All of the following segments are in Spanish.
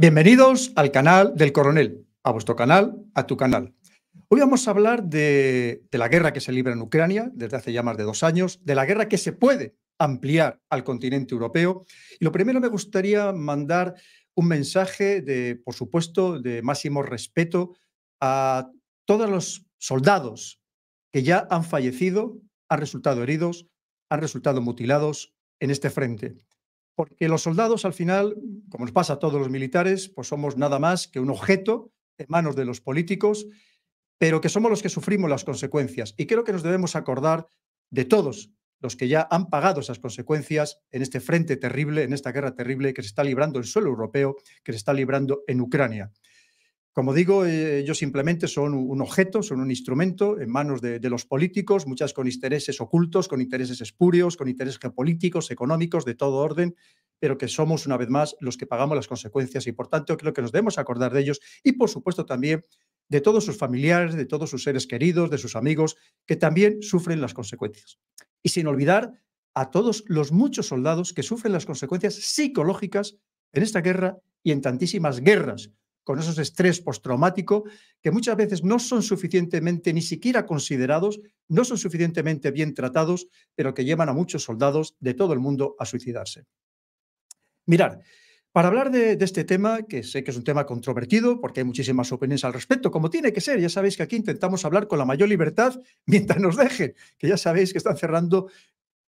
Bienvenidos al canal del coronel, a vuestro canal, a tu canal. Hoy vamos a hablar de, la guerra que se libra en Ucrania desde hace ya más de dos años, de la guerra que se puede ampliar al continente europeo. Y lo primero me gustaría mandar un mensaje de, por supuesto, de máximo respeto a todos los soldados que ya han fallecido, han resultado heridos, han resultado mutilados en este frente porque los soldados al final, como nos pasa a todos los militares, pues somos nada más que un objeto en manos de los políticos, pero que somos los que sufrimos las consecuencias. Y creo que nos debemos acordar de todos los que ya han pagado esas consecuencias en este frente terrible, en esta guerra terrible que se está librando en suelo europeo, que se está librando en Ucrania. Como digo, eh, ellos simplemente son un objeto, son un instrumento en manos de, los políticos, muchas con intereses ocultos, con intereses espurios, con intereses geopolíticos, económicos, de todo orden, pero que somos una vez más los que pagamos las consecuencias y por tanto creo que nos debemos acordar de ellos y por supuesto también de todos sus familiares, de todos sus seres queridos, de sus amigos, que también sufren las consecuencias. Y sin olvidar a todos los muchos soldados que sufren las consecuencias psicológicas en esta guerra y en tantísimas guerras con esos estrés postraumático que muchas veces no son suficientemente ni siquiera considerados, no son suficientemente bien tratados, pero que llevan a muchos soldados de todo el mundo a suicidarse. Mirad, para hablar de, de, este tema, que sé que es un tema controvertido, porque hay muchísimas opiniones al respecto, como tiene que ser, ya sabéis que aquí intentamos hablar con la mayor libertad mientras nos dejen, que ya sabéis que están cerrando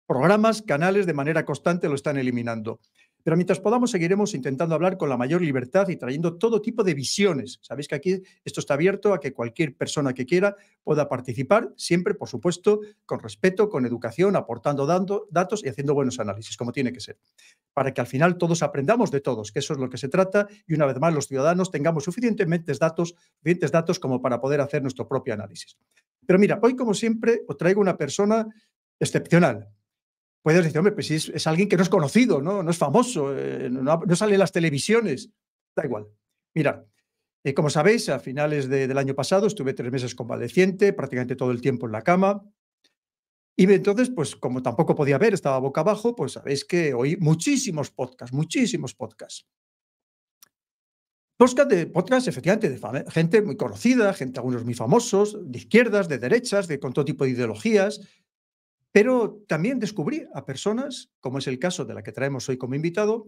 programas, canales de manera constante, lo están eliminando. Pero mientras podamos, seguiremos intentando hablar con la mayor libertad y trayendo todo tipo de visiones. Sabéis que aquí esto está abierto a que cualquier persona que quiera pueda participar, siempre, por supuesto, con respeto, con educación, aportando datos y haciendo buenos análisis, como tiene que ser. Para que al final todos aprendamos de todos, que eso es lo que se trata, y una vez más los ciudadanos tengamos suficientemente datos, suficientes datos como para poder hacer nuestro propio análisis. Pero mira, hoy, como siempre, os traigo una persona excepcional puedes decir, hombre, pues es, es alguien que no es conocido, no, no es famoso, eh, no, sale en las televisiones. Da igual. Mira, eh, como sabéis, a finales del año pasado estuve tres meses convaleciente, prácticamente todo el tiempo en la cama. Y entonces, pues como tampoco podía ver, estaba boca abajo, pues sabéis que oí muchísimos podcasts, muchísimos podcasts. Podcast, de, podcast efectivamente, de gente muy conocida, gente, algunos muy famosos, de izquierdas, de derechas, de, con todo tipo de ideologías, pero también descubrí a personas, como es el caso de la que traemos hoy como invitado,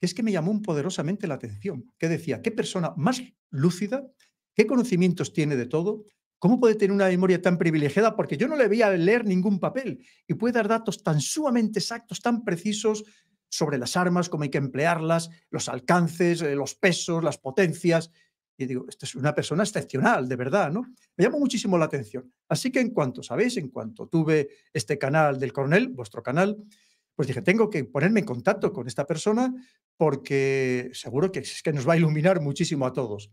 que es que me llamó poderosamente la atención, que decía, qué persona más lúcida, qué conocimientos tiene de todo, cómo puede tener una memoria tan privilegiada, porque yo no le veía leer ningún papel y puede dar datos tan sumamente exactos, tan precisos sobre las armas, cómo hay que emplearlas, los alcances, eh, los pesos, las potencias, y digo, esta es una persona excepcional, de verdad, ¿no? Me llamó muchísimo la atención. Así que en cuanto, ¿sabéis? En cuanto tuve este canal del coronel, vuestro canal, pues dije, tengo que ponerme en contacto con esta persona porque seguro que, es que nos va a iluminar muchísimo a todos.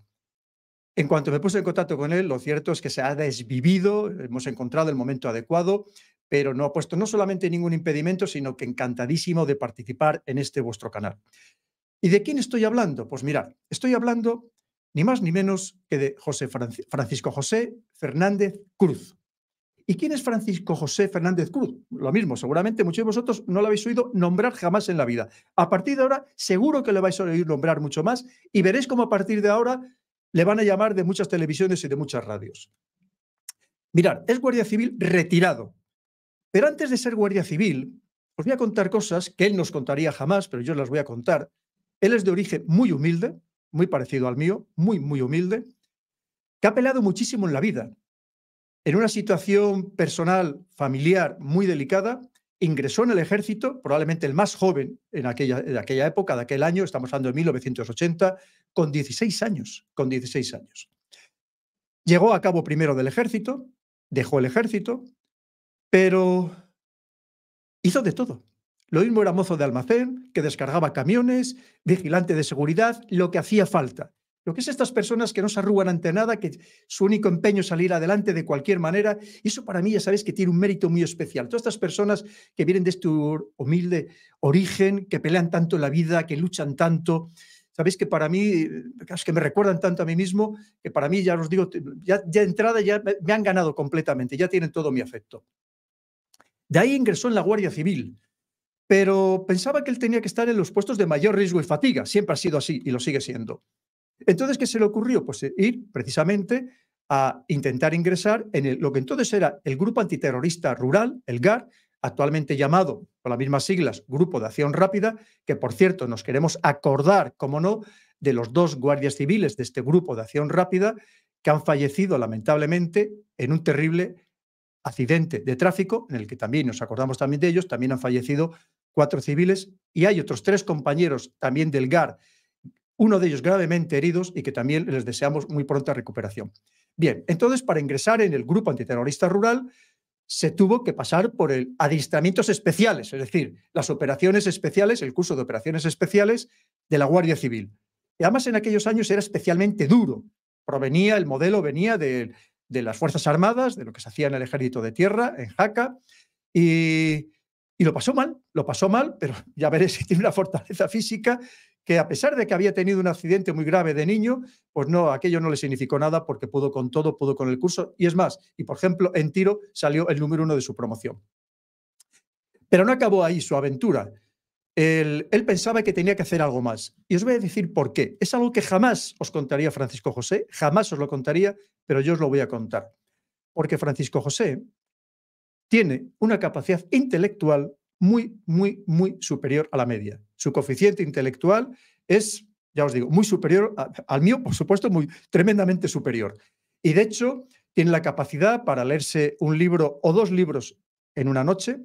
En cuanto me puse en contacto con él, lo cierto es que se ha desvivido, hemos encontrado el momento adecuado, pero no ha puesto no solamente ningún impedimento, sino que encantadísimo de participar en este vuestro canal. ¿Y de quién estoy hablando? Pues mirad, estoy hablando ni más ni menos que de José Francisco José Fernández Cruz. ¿Y quién es Francisco José Fernández Cruz? Lo mismo, seguramente muchos de vosotros no lo habéis oído nombrar jamás en la vida. A partir de ahora, seguro que lo vais a oír nombrar mucho más y veréis cómo a partir de ahora le van a llamar de muchas televisiones y de muchas radios. Mirad, es guardia civil retirado. Pero antes de ser guardia civil, os voy a contar cosas que él nos contaría jamás, pero yo las voy a contar. Él es de origen muy humilde, muy parecido al mío, muy, muy humilde, que ha pelado muchísimo en la vida. En una situación personal, familiar, muy delicada, ingresó en el ejército, probablemente el más joven en aquella, en aquella época, de aquel año, estamos hablando de 1980, con 16 años, con 16 años. Llegó a cabo primero del ejército, dejó el ejército, pero hizo de todo. Lo mismo era mozo de almacén, que descargaba camiones, vigilante de seguridad, lo que hacía falta. Lo que es estas personas que no se arrugan ante nada, que su único empeño es salir adelante de cualquier manera, y eso para mí ya sabéis, que tiene un mérito muy especial. Todas estas personas que vienen de este humilde origen, que pelean tanto en la vida, que luchan tanto, sabéis que para mí, que me recuerdan tanto a mí mismo, que para mí, ya os digo, ya, ya de entrada ya me han ganado completamente, ya tienen todo mi afecto. De ahí ingresó en la Guardia Civil pero pensaba que él tenía que estar en los puestos de mayor riesgo y fatiga. Siempre ha sido así y lo sigue siendo. Entonces, ¿qué se le ocurrió? Pues eh, ir precisamente a intentar ingresar en lo que entonces era el Grupo Antiterrorista Rural, el GAR, actualmente llamado con las mismas siglas Grupo de Acción Rápida, que por cierto nos queremos acordar, como no, de los dos guardias civiles de este Grupo de Acción Rápida que han fallecido lamentablemente en un terrible accidente de tráfico, en el que también nos acordamos también de ellos, también han fallecido cuatro civiles, y hay otros tres compañeros también del GAR, uno de ellos gravemente heridos y que también les deseamos muy pronta recuperación. Bien, entonces para ingresar en el grupo antiterrorista rural se tuvo que pasar por el adiestramientos especiales, es decir, las operaciones especiales, el curso de operaciones especiales de la Guardia Civil. Y además en aquellos años era especialmente duro. Provenía, el modelo venía de, de las Fuerzas Armadas, de lo que se hacía en el Ejército de Tierra, en Jaca, y y lo pasó mal, lo pasó mal, pero ya veréis, si tiene una fortaleza física que a pesar de que había tenido un accidente muy grave de niño, pues no, aquello no le significó nada porque pudo con todo, pudo con el curso. Y es más, y por ejemplo, en tiro salió el número uno de su promoción. Pero no acabó ahí su aventura. Él, él pensaba que tenía que hacer algo más. Y os voy a decir por qué. Es algo que jamás os contaría Francisco José, jamás os lo contaría, pero yo os lo voy a contar. Porque Francisco José tiene una capacidad intelectual muy, muy, muy superior a la media. Su coeficiente intelectual es, ya os digo, muy superior al mío, por supuesto, muy tremendamente superior. Y de hecho, tiene la capacidad para leerse un libro o dos libros en una noche,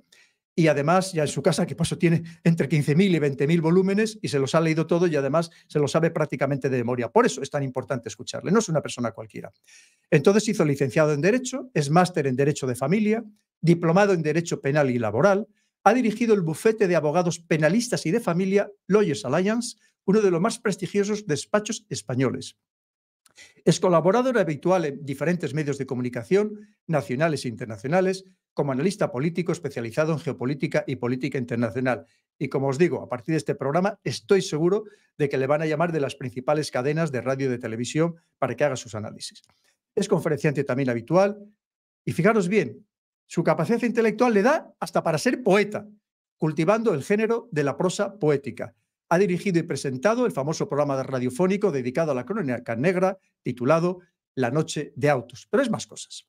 y además ya en su casa, que paso tiene entre 15.000 y 20.000 volúmenes y se los ha leído todo y además se lo sabe prácticamente de memoria. Por eso es tan importante escucharle, no es una persona cualquiera. Entonces hizo licenciado en Derecho, es máster en Derecho de Familia, diplomado en Derecho Penal y Laboral, ha dirigido el bufete de abogados penalistas y de familia Lawyers Alliance, uno de los más prestigiosos despachos españoles. Es colaborador habitual en diferentes medios de comunicación nacionales e internacionales, como analista político especializado en geopolítica y política internacional. Y como os digo, a partir de este programa estoy seguro de que le van a llamar de las principales cadenas de radio y de televisión para que haga sus análisis. Es conferenciante también habitual y fijaros bien, su capacidad intelectual le da hasta para ser poeta, cultivando el género de la prosa poética. Ha dirigido y presentado el famoso programa radiofónico dedicado a la crónica negra titulado La noche de autos, pero es más cosas.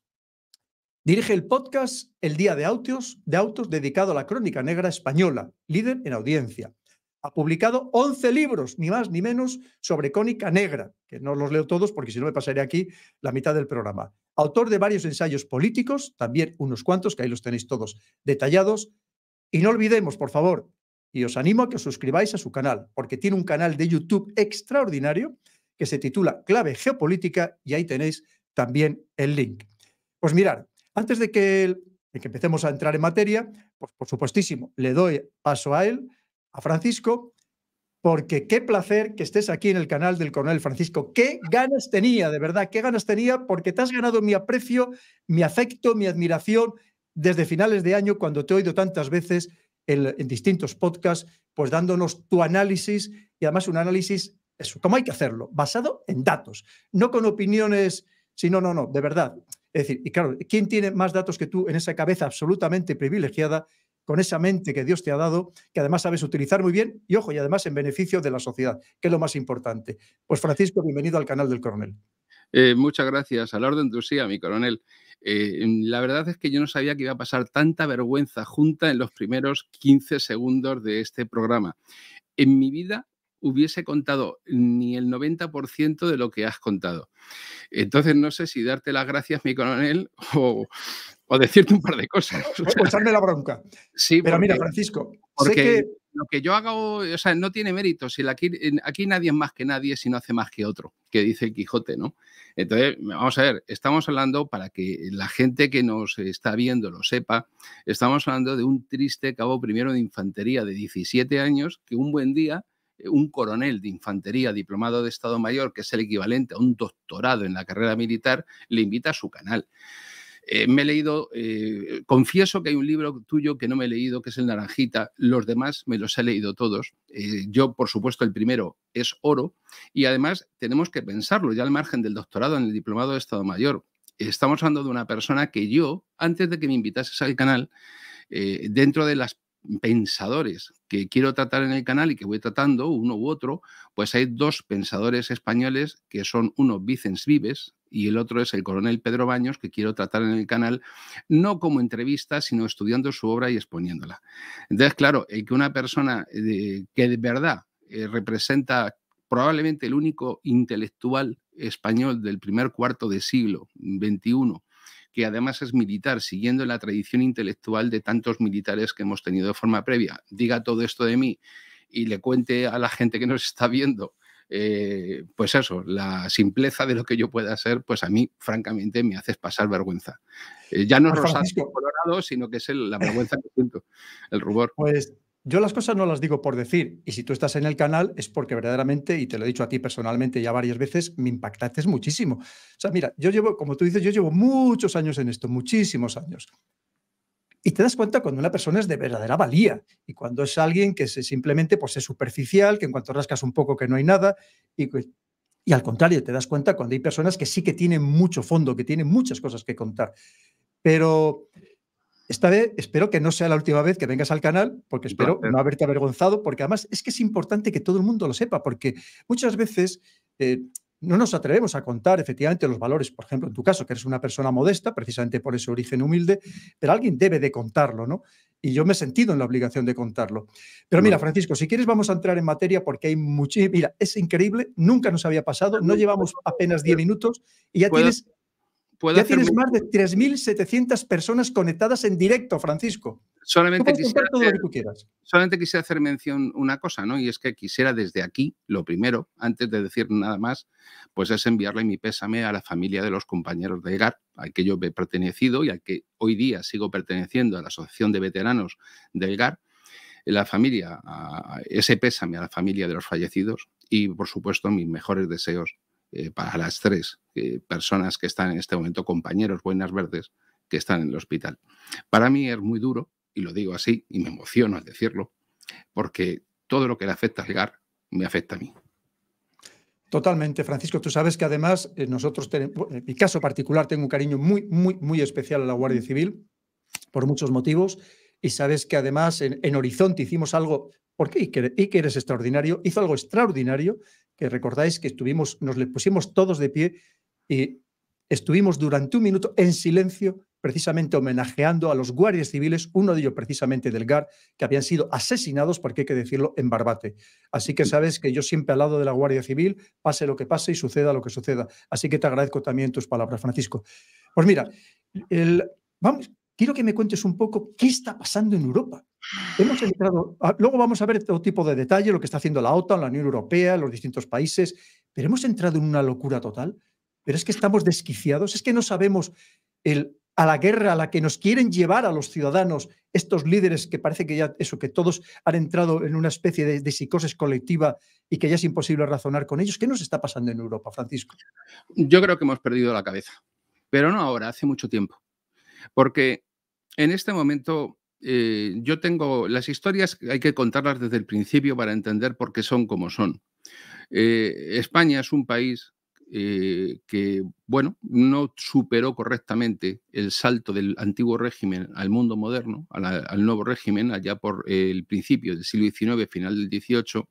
Dirige el podcast El Día de Autos, de Autos dedicado a la crónica negra española, líder en audiencia. Ha publicado 11 libros, ni más ni menos, sobre crónica negra, que no los leo todos porque si no me pasaré aquí la mitad del programa. Autor de varios ensayos políticos, también unos cuantos, que ahí los tenéis todos detallados. Y no olvidemos, por favor, y os animo a que os suscribáis a su canal, porque tiene un canal de YouTube extraordinario que se titula Clave Geopolítica y ahí tenéis también el link. Pues mirad. Antes de que, empecemos a entrar en materia, pues por supuestísimo, le doy paso a él, a Francisco, porque qué placer que estés aquí en el canal del Coronel Francisco. Qué ganas tenía, de verdad, qué ganas tenía, porque te has ganado mi aprecio, mi afecto, mi admiración desde finales de año, cuando te he oído tantas veces en, distintos podcasts, pues dándonos tu análisis y además un análisis, eso, como hay que hacerlo, basado en datos, no con opiniones Sí, no, no, no, de verdad. Es decir, y claro, ¿quién tiene más datos que tú en esa cabeza absolutamente privilegiada, con esa mente que Dios te ha dado, que además sabes utilizar muy bien y, ojo, y además en beneficio de la sociedad, que es lo más importante? Pues Francisco, bienvenido al canal del coronel. Eh, muchas gracias, la orden de usía, mi coronel. Eh, la verdad es que yo no sabía que iba a pasar tanta vergüenza junta en los primeros 15 segundos de este programa. En mi vida hubiese contado ni el 90% de lo que has contado. Entonces no sé si darte las gracias, mi coronel, o, decirte un par de cosas. O, la bronca. Sí, pero mira, Francisco, sé que... lo que yo hago o sea, no tiene mérito. aquí, aquí nadie es más que nadie si no hace más que otro, que dice el Quijote, ¿no? Entonces, vamos a ver, estamos hablando, para que la gente que nos está viendo lo sepa, estamos hablando de un triste cabo primero de infantería de 17 años que un buen día eh, un coronel de infantería diplomado de Estado Mayor, que es el equivalente a un doctorado en la carrera militar, le invita a su canal. Eh, me he leído, eh, confieso que hay un libro tuyo que no me he leído, que es El Naranjita, los demás me los he leído todos. yo, por supuesto, el primero es oro y además tenemos que pensarlo ya al margen del doctorado en el Diplomado de Estado Mayor. Estamos hablando de una persona que yo, antes de que me invitases al canal, dentro de las pensadores que quiero tratar en el canal y que voy tratando, uno u otro, pues hay dos pensadores españoles que son uno Vicens Vives y el otro es el coronel Pedro Baños, que quiero tratar en el canal, no como entrevista, sino estudiando su obra y exponiéndola. Entonces, claro, el que una persona eh, que de verdad eh, representa probablemente el único intelectual español del primer cuarto de siglo XXI que además es militar, siguiendo la tradición intelectual de tantos militares que hemos tenido de forma previa, diga todo esto de mí y le cuente a la gente que nos está viendo, eh, pues eso, la simpleza de lo que yo pueda ser, pues a mí, francamente, me haces pasar vergüenza. Eh, ya no es colorado, sino que es la vergüenza que siento, el rubor. Pues yo las cosas no las digo por decir, y si tú estás en el canal es porque verdaderamente, y te lo he dicho a ti personalmente ya varias veces, me impactaste muchísimo. O sea, mira, yo llevo, como tú dices, yo llevo muchos años en esto, muchísimos años. Y te das cuenta cuando una persona es de verdadera valía y cuando es alguien que se simplemente pues, es superficial, que en cuanto rascas un poco que no hay nada. Y, y al contrario, te das cuenta cuando hay personas que sí que tienen mucho fondo, que tienen muchas cosas que contar. Pero esta vez espero que no sea la última vez que vengas al canal, porque espero no haberte avergonzado, porque además es que es importante que todo el mundo lo sepa, porque muchas veces eh, no nos atrevemos a contar efectivamente los valores, por ejemplo, en tu caso, que eres una persona modesta, precisamente por ese origen humilde, pero alguien debe de contarlo, ¿no? Y yo me he sentido en la obligación de contarlo. Pero mira, Francisco, si quieres vamos a entrar en materia porque hay muchísimo... Mira, es increíble, nunca nos había pasado, no llevamos apenas 10 minutos y ya tienes ya tienes más de 3.700 personas conectadas en directo, Francisco. Solamente quisiera, hacer, que solamente hacer mención una cosa, ¿no? Y es que quisiera desde aquí, lo primero, antes de decir nada más, pues es enviarle mi pésame a la familia de los compañeros de EGAR, al que yo he pertenecido y al que hoy día sigo perteneciendo a la Asociación de Veteranos del Gar, La familia, ese pésame a la familia de los fallecidos y, por supuesto, mis mejores deseos eh, para las tres eh, personas que están en este momento, compañeros, buenas verdes, que están en el hospital. Para mí es muy duro, y lo digo así, y me emociono al decirlo, porque todo lo que le afecta al GAR me afecta a mí. Totalmente, Francisco. Tú sabes que además eh, nosotros, tenemos, en mi caso particular, tengo un cariño muy, muy, muy especial a la Guardia mm. Civil por muchos motivos. Y sabes que además en, Horizonte hicimos algo, porque Y que eres extraordinario, hizo algo extraordinario que recordáis que estuvimos, nos le pusimos todos de pie y estuvimos durante un minuto en silencio, precisamente homenajeando a los guardias civiles, uno de ellos precisamente del GAR, que habían sido asesinados, porque hay que decirlo, en Barbate. Así que sabes que yo siempre al lado de la Guardia Civil, pase lo que pase y suceda lo que suceda. Así que te agradezco también tus palabras, Francisco. Pues mira, el, vamos, quiero que me cuentes un poco qué está pasando en Europa. Hemos entrado, luego vamos a ver todo tipo de detalle, lo que está haciendo la OTAN, la Unión Europea, los distintos países, pero hemos entrado en una locura total. Pero es que estamos desquiciados, es que no sabemos a la guerra a la que nos quieren llevar a los ciudadanos estos líderes que parece que ya eso, que todos han entrado en una especie de, de psicosis colectiva y que ya es imposible razonar con ellos. ¿Qué nos está pasando en Europa, Francisco? Yo creo que hemos perdido la cabeza, pero no ahora, hace mucho tiempo. Porque en este momento eh, yo tengo las historias, hay que contarlas desde el principio para entender por qué son como son. Eh, España es un país eh, que, bueno, no superó correctamente el salto del antiguo régimen al mundo moderno, al nuevo régimen, allá por el principio del siglo XIX, final del XVIII,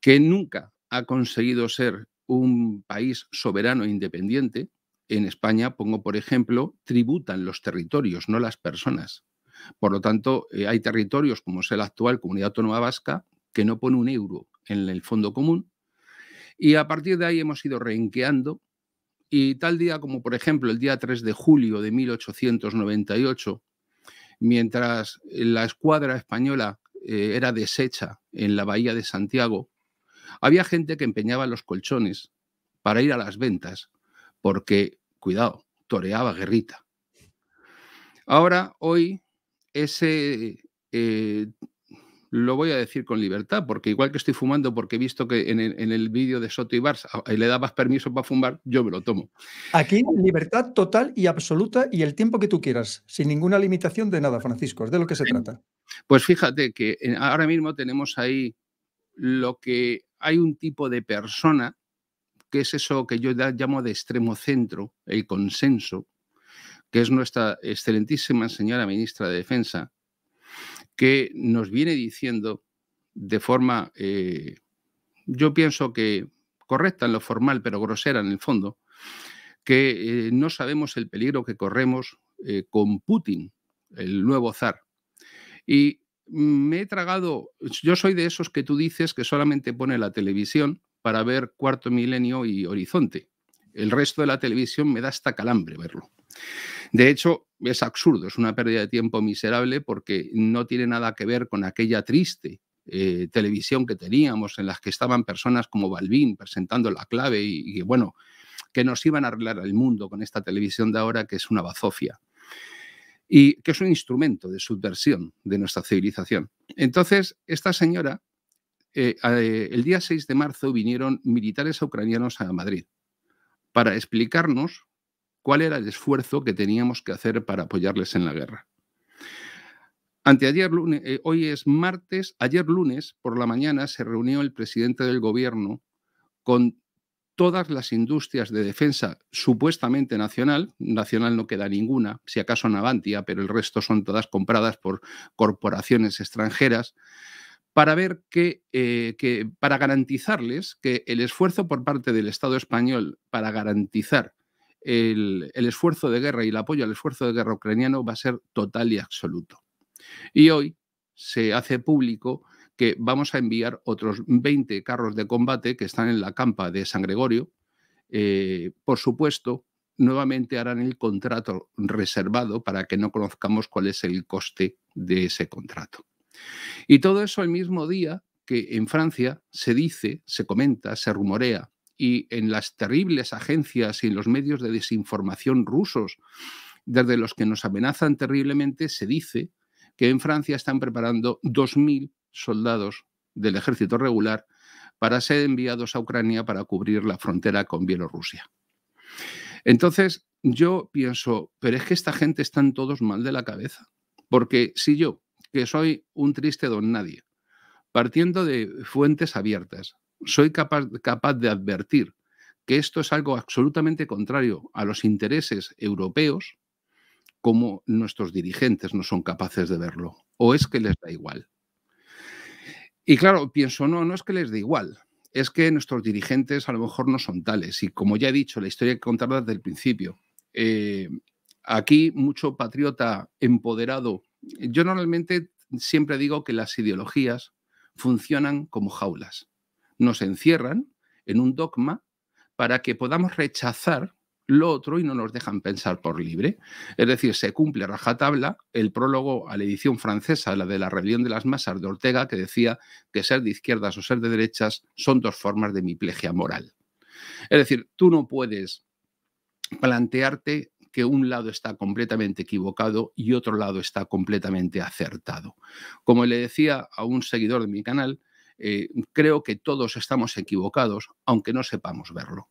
que nunca ha conseguido ser un país soberano e independiente. En España, pongo por ejemplo, tributan los territorios, no las personas. Por lo tanto, eh, hay territorios, como es el actual Comunidad Autónoma Vasca, que no pone un euro en el fondo común. Y a partir de ahí hemos ido renqueando. Y tal día como, por ejemplo, el día 3 de julio de 1898, mientras la escuadra española eh, era deshecha en la bahía de Santiago, había gente que empeñaba los colchones para ir a las ventas, porque, cuidado, toreaba guerrita. Ahora, hoy, ese, eh, lo voy a decir con libertad, porque igual que estoy fumando, porque he visto que en el, vídeo de Soto y Bars ah, le dabas permiso para fumar, yo me lo tomo. Aquí libertad total y absoluta y el tiempo que tú quieras, sin ninguna limitación de nada, Francisco, es de lo que se trata. Pues fíjate que eh, ahora mismo tenemos ahí lo que hay un tipo de persona, que es eso que yo llamo de extremo centro, el consenso, que es nuestra excelentísima señora ministra de Defensa, que nos viene diciendo de forma, eh, yo pienso que correcta en lo formal, pero grosera en el fondo, que eh, no sabemos el peligro que corremos eh, con Putin, el nuevo zar. Y me he tragado, yo soy de esos que tú dices que solamente pone la televisión para ver Cuarto Milenio y Horizonte. El resto de la televisión me da hasta calambre verlo. De hecho, es absurdo, es una pérdida de tiempo miserable porque no tiene nada que ver con aquella triste eh, televisión que teníamos en las que estaban personas como Balbín presentando la clave y, bueno, que nos iban a arreglar el mundo con esta televisión de ahora que es una bazofia y que es un instrumento de subversión de nuestra civilización. Entonces, esta señora, eh, eh, el día 6 de marzo vinieron militares ucranianos a Madrid para explicarnos cuál era el esfuerzo que teníamos que hacer para apoyarles en la guerra. Eh, hoy es martes, ayer lunes por la mañana se reunió el presidente del gobierno con todas las industrias de defensa supuestamente nacional, nacional no queda ninguna, si acaso Navantia, pero el resto son todas compradas por corporaciones extranjeras, para ver que eh, para garantizarles que el esfuerzo por parte del Estado español para garantizar el, esfuerzo de guerra y el apoyo al esfuerzo de guerra ucraniano va a ser total y absoluto. Y hoy se hace público que vamos a enviar otros 20 carros de combate que están en la campa de San Gregorio. Eh, por supuesto, nuevamente harán el contrato reservado para que no conozcamos cuál es el coste de ese contrato. Y todo eso el mismo día que en Francia se dice, se comenta, se rumorea y en las terribles agencias y en los medios de desinformación rusos, desde los que nos amenazan terriblemente, se dice que en Francia están preparando 2.000 soldados del ejército regular para ser enviados a Ucrania para cubrir la frontera con Bielorrusia. Entonces, yo pienso, pero es que esta gente están todos mal de la cabeza, porque si yo, que soy un triste don nadie, partiendo de fuentes abiertas, soy capaz, capaz de advertir que esto es algo absolutamente contrario a los intereses europeos, como nuestros dirigentes no son capaces de verlo, o es que les da igual. Y claro, pienso, no, no es que les dé igual, es que nuestros dirigentes a lo mejor no son tales. Y como ya he dicho, la historia que contarla desde el principio. Eh, aquí mucho patriota empoderado. Yo normalmente siempre digo que las ideologías funcionan como jaulas nos encierran en un dogma para que podamos rechazar lo otro y no nos dejan pensar por libre. Es decir, se cumple rajatabla el prólogo a la edición francesa, la de la rebelión de las masas de Ortega, que decía que ser de izquierdas o ser de derechas son dos formas de miplegia moral. Es decir, tú no puedes plantearte que un lado está completamente equivocado y otro lado está completamente acertado. Como le decía a un seguidor de mi canal, eh, creo que todos estamos equivocados, aunque no sepamos verlo.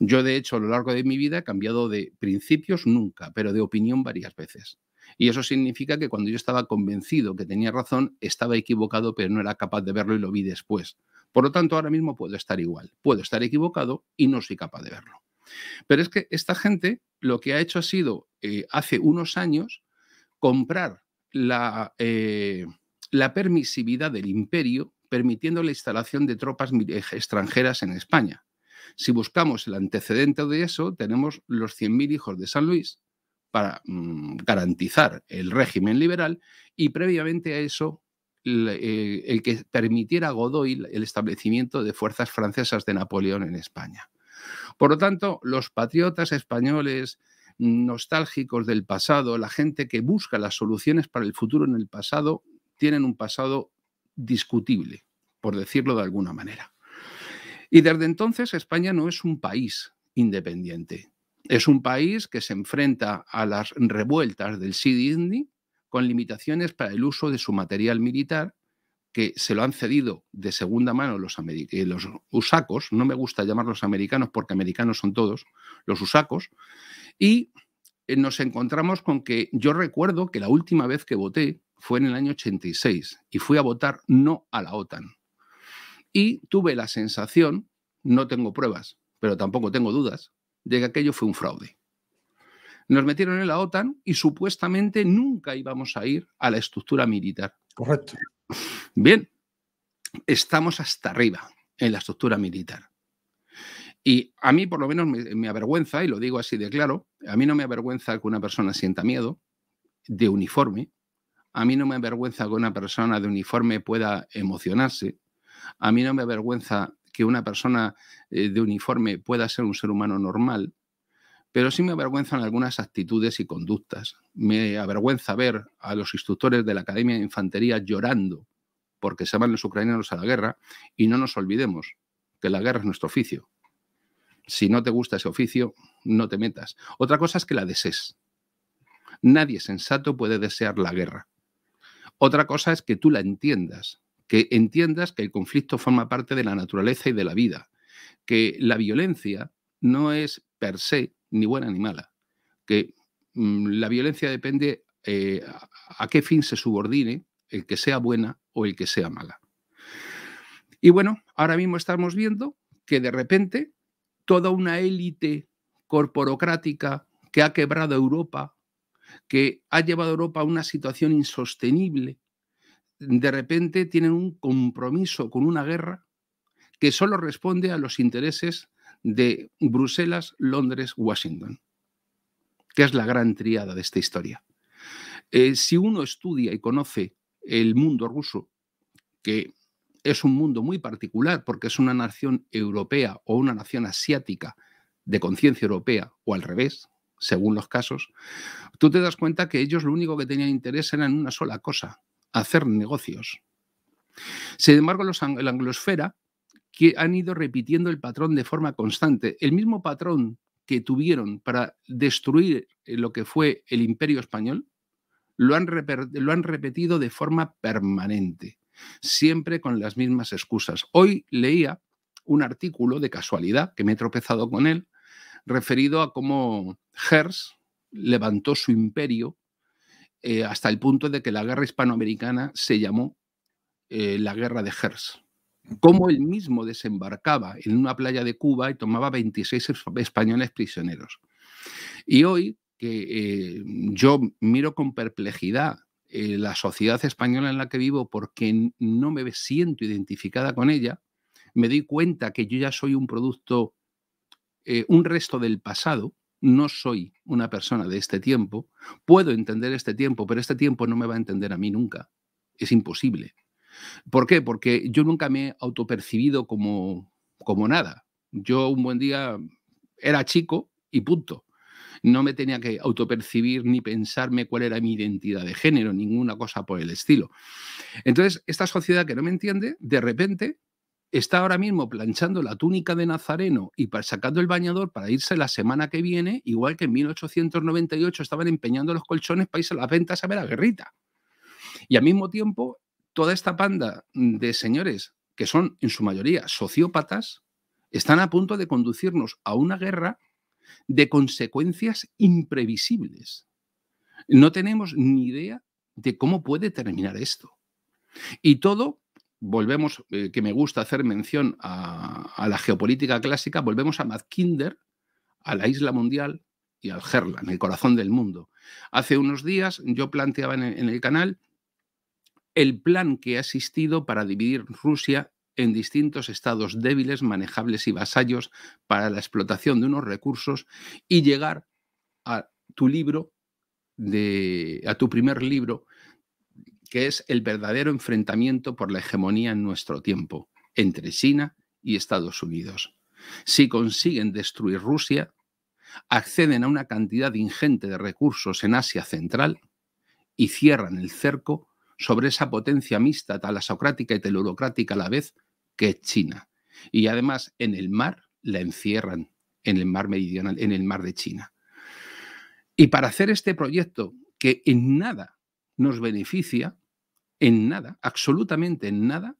Yo, de hecho, a lo largo de mi vida he cambiado de principios nunca, pero de opinión varias veces. Y eso significa que cuando yo estaba convencido que tenía razón, estaba equivocado, pero no era capaz de verlo y lo vi después. Por lo tanto, ahora mismo puedo estar igual, puedo estar equivocado y no soy capaz de verlo. Pero es que esta gente lo que ha hecho ha sido, eh, hace unos años, comprar la, eh, la permisividad del imperio permitiendo la instalación de tropas eh, extranjeras en España. Si buscamos el antecedente de eso, tenemos los 100.000 hijos de San Luis para mm, garantizar el régimen liberal y previamente a eso el, eh, el que permitiera a Godoy el establecimiento de fuerzas francesas de Napoleón en España. Por lo tanto, los patriotas españoles, nostálgicos del pasado, la gente que busca las soluciones para el futuro en el pasado, tienen un pasado discutible, por decirlo de alguna manera. Y desde entonces España no es un país independiente. Es un país que se enfrenta a las revueltas del Sidney con limitaciones para el uso de su material militar que se lo han cedido de segunda mano los, eh, los, usacos, no me gusta llamarlos americanos porque americanos son todos, los usacos, y eh, nos encontramos con que yo recuerdo que la última vez que voté fue en el año 86 y fui a votar no a la OTAN. Y tuve la sensación, no tengo pruebas, pero tampoco tengo dudas, de que aquello fue un fraude. Nos metieron en la OTAN y supuestamente nunca íbamos a ir a la estructura militar. Correcto. Bien, estamos hasta arriba en la estructura militar. Y a mí por lo menos me, avergüenza, y lo digo así de claro, a mí no me avergüenza que una persona sienta miedo de uniforme, a mí no me avergüenza que una persona de uniforme pueda emocionarse. A mí no me avergüenza que una persona eh, de uniforme pueda ser un ser humano normal. Pero sí me avergüenzan algunas actitudes y conductas. Me avergüenza ver a los instructores de la Academia de Infantería llorando porque se van los ucranianos a la guerra y no nos olvidemos que la guerra es nuestro oficio. Si no te gusta ese oficio, no te metas. Otra cosa es que la desees. Nadie sensato puede desear la guerra. Otra cosa es que tú la entiendas, que entiendas que el conflicto forma parte de la naturaleza y de la vida, que la violencia no es per se ni buena ni mala, que mm, la violencia depende eh, a qué fin se subordine el que sea buena o el que sea mala. Y bueno, ahora mismo estamos viendo que de repente toda una élite corporocrática que ha quebrado Europa, que ha llevado a Europa a una situación insostenible, de repente tienen un compromiso con una guerra que solo responde a los intereses de Bruselas, Londres, Washington, que es la gran triada de esta historia. Eh, si uno estudia y conoce el mundo ruso, que es un mundo muy particular porque es una nación europea o una nación asiática de conciencia europea o al revés, según los casos, tú te das cuenta que ellos lo único que tenían interés era en una sola cosa, hacer negocios. Sin embargo, los, la anglosfera que han ido repitiendo el patrón de forma constante, el mismo patrón que tuvieron para destruir eh, lo que fue el imperio español, lo han, lo han repetido de forma permanente, siempre con las mismas excusas. Hoy leía un artículo de casualidad, que me he tropezado con él, referido a cómo Gers levantó su imperio eh, hasta el punto de que la guerra hispanoamericana se llamó eh, la guerra de Gers. Cómo él mismo desembarcaba en una playa de Cuba y tomaba 26 españoles prisioneros. Y hoy que eh, yo miro con perplejidad la sociedad española en la que vivo porque no me siento identificada con ella, me doy cuenta que yo ya soy un producto eh, un resto del pasado, no soy una persona de este tiempo, puedo entender este tiempo, pero este tiempo no me va a entender a mí nunca. Es imposible. ¿Por qué? Porque yo nunca me he autopercibido como, como nada. Yo un buen día era chico y punto. No me tenía que autopercibir ni pensarme cuál era mi identidad de género, ninguna cosa por el estilo. Entonces, esta sociedad que no me entiende, de repente está ahora mismo planchando la túnica de Nazareno y sacando el bañador para irse la semana que viene, igual que en 1898 estaban empeñando los colchones para irse a las ventas a ver la Guerrita. Y al mismo tiempo, toda esta panda mm, de señores, que son en su mayoría sociópatas, están a punto de conducirnos a una guerra de consecuencias imprevisibles. No tenemos ni idea de cómo puede terminar esto. Y todo volvemos, eh, que me gusta hacer mención a, la geopolítica clásica, volvemos a Madkinder, a la isla mundial y al en el corazón del mundo. Hace unos días yo planteaba en el, canal el plan que ha existido para dividir Rusia en distintos estados débiles, manejables y vasallos para la explotación de unos recursos y llegar a tu libro, de, a tu primer libro, que es el verdadero enfrentamiento por la hegemonía en nuestro tiempo entre China y Estados Unidos. Si consiguen destruir Rusia, acceden a una cantidad ingente de recursos en Asia Central y cierran el cerco sobre esa potencia mixta talasocrática y telurocrática a la vez que es China. Y además en el mar la encierran, en el mar meridional, en el mar de China. Y para hacer este proyecto que en nada nos beneficia, en nada, absolutamente en nada,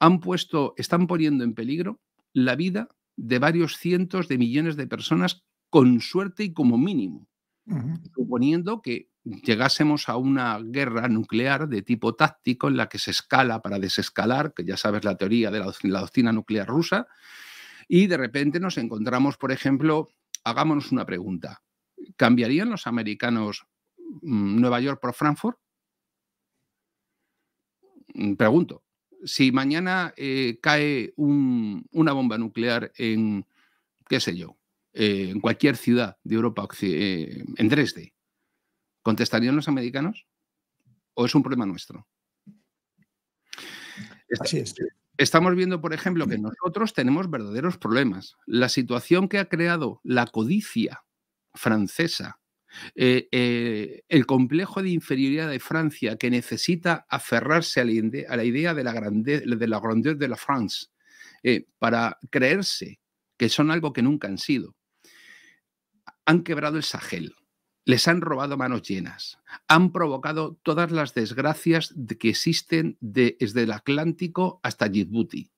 han puesto, están poniendo en peligro la vida de varios cientos de millones de personas con suerte y como mínimo, suponiendo que llegásemos a una guerra nuclear de tipo táctico en la que se escala para desescalar, que ya sabes la teoría de la, la doctrina nuclear rusa, y de repente nos encontramos, por ejemplo, hagámonos una pregunta, ¿cambiarían los americanos mm, Nueva York por Frankfurt? Mm, pregunto, si mañana eh, cae una bomba nuclear en, qué sé yo, eh, en cualquier ciudad de Europa, eh, en Dresde, ¿contestarían los americanos? ¿O es un problema nuestro? Estamos viendo, por ejemplo, que nosotros tenemos verdaderos problemas. La situación que ha creado la codicia francesa eh, eh, el complejo de inferioridad de Francia que necesita aferrarse a la, a la idea de la grandeza de la, de la France eh, para creerse que son algo que nunca han sido. Han quebrado el Sahel, les han robado manos llenas, han provocado todas las desgracias que existen desde el Atlántico hasta Djibouti.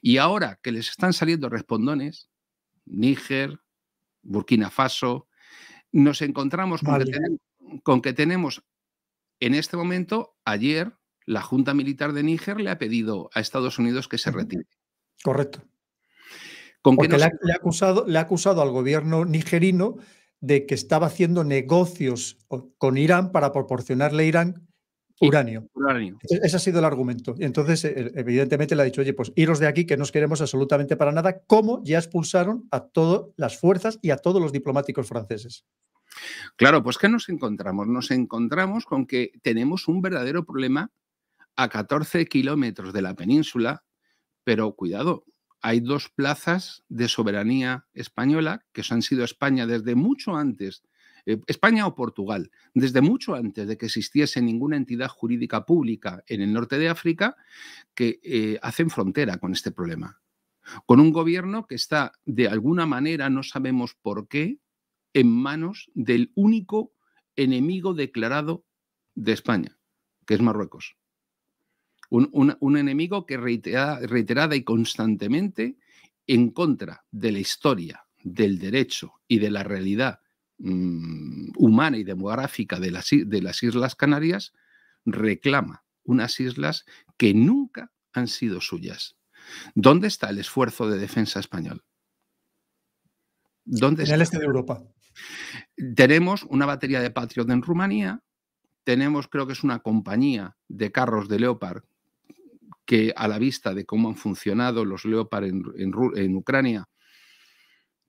Y ahora que les están saliendo respondones, Níger, Burkina Faso, nos encontramos con, que tenemos, en este momento, ayer, la Junta Militar de Níger le ha pedido a Estados Unidos que se retire. Correcto. ¿Con acusado, le ha acusado al gobierno nigerino de que estaba haciendo negocios con Irán para proporcionarle a Irán Uranio. Ese, ha sido el argumento. Entonces, e, evidentemente, le ha dicho, oye, pues iros de aquí, que no os queremos absolutamente para nada, como ya expulsaron a todas las fuerzas y a todos los diplomáticos franceses. Claro, pues ¿qué nos encontramos? Nos encontramos con que tenemos un verdadero problema a 14 kilómetros de la península, pero cuidado, hay dos plazas de soberanía española que han sido España desde mucho antes eh, España o Portugal, desde mucho antes de que existiese ninguna entidad jurídica pública en el norte de África, que eh, hacen frontera con este problema. Con un gobierno que está, de alguna manera, no sabemos por qué, en manos del único enemigo declarado de España, que es Marruecos. Un, enemigo que reiterada y constantemente en contra de la historia, del derecho y de la realidad Mm, humana y demográfica de las, de las Islas Canarias reclama unas islas que nunca han sido suyas. ¿Dónde está el esfuerzo de defensa español? ¿Dónde en está? el este de Europa. Tenemos una batería de Patriot en Rumanía, tenemos creo que es una compañía de carros de Leopard que a la vista de cómo han funcionado los Leopard en Ucrania,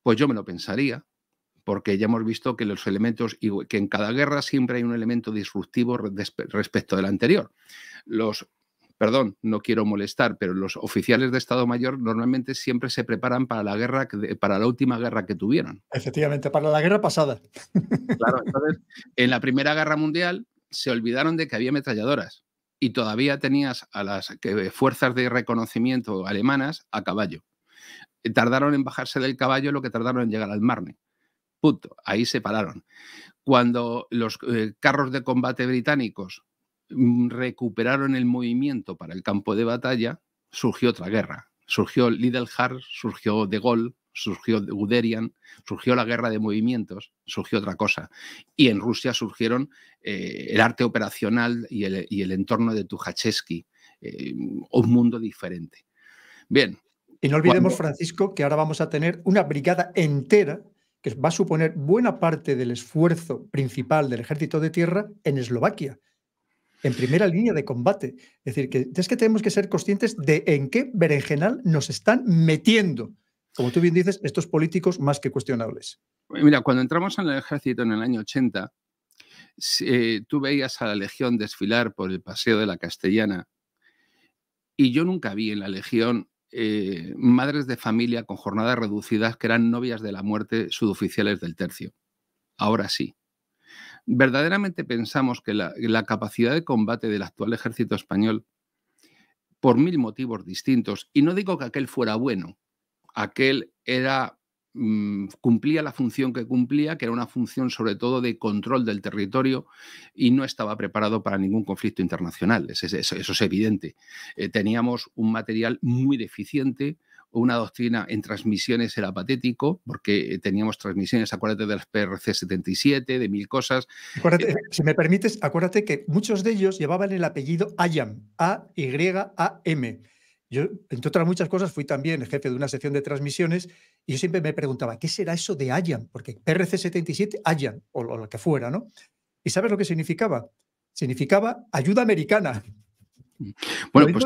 pues yo me lo pensaría, porque ya hemos visto que los elementos, que en cada guerra siempre hay un elemento disruptivo respecto del anterior. Los perdón, no quiero molestar, pero los oficiales de Estado Mayor normalmente siempre se preparan para la guerra, para la última guerra que tuvieron. Efectivamente, para la guerra pasada. Claro, entonces, en la Primera Guerra Mundial se olvidaron de que había ametralladoras y todavía tenías a las fuerzas de reconocimiento alemanas a caballo. Tardaron en bajarse del caballo lo que tardaron en llegar al Marne. Ahí se pararon. Cuando los eh, carros de combate británicos mm, recuperaron el movimiento para el campo de batalla, surgió otra guerra. Surgió Little Heart, surgió De Gaulle, surgió Guderian, surgió la guerra de movimientos, surgió otra cosa. Y en Rusia surgieron eh, el arte operacional y el, entorno de Tuhachevsky. Eh, un mundo diferente. Bien. Y no olvidemos, Francisco, que ahora vamos a tener una brigada entera que va a suponer buena parte del esfuerzo principal del ejército de tierra en Eslovaquia, en primera línea de combate. Es decir, que es que tenemos que ser conscientes de en qué berenjenal nos están metiendo, como tú bien dices, estos políticos más que cuestionables. Mira, cuando entramos en el ejército en el año 80, eh, tú veías a la Legión desfilar por el Paseo de la Castellana y yo nunca vi en la Legión eh, madres de familia con jornadas reducidas que eran novias de la muerte suboficiales del tercio. Ahora sí. ¿Verdaderamente pensamos que la capacidad de combate del actual ejército español, por mil motivos distintos, y no digo que aquel fuera bueno, aquel era Mm, cumplía la función que cumplía, que era una función sobre todo de control del territorio y no estaba preparado para ningún conflicto internacional. Eso, es evidente. Eh, teníamos un material muy deficiente, una doctrina en transmisiones era patético, porque eh, teníamos transmisiones, acuérdate de las PRC 77, de mil cosas. Eh, si me permites, acuérdate que muchos de ellos llevaban el apellido Ayam, A-Y-A-M. Yo, entre otras muchas cosas, fui también jefe de una sección de transmisiones y yo siempre me preguntaba, ¿qué será eso de Ayan? Porque PRC-77, Ayan, o, lo que fuera, ¿no? ¿Y sabes lo que significaba? Significaba ayuda americana. Bueno,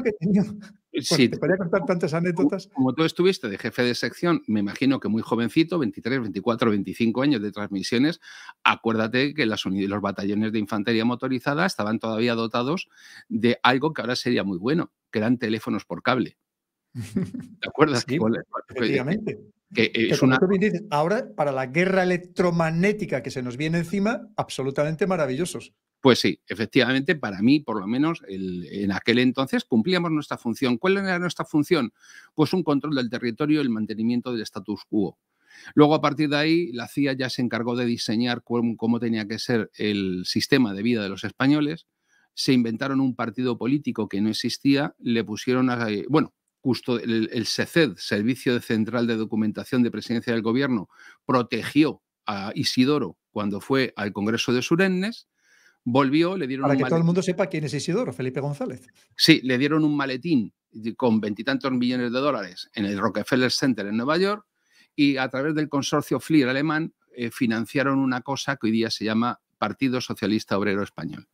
pues, te podría contar tantas anécdotas. Como, tú estuviste de jefe de sección, me imagino que muy jovencito, 23, 24, 25 años de transmisiones, acuérdate que los batallones de infantería motorizada estaban todavía dotados de algo que ahora sería muy bueno, que dan teléfonos por cable. ¿Te acuerdas? efectivamente. ahora, para la guerra electromagnética que se nos viene encima, absolutamente maravillosos. Pues sí, efectivamente, para mí, por lo menos, en aquel entonces cumplíamos nuestra función. ¿Cuál era nuestra función? Pues un control del territorio, y el mantenimiento del status quo. Luego, a partir de ahí, la CIA ya se encargó de diseñar cómo tenía que ser el sistema de vida de los españoles se inventaron un partido político que no existía, le pusieron a, eh, bueno, justo el, el SECED, Servicio Central de Documentación de Presidencia del Gobierno, protegió a Isidoro cuando fue al Congreso de Surennes, volvió, le dieron Para que todo el mundo sepa quién es Isidoro, Felipe González. Sí, le dieron un maletín con veintitantos millones de dólares en el Rockefeller Center en Nueva York y a través del consorcio FLIR alemán eh, financiaron una cosa que hoy día se llama Partido Socialista Obrero Español.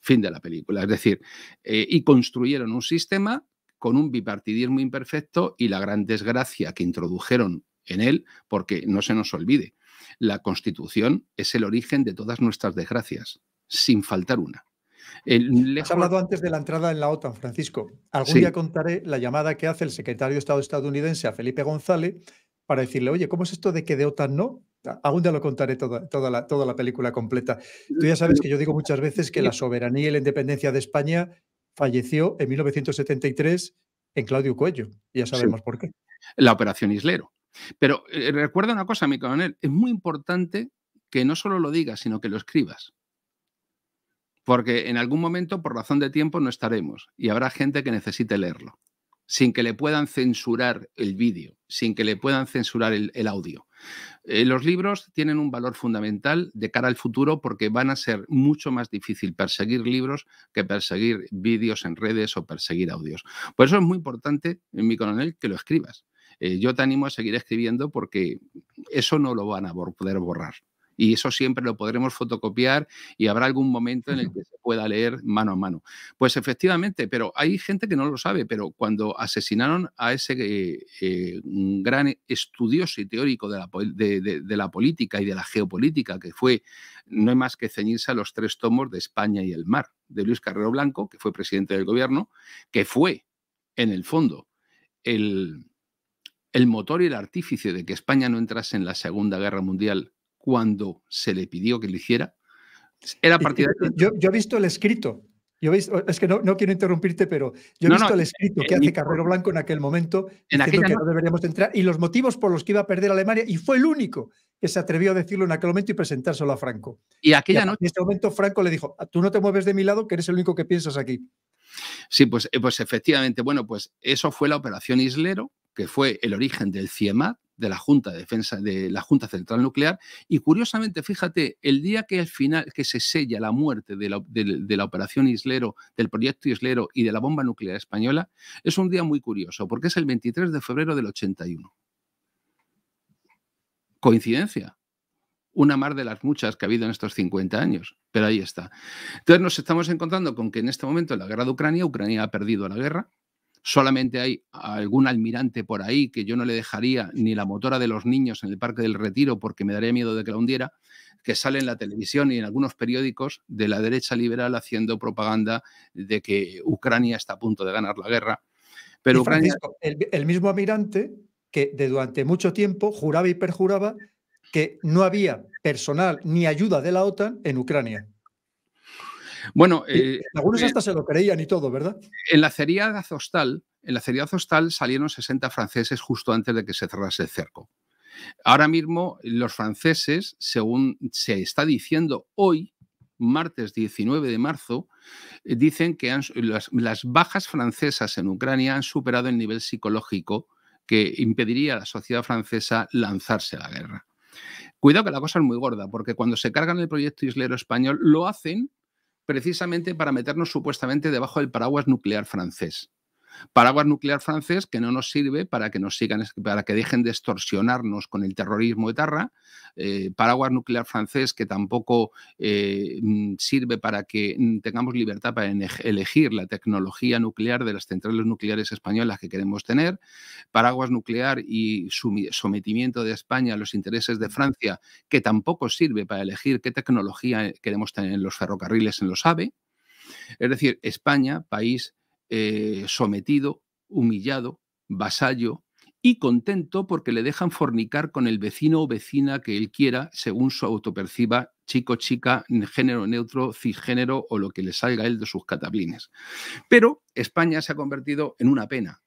Fin de la película. Es decir, eh, y construyeron un sistema con un bipartidismo imperfecto y la gran desgracia que introdujeron en él, porque no se nos olvide, la Constitución es el origen de todas nuestras desgracias, sin faltar una. El Has hablado antes de la entrada en la OTAN, Francisco. Algún día contaré la llamada que hace el secretario de Estado estadounidense a Felipe González para decirle, oye, ¿cómo es esto de que de OTAN no? Ah, aún te lo contaré toda, toda, la, toda la película completa. Tú ya sabes que yo digo muchas veces que la soberanía y la independencia de España falleció en 1973 en Claudio Cuello. Ya sabemos por qué. La operación Islero. Pero eh, recuerda una cosa, mi coronel, es muy importante que no solo lo digas, sino que lo escribas. Porque en algún momento, por razón de tiempo, no estaremos y habrá gente que necesite leerlo sin que le puedan censurar el vídeo, sin que le puedan censurar el, audio. Eh, los libros tienen un valor fundamental de cara al futuro porque van a ser mucho más difícil perseguir libros que perseguir vídeos en redes o perseguir audios. Por eso es muy importante, eh, mi coronel, que lo escribas. Eh, yo te animo a seguir escribiendo porque eso no lo van a poder borrar y eso siempre lo podremos fotocopiar y habrá algún momento en el que se pueda leer mano a mano. Pues efectivamente, pero hay gente que no lo sabe, pero cuando asesinaron a ese eh, eh, gran estudioso y teórico de la, de, la política y de la geopolítica, que fue no hay más que ceñirse a los tres tomos de España y el mar, de Luis Carrero Blanco, que fue presidente del gobierno, que fue, en el fondo, el, el motor y el artífice de que España no entrase en la Segunda Guerra Mundial cuando se le pidió que lo hiciera, pues, era partidario. Yo, he visto el escrito. Yo es que no, quiero interrumpirte, pero yo he visto el escrito que hace Carrero Blanco en aquel momento, en que no deberíamos entrar, y los motivos por los que iba a perder Alemania, y fue el único que se atrevió a decirlo en aquel momento y presentárselo a Franco. Y aquí ya noche. En este momento Franco le dijo, ah, tú no te mueves de mi lado, que eres el único que piensas aquí. Sí, pues, eh, pues efectivamente, bueno, pues eso fue la operación Islero, que fue el origen del CIEMAT, de la Junta Defensa, de la Junta Central Nuclear. Y curiosamente, fíjate, el día que al final que se sella la muerte de la, la operación Islero, del proyecto Islero y de la bomba nuclear española, es un día muy curioso, porque es el 23 de febrero del 81. Coincidencia, una mar de las muchas que ha habido en estos 50 años, pero ahí está. Entonces nos estamos encontrando con que en este momento la guerra de Ucrania, Ucrania ha perdido la guerra, Solamente hay algún almirante por ahí que yo no le dejaría ni la motora de los niños en el Parque del Retiro porque me daría miedo de que la hundiera, que sale en la televisión y en algunos periódicos de la derecha liberal haciendo propaganda de que Ucrania está a punto de ganar la guerra. Pero el, el mismo almirante que de durante mucho tiempo juraba y perjuraba que no había personal ni ayuda de la OTAN en Ucrania. Bueno, eh, algunos eh, hasta se lo creían y todo, ¿verdad? En la cería Hostal, en la salieron 60 franceses justo antes de que se cerrase el cerco. Ahora mismo los franceses, según se está diciendo hoy, martes 19 de marzo, eh, dicen que las, las, bajas francesas en Ucrania han superado el nivel psicológico que impediría a la sociedad francesa lanzarse a la guerra. Cuidado que la cosa es muy gorda, porque cuando se cargan el proyecto islero español lo hacen precisamente para meternos supuestamente debajo del paraguas nuclear francés paraguas nuclear francés que no nos sirve para que nos sigan, para que dejen de extorsionarnos con el terrorismo etarra, eh, paraguas nuclear francés que tampoco eh, mm, sirve para que mm, tengamos libertad para elegir la tecnología nuclear de las centrales nucleares españolas que queremos tener, paraguas nuclear y sometimiento de España a los intereses de Francia que tampoco sirve para elegir qué tecnología queremos tener en los ferrocarriles, en los AVE. Es decir, España, país eh, sometido, humillado, vasallo y contento porque le dejan fornicar con el vecino o vecina que él quiera, según su autoperciba, chico, chica, género neutro, cisgénero o lo que le salga a él de sus catablines. Pero España se ha convertido en una pena,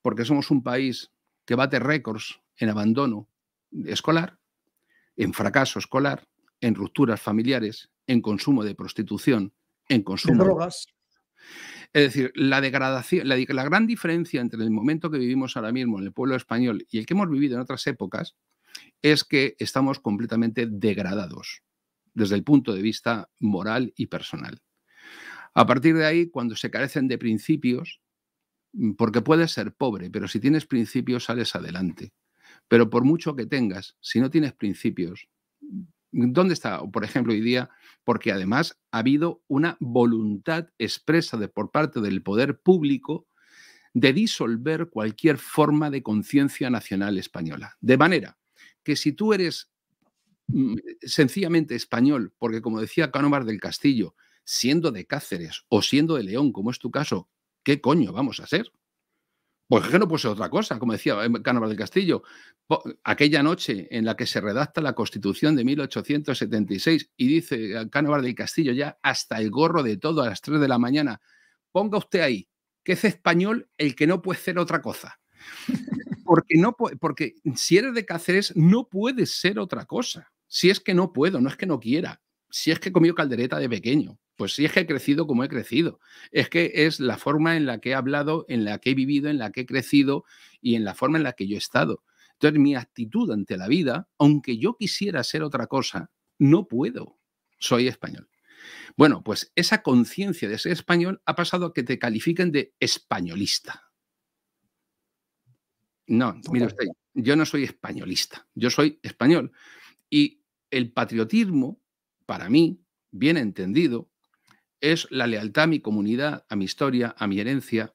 porque somos un país que bate récords en abandono escolar, en fracaso escolar, en rupturas familiares, en consumo de prostitución, en consumo de drogas, es decir, la degradación, la, gran diferencia entre el momento que vivimos ahora mismo en el pueblo español y el que hemos vivido en otras épocas es que estamos completamente degradados desde el punto de vista moral y personal. A partir de ahí, cuando se carecen de principios, mm, porque puedes ser pobre, pero si tienes principios sales adelante. Pero por mucho que tengas, si no tienes principios, ¿Dónde está, por ejemplo, hoy día? Porque además ha habido una voluntad expresa de, por parte del poder público de disolver cualquier forma de conciencia nacional española. De manera que si tú eres mm, sencillamente español, porque como decía Cánovas del Castillo, siendo de Cáceres o siendo de León, como es tu caso, ¿qué coño vamos a ser? Pues que no puede ser otra cosa, como decía eh, Cánovas del Castillo. Aquella noche en la que se redacta la Constitución de 1876 y dice eh, Cánovas del Castillo ya hasta el gorro de todo a las 3 de la mañana, ponga usted ahí que es español el que no puede ser otra cosa. Porque, no, porque si eres de Cáceres no puedes ser otra cosa. Si es que no puedo, no es que no quiera si es que he comido caldereta de pequeño, pues si es que he crecido como he crecido. Es que es la forma en la que he hablado, en la que he vivido, en la que he crecido y en la forma en la que yo he estado. Entonces, mi actitud ante la vida, aunque yo quisiera ser otra cosa, no puedo. Soy español. Bueno, pues esa conciencia de ser español ha pasado a que te califiquen de españolista. No, mira, yo no soy españolista, yo soy español. Y el patriotismo para mí, bien entendido, es la lealtad a mi comunidad, a mi historia, a mi herencia,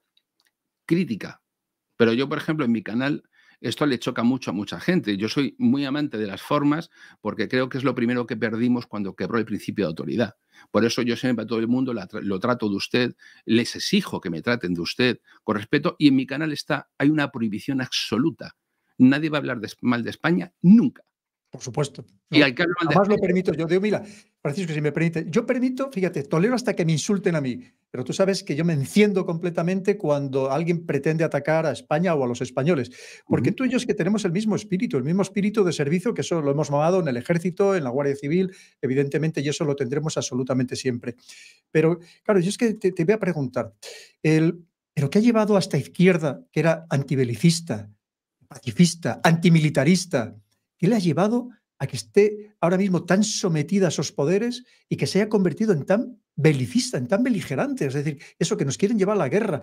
crítica. Pero yo, por ejemplo, en mi canal, esto le choca mucho a mucha gente. Yo soy muy amante de las formas porque creo que es lo primero que perdimos cuando quebró el principio de autoridad. Por eso yo siempre a todo el mundo lo trato de usted, les exijo que me traten de usted con respeto y en mi canal está, hay una prohibición absoluta. Nadie va a hablar mal de España nunca. Por supuesto. Y además lo permito. Yo digo, mira, Francisco, si me permite, yo permito, fíjate, tolero hasta que me insulten a mí, pero tú sabes que yo me enciendo completamente cuando alguien pretende atacar a España o a los españoles, porque tú y yo es que tenemos el mismo espíritu, el mismo espíritu de servicio que eso lo hemos mamado en el ejército, en la Guardia Civil, evidentemente, y eso lo tendremos absolutamente siempre. Pero claro, yo es que te, voy a preguntar, el, ¿pero qué ha llevado a esta izquierda que era antibelicista, pacifista, antimilitarista? ¿Qué le ha llevado a que esté ahora mismo tan sometida a esos poderes y que se haya convertido en tan belicista, en tan beligerante? Es decir, eso que nos quieren llevar a la guerra.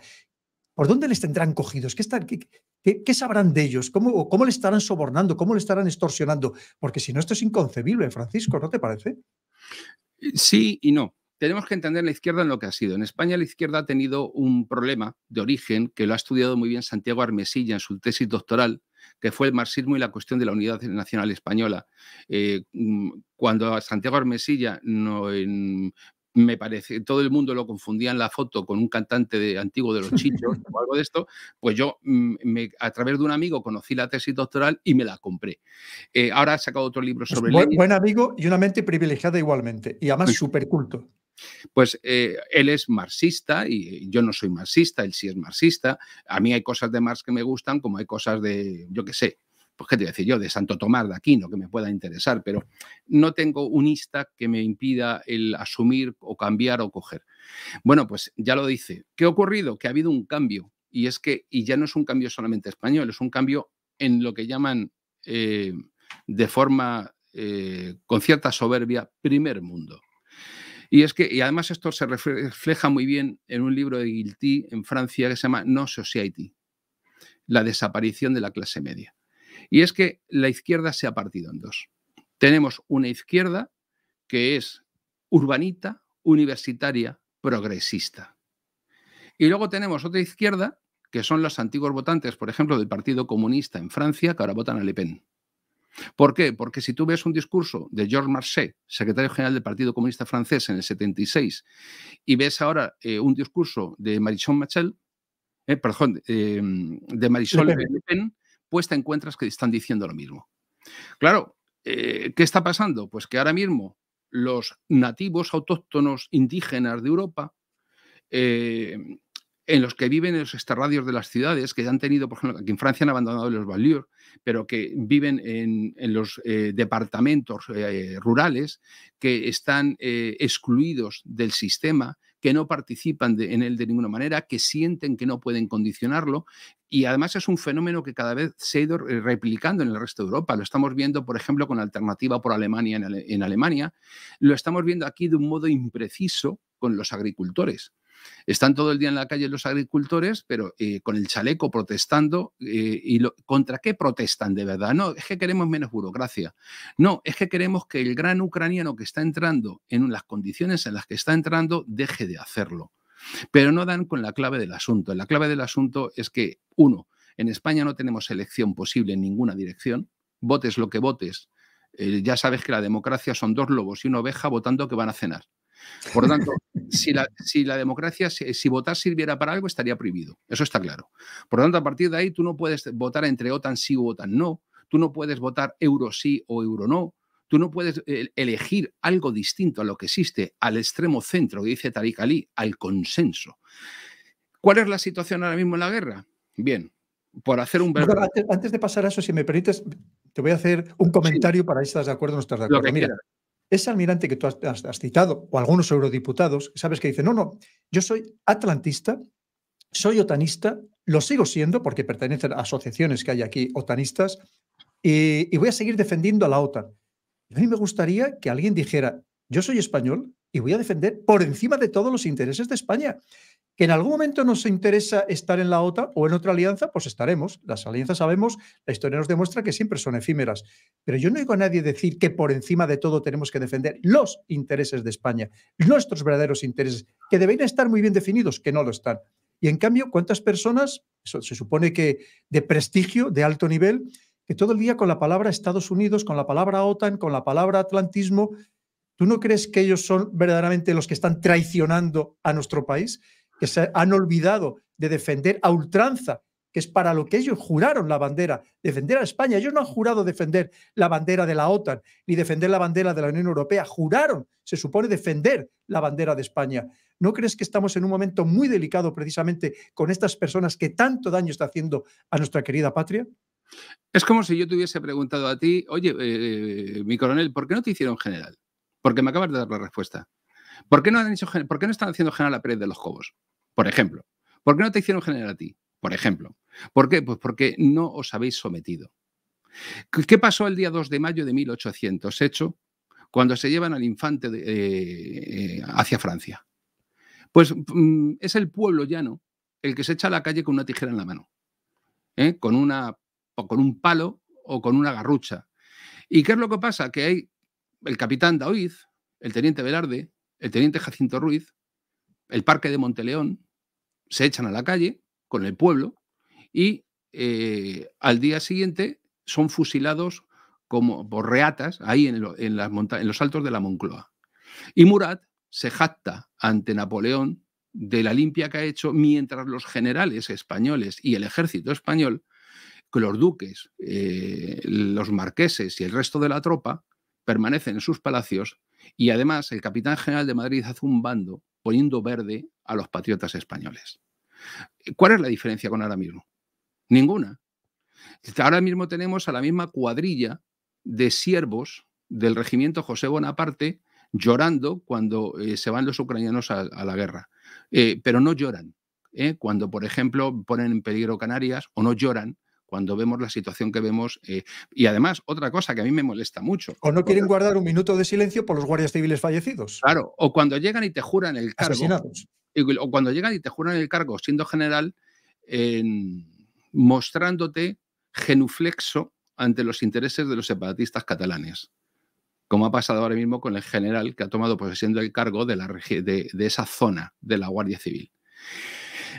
¿Por dónde les tendrán cogidos? ¿Qué, sabrán de ellos? ¿Cómo, ¿Cómo le estarán sobornando? ¿Cómo le estarán extorsionando? Porque si no, esto es inconcebible, Francisco, ¿no te parece? Sí y no tenemos que entender la izquierda en lo que ha sido. En España la izquierda ha tenido un problema de origen que lo ha estudiado muy bien Santiago Armesilla en su tesis doctoral, que fue el marxismo y la cuestión de la unidad nacional española. Eh, mm, cuando Santiago Armesilla me parece, todo el mundo lo confundía en la foto con un cantante de, antiguo de los chichos o algo de esto, pues yo mm, me, a través de un amigo conocí la tesis doctoral y me la compré. Eh, ahora ha sacado otro libro sobre... Pues buen, buen amigo y una mente privilegiada igualmente, y además súper culto. Pues eh, él es marxista y yo no soy marxista, él sí es marxista. A mí hay cosas de Marx que me gustan, como hay cosas de, yo qué sé, pues qué te voy a decir yo, de Santo Tomás de Aquino, que me pueda interesar, pero no tengo un ista que me impida el asumir o cambiar o coger. Bueno, pues ya lo dice. ¿Qué ha ocurrido? Que ha habido un cambio y es que, y ya no es un cambio solamente español, es un cambio en lo que llaman eh, de forma, eh, con cierta soberbia, primer mundo. Y es que, y además esto se refleja muy bien en un libro de Guilty en Francia que se llama No Society, la desaparición de la clase media. Y es que la izquierda se ha partido en dos. Tenemos una izquierda que es urbanita, universitaria, progresista. Y luego tenemos otra izquierda que son los antiguos votantes, por ejemplo, del Partido Comunista en Francia, que ahora votan a Le Pen. ¿Por qué? Porque si tú ves un discurso de Georges Marchais, secretario general del Partido Comunista Francés en el 76, y ves ahora eh, un discurso de Marichon Machel, eh, perdón, em, de Marisol Le Pen, pues te encuentras que están diciendo lo mismo. Claro, eh, ¿qué está pasando? Pues que ahora mismo los nativos autóctonos indígenas de Europa en los que viven en los esterradios de las ciudades, que han tenido, por ejemplo, en Francia han abandonado los banlieues, pero que viven en, los eh, departamentos eh, rurales, que están eh, excluidos del sistema, que no participan en él de ninguna manera, que sienten que no pueden condicionarlo. Y además es un fenómeno que cada vez se ha ido replicando en el resto de Europa. Lo estamos viendo, por ejemplo, con Alternativa por Alemania en Alemania. Lo estamos viendo aquí de un modo impreciso con los agricultores están todo el día en la calle los agricultores, pero eh, con el chaleco protestando. Eh, ¿Y contra qué protestan de verdad? No, es que queremos menos burocracia. No, es que queremos que el gran ucraniano que está entrando en las condiciones en las que está entrando deje de hacerlo. Pero no dan con la clave del asunto. La clave del asunto es que, uno, en España no tenemos elección posible en ninguna dirección. Votes lo que votes. Eh, ya sabes que la democracia son dos lobos y una oveja votando que van a cenar. Por lo tanto, si, la, democracia, si, votar sirviera para algo, estaría prohibido. Eso está claro. Por lo tanto, a partir de ahí, tú no puedes votar entre OTAN sí o OTAN no. Tú no puedes votar euro sí o euro no. Tú no puedes eh, elegir algo distinto a lo que existe, al extremo centro que dice Tariq Ali, al consenso. ¿Cuál es la situación ahora mismo en la guerra? Bien, por hacer un antes, de pasar a eso, si me permites, te voy a hacer un comentario para si estás de acuerdo o no de acuerdo ese almirante que tú has, citado, o algunos eurodiputados, sabes que dicen, no, no, yo soy atlantista, soy otanista, lo sigo siendo porque pertenecen a asociaciones que hay aquí otanistas, y, voy a seguir defendiendo a la OTAN. a mí me gustaría que alguien dijera, yo soy español y voy a defender por encima de todos los intereses de España que en algún momento nos interesa estar en la OTAN o en otra alianza, pues estaremos. Las alianzas sabemos, la historia nos demuestra que siempre son efímeras. Pero yo no oigo a nadie decir que por encima de todo tenemos que defender los intereses de España, nuestros verdaderos intereses, que deberían estar muy bien definidos, que no lo están. Y en cambio, ¿cuántas personas, se supone que de prestigio, de alto nivel, que todo el día con la palabra Estados Unidos, con la palabra OTAN, con la palabra Atlantismo, ¿tú no crees que ellos son verdaderamente los que están traicionando a nuestro país? que se han olvidado de defender a ultranza, que es para lo que ellos juraron la bandera, defender a España. Ellos no han jurado defender la bandera de la OTAN ni defender la bandera de la Unión Europea, juraron, se supone, defender la bandera de España. ¿No crees que estamos en un momento muy delicado precisamente con estas personas que tanto daño está haciendo a nuestra querida patria? Es como si yo te hubiese preguntado a ti, oye, eh, eh, mi coronel, ¿por qué no te hicieron general? Porque me acabas de dar la respuesta. ¿Por qué no, han qué no están haciendo general a Pérez de los Cobos? Por ejemplo. ¿Por qué no te hicieron general a ti? Por ejemplo. ¿Por qué? Pues porque no os habéis sometido. ¿Qué pasó el día 2 de mayo de 1808 cuando se llevan al infante eh, eh, hacia Francia? Pues mm, es el pueblo llano el que se echa a la calle con una tijera en la mano, ¿eh? con, una, o con un palo o con una garrucha. ¿Y qué es lo que pasa? Que hay el capitán Daoiz, el teniente Velarde, el teniente Jacinto Ruiz, el parque de Monteleón, se echan a la calle con el pueblo y eh, al día siguiente son fusilados como borreatas ahí en, los altos de la Moncloa. Y Murat se jacta ante Napoleón de la limpia que ha hecho mientras los generales españoles y el ejército español, los duques, eh, los marqueses y el resto de la tropa permanecen en sus palacios y además, el capitán general de Madrid hace un bando poniendo verde a los patriotas españoles. ¿Cuál es la diferencia con ahora mismo? Ninguna. Ahora mismo tenemos a la misma cuadrilla de siervos del regimiento José Bonaparte llorando cuando eh, se van los ucranianos a, la guerra. Eh, pero no lloran, ¿eh? cuando, por ejemplo, ponen en peligro Canarias o no lloran cuando vemos la situación que vemos. Eh, y además, otra cosa que a mí me molesta mucho. O no quieren guardar un minuto de silencio por los guardias civiles fallecidos. Claro, o cuando llegan y te juran el cargo. O cuando llegan y te juran el cargo siendo general, mostrándote genuflexo ante los intereses de los separatistas catalanes como ha pasado ahora mismo con el general que ha tomado posesión del cargo de esa zona de la Guardia Civil.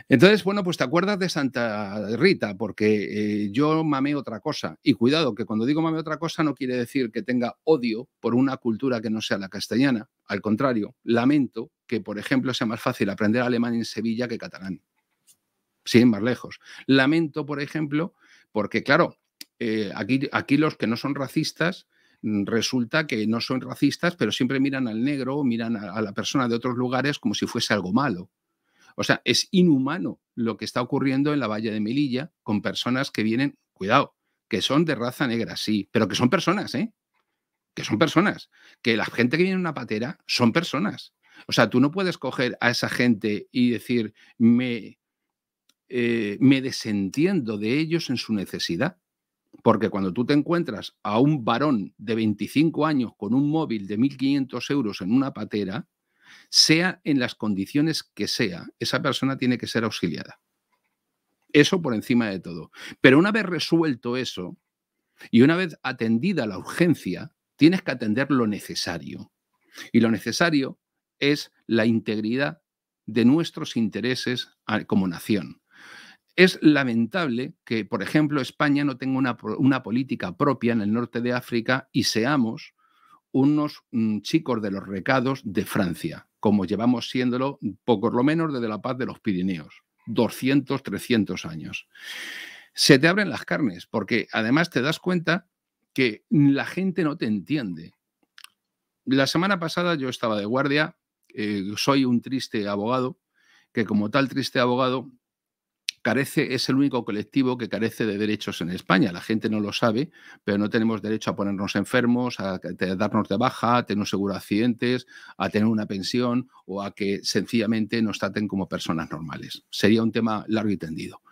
Entonces, bueno, pues te acuerdas de Santa Rita, porque eh, yo mamé otra cosa. Y cuidado, que cuando digo mamé otra cosa no quiere decir que tenga odio por una cultura que no sea la castellana. Al contrario, lamento que, por ejemplo, sea más fácil aprender alemán en Sevilla que catalán. Sí, más lejos. Lamento, por ejemplo, porque, claro, eh, aquí, aquí los que no son racistas mm, resulta que no son racistas, pero siempre miran al negro, miran a la persona de otros lugares como si fuese algo malo. O sea, es inhumano lo que está ocurriendo en la valla de Melilla con personas que vienen, cuidado, que son de raza negra, sí, pero que son personas, ¿eh? Que son personas. Que la gente que viene en una patera son personas. O sea, tú no puedes coger a esa gente y decir, me, eh, me desentiendo de ellos en su necesidad. Porque cuando tú te encuentras a un varón de 25 años con un móvil de 1.500 euros en una patera, sea en las condiciones que sea, esa persona tiene que ser auxiliada. Eso por encima de todo. Pero una vez resuelto eso y una vez atendida la urgencia, tienes que atender lo necesario. Y lo necesario es la integridad de nuestros intereses como nación. Es lamentable que, por ejemplo, España no tenga una, política propia en el norte de África y seamos unos mm, chicos de los recados de Francia, como llevamos siéndolo por lo menos desde la paz de los Pirineos, 200, 300 años. Se te abren las carnes, porque además te das cuenta que la gente no te entiende. La semana pasada yo estaba de guardia, eh, soy un triste abogado, que como tal triste abogado carece, es el único colectivo que carece de derechos en España. La gente no lo sabe, pero no tenemos derecho a ponernos enfermos, a, darnos de baja, a tener un seguro de accidentes, a tener una pensión o a que sencillamente nos traten como personas normales. Sería un tema largo y tendido.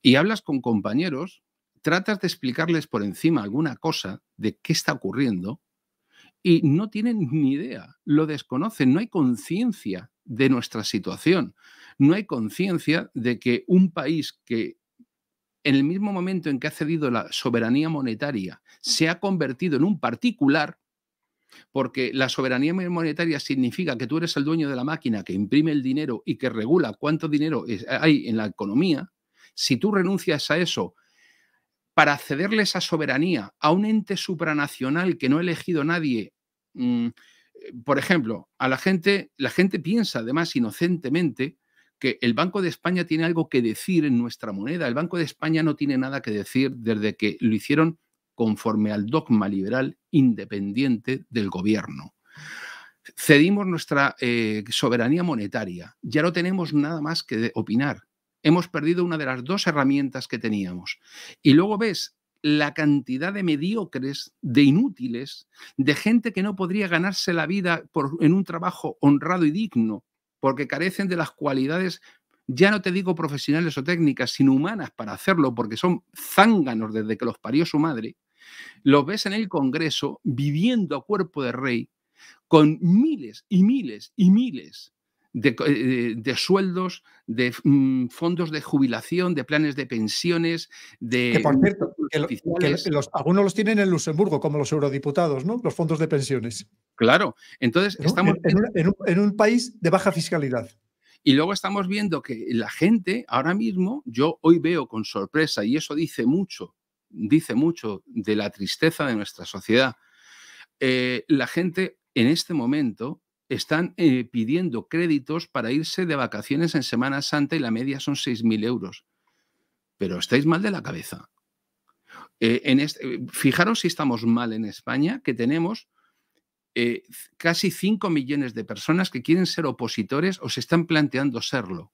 Y hablas con compañeros, tratas de explicarles por encima alguna cosa de qué está ocurriendo y no tienen ni idea, lo desconocen, no hay conciencia de nuestra situación. No hay conciencia de que un país que en el mismo momento en que ha cedido la soberanía monetaria se ha convertido en un particular, porque la soberanía monetaria significa que tú eres el dueño de la máquina que imprime el dinero y que regula cuánto dinero hay en la economía, si tú renuncias a eso para cederle esa soberanía a un ente supranacional que no ha elegido nadie, mm, por ejemplo, a la gente, la gente piensa además inocentemente que el Banco de España tiene algo que decir en nuestra moneda. El Banco de España no tiene nada que decir desde que lo hicieron conforme al dogma liberal independiente del gobierno. Cedimos nuestra eh, soberanía monetaria. Ya no tenemos nada más que opinar. Hemos perdido una de las dos herramientas que teníamos. Y luego ves la cantidad de mediocres, de inútiles, de gente que no podría ganarse la vida por, en un trabajo honrado y digno, porque carecen de las cualidades, ya no te digo profesionales o técnicas, sino humanas para hacerlo, porque son zánganos desde que los parió su madre, los ves en el Congreso viviendo a cuerpo de rey con miles y miles y miles eh, de, sueldos, de mm, fondos de jubilación, de planes de pensiones, de... Que por cierto, los, algunos los tienen en Luxemburgo, como los eurodiputados, ¿no? Los fondos de pensiones. Claro, entonces estamos... En, un, país de baja fiscalidad. Y luego estamos viendo que la gente ahora mismo, yo hoy veo con sorpresa, y eso dice mucho, dice mucho de la tristeza de nuestra sociedad, eh, la gente en este momento están eh, pidiendo créditos para irse de vacaciones en Semana Santa y la media son 6.000 euros. Pero estáis mal de la cabeza. Eh, en eh, fijaros si estamos mal en España, que tenemos casi 5 millones de personas que quieren ser opositores o se están planteando serlo,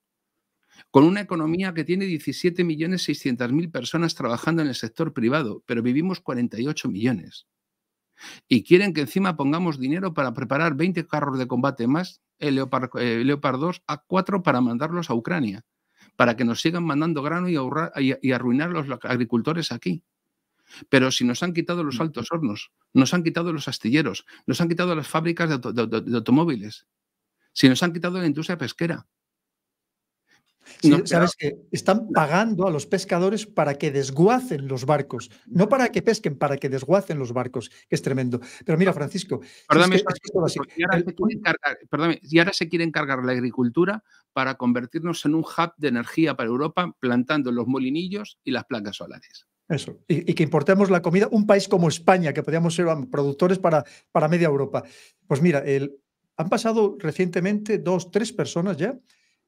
con una economía que tiene 17.600.000 personas trabajando en el sector privado, pero vivimos 48 millones. Y quieren que encima pongamos dinero para preparar 20 carros de combate más, el Leopard, 2 A4, para mandarlos a Ucrania, para que nos sigan mandando grano y, arruinar los agricultores aquí. Pero si nos han quitado los mm. altos hornos, nos han quitado los astilleros, nos han quitado las fábricas de automóviles, si nos han quitado la industria pesquera, Sabes que están pagando a los pescadores para que desguacen los barcos, no para que pesquen, para que desguacen los barcos, que es tremendo. Pero mira, Francisco, si y, ahora se quiere encargar la agricultura para convertirnos en un hub de energía para Europa, plantando los molinillos y las placas solares. Eso, y, que importemos la comida, un país como España, que podríamos ser productores para, para media Europa. Pues mira, han pasado recientemente dos, tres personas ya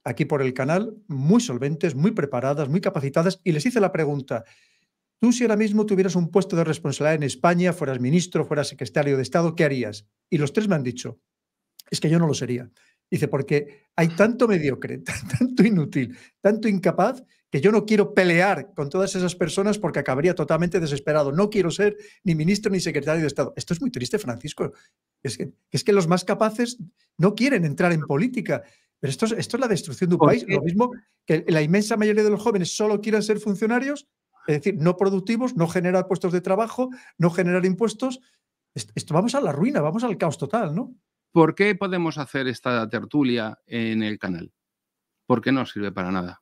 aquí por el canal, muy solventes, muy preparadas, muy capacitadas, y les hice la pregunta, tú si ahora mismo tuvieras un puesto de responsabilidad en España, fueras ministro, fueras secretario de Estado, ¿qué harías? Y los tres me han dicho, es que yo no lo sería. Dice, porque hay tanto mediocre, tanto inútil, tanto incapaz, que yo no quiero pelear con todas esas personas porque acabaría totalmente desesperado. No quiero ser ni ministro ni secretario de Estado. Esto es muy triste, Francisco. Es que, es que los más capaces no quieren entrar en política. Pero esto es, la destrucción de un país. Lo mismo que la inmensa mayoría de los jóvenes solo quieran ser funcionarios, es decir, no productivos, no generar puestos de trabajo, no generar impuestos. Esto, vamos a la ruina, vamos al caos total, ¿no? ¿Por qué podemos hacer esta tertulia en el canal? Porque no sirve para nada.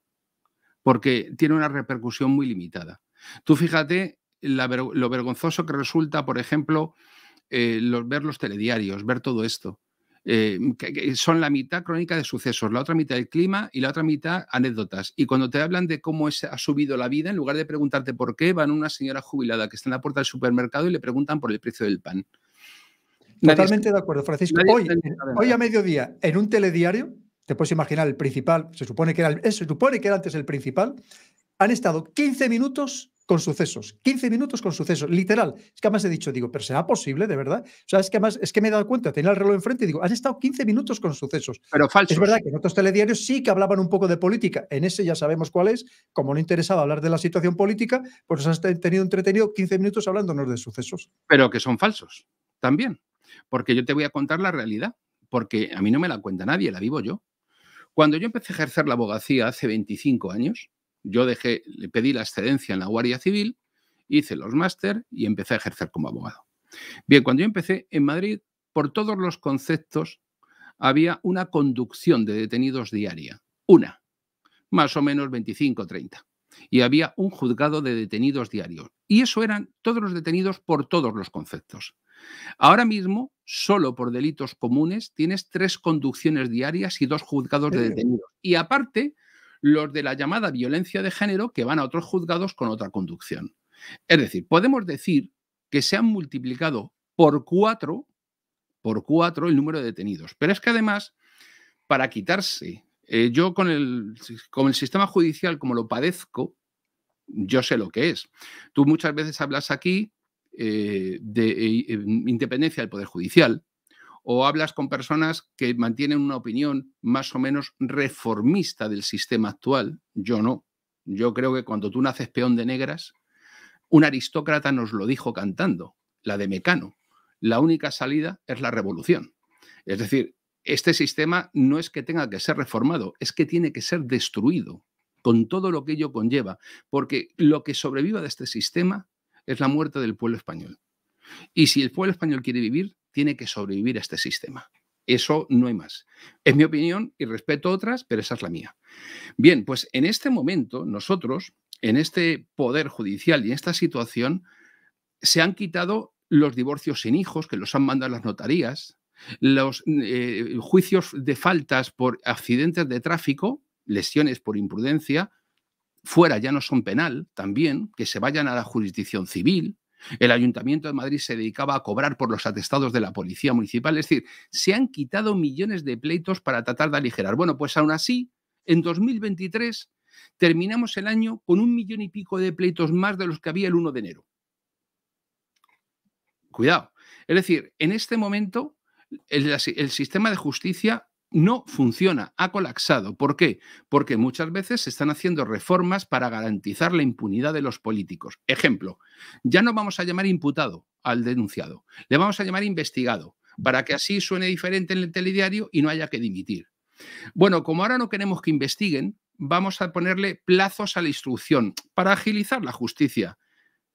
Porque tiene una repercusión muy limitada. Tú fíjate lo vergonzoso que resulta, por ejemplo, eh, ver los telediarios, ver todo esto. Eh, mm, que, son la mitad crónica de sucesos, la otra mitad del clima y la otra mitad anécdotas. Y cuando te hablan de cómo ha subido la vida, en lugar de preguntarte por qué, van una señora jubilada que está en la puerta del supermercado y le preguntan por el precio del pan. Totalmente de acuerdo, Francisco. Hoy, a mediodía, en un telediario, te puedes imaginar el principal, se supone que era, eh, se supone que era antes el principal, han estado 15 minutos con sucesos. 15 minutos con sucesos, literal. Es que además he dicho, digo, pero será posible, de verdad. O sea, es que además es que me he dado cuenta, tenía el reloj enfrente y digo, han estado 15 minutos con sucesos. Pero falso. Es verdad que en otros telediarios sí que hablaban un poco de política. En ese ya sabemos cuál es. Como no interesaba hablar de la situación política, pues nos han tenido entretenido 15 minutos hablándonos de sucesos. Pero que son falsos también. Porque yo te voy a contar la realidad. Porque a mí no me la cuenta nadie, la vivo yo. Cuando yo empecé a ejercer la abogacía hace 25 años, yo dejé, le pedí la excedencia en la Guardia Civil, hice los máster y empecé a ejercer como abogado. Bien, cuando yo empecé en Madrid, por todos los conceptos había una conducción de detenidos diaria, una, más o menos 25 o 30. Y había un juzgado de detenidos diarios Y eso eran todos los detenidos por todos los conceptos. Ahora mismo, solo por delitos comunes, tienes tres conducciones diarias y dos juzgados de detenidos. Y aparte, los de la llamada violencia de género que van a otros juzgados con otra conducción. Es decir, podemos decir que se han multiplicado por cuatro, por cuatro el número de detenidos. Pero es que además, para quitarse, eh, yo con el, sistema judicial como lo padezco, yo sé lo que es. Tú muchas veces hablas aquí eh, de eh, independencia del Poder Judicial o hablas con personas que mantienen una opinión más o menos reformista del sistema actual. Yo no. Yo creo que cuando tú naces peón de negras, un aristócrata nos lo dijo cantando, la de Mecano. La única salida es la revolución. Es decir, este sistema no es que tenga que ser reformado, es que tiene que ser destruido con todo lo que ello conlleva, porque lo que sobreviva de este sistema es la muerte del pueblo español. Y si el pueblo español quiere vivir, tiene que sobrevivir a este sistema. Eso no hay más. Es mi opinión y respeto otras, pero esa es la mía. Bien, pues en este momento nosotros, en este poder judicial y en esta situación, se han quitado los divorcios sin hijos, que los han mandado las notarías, los eh, juicios de faltas por accidentes de tráfico, lesiones por imprudencia, fuera ya no son penal, también, que se vayan a la jurisdicción civil, el Ayuntamiento de Madrid se dedicaba a cobrar por los atestados de la Policía Municipal, es decir, se han quitado millones de pleitos para tratar de aligerar. Bueno, pues aún así, en 2023 terminamos el año con un millón y pico de pleitos más de los que había el 1 de enero. Cuidado. Es decir, en este momento el, sistema de justicia no funciona, ha colapsado. ¿Por qué? Porque muchas veces se están haciendo reformas para garantizar la impunidad de los políticos. Ejemplo, ya no vamos a llamar imputado al denunciado, le vamos a llamar investigado, para que así suene diferente en el telediario y no haya que dimitir. Bueno, como ahora no queremos que investiguen, vamos a ponerle plazos a la instrucción para agilizar la justicia.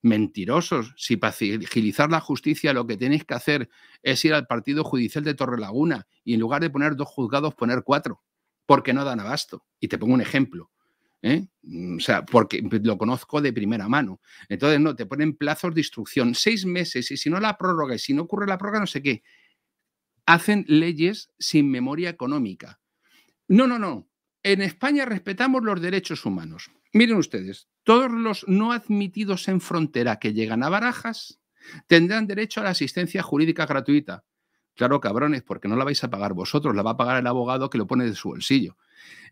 Mentirosos, si para agilizar la justicia lo que tenéis que hacer es ir al partido judicial de Torrelaguna y en lugar de poner dos juzgados, poner cuatro, porque no dan abasto. Y te pongo un ejemplo. ¿eh? Mm, o sea, porque lo conozco de primera mano. Entonces, no, te ponen plazos de instrucción, seis meses, y si no la prórroga, y si no ocurre la prórroga, no sé qué. Hacen leyes sin memoria económica. No, no, no. En España respetamos los derechos humanos. Miren ustedes, todos los no admitidos en frontera que llegan a Barajas tendrán derecho a la asistencia jurídica gratuita. Claro, cabrones, porque no la vais a pagar vosotros, la va a pagar el abogado que lo pone de su bolsillo.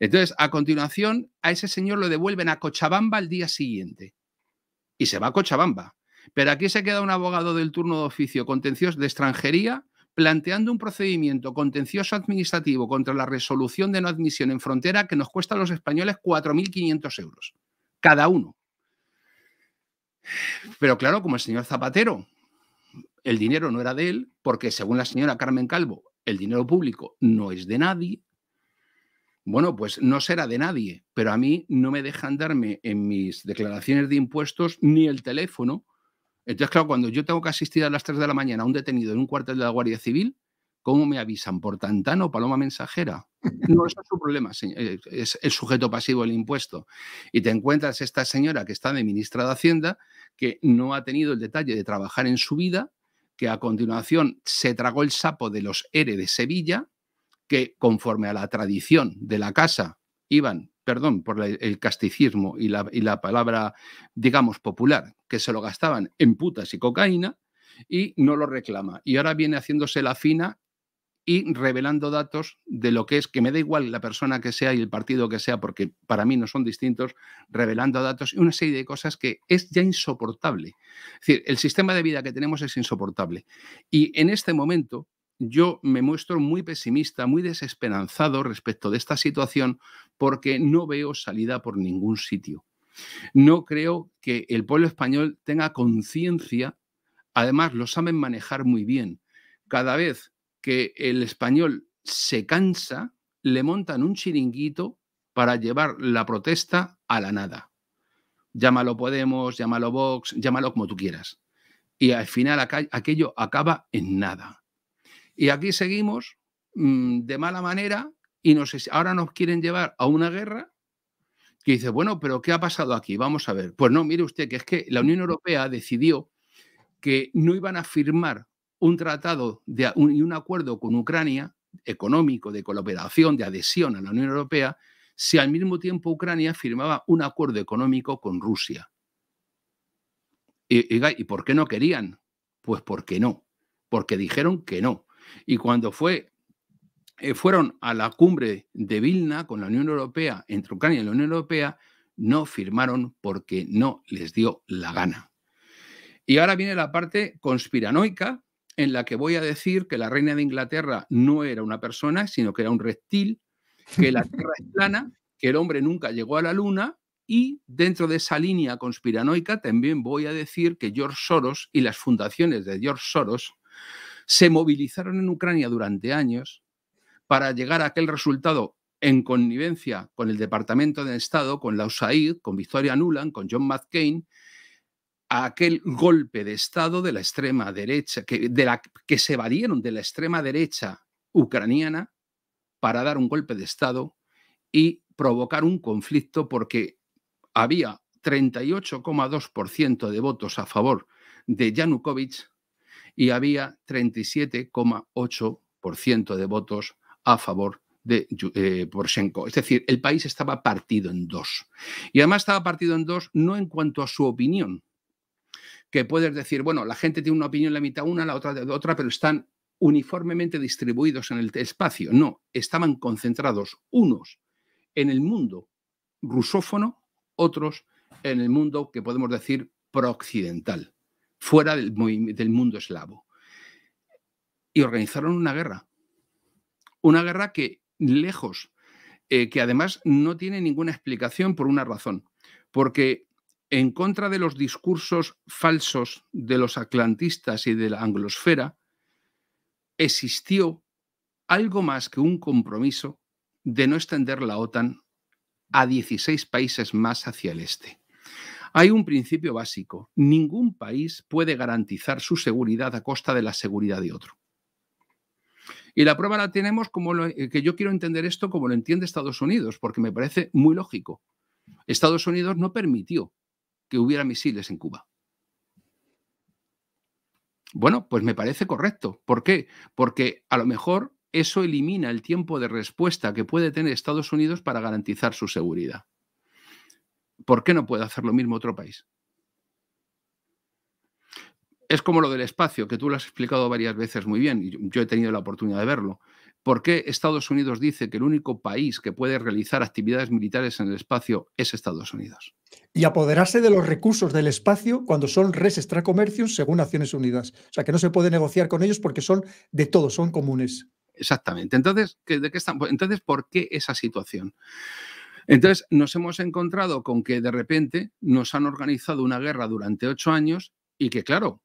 Entonces, a continuación, a ese señor lo devuelven a Cochabamba al día siguiente. Y se va a Cochabamba. Pero aquí se queda un abogado del turno de oficio contencioso de extranjería planteando un procedimiento contencioso administrativo contra la resolución de no admisión en frontera que nos cuesta a los españoles 4.500 euros, cada uno. Pero claro, como el señor Zapatero, el dinero no era de él, porque según la señora Carmen Calvo, el dinero público no es de nadie. Bueno, pues no será de nadie, pero a mí no me dejan darme en mis declaraciones de impuestos ni el teléfono, entonces, claro, cuando yo tengo que asistir a las 3 de la mañana a un detenido en un cuartel de la Guardia Civil, ¿cómo me avisan? ¿Por Tantano Paloma Mensajera? No, eso es su problema, eh, es el sujeto pasivo del impuesto. Y te encuentras esta señora que está de ministra de Hacienda, que no ha tenido el detalle de trabajar en su vida, que a continuación se tragó el sapo de los ERE de Sevilla, que conforme a la tradición de la casa iban perdón por el casticismo y la, palabra, digamos, popular, que se lo gastaban en putas y cocaína y no lo reclama. Y ahora viene haciéndose la fina y revelando datos de lo que es, que me da igual la persona que sea y el partido que sea, porque para mí no son distintos, revelando datos y una serie de cosas que es ya insoportable. Es decir, el sistema de vida que tenemos es insoportable. Y en este momento, yo me muestro muy pesimista, muy desesperanzado respecto de esta situación porque no veo salida por ningún sitio. No creo que el pueblo español tenga conciencia, además lo saben manejar muy bien. Cada vez que el español se cansa, le montan un chiringuito para llevar la protesta a la nada. Llámalo Podemos, llámalo Vox, llámalo como tú quieras. Y al final aquello acaba en nada. Y aquí seguimos mm, de mala manera y ahora nos quieren llevar a una guerra que dice, bueno, pero ¿qué ha pasado aquí? Vamos a ver. Pues no, mire usted, que es que la Unión Europea decidió que no iban a firmar un tratado y un, acuerdo con Ucrania económico, de cooperación, de adhesión a la Unión Europea, si al mismo tiempo Ucrania firmaba un acuerdo económico con Rusia. y por qué no querían? Pues porque no, porque dijeron que no. Y cuando fue, eh, fueron a la cumbre de Vilna con la Unión Europea, entre Ucrania y la Unión Europea, no firmaron porque no les dio la gana. Y ahora viene la parte conspiranoica en la que voy a decir que la reina de Inglaterra no era una persona, sino que era un reptil, que la Tierra es plana, que el hombre nunca llegó a la Luna y dentro de esa línea conspiranoica también voy a decir que George Soros y las fundaciones de George Soros se movilizaron en Ucrania durante años para llegar a aquel resultado en connivencia con el Departamento de Estado, con la USAID, con Victoria Nuland, con John McCain, a aquel golpe de Estado de la extrema derecha, que, que se valieron de la extrema derecha ucraniana para dar un golpe de Estado y provocar un conflicto porque había 38,2% de votos a favor de Yanukovych y había 37,8% de votos a favor de eh, Poroshenko. Es decir, el país estaba partido en dos. Y además estaba partido en dos no en cuanto a su opinión, que puedes decir, bueno, la gente tiene una opinión, la mitad una, la otra de otra, pero están uniformemente distribuidos en el espacio. No, estaban concentrados unos en el mundo rusófono, otros en el mundo que podemos decir prooccidental fuera del, mundo eslavo. Y organizaron una guerra. Una guerra que, lejos, eh, que además no tiene ninguna explicación por una razón. Porque en contra de los discursos falsos de los atlantistas y de la anglosfera, existió algo más que un compromiso de no extender la OTAN a 16 países más hacia el este. Hay un principio básico. Ningún país puede garantizar su seguridad a costa de la seguridad de otro. Y la prueba la tenemos como lo, eh, que yo quiero entender esto como lo entiende Estados Unidos, porque me parece muy lógico. Estados Unidos no permitió que hubiera misiles en Cuba. Bueno, pues me parece correcto. ¿Por qué? Porque a lo mejor eso elimina el tiempo de respuesta que puede tener Estados Unidos para garantizar su seguridad. ¿Por qué no puede hacer lo mismo otro país? Es como lo del espacio, que tú lo has explicado varias veces muy bien, y yo he tenido la oportunidad de verlo. ¿Por qué Estados Unidos dice que el único país que puede realizar actividades militares en el espacio es Estados Unidos? Y apoderarse de los recursos del espacio cuando son res extracomercios según Naciones Unidas. O sea, que no se puede negociar con ellos porque son de todos, son comunes. Exactamente. Entonces, ¿de qué Entonces, ¿por qué esa situación? Entonces, nos hemos encontrado con que de repente nos han organizado una guerra durante ocho años y que, claro,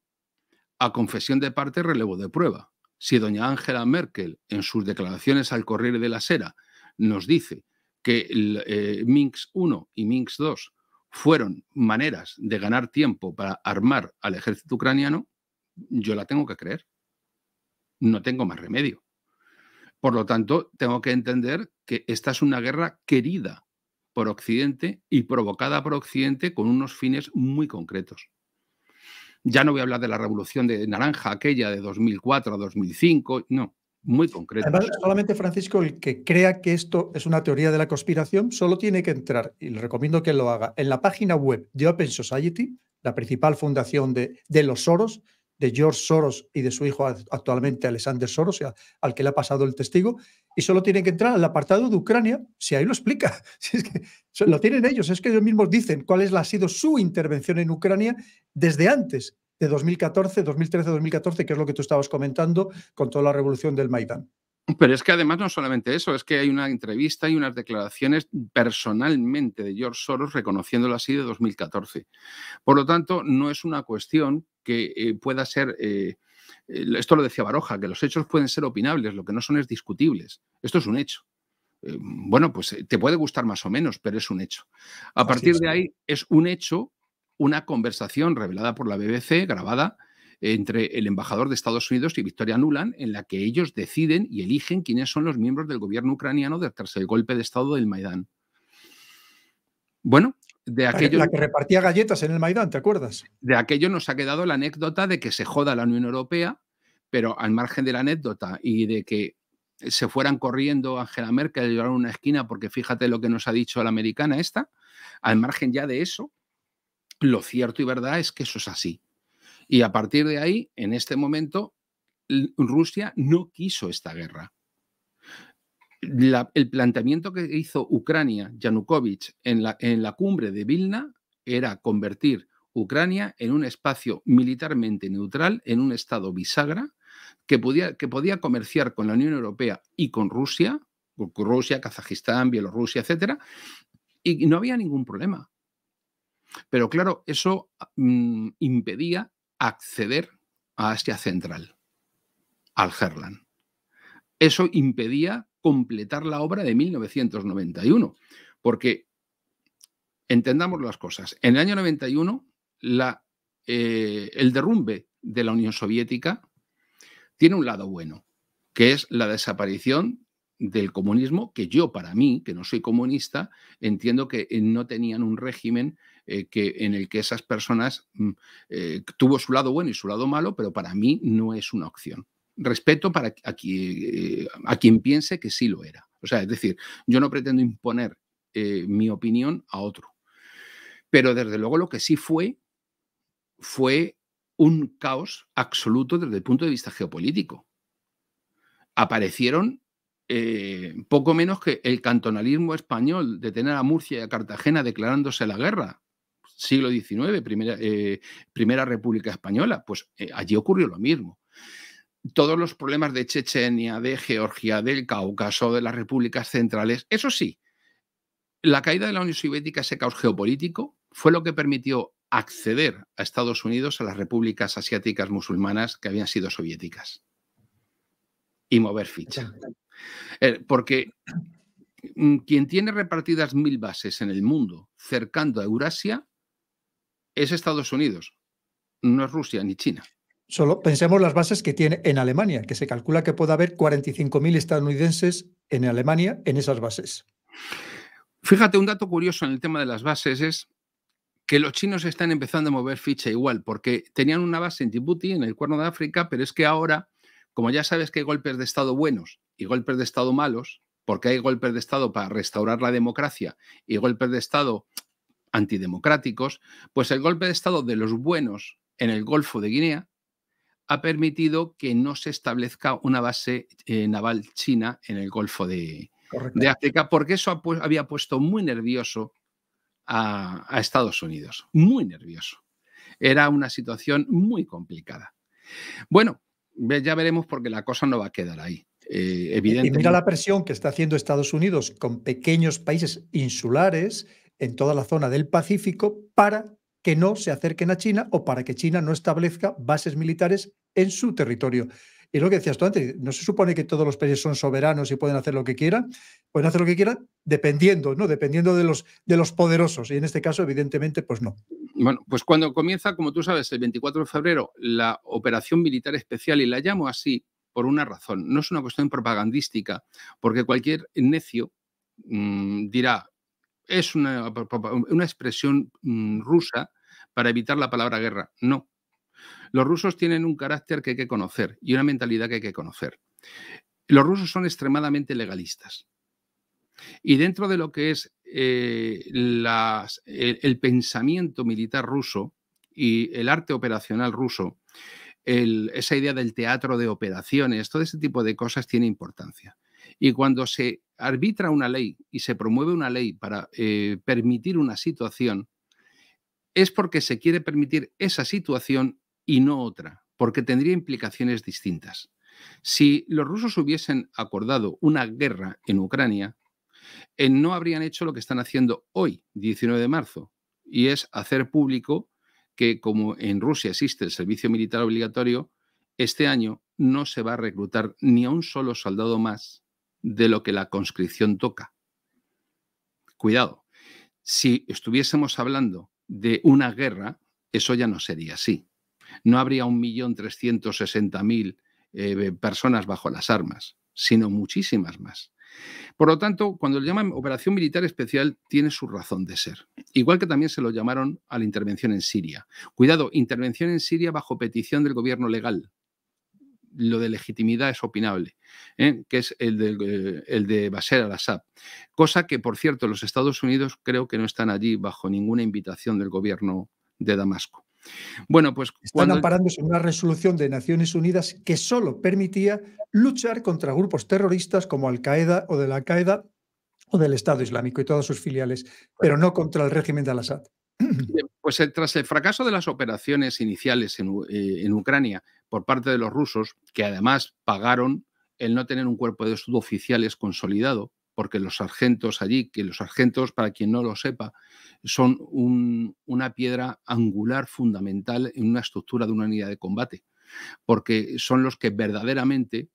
a confesión de parte, relevo de prueba. Si doña Angela Merkel, en sus declaraciones al Corriere de la Sera, nos dice que el eh, Minsk 1 y Minsk II fueron maneras de ganar tiempo para armar al ejército ucraniano, yo la tengo que creer. No tengo más remedio. Por lo tanto, tengo que entender que esta es una guerra querida por Occidente y provocada por Occidente con unos fines muy concretos. Ya no voy a hablar de la revolución de naranja aquella de 2004 a 2005, no, muy concreto. solamente Francisco, el que crea que esto es una teoría de la conspiración, solo tiene que entrar, y le recomiendo que lo haga, en la página web de Open Society, la principal fundación de, los oros, de George Soros y de su hijo actualmente Alexander Soros, al que le ha pasado el testigo, y solo tienen que entrar al apartado de Ucrania, si ahí lo explica, lo tienen ellos, es que ellos mismos dicen cuál es, ha sido su intervención en Ucrania desde antes de 2014, 2013, 2014, que es lo que tú estabas comentando con toda la revolución del Maidán. Pero es que además no solamente eso, es que hay una entrevista y unas declaraciones personalmente de George Soros reconociéndolo así de 2014. Por lo tanto, no es una cuestión que eh, pueda ser... Eh, esto lo decía Baroja, que los hechos pueden ser opinables, lo que no son es discutibles. Esto es un hecho. Eh, bueno, pues te puede gustar más o menos, pero es un hecho. A partir de ahí es un hecho, una conversación revelada por la BBC, grabada, entre el embajador de Estados Unidos y Victoria Nuland, en la que ellos deciden y eligen quiénes son los miembros del gobierno ucraniano tras el golpe de Estado del Maidán. Bueno, de aquello, la que repartía galletas en el Maidán, ¿te acuerdas? De aquello nos ha quedado la anécdota de que se joda la Unión Europea, pero al margen de la anécdota y de que se fueran corriendo Angela Merkel a llevar una esquina porque fíjate lo que nos ha dicho la americana esta, al margen ya de eso, lo cierto y verdad es que eso es así. Y a partir de ahí, en este momento, Rusia no quiso esta guerra. el planteamiento que hizo Ucrania, Yanukovych, en la, cumbre de Vilna era convertir Ucrania en un espacio militarmente neutral, en un estado bisagra, que podía, comerciar con la Unión Europea y con Rusia, con Rusia, Kazajistán, Bielorrusia, etcétera, y no había ningún problema. Pero claro, eso mm, impedía acceder a Asia Central, al Herland. Eso impedía completar la obra de 1991, porque entendamos las cosas. En el año 91, eh, el derrumbe de la Unión Soviética tiene un lado bueno, que es la desaparición del comunismo, que yo para mí, que no soy comunista, entiendo que no tenían un régimen eh, en el que esas personas mm, eh, tuvo su lado bueno y su lado malo, pero para mí no es una opción. Respeto para a, eh, a quien piense que sí lo era. O sea, es decir, yo no pretendo imponer mi opinión a otro. Pero desde luego lo que sí fue fue un caos absoluto desde el punto de vista geopolítico. Aparecieron poco menos que el cantonalismo español de tener a Murcia y a Cartagena declarándose la guerra siglo XIX, eh, primera, República Española, pues eh, allí ocurrió lo mismo. Todos los problemas de Chechenia, de Georgia, del Cáucaso, de las repúblicas centrales, eso sí, la caída de la Unión Soviética, ese caos geopolítico, fue lo que permitió acceder a Estados Unidos a las repúblicas asiáticas musulmanas que habían sido soviéticas y mover ficha. Eh, porque quien tiene repartidas mil bases en el mundo cercando a Eurasia es Estados Unidos, no es Rusia ni China. Solo pensemos las bases que tiene en Alemania, que se calcula que puede haber 45.000 estadounidenses en Alemania en esas bases. Fíjate, un dato curioso en el tema de las bases es que los chinos están empezando a mover ficha igual, porque tenían una base en Djibouti, en el Cuerno de África, pero es que ahora, como ya sabes que hay golpes de Estado buenos y golpes de Estado malos, porque hay golpes de Estado para restaurar la democracia y golpes de Estado antidemocráticos, pues el golpe de Estado de los buenos en el Golfo de Guinea ha permitido que no se establezca una base eh, naval china en el Golfo de, África, porque eso había puesto muy nervioso a, Estados Unidos, muy nervioso. Era una situación muy complicada. Bueno, ya veremos porque la cosa no va a quedar ahí. evidentemente. Eh, y mira la presión que está haciendo Estados Unidos con pequeños países insulares en toda la zona del Pacífico para que no se acerquen a China o para que China no establezca bases militares en su territorio. Y lo que decías tú antes, no se supone que todos los países son soberanos y pueden hacer lo que quieran, pueden hacer lo que quieran dependiendo, ¿no? Dependiendo de los, de los poderosos. Y en este caso, evidentemente, pues no. Bueno, pues cuando comienza, como tú sabes, el 24 de febrero, la operación militar especial, y la llamo así por una razón, no es una cuestión propagandística, porque cualquier necio mm, dirá, es una, expresión mm, rusa para evitar la palabra guerra. No. Los rusos tienen un carácter que hay que conocer y una mentalidad que hay que conocer. Los rusos son extremadamente legalistas. Y dentro de lo que es eh, el, pensamiento militar ruso y el arte operacional ruso, esa idea del teatro de operaciones, todo ese tipo de cosas tiene importancia. Y cuando se arbitra una ley y se promueve una ley para eh, permitir una situación, es porque se quiere permitir esa situación y no otra, porque tendría implicaciones distintas. Si los rusos hubiesen acordado una guerra en Ucrania, eh, no habrían hecho lo que están haciendo hoy, 19 de marzo, y es hacer público que como en Rusia existe el servicio militar obligatorio, este año no se va a reclutar ni a un solo soldado más de lo que la conscripción toca. Cuidado, si estuviésemos hablando de una guerra, eso ya no sería así. No habría 1.360.000 mil eh, personas bajo las armas, sino muchísimas más. Por lo tanto, cuando lo llaman operación militar especial, tiene su razón de ser. Igual que también se lo llamaron a la intervención en Siria. Cuidado, intervención en Siria bajo petición del gobierno legal, lo de legitimidad es opinable, ¿eh? que es el de, eh, el de Bashar al-Assad. Cosa que, por cierto, los Estados Unidos creo que no están allí bajo ninguna invitación del gobierno de Damasco. Bueno, pues. Están cuando... en una resolución de Naciones Unidas que solo permitía luchar contra grupos terroristas como Al-Qaeda o de la Al-Qaeda o del Estado Islámico y todas sus filiales, pero no contra el régimen de Al-Assad. Pues eh, tras el fracaso de las operaciones iniciales eh, en, Ucrania por parte de los rusos, que además pagaron el no tener un cuerpo de suboficiales consolidado, porque los sargentos allí, que los sargentos, para quien no lo sepa, son una piedra angular fundamental en una estructura de una unidad de combate, porque son los que verdaderamente,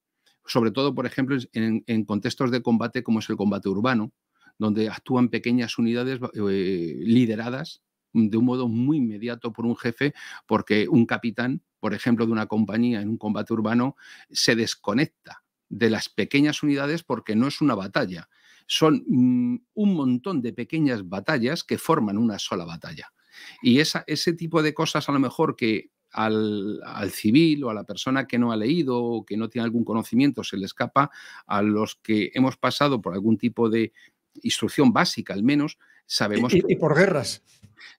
sobre todo, por ejemplo, en, contextos de combate como es el combate urbano, donde actúan pequeñas unidades eh, lideradas de un modo muy inmediato por un jefe, porque un capitán, por ejemplo, de una compañía en un combate urbano, se desconecta de las pequeñas unidades porque no es una batalla. Son mm, un montón de pequeñas batallas que forman una sola batalla. Y esa, ese tipo de cosas a lo mejor que al, civil o a la persona que no ha leído o que no tiene algún conocimiento se le escapa, a los que hemos pasado por algún tipo de instrucción básica al menos, sabemos... Y, y por guerras.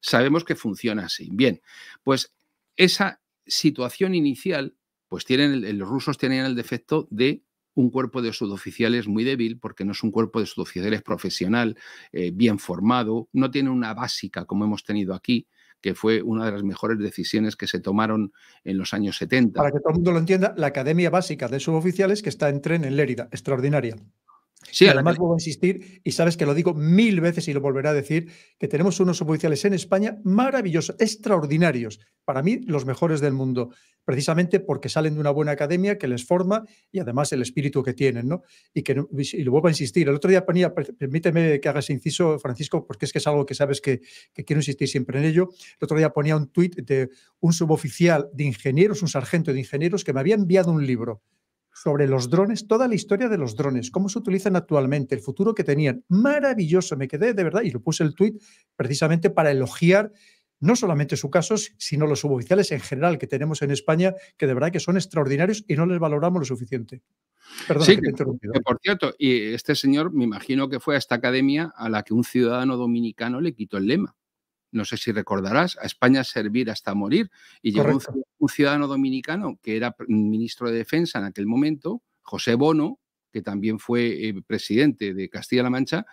Sabemos que funciona así. Bien, pues esa situación inicial, pues tienen, los rusos tenían el defecto de un cuerpo de suboficiales muy débil, porque no es un cuerpo de suboficiales profesional, eh, bien formado, no tiene una básica como hemos tenido aquí, que fue una de las mejores decisiones que se tomaron en los años 70. Para que todo el mundo lo entienda, la Academia Básica de Suboficiales que está en tren en Lérida, extraordinaria. Sí, además vuelvo a insistir, y sabes que lo digo mil veces y lo volveré a decir, que tenemos unos suboficiales en España maravillosos, extraordinarios, para mí los mejores del mundo, precisamente porque salen de una buena academia que les forma y además el espíritu que tienen, ¿no? Y que y lo vuelvo a insistir, el otro día ponía, permíteme que hagas inciso, Francisco, porque es que es algo que sabes que, que quiero insistir siempre en ello, el otro día ponía un tweet de un suboficial de ingenieros, un sargento de ingenieros que me había enviado un libro sobre los drones, toda la historia de los drones, cómo se utilizan actualmente, el futuro que tenían. Maravilloso, me quedé de verdad y lo puse el tweet precisamente para elogiar no solamente su caso, sino los suboficiales en general que tenemos en España, que de verdad que son extraordinarios y no les valoramos lo suficiente. Perdón, que por cierto, y este señor me imagino que fue a esta academia a la que un ciudadano dominicano le quitó el lema no sé si recordarás, a España servir hasta morir. Y llegó un, ciudadano dominicano que era ministro de Defensa en aquel momento, José Bono, que también fue eh, presidente de Castilla-La Mancha,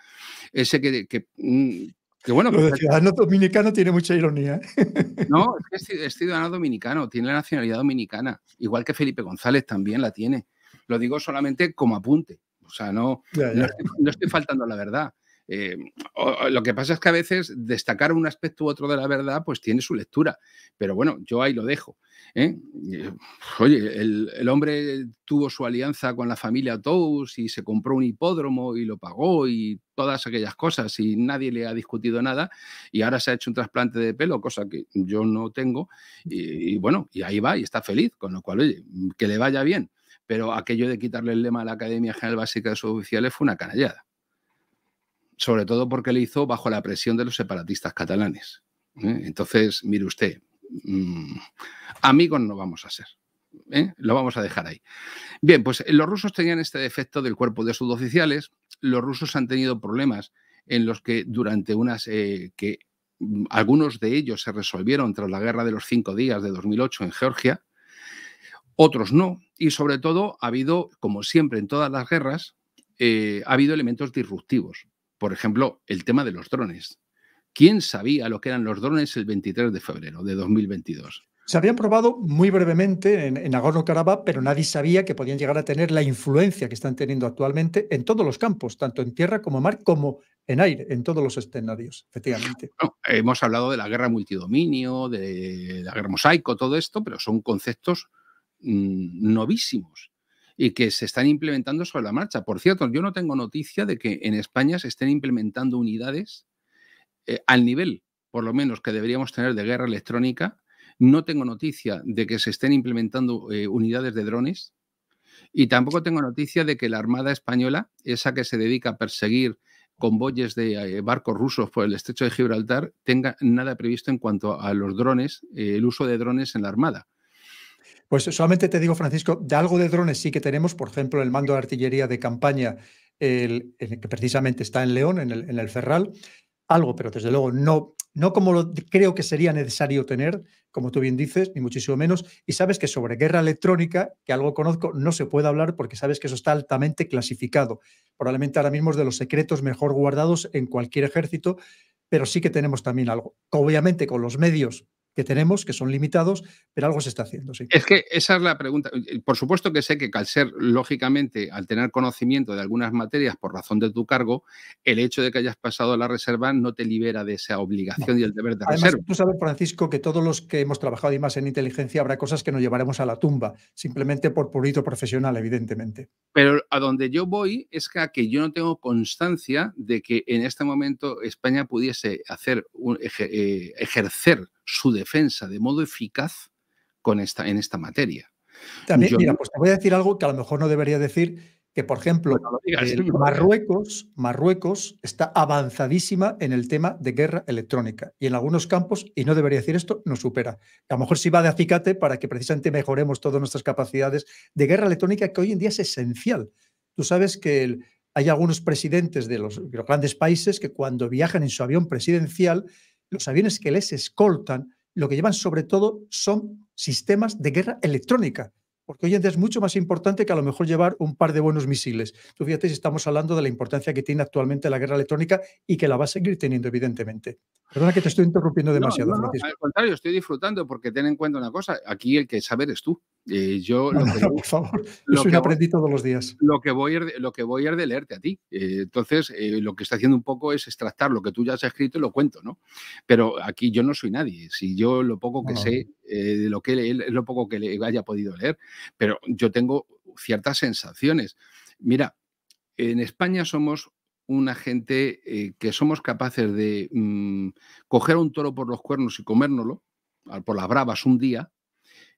ese que, mm, bueno, pues, ciudadano dominicano tiene mucha ironía. ¿eh? No, es, que es ciudadano dominicano, tiene la nacionalidad dominicana, igual que Felipe González también la tiene. Lo digo solamente como apunte, o sea, no, estoy, no, estoy, faltando a la verdad. Eh, lo que pasa es que a veces destacar un aspecto u otro de la verdad, pues tiene su lectura. Pero bueno, yo ahí lo dejo. ¿eh? Oye, el, hombre tuvo su alianza con la familia Tous y se compró un hipódromo y lo pagó y todas aquellas cosas y nadie le ha discutido nada y ahora se ha hecho un trasplante de pelo, cosa que yo no tengo. Y, bueno, y ahí va y está feliz, con lo cual, oye, que le vaya bien. Pero aquello de quitarle el lema a la Academia General Básica de Suboficiales fue una canallada sobre todo porque lo hizo bajo la presión de los separatistas catalanes. ¿eh? Entonces, mire usted, mm, amigos no vamos a ser. ¿eh? Lo vamos a dejar ahí. Bien, pues eh, los rusos tenían este defecto del cuerpo de suboficiales. Los rusos han tenido problemas en los que durante unas que mm, algunos de ellos se resolvieron tras la guerra de los cinco días de 2008 en Georgia, otros no, y sobre todo ha habido, como siempre en todas las guerras, ha habido elementos disruptivos. Por ejemplo, el tema de los drones. ¿Quién sabía lo que eran los drones el 23 de febrero de 2022? Se habían probado muy brevemente en, agorno karabaj pero nadie sabía que podían llegar a tener la influencia que están teniendo actualmente en todos los campos, tanto en tierra como en mar, como en aire, en todos los escenarios, efectivamente. hemos hablado de la guerra multidominio, de la guerra mosaico, todo esto, pero son conceptos mm, novísimos y que se están implementando sobre la marcha. Por cierto, yo no tengo noticia de que en España se estén implementando unidades eh, al nivel, por lo menos, que deberíamos tener de guerra electrónica. No tengo noticia de que se estén implementando eh, unidades de drones. Y tampoco tengo noticia de que la Armada Española, esa que se dedica a perseguir convoyes de eh, barcos rusos por el estrecho de Gibraltar, tenga nada previsto en cuanto a los drones, el uso de drones en la Armada. Pues solamente te digo, Francisco, de algo de drones sí que tenemos, por ejemplo, el mando de artillería de campaña, el, que precisamente está en León, en el, Ferral, algo, pero desde luego no, no como lo creo que sería necesario tener, como tú bien dices, ni muchísimo menos. Y sabes que sobre guerra electrónica, que algo conozco, no se puede hablar porque sabes que eso está altamente clasificado. Probablemente ahora mismo es de los secretos mejor guardados en cualquier ejército, pero sí que tenemos también algo. Obviamente con los medios que tenemos, que son limitados, pero algo se está haciendo. Es que esa es la pregunta. Eh, por supuesto que sé que al ser, lógicamente, al tener conocimiento de algunas materias por razón de tu cargo, el hecho de que hayas pasado la reserva no te libera de esa obligación y el deber de Además, Tú sabes, Francisco, que todos los que hemos trabajado y más en inteligencia habrá cosas que nos llevaremos a la tumba, simplemente por purito profesional, evidentemente. Pero a donde yo voy es que, que yo no tengo constancia de que en este momento España pudiese hacer un, eh, ejercer su defensa de modo eficaz con esta, en esta materia. También, mira, pues te voy a decir algo que a lo mejor no debería decir, que por ejemplo, eh, Marruecos, Marruecos está avanzadísima en el tema de guerra electrónica y en algunos campos, y no debería decir esto, nos supera. A lo mejor sí va de acicate para que precisamente mejoremos todas nuestras capacidades de guerra electrónica, que hoy en día es esencial. Tú sabes que hay algunos presidentes de los, de los grandes países que cuando viajan en su avión presidencial los aviones que les escoltan, lo que llevan sobre todo son sistemas de guerra electrónica, porque hoy en día es mucho más importante que a lo mejor llevar un par de buenos misiles. Tú fíjate si estamos hablando de la importancia que tiene actualmente la guerra electrónica y que la va a seguir teniendo, evidentemente. Perdona que te estoy interrumpiendo demasiado, no, Al contrario, estoy disfrutando porque ten en cuenta una cosa, aquí el que sabe es tú. Eh, yo lo que aprendí por favor, soy todos los días. Lo que voy a ir lo que voy de leerte a ti. Eh, entonces, eh, lo que está haciendo un poco es extractar lo que tú ya has escrito y lo cuento, ¿no? Pero aquí yo no soy nadie. Si yo lo poco que sé eh, de lo que es lo poco que le haya podido leer, pero yo tengo ciertas sensaciones. Mira, en España somos una gente eh, que somos capaces de mm, coger un toro por los cuernos y comérnoslo, por las bravas un día,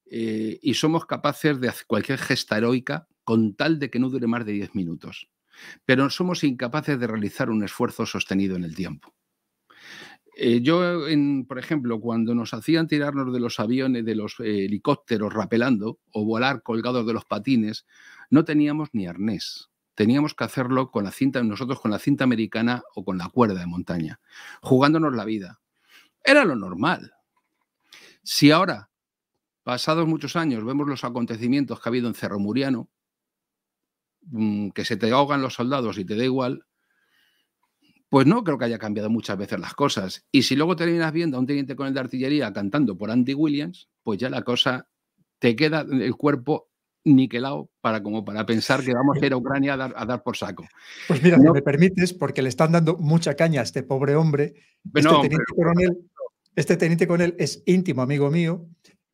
eh, y somos capaces de hacer cualquier gesta heroica con tal de que no dure más de 10 minutos. Pero somos incapaces de realizar un esfuerzo sostenido en el tiempo. Eh, yo, por ejemplo, cuando nos hacían tirarnos de los aviones, de los eh, helicópteros rapelando o volar colgados de los patines, no teníamos ni arnés. Teníamos que hacerlo con la cinta, nosotros con la cinta americana o con la cuerda de montaña, jugándonos la vida. Era lo normal. Si ahora, pasados muchos años, vemos los acontecimientos que ha habido en Cerro Muriano, mm, que se te ahogan los soldados y te da igual, pues no creo que haya cambiado muchas veces las cosas. Y si luego terminas viendo a un teniente con él de artillería cantando por Andy Williams, pues ya la cosa te queda el cuerpo niquelado para como para pensar que vamos a ir a Ucrania a dar, por saco. Pues mira, no, si me permites, porque le están dando mucha caña a este pobre hombre. Pues este, este, teniente, con él es íntimo amigo mío,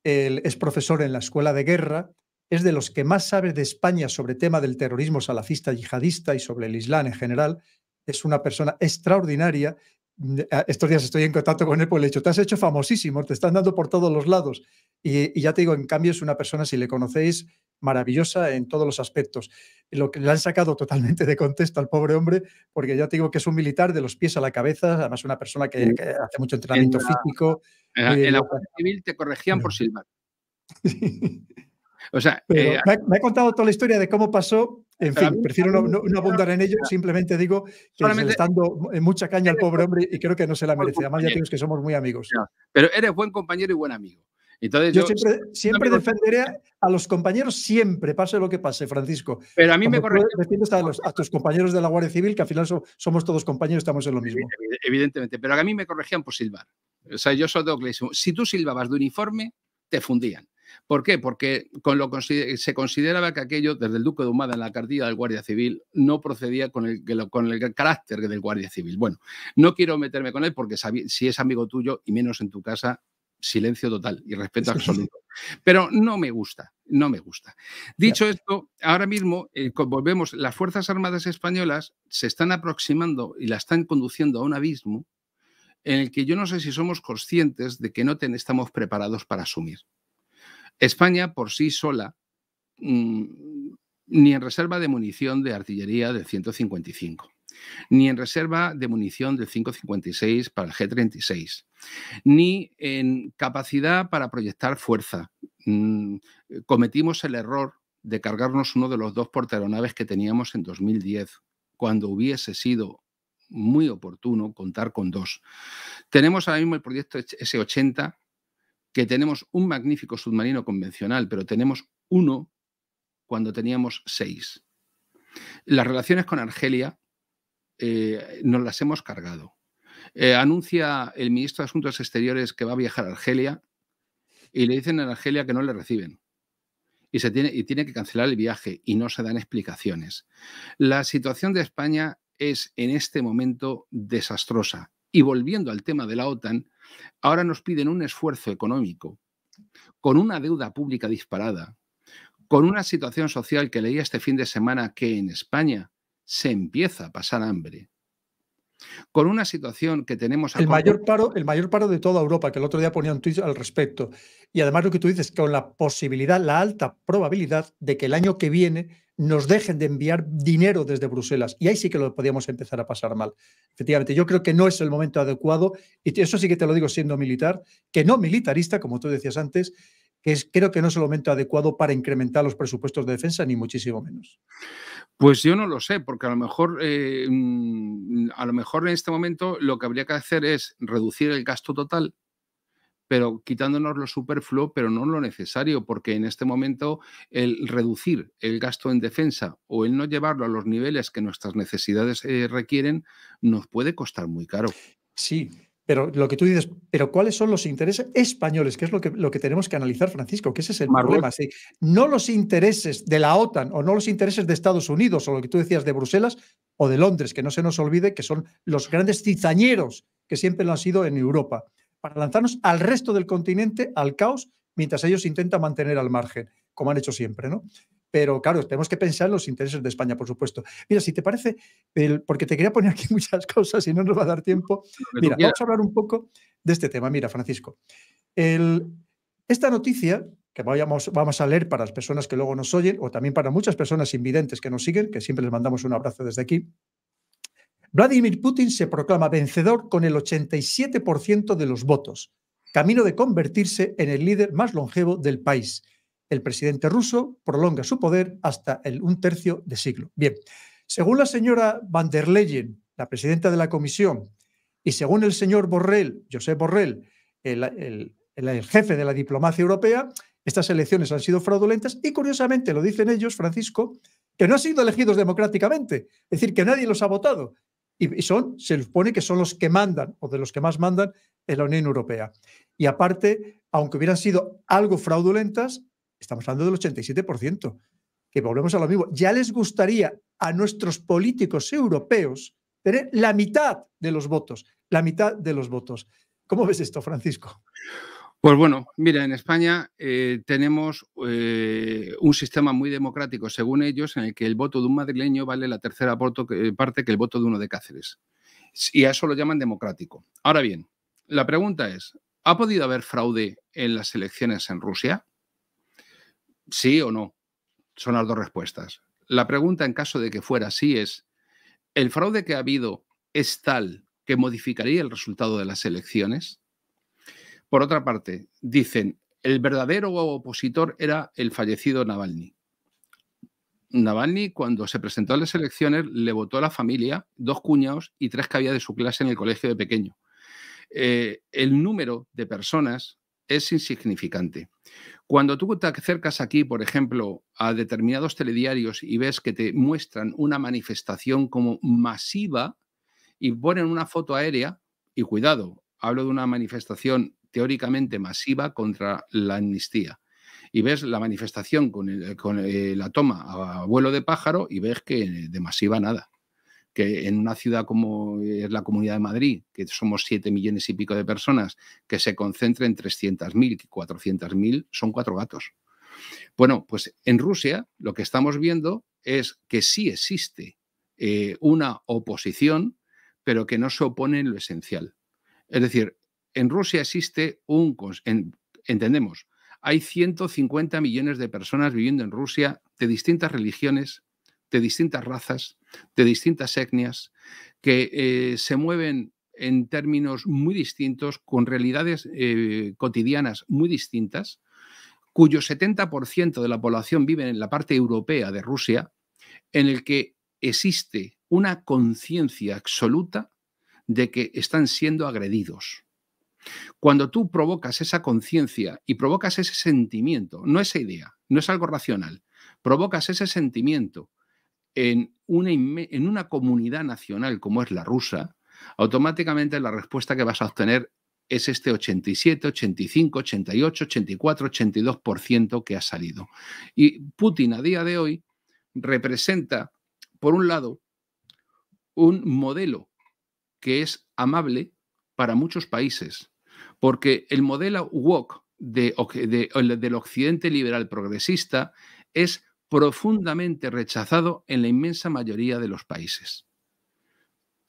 es profesor en la escuela de guerra, es de los que más sabe de España sobre tema del terrorismo salafista yihadista y sobre el Islam en general, es una persona extraordinaria. Estos días estoy en contacto con él, pues le he dicho, te has hecho famosísimo, te están dando por todos los lados. Y, ya te digo, en cambio es una persona, si le conocéis, maravillosa en todos los aspectos. Lo que le han sacado totalmente de contexto al pobre hombre, porque ya te digo que es un militar de los pies a la cabeza, además una persona que, hace mucho entrenamiento físico. En eh, la, Civil te corregían por silbar. O sea, eh, me, ha, contado toda la historia de cómo pasó en fin, prefiero no, abundar en ello, simplemente digo que está dando eh, mucha caña al pobre hombre y creo que no se la merece. Además, ya tienes que somos muy amigos. Pero eres buen compañero y buen amigo. Entonces, yo, siempre, siempre defenderé a, los compañeros, siempre, pase lo que pase, Francisco. Pero a mí me corresponde. a, tus compañeros de la Guardia Civil, que al final somos todos compañeros, estamos en lo mismo. Evidentemente, pero a mí me corregían por silbar. O sea, yo soy le Si tú silbabas de uniforme, te fundían. ¿Por qué? Porque con lo, se consideraba que aquello, desde el Duque de Humada en la cartilla del Guardia Civil, no procedía con el, carácter del Guardia Civil. Bueno, no quiero meterme con él porque si es amigo tuyo y menos en tu casa, silencio total y respeto absoluto. Pero no me gusta, no me gusta. Dicho esto, ahora mismo, eh, volvemos, las Fuerzas Armadas Españolas se están aproximando y la están conduciendo a un abismo en el que yo no sé si somos conscientes de que no estamos preparados para asumir. España por sí sola, mm, ni en reserva de munición de artillería del 155, ni en reserva de munición del 556 para el G36, ni en capacidad para proyectar fuerza. Mm, cometimos el error de cargarnos uno de los dos portaeronaves que teníamos en 2010, cuando hubiese sido muy oportuno contar con dos. Tenemos ahora mismo el proyecto S-80 que tenemos un magnífico submarino convencional, pero tenemos uno cuando teníamos seis. Las relaciones con Argelia eh, nos las hemos cargado. Eh, anuncia el ministro de Asuntos Exteriores que va a viajar a Argelia y le dicen a Argelia que no le reciben. Y, se tiene, y tiene que cancelar el viaje y no se dan explicaciones. La situación de España es en este momento desastrosa. Y volviendo al tema de la OTAN, ahora nos piden un esfuerzo económico, con una deuda pública disparada, con una situación social que leía este fin de semana que en España se empieza a pasar hambre, con una situación que tenemos... el, mayor paro, el mayor paro de toda Europa, que el otro día ponía un tuit al respecto. Y además lo que tú dices, con la posibilidad, la alta probabilidad de que el año que viene nos dejen de enviar dinero desde Bruselas. Y ahí sí que lo podíamos empezar a pasar mal. Efectivamente, yo creo que no es el momento adecuado, y eso sí que te lo digo siendo militar, que no militarista, como tú decías antes, que es, creo que no es el momento adecuado para incrementar los presupuestos de defensa, ni muchísimo menos. Pues yo no lo sé, porque a lo mejor, eh, mm, a lo mejor en este momento lo que habría que hacer es reducir el gasto total pero quitándonos lo superfluo, pero no lo necesario, porque en este momento el reducir el gasto en defensa o el no llevarlo a los niveles que nuestras necesidades eh, requieren nos puede costar muy caro. Sí, pero lo que tú dices, pero ¿cuáles son los intereses españoles? Que es lo que, lo que tenemos que analizar, Francisco, que ese es el problema. ¿sí? No los intereses de la OTAN o no los intereses de Estados Unidos o lo que tú decías de Bruselas o de Londres, que no se nos olvide que son los grandes cizañeros que siempre lo han sido en Europa para lanzarnos al resto del continente al caos mientras ellos intentan mantener al margen, como han hecho siempre, ¿no? Pero claro, tenemos que pensar en los intereses de España, por supuesto. Mira, si te parece, porque te quería poner aquí muchas cosas y no nos va a dar tiempo. Mira, vamos a hablar un poco de este tema. Mira, Francisco, esta noticia que vamos a leer para las personas que luego nos oyen o también para muchas personas invidentes que nos siguen, que siempre les mandamos un abrazo desde aquí. Vladimir Putin se proclama vencedor con el 87% de los votos, camino de convertirse en el líder más longevo del país. El presidente ruso prolonga su poder hasta el un tercio de siglo. Bien, según la señora van der Leyen, la presidenta de la Comisión, y según el señor Borrell, José Borrell, el, el jefe de la diplomacia europea, estas elecciones han sido fraudulentas y curiosamente lo dicen ellos, Francisco, que no han sido elegidos democráticamente, es decir, que nadie los ha votado, y son, se supone que son los que mandan o de los que más mandan en la Unión Europea. Y aparte, aunque hubieran sido algo fraudulentas, estamos hablando del 87%, que volvemos a lo mismo. Ya les gustaría a nuestros políticos europeos tener la mitad de los votos, la mitad de los votos. ¿Cómo ves esto, Francisco? Pues bueno, mira, en España eh, tenemos eh, un sistema muy democrático, según ellos, en el que el voto de un madrileño vale la tercera eh, parte que el voto de uno de Cáceres. Y a eso lo llaman democrático. Ahora bien, la pregunta es, ¿ha podido haber fraude en las elecciones en Rusia? ¿Sí o no? Son las dos respuestas. La pregunta en caso de que fuera así es, ¿el fraude que ha habido es tal que modificaría el resultado de las elecciones? Por otra parte, dicen, el verdadero opositor era el fallecido Navalny. Navalny, cuando se presentó a las elecciones, le votó a la familia, dos cuñados y tres que había de su clase en el colegio de pequeño. Eh, el número de personas es insignificante. Cuando tú te acercas aquí, por ejemplo, a determinados telediarios y ves que te muestran una manifestación como masiva y ponen una foto aérea, y cuidado, hablo de una manifestación teóricamente masiva contra la amnistía. Y ves la manifestación con, eh, la toma a vuelo de pájaro y ves que de masiva nada. Que en una ciudad como es la Comunidad de Madrid, que somos siete millones y pico de personas, que se concentren en 300.000, 400.000 son cuatro gatos. Bueno, pues en Rusia lo que estamos viendo es que sí existe eh, una oposición, pero que no se opone en lo esencial. Es decir, en Rusia existe un, entendemos, hay 150 millones de personas viviendo en Rusia de distintas religiones, de distintas razas, de distintas etnias, que eh, se mueven en términos muy distintos, con realidades eh, cotidianas muy distintas, cuyo 70% de la población vive en la parte europea de Rusia, en el que existe una conciencia absoluta de que están siendo agredidos cuando tú provocas esa conciencia y provocas ese sentimiento, no esa idea, no es algo racional, provocas ese sentimiento en una, comunidad nacional como es la rusa, automáticamente la respuesta que vas a obtener es este 87, 85, 88, 84, 82% que ha salido. Y Putin a día de hoy representa, por un lado, un modelo que es amable para muchos países, porque el modelo woke del occidente liberal progresista es profundamente rechazado en la inmensa mayoría de los países.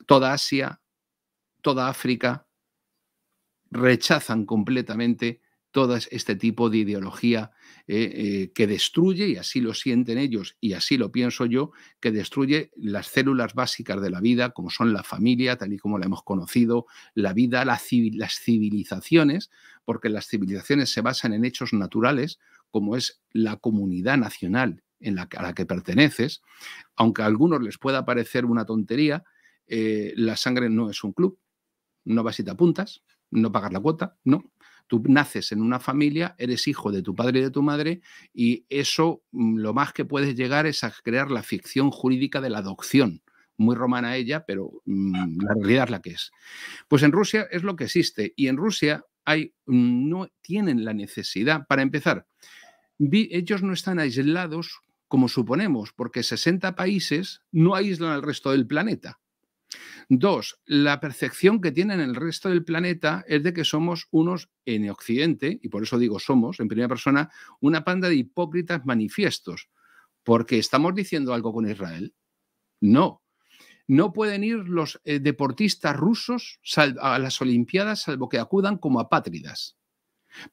Toda Asia, toda África, rechazan completamente todo este tipo de ideología eh, eh, que destruye, y así lo sienten ellos y así lo pienso yo, que destruye las células básicas de la vida, como son la familia, tal y como la hemos conocido, la vida, las civilizaciones, porque las civilizaciones se basan en hechos naturales, como es la comunidad nacional en la, a la que perteneces. Aunque a algunos les pueda parecer una tontería, eh, la sangre no es un club, no vas y te apuntas, no pagas la cuota, no. Tú naces en una familia, eres hijo de tu padre y de tu madre y eso mm, lo más que puedes llegar es a crear la ficción jurídica de la adopción. Muy romana ella, pero mm, la realidad es la que es. Pues en Rusia es lo que existe y en Rusia hay, mm, no tienen la necesidad, para empezar, ellos no están aislados como suponemos, porque 60 países no aíslan al resto del planeta. Dos, la percepción que tienen el resto del planeta es de que somos unos en Occidente, y por eso digo somos, en primera persona, una panda de hipócritas manifiestos, porque estamos diciendo algo con Israel. No. No pueden ir los eh, deportistas rusos a las Olimpiadas salvo que acudan como apátridas.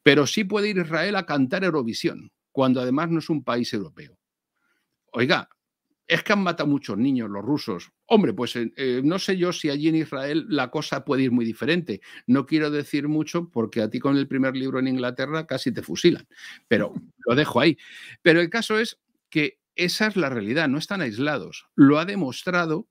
Pero sí puede ir Israel a cantar Eurovisión, cuando además no es un país europeo. Oiga, es que han matado muchos niños los rusos. Hombre, pues eh, eh, no sé yo si allí en Israel la cosa puede ir muy diferente. No quiero decir mucho porque a ti con el primer libro en Inglaterra casi te fusilan, pero lo dejo ahí. Pero el caso es que esa es la realidad, no están aislados. Lo ha demostrado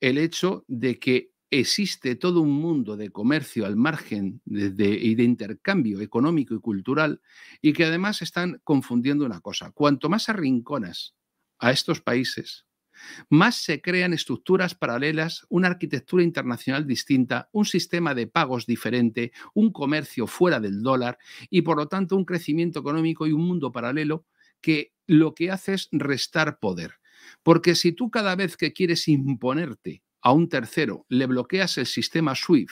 el hecho de que existe todo un mundo de comercio al margen y de intercambio económico y cultural y que además están confundiendo una cosa. Cuanto más arrinconas a estos países, más se crean estructuras paralelas, una arquitectura internacional distinta, un sistema de pagos diferente, un comercio fuera del dólar y por lo tanto un crecimiento económico y un mundo paralelo que lo que hace es restar poder. Porque si tú cada vez que quieres imponerte a un tercero le bloqueas el sistema SWIFT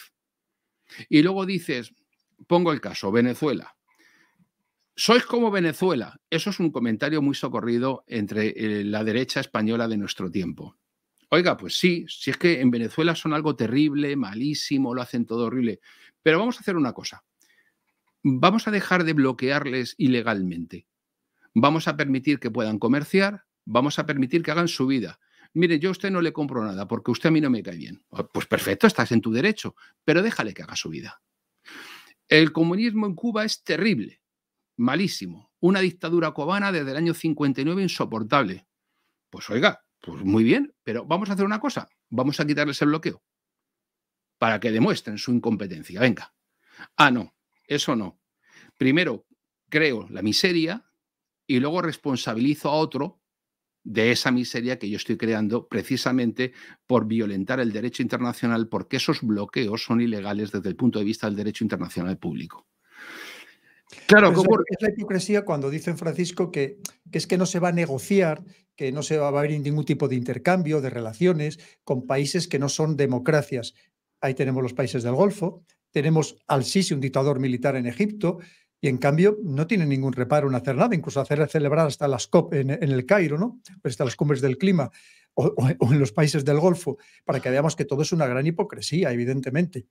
y luego dices, pongo el caso, Venezuela, sois como Venezuela. Eso es un comentario muy socorrido entre eh, la derecha española de nuestro tiempo. Oiga, pues sí, si es que en Venezuela son algo terrible, malísimo, lo hacen todo horrible. Pero vamos a hacer una cosa. Vamos a dejar de bloquearles ilegalmente. Vamos a permitir que puedan comerciar, vamos a permitir que hagan su vida. Mire, yo a usted no le compro nada porque usted a mí no me cae bien. Ah, pues perfecto, estás en tu derecho, pero déjale que haga su vida. El comunismo en Cuba es terrible malísimo. Una dictadura cubana desde el año 59 insoportable. Pues oiga, pues muy bien, pero vamos a hacer una cosa, vamos a quitarles el bloqueo para que demuestren su incompetencia. Venga. Ah, no, eso no. Primero creo la miseria y luego responsabilizo a otro de esa miseria que yo estoy creando precisamente por violentar el derecho internacional, porque esos bloqueos son ilegales desde el punto de vista del derecho internacional público. Claro, es la, es, la, hipocresía cuando dicen Francisco que, es que no se va a negociar, que no se va a haber ningún tipo de intercambio, de relaciones con países que no son democracias. Ahí tenemos los países del Golfo, tenemos al Sisi, un dictador militar en Egipto, y en cambio no tiene ningún reparo en hacer nada, incluso hacer celebrar hasta las COP en, el Cairo, ¿no? Pues hasta las cumbres del clima. o, en los países del Golfo, para que veamos que todo es una gran hipocresía, evidentemente.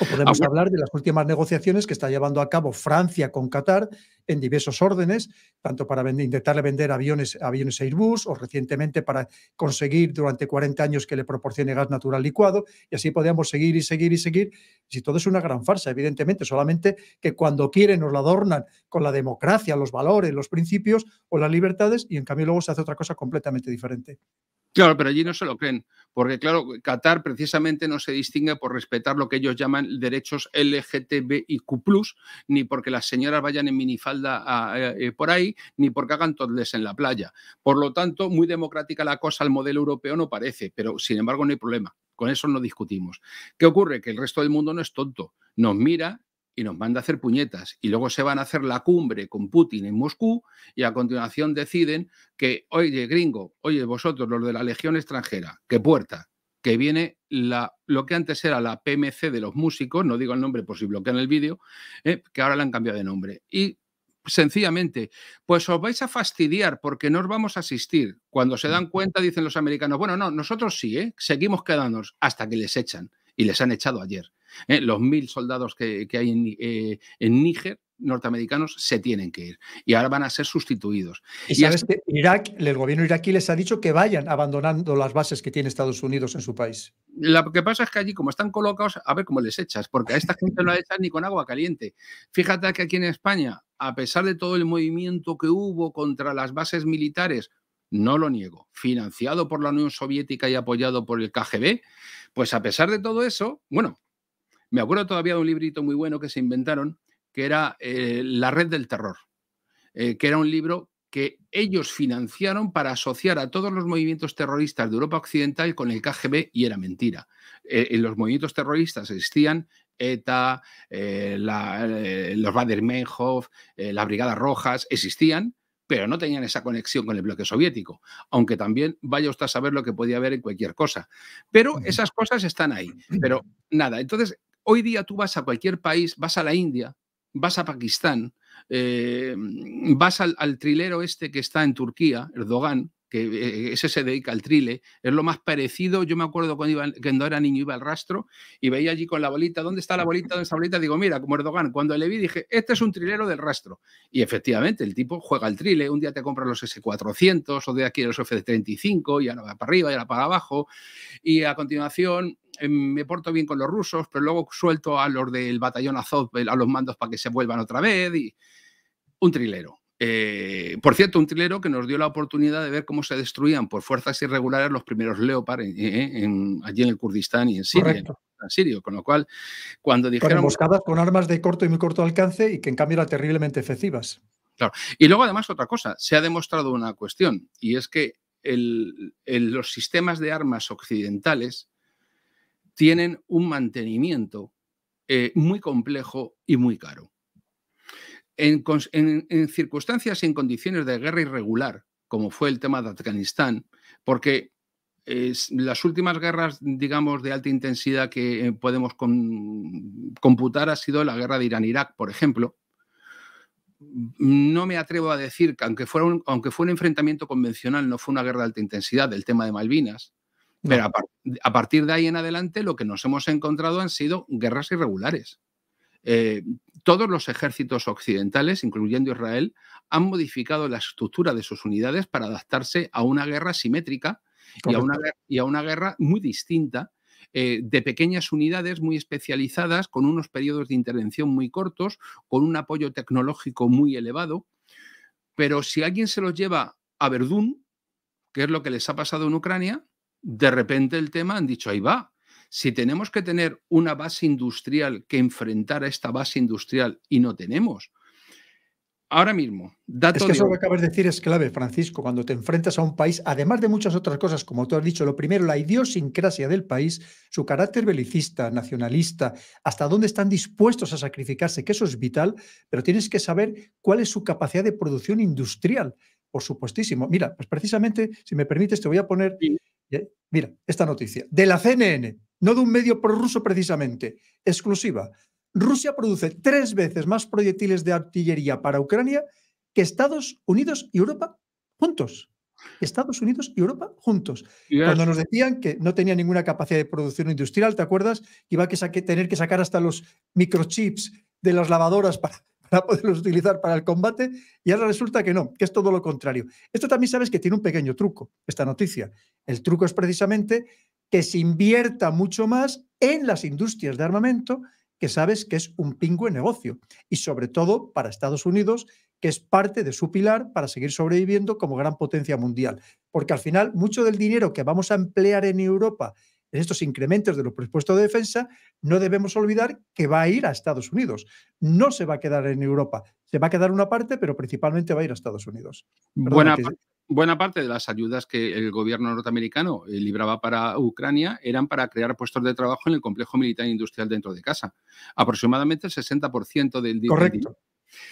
O podemos hablar de las últimas negociaciones que está llevando a cabo Francia con Qatar en diversos órdenes, tanto para intentarle vender aviones, aviones Airbus o recientemente para conseguir durante 40 años que le proporcione gas natural licuado y así podríamos seguir y seguir y seguir. Si todo es una gran farsa, evidentemente, solamente que cuando quieren nos la adornan con la democracia, los valores, los principios o las libertades y en cambio luego se hace otra cosa completamente diferente. Claro, pero allí no se lo creen, porque claro, Qatar precisamente no se distingue por respetar lo que ellos llaman derechos LGTBIQ, ni porque las señoras vayan en minifalda eh, eh, por ahí, ni porque hagan toddles en la playa. Por lo tanto, muy democrática la cosa al modelo europeo no parece, pero sin embargo no hay problema. Con eso no discutimos. ¿Qué ocurre? Que el resto del mundo no es tonto. Nos mira y nos manda a hacer puñetas y luego se van a hacer la cumbre con Putin en Moscú y a continuación deciden que, oye, gringo, oye, vosotros, los de la Legión extranjera, que puerta, que viene la, lo que antes era la PMC de los músicos, no digo el nombre por si bloquean el vídeo, ¿eh? que ahora la han cambiado de nombre. Y sencillamente, pues os vais a fastidiar porque no os vamos a asistir. Cuando se dan cuenta, dicen los americanos, bueno, no, nosotros sí, ¿eh? seguimos quedándonos hasta que les echan. Y les han echado ayer. ¿eh? los mil soldados que, hay eh, en, Níger norteamericanos se tienen que ir y ahora van a ser sustituidos. Y, sabes que Irak, el gobierno iraquí les ha dicho que vayan abandonando las bases que tiene Estados Unidos en su país. Lo que pasa es que allí, como están colocados, a ver cómo les echas, porque a esta gente no la echan ni con agua caliente. Fíjate que aquí en España, a pesar de todo el movimiento que hubo contra las bases militares, no lo niego, financiado por la Unión Soviética y apoyado por el KGB, pues a pesar de todo eso, bueno, me acuerdo todavía de un librito muy bueno que se inventaron, que era eh, La Red del Terror, eh, que era un libro que ellos financiaron para asociar a todos los movimientos terroristas de Europa Occidental con el KGB y era mentira. Eh, en los movimientos terroristas existían ETA, los bader las Brigadas Rojas, existían, pero no tenían esa conexión con el bloque soviético, aunque también vaya usted a saber lo que podía haber en cualquier cosa. Pero esas cosas están ahí. Pero nada, entonces Hoy día tú vas a cualquier país, vas a la India, vas a Pakistán, eh, vas al, al, trilero este que está en Turquía, Erdogan, que eh, ese se dedica al trile, es lo más parecido, yo me acuerdo cuando, iba, cuando era niño iba al rastro y veía allí con la bolita, ¿dónde está la bolita? ¿Dónde está bolita? Digo, mira, como Erdogan, cuando le vi dije, este es un trilero del rastro. Y efectivamente, el tipo juega al trile, un día te compra los S400, otro día quiere los F35 y ahora va para arriba y ahora para abajo. Y a continuación em, me porto bien con los rusos, pero luego suelto a los del batallón Azov, a los mandos para que se vuelvan otra vez y un trilero. Eh, por cierto, un trilero que nos dio la oportunidad de ver cómo se destruían por fuerzas irregulares los primeros Leopard eh, allí en el Kurdistán y en Siria. En Sirio, con lo cual, cuando dijeron. Emboscadas con armas de corto y muy corto alcance y que en cambio eran terriblemente efectivas. Claro. Y luego, además, otra cosa, se ha demostrado una cuestión, y es que los sistemas de armas occidentales tienen un mantenimiento eh, muy complejo y muy caro en, circunstancias y en condiciones de guerra irregular, como fue el tema de Afganistán, porque las últimas guerras, digamos, de alta intensidad que eh, podemos computar ha sido la guerra de Irán-Irak, por ejemplo. No me atrevo a decir que aunque, fuera aunque fue un enfrentamiento convencional, no fue una guerra de alta intensidad del tema de Malvinas, pero a, partir de ahí en adelante lo que nos hemos encontrado han sido guerras irregulares. Eh, todos los ejércitos occidentales, incluyendo Israel, han modificado la estructura de sus unidades para adaptarse a una guerra simétrica y a una, guerra muy distinta, eh, de pequeñas unidades muy especializadas, con unos periodos de intervención muy cortos, con un apoyo tecnológico muy elevado. Pero si alguien se los lleva a Verdún, que es lo que les ha pasado en Ucrania, de repente el tema han dicho, ahí va, si tenemos que tener una base industrial que enfrentar a esta base industrial y no tenemos, ahora mismo. Dato es que eso que acabas de decir es clave, Francisco. Cuando te enfrentas a un país, además de muchas otras cosas, como tú has dicho, lo primero, la idiosincrasia del país, su carácter belicista, nacionalista, hasta dónde están dispuestos a sacrificarse, que eso es vital, pero tienes que saber cuál es su capacidad de producción industrial, por supuestísimo. Mira, pues precisamente, si me permites, te voy a poner, eh, mira, esta noticia de la CNN no de un medio prorruso precisamente, exclusiva. Rusia produce tres veces más proyectiles de artillería para Ucrania que Estados Unidos y Europa juntos. Estados Unidos y Europa juntos. Cuando nos decían que no tenía ninguna capacidad de producción industrial, ¿te acuerdas? Iba a tener que sacar hasta los microchips de las lavadoras para, para poderlos utilizar para el combate, y ahora resulta que no, que es todo lo contrario. Esto también sabes que tiene un pequeño truco, esta noticia. El truco es precisamente que se invierta mucho más en las industrias de armamento, que sabes que es un pingüe negocio, y sobre todo para Estados Unidos, que es parte de su pilar para seguir sobreviviendo como gran potencia mundial. Porque al final, mucho del dinero que vamos a emplear en Europa en estos incrementos de los presupuestos de defensa, no debemos olvidar que va a ir a Estados Unidos. No se va a quedar en Europa. Se va a quedar una parte, pero principalmente va a ir a Estados Unidos. buena, parte de las ayudas que el gobierno norteamericano eh, libraba para Ucrania eran para crear puestos de trabajo en el complejo militar industrial dentro de casa. Aproximadamente el 60% del... dinero.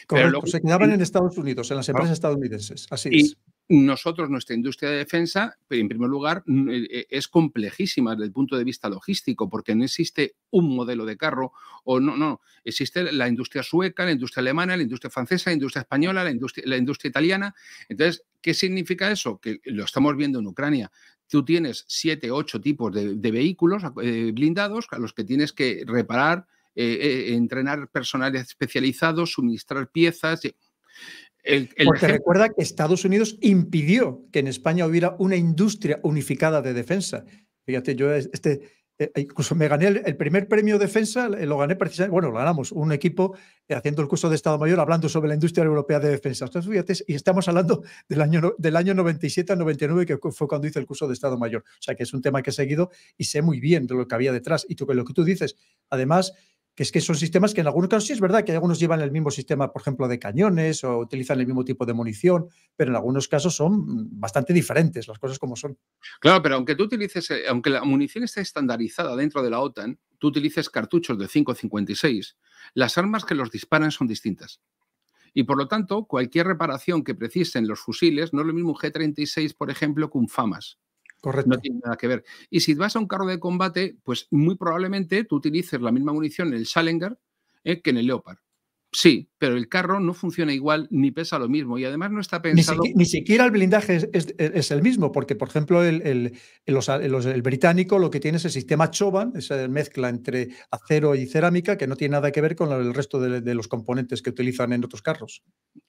Correcto, se quedaban en Estados Unidos, en las empresas estadounidenses. Así es nosotros, nuestra industria de defensa, en primer lugar, e, e, es complejísima desde el punto de vista logístico, porque no existe un modelo de carro, o no, no, existe la industria sueca, la industria alemana, la industria francesa, la industria española, la industria, la industria italiana. Entonces, ¿qué significa eso? Que lo estamos viendo en Ucrania. Tú tienes siete, ocho tipos de, vehículos eh, blindados a los que tienes que reparar, eh, eh, entrenar personal especializado, suministrar piezas. Porque recuerda que Estados Unidos impidió que en España hubiera una industria unificada de defensa. Fíjate, yo este, eh, incluso me gané el, primer premio de defensa, eh, lo gané precisamente, bueno, lo ganamos, un equipo eh, haciendo el curso de Estado Mayor hablando sobre la industria europea de defensa. Entonces, fíjate, y estamos hablando del año, del año 97 al 99, que fue cuando hice el curso de Estado Mayor. O sea, que es un tema que he seguido y sé muy bien de lo que había detrás. Y tú, lo que tú dices, además, que es que son sistemas que en algunos casos sí es verdad que algunos llevan el mismo sistema, por ejemplo, de cañones o utilizan el mismo tipo de munición, pero en algunos casos son bastante diferentes las cosas como son. Claro, pero aunque tú utilices, eh, aunque la munición esté estandarizada dentro de la OTAN, tú utilices cartuchos de 5.56, las armas que los disparan son distintas. Y por lo tanto, cualquier reparación que precisen los fusiles no es lo mismo un G36, por ejemplo, que un FAMAS. Correcto. No tiene nada que ver. Y si vas a un carro de combate, pues muy probablemente tú utilices la misma munición en el Salenger eh, que en el Leopard. Sí, pero el carro no funciona igual ni pesa lo mismo y además no está pensado. Ni, siquiera el blindaje es, e, el mismo, porque por ejemplo el, británico lo que tiene es el sistema Choban, esa mezcla entre acero y cerámica que no tiene nada que ver con el resto de, los componentes que utilizan en otros carros.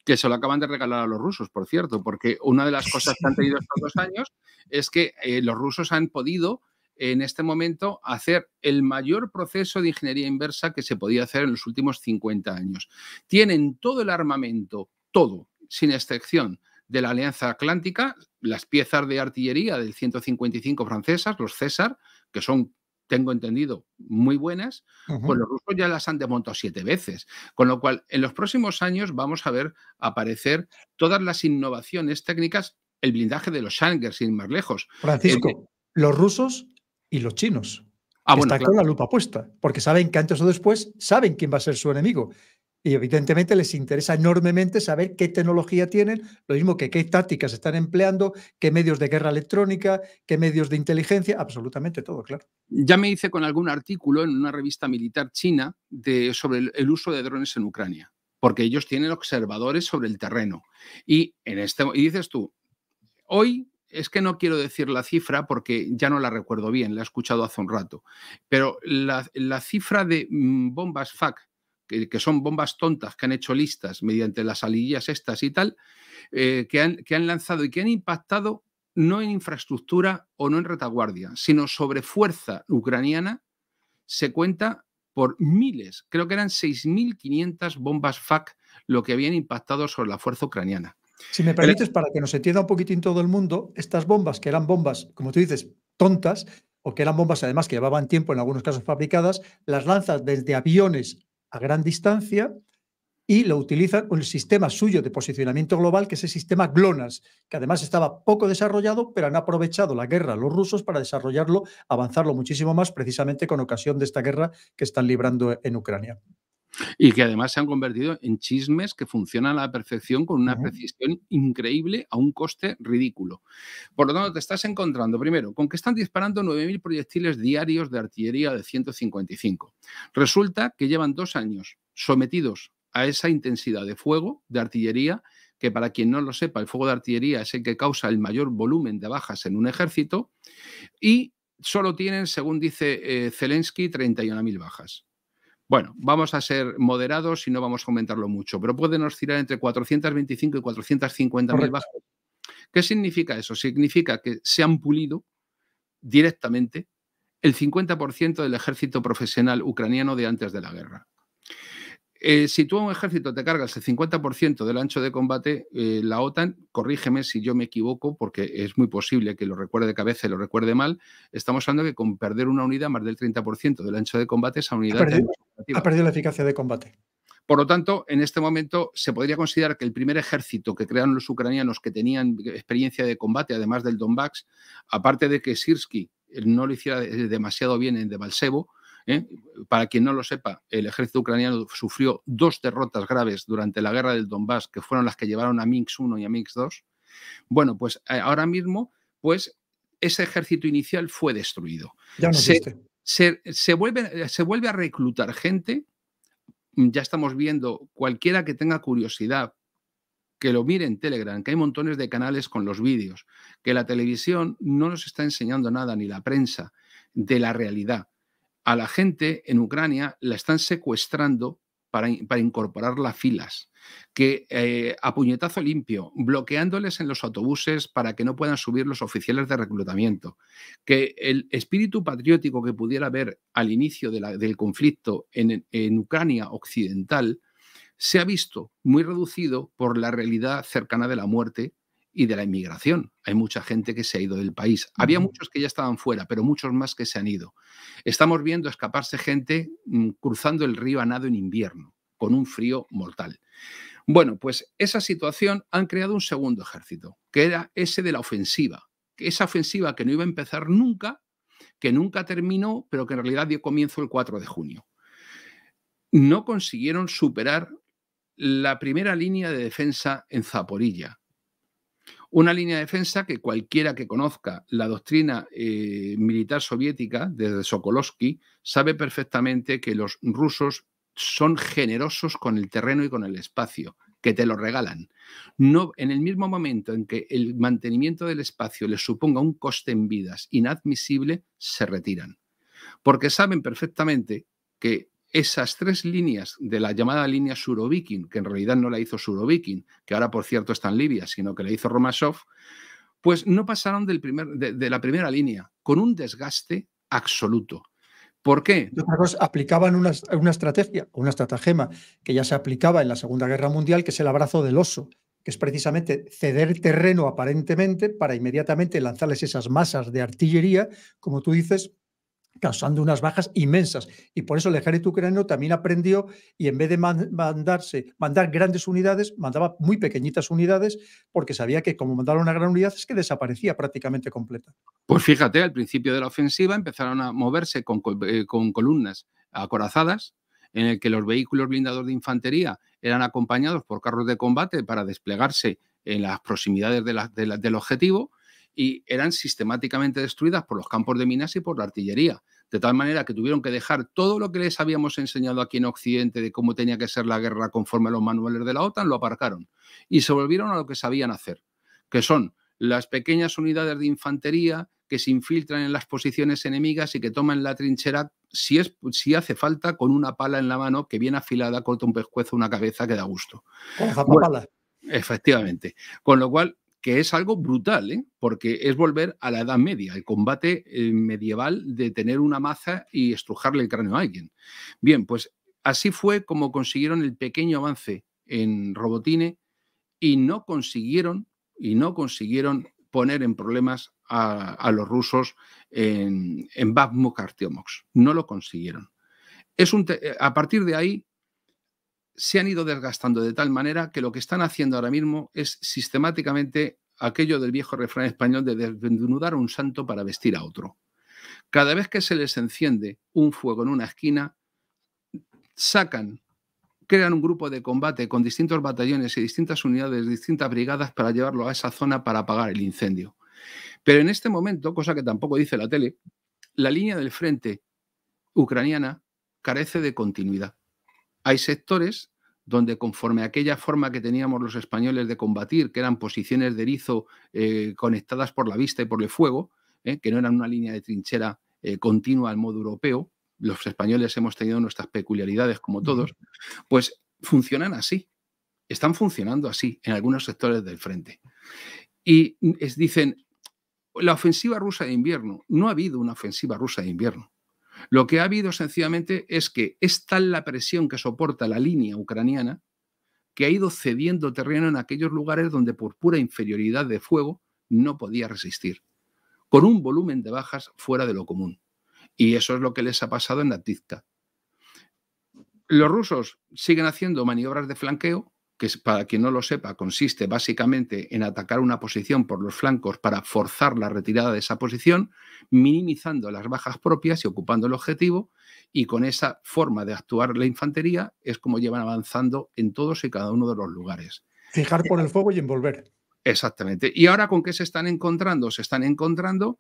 Que se lo acaban de regalar a los rusos, por cierto, porque una de las cosas que han tenido estos dos años es que eh, los rusos han podido en este momento hacer el mayor proceso de ingeniería inversa que se podía hacer en los últimos 50 años. Tienen todo el armamento, todo, sin excepción, de la Alianza Atlántica, las piezas de artillería del 155 francesas, los César, que son tengo entendido, muy buenas, pues los rusos ya las han desmontado siete veces. Con lo cual, en los próximos años vamos a ver aparecer todas las innovaciones técnicas, el blindaje de los Shankers, sin más lejos. Francisco, los rusos y los chinos. Ah, están con la lupa puesta, porque saben que antes o después saben quién va a ser su enemigo. Y evidentemente les interesa enormemente saber qué tecnología tienen, lo mismo que qué tácticas están empleando, qué medios de guerra electrónica, qué medios de inteligencia, absolutamente todo, claro. Ya me hice con algún artículo en una revista militar china de, sobre el, el uso de drones en Ucrania, porque ellos tienen observadores sobre el terreno. Y, en este, y dices tú, hoy es que no quiero decir la cifra porque ya no la recuerdo bien, la he escuchado hace un rato, pero la, cifra de mm, bombas FAC, que, son bombas tontas que han hecho listas mediante las alillas estas y tal, eh, que, han, que han lanzado y que han impactado no en infraestructura o no en retaguardia, sino sobre fuerza ucraniana, se cuenta por miles, creo que eran 6.500 bombas FAC lo que habían impactado sobre la fuerza ucraniana. Si me permites, para que nos entienda un poquitín todo el mundo, estas bombas, que eran bombas, como tú dices, tontas, o que eran bombas además que llevaban tiempo en algunos casos fabricadas, las lanzas desde aviones a gran distancia y lo utilizan con el sistema suyo de posicionamiento global, que es el sistema GLONASS, que además estaba poco desarrollado, pero han aprovechado la guerra los rusos para desarrollarlo, avanzarlo muchísimo más, precisamente con ocasión de esta guerra que están librando en Ucrania. Y que además se han convertido en chismes que funcionan a la perfección con una precisión increíble a un coste ridículo. Por lo tanto, te estás encontrando, primero, con que están disparando 9.000 proyectiles diarios de artillería de 155. Resulta que llevan dos años sometidos a esa intensidad de fuego, de artillería, que para quien no lo sepa, el fuego de artillería es el que causa el mayor volumen de bajas en un ejército, y solo tienen, según dice eh, Zelensky, 31.000 bajas. Bueno, vamos a ser moderados y no vamos a comentarlo mucho, pero pueden oscilar entre 425 y 450 mil ¿Qué significa eso? Significa que se han pulido directamente el 50% del ejército profesional ucraniano de antes de la guerra. Eh, si tú a un ejército te cargas el 50% del ancho de combate, eh, la OTAN, corrígeme si yo me equivoco, porque es muy posible que lo recuerde de cabeza y lo recuerde mal, estamos hablando que con perder una unidad más del 30% del ancho de combate, esa unidad... Ha perdido, la eficacia de combate. Por lo tanto, en este momento se podría considerar que el primer ejército que crearon los ucranianos que tenían experiencia de combate, además del Donbass, aparte de que Sirsky eh, no lo hiciera demasiado bien en Debalsevo, ¿eh? Para quien no lo sepa, el ejército ucraniano sufrió dos derrotas graves durante la guerra del Donbass, que fueron las que llevaron a Mix 1 y a Mix 2. Bueno, pues eh, ahora mismo, pues ese ejército inicial fue destruido. Ya no se, vuelve, eh, se vuelve a reclutar gente. Ya estamos viendo, cualquiera que tenga curiosidad que lo mire en Telegram, que hay montones de canales con los vídeos, que la televisión no nos está enseñando nada, ni la prensa, de la realidad a la gente en Ucrania la están secuestrando para, incorporar las filas, que eh, a puñetazo limpio, bloqueándoles en los autobuses para que no puedan subir los oficiales de reclutamiento, que el espíritu patriótico que pudiera haber al inicio del conflicto en Ucrania occidental se ha visto muy reducido por la realidad cercana de la muerte y de la inmigración. Hay mucha gente que se ha ido del país. Había muchos que ya estaban fuera, pero muchos más que se han ido. Estamos viendo escaparse gente mm, cruzando el río Anado en invierno, con un frío mortal. Bueno, pues esa situación han creado un segundo ejército, que era ese de la ofensiva. Esa ofensiva que no iba a empezar nunca, que nunca terminó, pero que en realidad dio comienzo el 4 de junio. No consiguieron superar la primera línea de defensa en Zaporilla, una línea de defensa que cualquiera que conozca la doctrina eh, militar soviética desde Sokolovsky sabe perfectamente que los rusos son generosos con el terreno y con el espacio, que te lo regalan. No, en el mismo momento en que el mantenimiento del espacio les suponga un coste en vidas inadmisible, se retiran. Porque saben perfectamente que esas tres líneas de la llamada línea Surovikin, que en realidad no la hizo Surovikin, que ahora por cierto está en Libia, sino que la hizo Romasov, pues no pasaron del primer, de, la primera línea, con un desgaste absoluto. ¿Por qué? Porque aplicaban una, una estrategia, una estratagema que ya se aplicaba en la Segunda Guerra Mundial, que es el abrazo del oso, que es precisamente ceder terreno aparentemente para inmediatamente lanzarles esas masas de artillería, como tú dices, causando unas bajas inmensas. Y por eso el ejército ucraniano también aprendió y en vez de mandarse, mandar grandes unidades, mandaba muy pequeñitas unidades porque sabía que como mandaba una gran unidad es que desaparecía prácticamente completa. Pues fíjate, al principio de la ofensiva empezaron a moverse con, eh, columnas acorazadas en el que los vehículos blindados de infantería eran acompañados por carros de combate para desplegarse en las proximidades del objetivo y eran sistemáticamente destruidas por los campos de minas y por la artillería. De tal manera que tuvieron que dejar todo lo que les habíamos enseñado aquí en Occidente de cómo tenía que ser la guerra conforme a los manuales de la OTAN, lo aparcaron y se volvieron a lo que sabían hacer, que son las pequeñas unidades de infantería que se infiltran en las posiciones enemigas y que toman la trinchera si, es, si hace falta con una pala en la mano que bien afilada corta un pescuezo, una cabeza que da gusto. efectivamente. Con lo cual, que es algo brutal, ¿eh? porque es volver a la Edad Media, el combate eh, medieval de tener una maza y estrujarle el cráneo a alguien. Bien, pues así fue como consiguieron el pequeño avance en Robotine y no consiguieron, y no consiguieron poner en problemas a, los rusos en, en No lo consiguieron. Es un eh, a partir de ahí se han ido desgastando de tal manera que lo que están haciendo ahora mismo es sistemáticamente aquello del viejo refrán español de desnudar a un santo para vestir a otro. Cada vez que se les enciende un fuego en una esquina, sacan, crean un grupo de combate con distintos batallones y distintas unidades, distintas brigadas para llevarlo a esa zona para apagar el incendio. Pero en este momento, cosa que tampoco dice la tele, la línea del frente ucraniana carece de continuidad. Hay sectores donde conforme a aquella forma que teníamos los españoles de combatir, que eran posiciones de erizo eh, conectadas por la vista y por el fuego, ¿eh? que no eran una línea de trinchera eh, continua al modo europeo, los españoles hemos tenido nuestras peculiaridades como todos, pues funcionan así, están funcionando así en algunos sectores del frente. Y dicen, la ofensiva rusa de invierno, no ha habido una ofensiva rusa de invierno. Lo que ha habido sencillamente es que es tal la presión que soporta la línea ucraniana que ha ido cediendo terreno en aquellos lugares donde por pura inferioridad de fuego no podía resistir, con un volumen de bajas fuera de lo común. Y eso es lo que les ha pasado en Natizka. Los rusos siguen haciendo maniobras de flanqueo, que para quien no lo sepa consiste básicamente en atacar una posición por los flancos para forzar la retirada de esa posición, minimizando las bajas propias y ocupando el objetivo, y con esa forma de actuar la infantería es como llevan avanzando en todos y cada uno de los lugares. Fijar por el fuego y envolver. Exactamente. ¿Y ahora con qué se están encontrando? Se están encontrando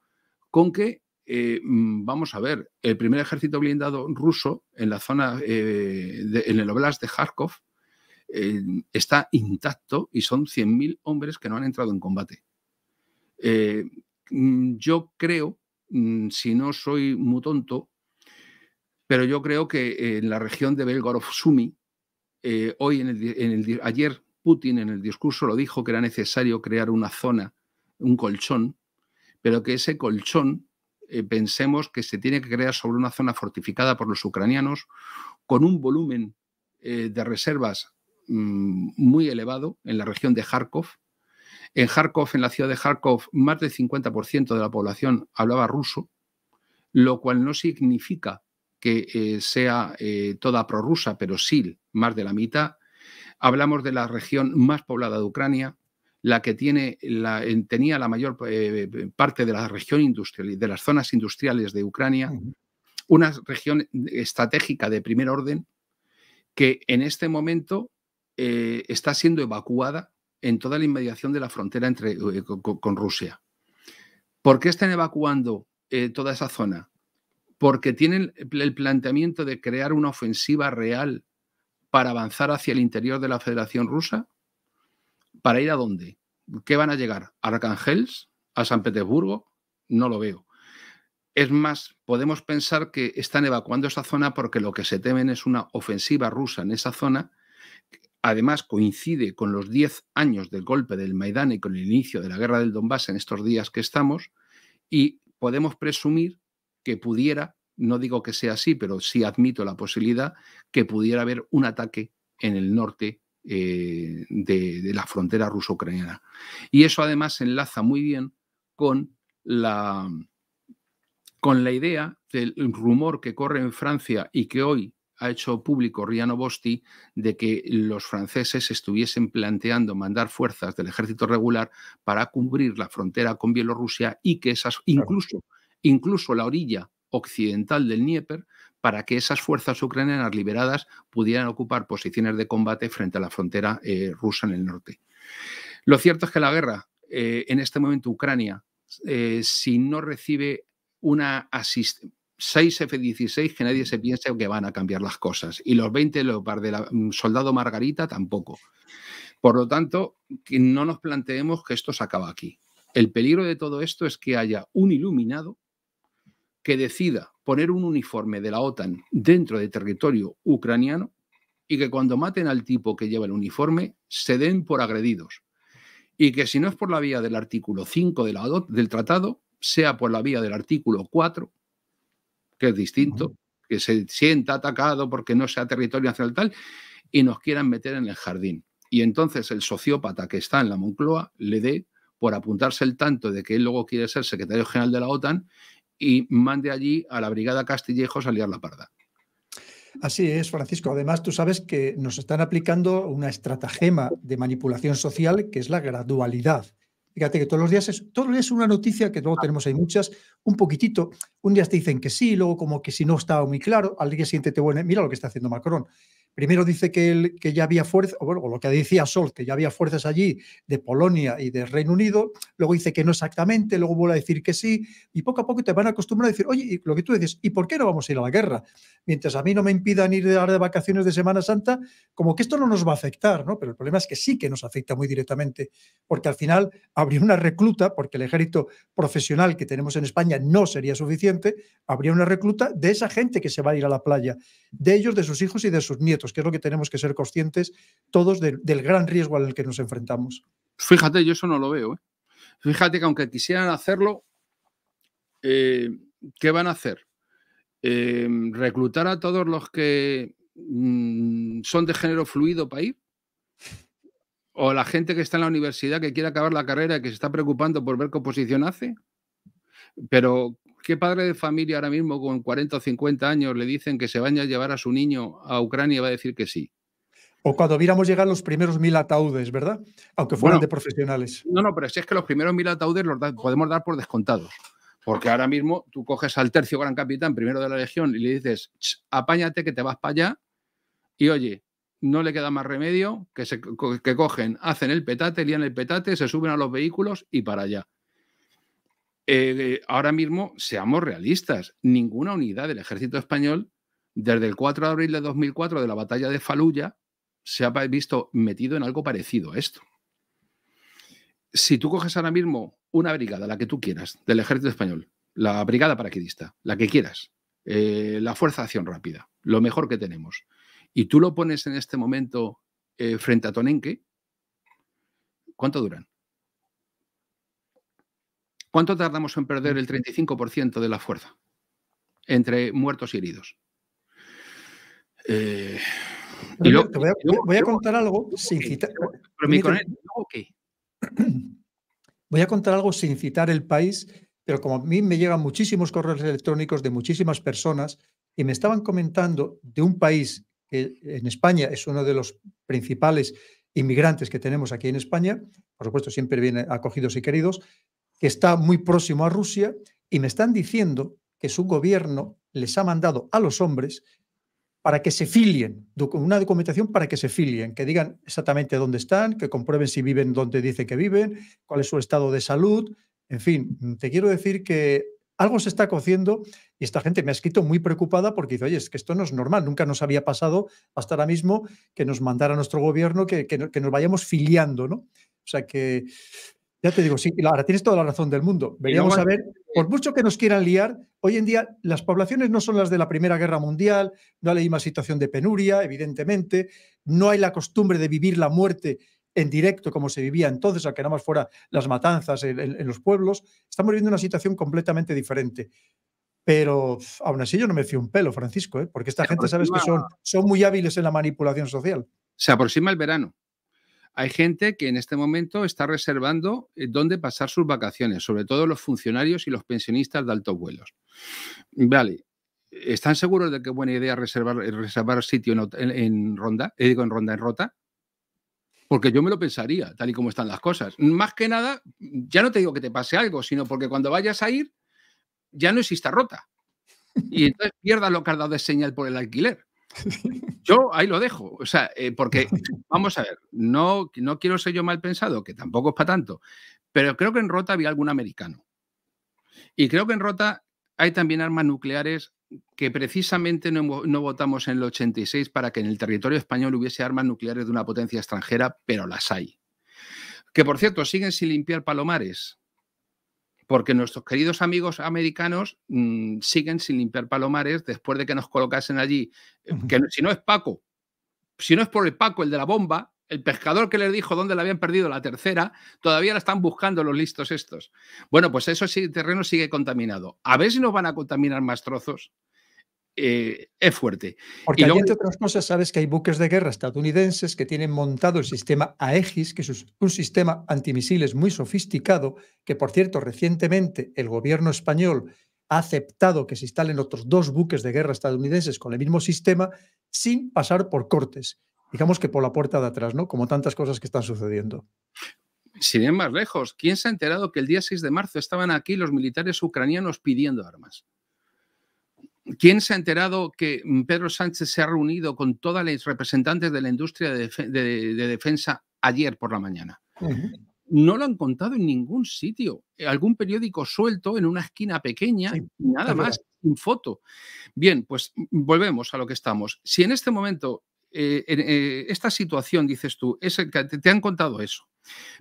con que eh, mm, vamos a ver, el primer ejército blindado ruso en la zona, eh, en el Oblast de Kharkov, está intacto y son 100.000 hombres que no han entrado en combate. Eh, mm, yo creo, mm, si no soy muy tonto, pero yo creo que en la región de Belgorod Sumi, eh, hoy en el, ayer Putin en el discurso lo dijo que era necesario crear una zona, un colchón, pero que ese colchón eh, pensemos que se tiene que crear sobre una zona fortificada por los ucranianos con un volumen de reservas Mm, muy elevado en la región de Kharkov. En Kharkov, en la ciudad de Kharkov, más del 50% de la población hablaba ruso, lo cual no significa que eh, sea eh, toda prorrusa, pero sí más de la mitad. Hablamos de la región más poblada de Ucrania, la que tiene la, tenía la mayor eh, parte de la región industrial, y de las zonas industriales de Ucrania, una región estratégica de primer orden que en este momento eh, está siendo evacuada en toda la inmediación de la frontera entre, eh, con, Rusia. ¿Por qué están evacuando eh, toda esa zona? Porque tienen el planteamiento de crear una ofensiva real para avanzar hacia el interior de la Federación Rusa. ¿Para ir a dónde? ¿Qué van a llegar? ¿A Arcángels? ¿A San Petersburgo? No lo veo. Es más, podemos pensar que están evacuando esa zona porque lo que se temen es una ofensiva rusa en esa zona Además, coincide con los 10 años del golpe del Maidán y con el inicio de la guerra del Donbass en estos días que estamos, y podemos presumir que pudiera, no digo que sea así, pero sí admito la posibilidad, que pudiera haber un ataque en el norte eh, de, la frontera ruso-ucraniana. Y eso además enlaza muy bien con la, con la idea del rumor que corre en Francia y que hoy ha hecho público Riano Bosti de que los franceses estuviesen planteando mandar fuerzas del ejército regular para cubrir la frontera con Bielorrusia y que esas, incluso, incluso la orilla occidental del Dnieper, para que esas fuerzas ucranianas liberadas pudieran ocupar posiciones de combate frente a la frontera eh, rusa en el norte. Lo cierto es que la guerra, eh, en este momento Ucrania, eh, si no recibe una asistencia, 6 F-16 que nadie se mm. piense que van a cambiar las cosas. Y los 20 Leopard mm, Soldado Margarita tampoco. Por lo tanto, que no nos planteemos que esto se acaba aquí. El peligro de todo esto es que haya un iluminado que decida poner un uniforme de la OTAN dentro del territorio ucraniano y que cuando maten al tipo que lleva el uniforme se den por agredidos. Y que si no es por la vía del artículo 5 del tratado, sea por la vía del artículo 4 que es distinto, que se sienta atacado porque no sea territorio nacional tal, y nos quieran meter en el jardín. Y entonces el sociópata que está en la Moncloa le dé por apuntarse el tanto de que él luego quiere ser secretario general de la OTAN y mande allí a la Brigada Castillejos a liar la parda. Así es, Francisco. Además, tú sabes que nos están aplicando una estratagema de manipulación social que es la gradualidad. Fíjate que todos los días es, es una noticia, que luego ah. tenemos ahí muchas, un poquitito. Un día te dicen que sí, luego como que si no está muy claro, al día siguiente te vuelven, mira lo que está haciendo Macron. Primero dice que, que ya había fuerzas, o lo que decía Sol, que ya había fuerzas allí de Polonia y del Reino Unido, luego dice que no exactamente, luego vuelve a decir que sí, y poco a poco te van a acostumbrar a decir, oye, lo que tú dices, ¿y por qué no vamos a ir a la guerra? Mientras a mí no me impidan ir de, de vacaciones de Semana Santa, como que esto no nos va a afectar, ¿no? Pero el problema es que sí que nos afecta muy directamente, porque al final habría una recluta, porque el ejército profesional que tenemos en España no sería suficiente, habría una recluta de esa gente que se va a ir a la playa, de ellos, de sus hijos y de sus nietos que es lo que tenemos que ser conscientes todos del gran riesgo al que nos enfrentamos. Fíjate, yo eso no lo veo. ¿eh? Fíjate que aunque quisieran hacerlo, eh, ¿qué van a hacer? Eh, ¿Reclutar a todos los que mm, son de género fluido para ir? ¿O la gente que está en la universidad que quiere acabar la carrera y que se está preocupando por ver qué oposición hace? Pero, ¿qué padre de familia ahora mismo con 40 o 50 años le dicen que se vaya a llevar a su niño a Ucrania y va a decir que sí? O cuando viéramos llegar los primeros mil ataúdes, ¿verdad? Aunque fueran de profesionales. No, no, pero si es que los primeros mil ataúdes los podemos dar por descontados. Porque ahora mismo tú coges al tercio gran capitán, primero de la legión, y le dices, apáñate que te vas para allá. Y oye, no le queda más remedio que, se, que cogen, hacen el petate, lían el petate, se suben a los vehículos y para allá. Eh, ahora mismo, seamos realistas, ninguna unidad del ejército español, desde el 4 de abril de 2004, de la batalla de Faluya, se ha visto metido en algo parecido a esto. Si tú coges ahora mismo una brigada, la que tú quieras, del ejército español, la brigada paraquedista, la que quieras, eh, la Fuerza de Acción Rápida, lo mejor que tenemos, y tú lo pones en este momento eh, frente a Tonenque, ¿cuánto duran? ¿Cuánto tardamos en perder mm. el 35% de la fuerza entre muertos y heridos? Eh, voy, a, contar algo sin citar. Voy a contar algo sin citar el país, pero como a mí me llegan muchísimos correos electrónicos de muchísimas personas y me estaban comentando de un país que en España es uno de los principales inmigrantes que tenemos aquí en España, por supuesto siempre viene acogidos y queridos, está muy próximo a Rusia y me están diciendo que su gobierno les ha mandado a los hombres para que se filien, una documentación para que se filien, que digan exactamente dónde están, que comprueben si viven donde dice que viven, cuál es su estado de salud. En fin, te quiero decir que algo se está cociendo y esta gente me ha escrito muy preocupada porque dice, oye, es que esto no es normal, nunca nos había pasado hasta ahora mismo que nos mandara nuestro gobierno, que, que, que nos vayamos filiando, ¿no? O sea que ya te digo, sí, ahora tienes toda la razón del mundo. Veríamos a ver, por mucho que nos quieran liar, hoy en día las poblaciones no son las de la Primera Guerra Mundial, no hay más situación de penuria, evidentemente, no hay la costumbre de vivir la muerte en directo como se vivía entonces, que nada más fuera las matanzas en, los pueblos. Estamos viviendo una situación completamente diferente. Pero aún así yo no me fío un pelo, Francisco, ¿eh? porque esta gente, sabes que son, son muy hábiles en la manipulación social. Se aproxima el verano. Hay gente que en este momento está reservando eh, dónde pasar sus vacaciones, sobre todo los funcionarios y los pensionistas de altos vuelos. Vale, ¿están seguros de que es buena idea reservar, eh, reservar sitio en, ronda? Eh, digo, en ronda, en rota. Porque yo me lo pensaría, tal y como están las cosas. Más que nada, ya no te digo que te pase algo, sino porque cuando vayas a ir, ya no exista rota. Y entonces pierdas lo que has dado de señal por el alquiler. Yo ahí lo dejo, o sea, eh, porque vamos a ver, no, no quiero ser yo mal pensado, que tampoco es para tanto, pero creo que en Rota había algún americano. Y creo que en Rota hay también armas nucleares que precisamente no, no, votamos en el 86 para que en el territorio español hubiese armas nucleares de una potencia extranjera, pero las hay. Que por cierto, siguen sin limpiar palomares porque nuestros queridos amigos americanos mm, siguen sin limpiar palomares después de que nos colocasen allí, eh, que si no es Paco, si no es por el Paco, el de la bomba, el pescador que les dijo dónde la habían perdido la tercera, todavía la están buscando los listos estos. Bueno, pues eso sí, el terreno sigue contaminado. A ver si nos van a contaminar más trozos. Eh, es fuerte. Porque entre otras cosas, sabes que hay buques de guerra estadounidenses que tienen montado el sistema Aegis, que es un sistema antimisiles muy sofisticado, que por cierto, recientemente el gobierno español ha aceptado que se instalen otros dos buques de guerra estadounidenses con el mismo sistema sin pasar por cortes. Digamos que por la puerta de atrás, ¿no? Como tantas cosas que están sucediendo. Sin ir más lejos, ¿quién se ha enterado que el día 6 de marzo estaban aquí los militares ucranianos pidiendo armas? ¿Quién se ha enterado que mm, Pedro Sánchez se ha reunido con todas las representantes de la industria de, defensa ayer por la mañana? No lo han contado en ningún sitio. Eh, algún periódico suelto en una esquina pequeña, nada más, sin foto. Bien, pues mm, volvemos a lo que estamos. Si en este momento, eh, en, eh, esta situación, dices tú, es que te, han contado eso,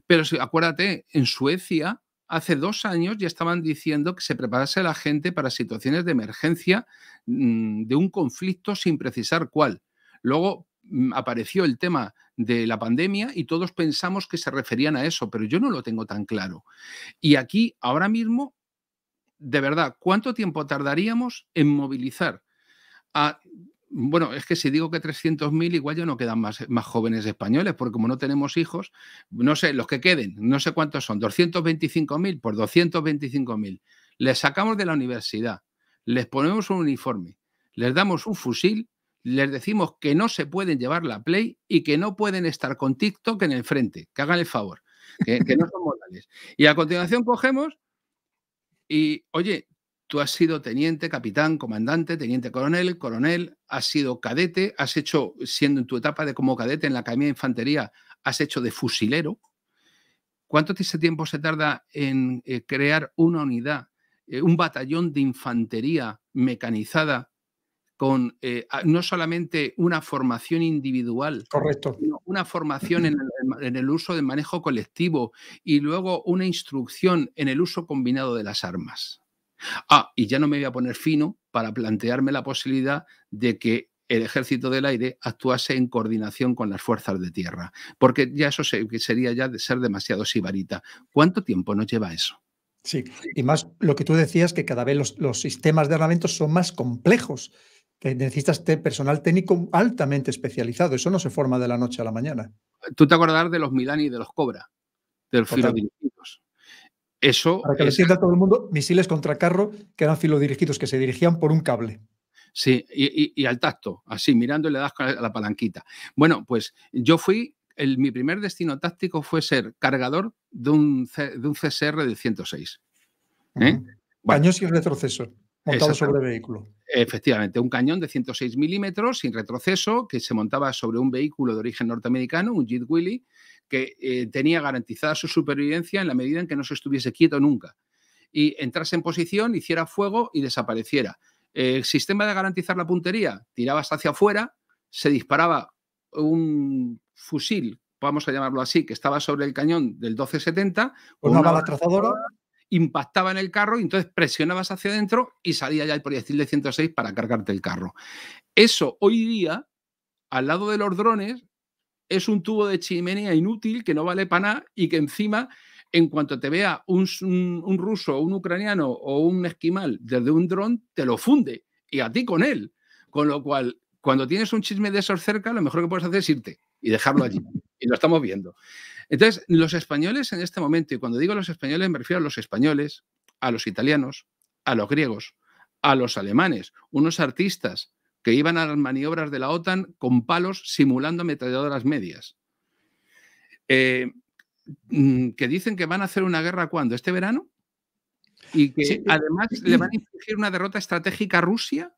pero acuérdate, en Suecia hace dos años ya estaban diciendo que se preparase la gente para situaciones de emergencia mm, de un conflicto sin precisar cuál. Luego mm, apareció el tema de la pandemia y todos pensamos que se referían a eso, pero yo no lo tengo tan claro. Y aquí, ahora mismo, de verdad, ¿cuánto tiempo tardaríamos en movilizar a bueno, es que si digo que 300.000, igual ya no quedan más, eh, más jóvenes españoles, porque como no tenemos hijos, no sé, los que queden, no sé cuántos son, 225.000 por 225.000. Les sacamos de la universidad, les ponemos un uniforme, les damos un fusil, les decimos que no se pueden llevar la Play y que no pueden estar con TikTok en el frente, que hagan el favor, que no son morales. Y a continuación cogemos y, oye, Tú has sido teniente, capitán, comandante, teniente coronel, coronel, has sido cadete, has hecho, siendo en tu etapa de como cadete en la Academia de Infantería, has hecho de fusilero. ¿Cuánto tiempo se tarda en eh, crear una unidad, eh, un batallón de infantería mecanizada con eh, no solamente una formación individual, Correcto. Sino una formación en el, en el, uso del manejo colectivo y luego una instrucción en el uso combinado de las armas. Ah, y ya no me voy a poner fino para plantearme la posibilidad de que el ejército del aire actuase en coordinación con las fuerzas de tierra, porque ya eso sería ya de ser demasiado sibarita. ¿Cuánto tiempo nos lleva eso? Sí, y más lo que tú decías, que cada vez los, sistemas de armamento son más complejos, que necesitas personal técnico altamente especializado, eso no se forma de la noche a la mañana. Tú te acordarás de los Milani y de los Cobra, del eso. Para que lo sienta a todo el mundo, misiles contra carro que eran filodirigidos, que se dirigían por un cable. Sí, y, al tacto, así, mirando y le das a la palanquita. Bueno, pues yo fui, mi primer destino táctico fue ser cargador de un, de un CSR del 106. ¿eh? Cañón sin retroceso, montado sobre vehículo. Efectivamente, un cañón de 106 milímetros sin retroceso que se montaba sobre un vehículo de origen norteamericano, un Jeep Willy, que eh, tenía garantizada su supervivencia en la medida en que no se estuviese quieto nunca y entrase en posición, hiciera fuego y desapareciera. El sistema de garantizar la puntería, tirabas hacia afuera, se disparaba un fusil, vamos a llamarlo así, que estaba sobre el cañón del 1270, con una, impactaba en el carro y entonces presionabas hacia adentro y salía ya el proyectil de 106 para cargarte el carro. Eso hoy día, al lado de los drones, es un tubo de chimenea inútil que no vale para nada y que encima, en cuanto te vea un, ruso, un ucraniano o un esquimal desde un dron, te lo funde y a ti con él. Con lo cual, cuando tienes un chisme de esos cerca, lo mejor que puedes hacer es irte y dejarlo allí. y lo estamos viendo. Entonces, los españoles en este momento, y cuando digo los españoles me refiero a los españoles, a los italianos, a los griegos, a los alemanes, unos artistas que iban a las maniobras de la OTAN con palos simulando las medias. Eh, mm, que dicen que van a hacer una guerra cuando, este verano, y que además le van a infligir una derrota estratégica a Rusia,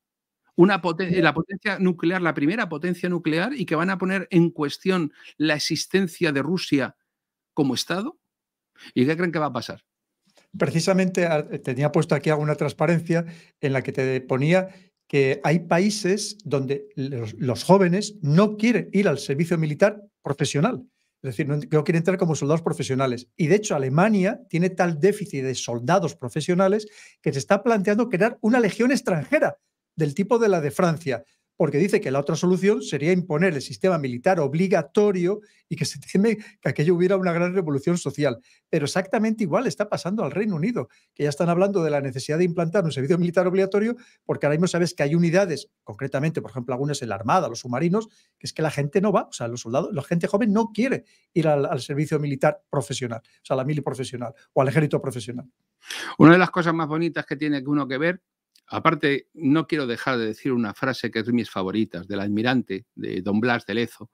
una la potencia nuclear, la primera potencia nuclear, y que van a poner en cuestión la existencia de Rusia como Estado. ¿Y qué creen que va a pasar? Precisamente ah, tenía puesto aquí alguna transparencia en la que te ponía que hay países donde los, jóvenes no quieren ir al servicio militar profesional. Es decir, no, quieren entrar como soldados profesionales. Y de hecho, Alemania tiene tal déficit de soldados profesionales que se está planteando crear una legión extranjera del tipo de la de Francia, porque dice que la otra solución sería imponer el sistema militar obligatorio y que se teme que aquello hubiera una gran revolución social. Pero exactamente igual está pasando al Reino Unido, que ya están hablando de la necesidad de implantar un servicio militar obligatorio, porque ahora mismo sabes que hay unidades, concretamente, por ejemplo, algunas en la Armada, los submarinos, que es que la gente no va, o sea, los soldados, la gente joven no quiere ir al, servicio militar profesional, o sea, a la profesional o al ejército profesional. Una de las cosas más bonitas que tiene uno que ver Aparte, no quiero dejar de decir una frase que es de mis favoritas, del almirante de Don Blas de Lezo,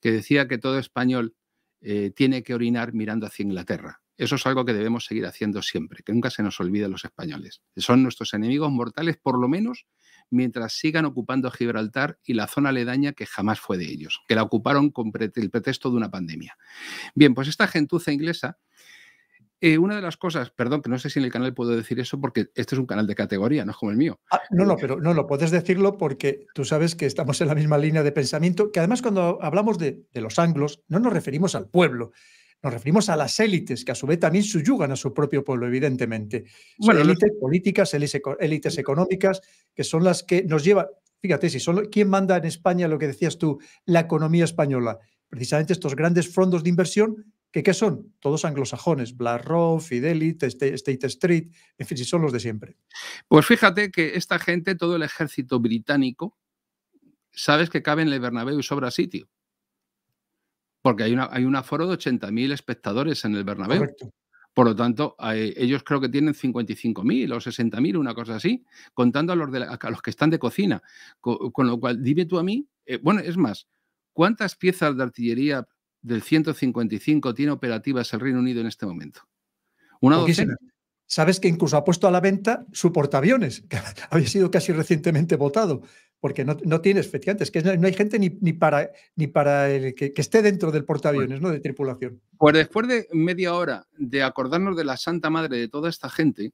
que decía que todo español eh, tiene que orinar mirando hacia Inglaterra. Eso es algo que debemos seguir haciendo siempre, que nunca se nos olvide los españoles. Son nuestros enemigos mortales, por lo menos mientras sigan ocupando Gibraltar y la zona aledaña que jamás fue de ellos, que la ocuparon con el pretexto de una pandemia. Bien, pues esta gentuza inglesa eh, una de las cosas, perdón, que no sé si en el canal puedo decir eso porque este es un canal de categoría, no es como el mío. Ah, no, no, eh, pero no, lo puedes decirlo porque tú sabes que estamos en la misma línea de pensamiento, que además cuando hablamos de, los anglos no nos referimos al pueblo, nos referimos a las élites, que a su vez también subyugan a su propio pueblo, evidentemente. élites políticas, élites económicas, que son las que nos llevan, fíjate, si son, ¿quién manda en España lo que decías tú, la economía española? Precisamente estos grandes fondos de inversión qué son? Todos anglosajones, Rock, Fidelity, este, State Street, en fin, si son los de siempre. Pues fíjate que esta gente, todo el ejército británico, sabes que cabe en el Bernabéu y sobra sitio. Porque hay, hay un aforo de 80.000 espectadores en el Bernabéu. Por lo tanto, ellos creo que tienen 55.000 o 60.000, una cosa así, contando a los, de los que están de cocina. Con, lo cual, dime tú a mí, eh, bueno, es más, ¿cuántas piezas de artillería del 155 tiene operativas el Reino Unido en este momento. Una docena. Sabes que incluso ha puesto a la venta su portaaviones, que había sido casi recientemente votado, porque no, tiene tiene que no hay gente ni, para, ni para el que, esté dentro del portaaviones, ¿no? De tripulación. Pues después de media hora de acordarnos de la Santa Madre de toda esta gente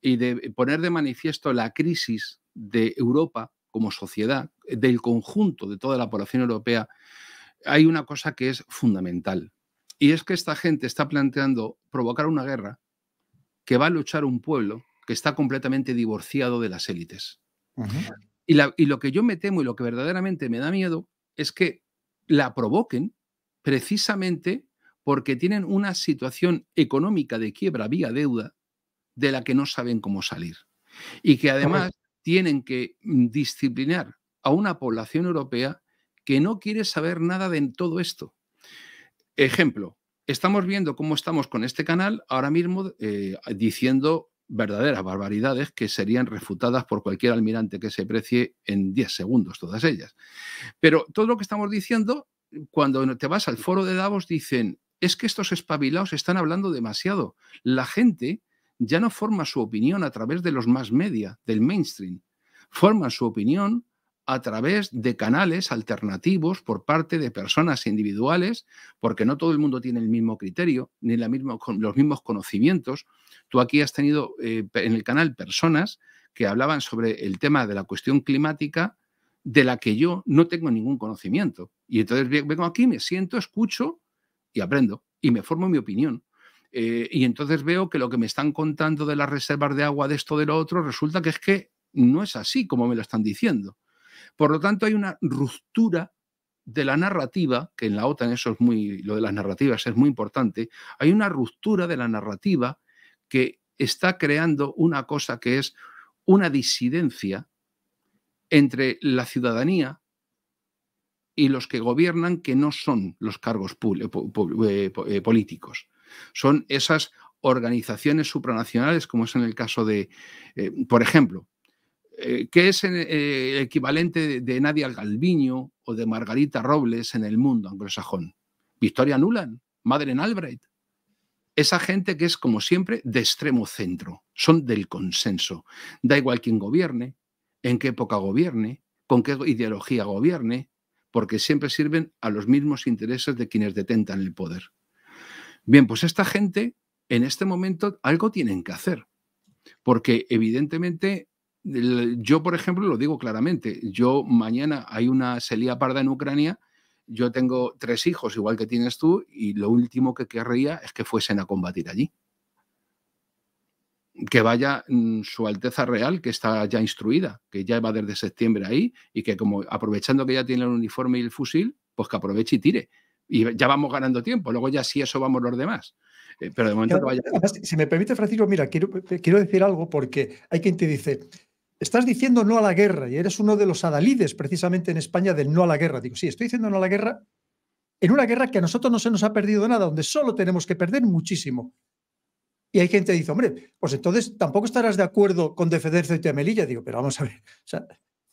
y de poner de manifiesto la crisis de Europa como sociedad, del conjunto de toda la población europea, hay una cosa que es fundamental. Y es que esta gente está planteando provocar una guerra que va a luchar un pueblo que está completamente divorciado de las élites. y, y lo que yo me temo y lo que verdaderamente me da miedo es que la provoquen precisamente porque tienen una situación económica de quiebra vía deuda de la que no saben cómo salir. Y que además tienen que mm, disciplinar a una población europea que no quiere saber nada de todo esto. Ejemplo, estamos viendo cómo estamos con este canal ahora mismo eh, diciendo verdaderas barbaridades que serían refutadas por cualquier almirante que se precie en 10 segundos, todas ellas. Pero todo lo que estamos diciendo, cuando te vas al foro de Davos, dicen, es que estos espabilados están hablando demasiado. La gente ya no forma su opinión a través de los más media, del mainstream. Forman su opinión a través de canales alternativos por parte de personas individuales, porque no todo el mundo tiene el mismo criterio ni la los mismos conocimientos. Tú aquí has tenido eh, en el canal personas que hablaban sobre el tema de la cuestión climática de la que yo no tengo ningún conocimiento. Y entonces vengo aquí, me siento, escucho y aprendo y me formo mi opinión. Eh, y entonces veo que lo que me están contando de las reservas de agua, de esto, de lo otro, resulta que es que no es así como me lo están diciendo. Por lo tanto, hay una ruptura de la narrativa, que en la OTAN eso es muy, lo de las narrativas es muy importante, hay una ruptura de la narrativa que está creando una cosa que es una disidencia entre la ciudadanía y los que gobiernan que no son los cargos eh, eh, eh, políticos. Son esas organizaciones supranacionales, como es en el caso de, por ejemplo, eh, que es eh, el equivalente de Nadia Galviño o de Margarita Robles en el mundo anglosajón. Victoria Nuland, Madeleine Albright. Esa gente que es, como siempre, de extremo centro, son del consenso. Da igual quién gobierne, en qué época gobierne, con qué ideología gobierne, porque siempre sirven a los mismos intereses de quienes detentan el poder. Bien, pues esta gente en este momento algo tienen que hacer, porque evidentemente yo, por ejemplo, lo digo claramente, yo mañana hay una celía parda en Ucrania, yo tengo tres hijos igual que tienes tú y lo último que querría es que fuesen a combatir allí. Que vaya mm, su Alteza Real, que está ya instruida, que ya va desde septiembre ahí y que como aprovechando que ya tiene el uniforme y el fusil, pues que aproveche y tire. Y ya vamos ganando tiempo, luego ya sí eso vamos los demás. Eh, pero de momento vaya... si me permite, Francisco, mira, quiero, eh, quiero decir algo porque hay quien te dice, estás diciendo no a la guerra y eres uno de los adalides precisamente en España del no a la guerra. Digo, sí, estoy diciendo no a la guerra en una guerra que a nosotros no se nos ha perdido nada, donde solo tenemos que perder muchísimo. Y hay gente que dice, hombre, pues entonces tampoco estarás de acuerdo con defenderse de y Melilla. Digo, pero vamos a ver,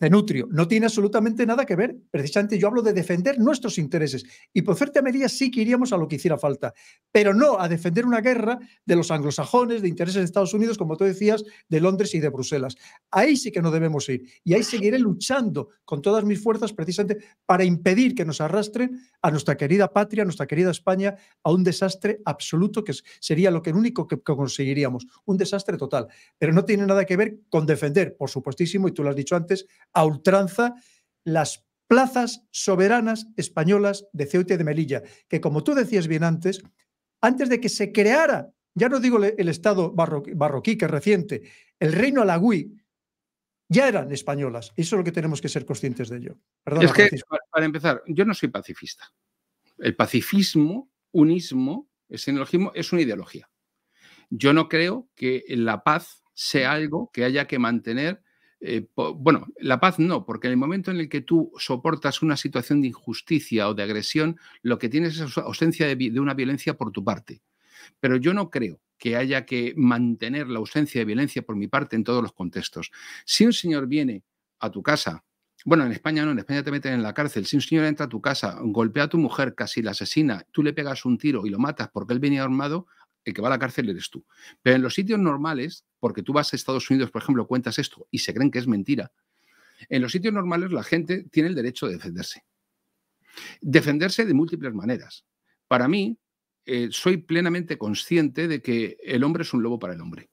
nutrio no tiene absolutamente nada que ver. Precisamente yo hablo de defender nuestros intereses. Y por cierta medida sí que iríamos a lo que hiciera falta, pero no a defender una guerra de los anglosajones, de intereses de Estados Unidos, como tú decías, de Londres y de Bruselas. Ahí sí que no debemos ir. Y ahí seguiré luchando con todas mis fuerzas precisamente para impedir que nos arrastren a nuestra querida patria, a nuestra querida España, a un desastre absoluto, que sería lo que el único que conseguiríamos, un desastre total. Pero no tiene nada que ver con defender, por supuestísimo, y tú lo has dicho antes, a ultranza las plazas soberanas españolas de Ceuta y de Melilla, que como tú decías bien antes, antes de que se creara, ya no digo el Estado barroquí, que es reciente, el reino alagüí, ya eran españolas. eso es lo que tenemos que ser conscientes de ello. es que, para empezar, yo no soy pacifista. El pacifismo, unismo, el neologismo, es una ideología. Yo no creo que la paz sea algo que haya que mantener eh, bueno, la paz no, porque en el momento en el que tú soportas una situación de injusticia o de agresión, lo que tienes es ausencia de, de una violencia por tu parte. Pero yo no creo que haya que mantener la ausencia de violencia por mi parte en todos los contextos. Si un señor viene a tu casa, bueno, en España no, en España te meten en la cárcel. Si un señor entra a tu casa, golpea a tu mujer, casi la asesina, tú le pegas un tiro y lo matas porque él venía armado, el que va a la cárcel eres tú. Pero en los sitios normales, porque tú vas a Estados Unidos, por ejemplo, cuentas esto y se creen que es mentira, en los sitios normales la gente tiene el derecho de defenderse. Defenderse de múltiples maneras. Para mí, eh, soy plenamente consciente de que el hombre es un lobo para el hombre.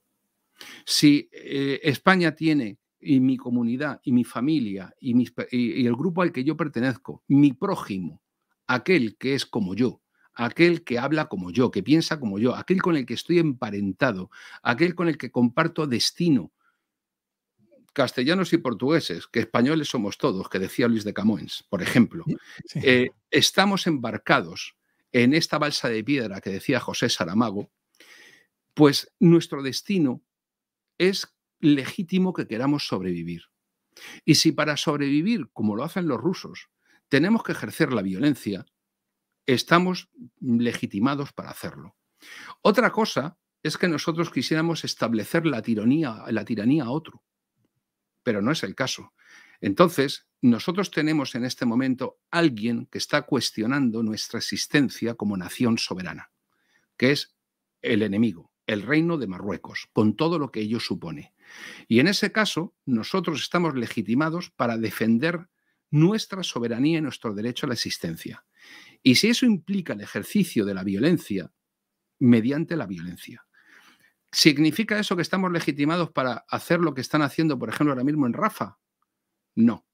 Si eh, España tiene y mi comunidad y mi familia y el grupo al que yo pertenezco, mi prójimo, aquel que es como yo, aquel que habla como yo, que piensa como yo, aquel con el que estoy emparentado, aquel con el que comparto destino. Castellanos y portugueses, que españoles somos todos, que decía Luis de Camoens, por ejemplo. Eh, estamos embarcados en esta balsa de piedra que decía José Saramago, pues nuestro destino es legítimo que queramos sobrevivir. Y si para sobrevivir, como lo hacen los rusos, tenemos que ejercer la violencia, estamos legitimados para hacerlo. Otra cosa es que nosotros quisiéramos establecer la tiranía, a otro, pero no es el caso. Entonces, nosotros tenemos en este momento alguien que está cuestionando nuestra existencia como nación soberana, que es el enemigo, el reino de Marruecos, con todo lo que ello supone. Y en ese caso, nosotros estamos legitimados para defender nuestra soberanía y nuestro derecho a la existencia. Y si eso implica el ejercicio de la violencia mediante la violencia, ¿significa eso que estamos legitimados para hacer lo que están haciendo, por ejemplo, ahora mismo en Rafa? No.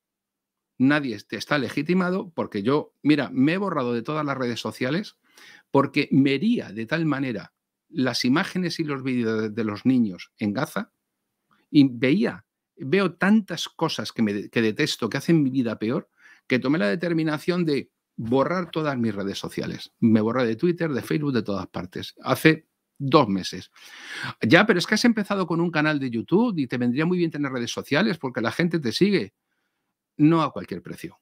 Nadie está legitimado porque yo, mira, me he borrado de todas las redes sociales porque me de tal manera las imágenes y los vídeos de los niños en Gaza y veía, veo tantas cosas que detesto, que hacen mi vida peor, que tomé la determinación de borrar todas mis redes sociales. Me borré de Twitter, de Facebook, de todas partes. Hace dos meses. Ya, pero es que has empezado con un canal de YouTube y te vendría muy bien tener redes sociales porque la gente te sigue. No a cualquier precio.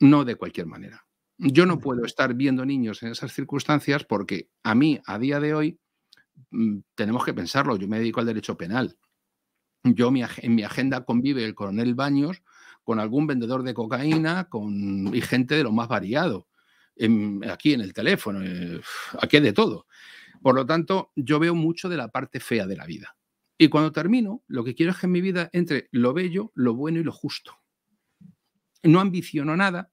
No de cualquier manera. Yo no puedo estar viendo niños en esas circunstancias porque a mí, a día de hoy, mm, tenemos que pensarlo. Yo me dedico al derecho penal. Yo, en mi agenda convive el coronel Baños con algún vendedor de cocaína con, y gente de lo más variado. aquí en el teléfono, eh, aquí de todo. Por lo tanto, yo veo mucho de la parte fea de la vida. Y cuando termino, lo que quiero es que en mi vida entre lo bello, lo bueno y lo justo. No ambiciono nada,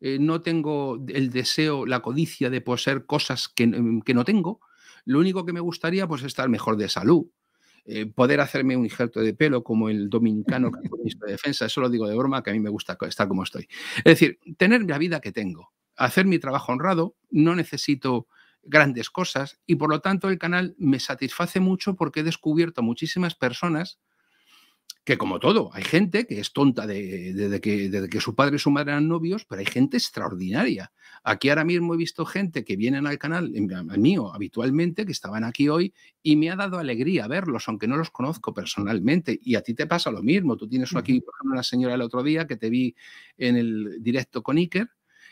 eh, no tengo el deseo, la codicia de poseer cosas que, no tengo. Lo único que me gustaría pues estar mejor de salud, eh, poder hacerme un injerto de pelo como el dominicano ministro de defensa, eso lo digo de broma, que a mí me gusta estar como estoy. Es decir, tener la vida que tengo, hacer mi trabajo honrado, no necesito grandes cosas y por lo tanto el canal me satisface mucho porque he descubierto muchísimas personas que como todo, hay gente que es tonta de, que, que, su padre y su madre eran novios, pero hay gente extraordinaria. Aquí ahora mismo he visto gente que vienen al canal, mío habitualmente, que estaban aquí hoy, y me ha dado alegría verlos, aunque no los conozco personalmente. Y a ti te pasa lo mismo. Tú tienes aquí, por ejemplo, una señora el otro día que te vi en el directo con Iker,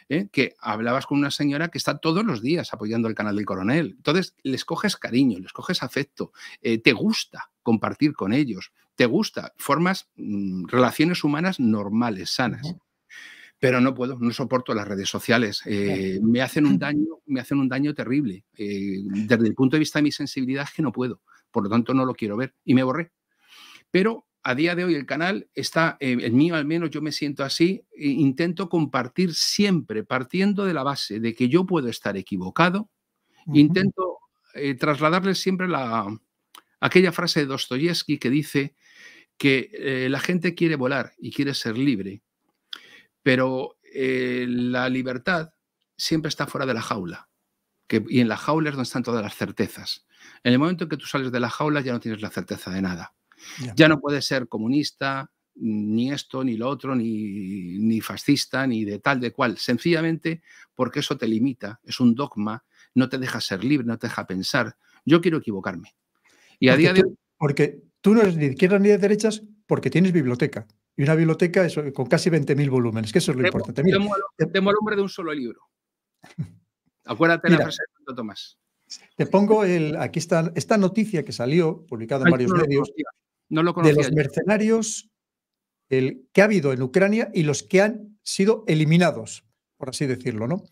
¿eh? que hablabas con una señora que está todos los días apoyando el canal del coronel. Entonces, les coges cariño, les coges afecto, eh, te gusta compartir con ellos te gusta, formas mm, relaciones humanas normales, sanas. Pero no puedo, no soporto las redes sociales. Eh, me hacen un daño, me hacen un daño terrible. Eh, desde el punto de vista de mi sensibilidad es que no puedo. Por lo tanto, no lo quiero ver. Y me borré. Pero a día de hoy el canal está, en eh, el mío al menos yo me siento así, e intento compartir siempre, partiendo de la base de que yo puedo estar equivocado, intento trasladarles siempre la, aquella frase de Dostoyevsky que dice, que eh, la gente quiere volar y quiere ser libre, pero eh, la libertad siempre está fuera de la jaula. Que, y en la jaula es donde están todas las certezas. En el momento en que tú sales de la jaula ya no tienes la certeza de nada. Ya no puedes ser comunista, ni esto, ni lo otro, ni, fascista, ni de tal, de cual. Sencillamente porque eso te limita, es un dogma, no te deja ser libre, no te deja pensar. Yo quiero equivocarme. Y a día de Porque Tú no eres ni de ni de derechas porque tienes biblioteca. Y una biblioteca es, con casi 20.000 volúmenes, que eso es lo importante. Te el al hombre de un solo libro. Acuérdate la frase de Tomás. Te pongo el, aquí está esta noticia que salió, publicada en varios medios, no lo de los mercenarios el, que ha habido en Ucrania y los que han sido eliminados, por así decirlo. ¿no?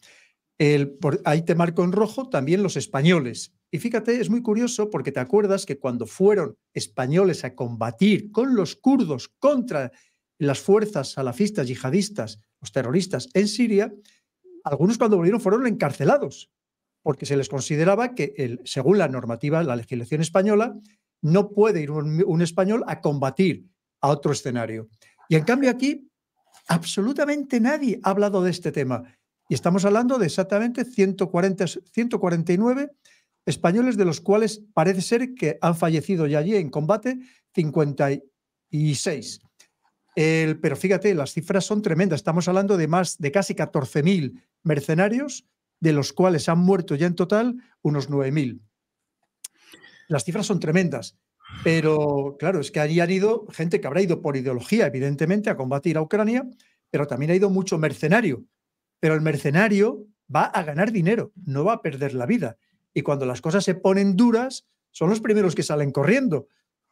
ahí te marco en rojo también los españoles y fíjate, es muy curioso porque te acuerdas que cuando fueron españoles a combatir con los kurdos contra las fuerzas salafistas, yihadistas, los terroristas en Siria, algunos cuando volvieron fueron encarcelados, porque se les consideraba que, según la normativa, la legislación española, no puede ir un, español a combatir a otro escenario. Y en cambio aquí, absolutamente nadie ha hablado de este tema. Y estamos hablando de exactamente 140, 149 españoles, de los cuales parece ser que han fallecido ya allí en combate 56. El, pero fíjate, las cifras son tremendas. Estamos hablando de más de casi 14.000 mercenarios, de los cuales han muerto ya en total unos 9.000. Las cifras son tremendas. Pero claro, es que allí han ido gente que habrá ido por ideología, evidentemente, a combatir a Ucrania, pero también ha ido mucho mercenario. Pero el mercenario va a ganar dinero, no va a perder la vida. Y cuando las cosas se ponen duras, son los primeros que salen corriendo.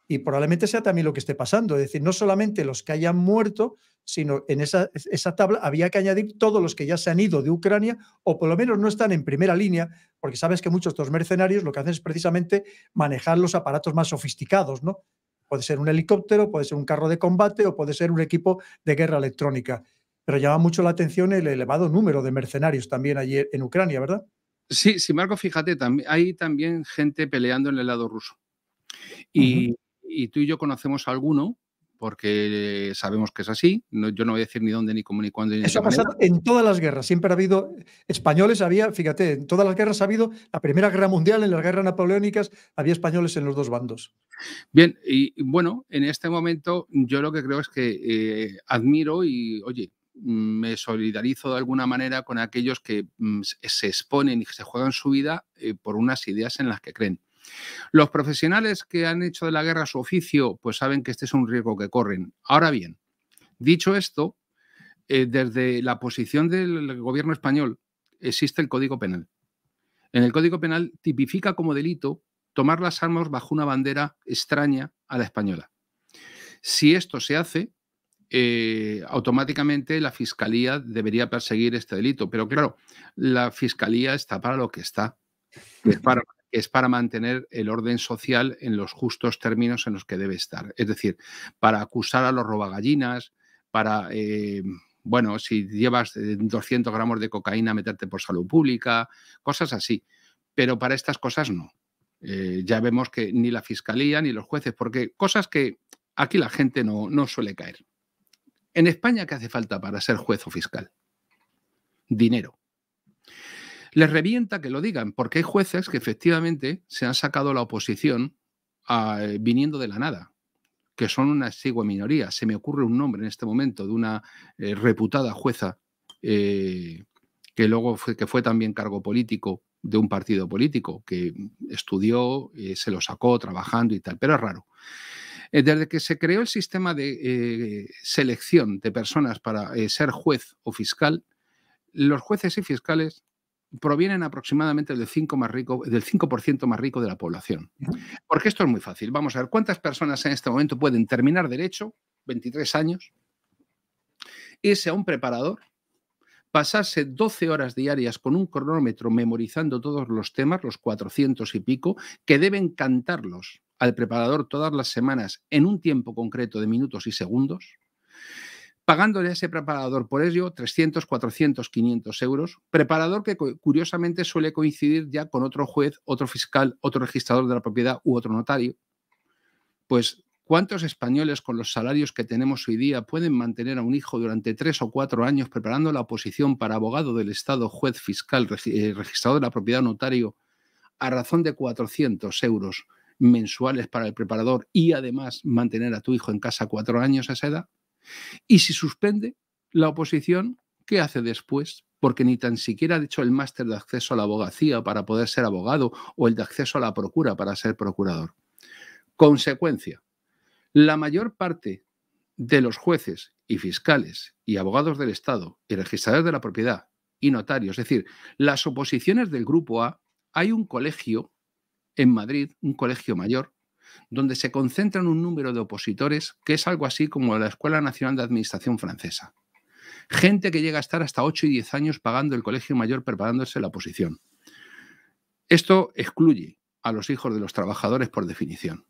Y probablemente sea también lo que esté pasando. Es decir, no solamente los que hayan muerto, sino en esa, esa tabla había que añadir todos los que ya se han ido de Ucrania o por lo menos no están en primera línea, porque sabes que muchos de estos mercenarios lo que hacen es precisamente manejar los aparatos más sofisticados, ¿no? Puede ser un helicóptero, puede ser un carro de combate o puede ser un equipo de guerra electrónica. Pero llama mucho la atención el elevado número de mercenarios también allí en Ucrania, ¿verdad? Sí, sin embargo, fíjate, también hay también gente peleando en el lado ruso. Y, tú y yo conocemos a alguno, porque sabemos que es así. yo no voy a decir ni dónde, ni cómo, ni cuándo. Eso ha pasado en todas las guerras. Siempre ha habido españoles, había, fíjate, en todas las guerras ha habido, la Primera Guerra Mundial, en las guerras napoleónicas, había españoles en los dos bandos. Bien, y bueno, en este momento yo lo que creo es que eh, admiro y, oye, me solidarizo de alguna manera con aquellos que mm, se exponen y se juegan su vida eh, por unas ideas en las que creen. Los profesionales que han hecho de la guerra su oficio, pues saben que este es un riesgo que corren. Ahora bien, dicho esto, eh, desde la posición del gobierno español existe el Código Penal. En el Código Penal tipifica como delito tomar las armas bajo una bandera extraña a la española. Si esto se hace, eh, automáticamente la fiscalía debería perseguir este delito. Pero claro, la fiscalía está para lo que está, es para, mantener el orden social en los justos términos en los que debe estar. Es decir, para acusar a los robagallinas, para... Eh, bueno, si llevas 200 eh, gramos de cocaína, meterte por salud pública, cosas así. Pero para estas cosas no. ya vemos que ni la fiscalía ni los jueces, porque cosas que aquí la gente no suele caer. En España, ¿qué hace falta para ser juez o fiscal? Dinero. Les revienta que lo digan, porque hay jueces que efectivamente se han sacado la oposición ah, viniendo de la nada, que son una exigua minoría. Se me ocurre un nombre en este momento de una eh, reputada jueza eh, que luego que fue también cargo político de un partido político, que estudió, eh, se lo sacó trabajando y tal, pero es raro. Eh, desde que se creó el sistema de eh, selección de personas para eh, ser juez o fiscal, los jueces y fiscales provienen aproximadamente del 5%, más rico, del 5 más rico de la población. Porque esto es muy fácil. Vamos a ver cuántas personas en este momento pueden terminar derecho, 23 años, irse a un preparador, pasarse 12 horas diarias con un cronómetro memorizando todos los temas, los 400 y pico, que deben cantarlos al preparador todas las semanas en un tiempo concreto de minutos y segundos, pagándole a ese preparador por ello 300, 400, 500 euros, preparador que curiosamente suele coincidir ya con otro juez, otro fiscal, otro registrador de la propiedad u otro notario. Pues, ¿cuántos españoles con los salarios que tenemos hoy día pueden mantener a un hijo durante tres o cuatro años preparando la oposición para abogado del Estado, juez, fiscal, eh, registrador de la propiedad, notario, a razón de 400 euros mensuales para el preparador y además mantener a tu hijo en casa cuatro años a esa edad? Y si suspende la oposición, ¿qué hace después? Porque ni tan siquiera ha hecho el máster de acceso a la abogacía para poder ser abogado o el de acceso a la procura para ser procurador. Consecuencia, la mayor parte de los jueces y fiscales y abogados del Estado y registradores de la propiedad y notarios, es decir, las oposiciones del grupo A, hay un colegio en Madrid, un colegio mayor, donde se concentran un número de opositores que es algo así como la Escuela Nacional de Administración Francesa. Gente que llega a estar hasta 8 y 10 años pagando el colegio mayor preparándose la oposición. Esto excluye a los hijos de los trabajadores por definición.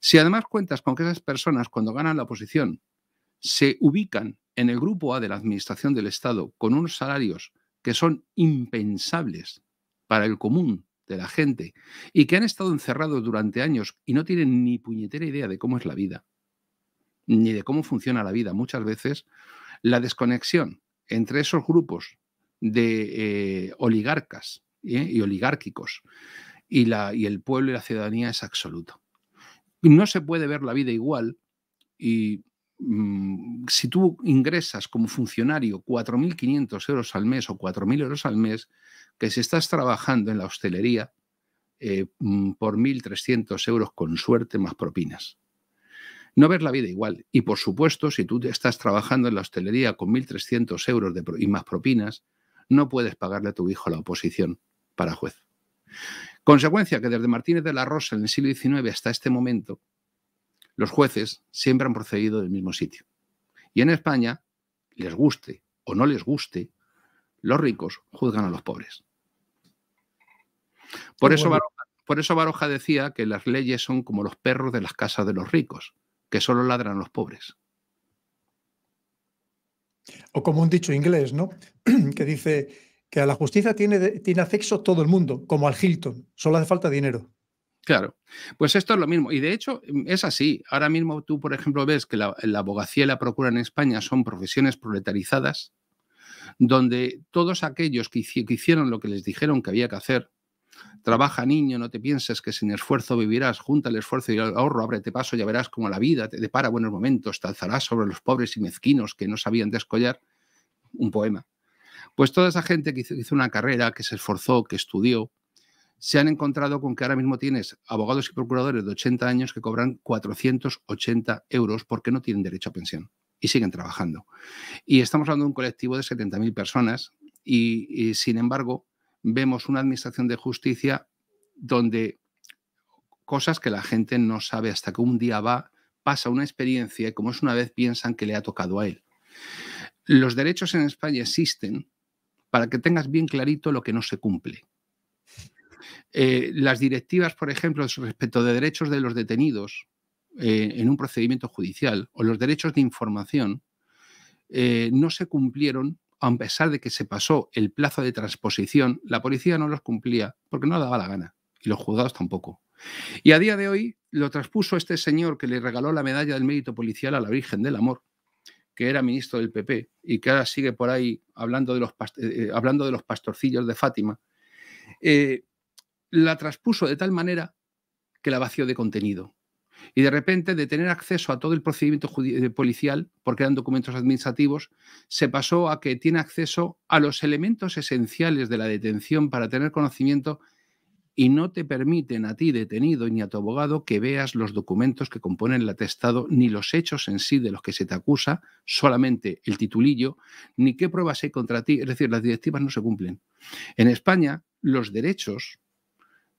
Si además cuentas con que esas personas cuando ganan la oposición se ubican en el grupo A de la Administración del Estado con unos salarios que son impensables para el común de la gente y que han estado encerrados durante años y no tienen ni puñetera idea de cómo es la vida, ni de cómo funciona la vida. Muchas veces la desconexión entre esos grupos de eh, oligarcas ¿eh? y oligárquicos y, la, y el pueblo y la ciudadanía es absoluto. No se puede ver la vida igual y mm, si tú ingresas como funcionario 4.500 euros al mes o 4.000 euros al mes, que si estás trabajando en la hostelería, eh, mm, por 1.300 euros con suerte más propinas. No ver la vida igual. Y por supuesto, si tú estás trabajando en la hostelería con 1.300 euros de y más propinas, no puedes pagarle a tu hijo la oposición para juez. Consecuencia que desde Martínez de la Rosa en el siglo XIX hasta este momento, los jueces siempre han procedido del mismo sitio. Y en España, les guste o no les guste, los ricos juzgan a los pobres. Por eso, Baroja, decía que las leyes son como los perros de las casas de los ricos, que solo ladran los pobres. O como un dicho inglés, ¿no? que dice que a la justicia tiene, acceso todo el mundo, como al Hilton, solo hace falta dinero. Claro, pues esto es lo mismo. Y de hecho es así. Ahora mismo tú, por ejemplo, ves que la, la abogacía y la procura en España son profesiones proletarizadas, donde todos aquellos que, hicieron lo que les dijeron que había que hacer, Trabaja, niño, no te pienses que sin esfuerzo vivirás, junta el esfuerzo y el ahorro, ábrete paso, ya verás cómo la vida te depara buenos momentos, te alzarás sobre los pobres y mezquinos que no sabían descollar. Un poema. Pues toda esa gente que hizo una carrera, que se esforzó, que estudió, se han encontrado con que ahora mismo tienes abogados y procuradores de 80 años que cobran 480 euros porque no tienen derecho a pensión y siguen trabajando. Y estamos hablando de un colectivo de 70.000 personas y, sin embargo, vemos una administración de justicia donde cosas que la gente no sabe hasta que un día va, pasa una experiencia y como es una vez piensan que le ha tocado a él. Los derechos en España existen para que tengas bien clarito lo que no se cumple. Eh, las directivas, por ejemplo, respecto de derechos de los detenidos, eh, en un procedimiento judicial o los derechos de información eh, no se cumplieron a pesar de que se pasó el plazo de transposición, la policía no los cumplía porque no daba la gana y los juzgados tampoco. Y a día de hoy lo transpuso este señor que le regaló la medalla del mérito policial a la Virgen del Amor, que era ministro del PP y que ahora sigue por ahí hablando de los, eh, hablando de los pastorcillos de Fátima, la transpuso de tal manera que la vació de contenido y de repente de tener acceso a todo el procedimiento eh, policial, porque eran documentos administrativos, se pasó a que tiene acceso a los elementos esenciales de la detención para tener conocimiento y no te permiten a ti detenido ni a tu abogado que veas los documentos que componen el atestado, ni los hechos en sí de los que se te acusa, solamente el titulillo, ni qué pruebas hay contra ti. Es decir, las directivas no se cumplen. En España, los derechos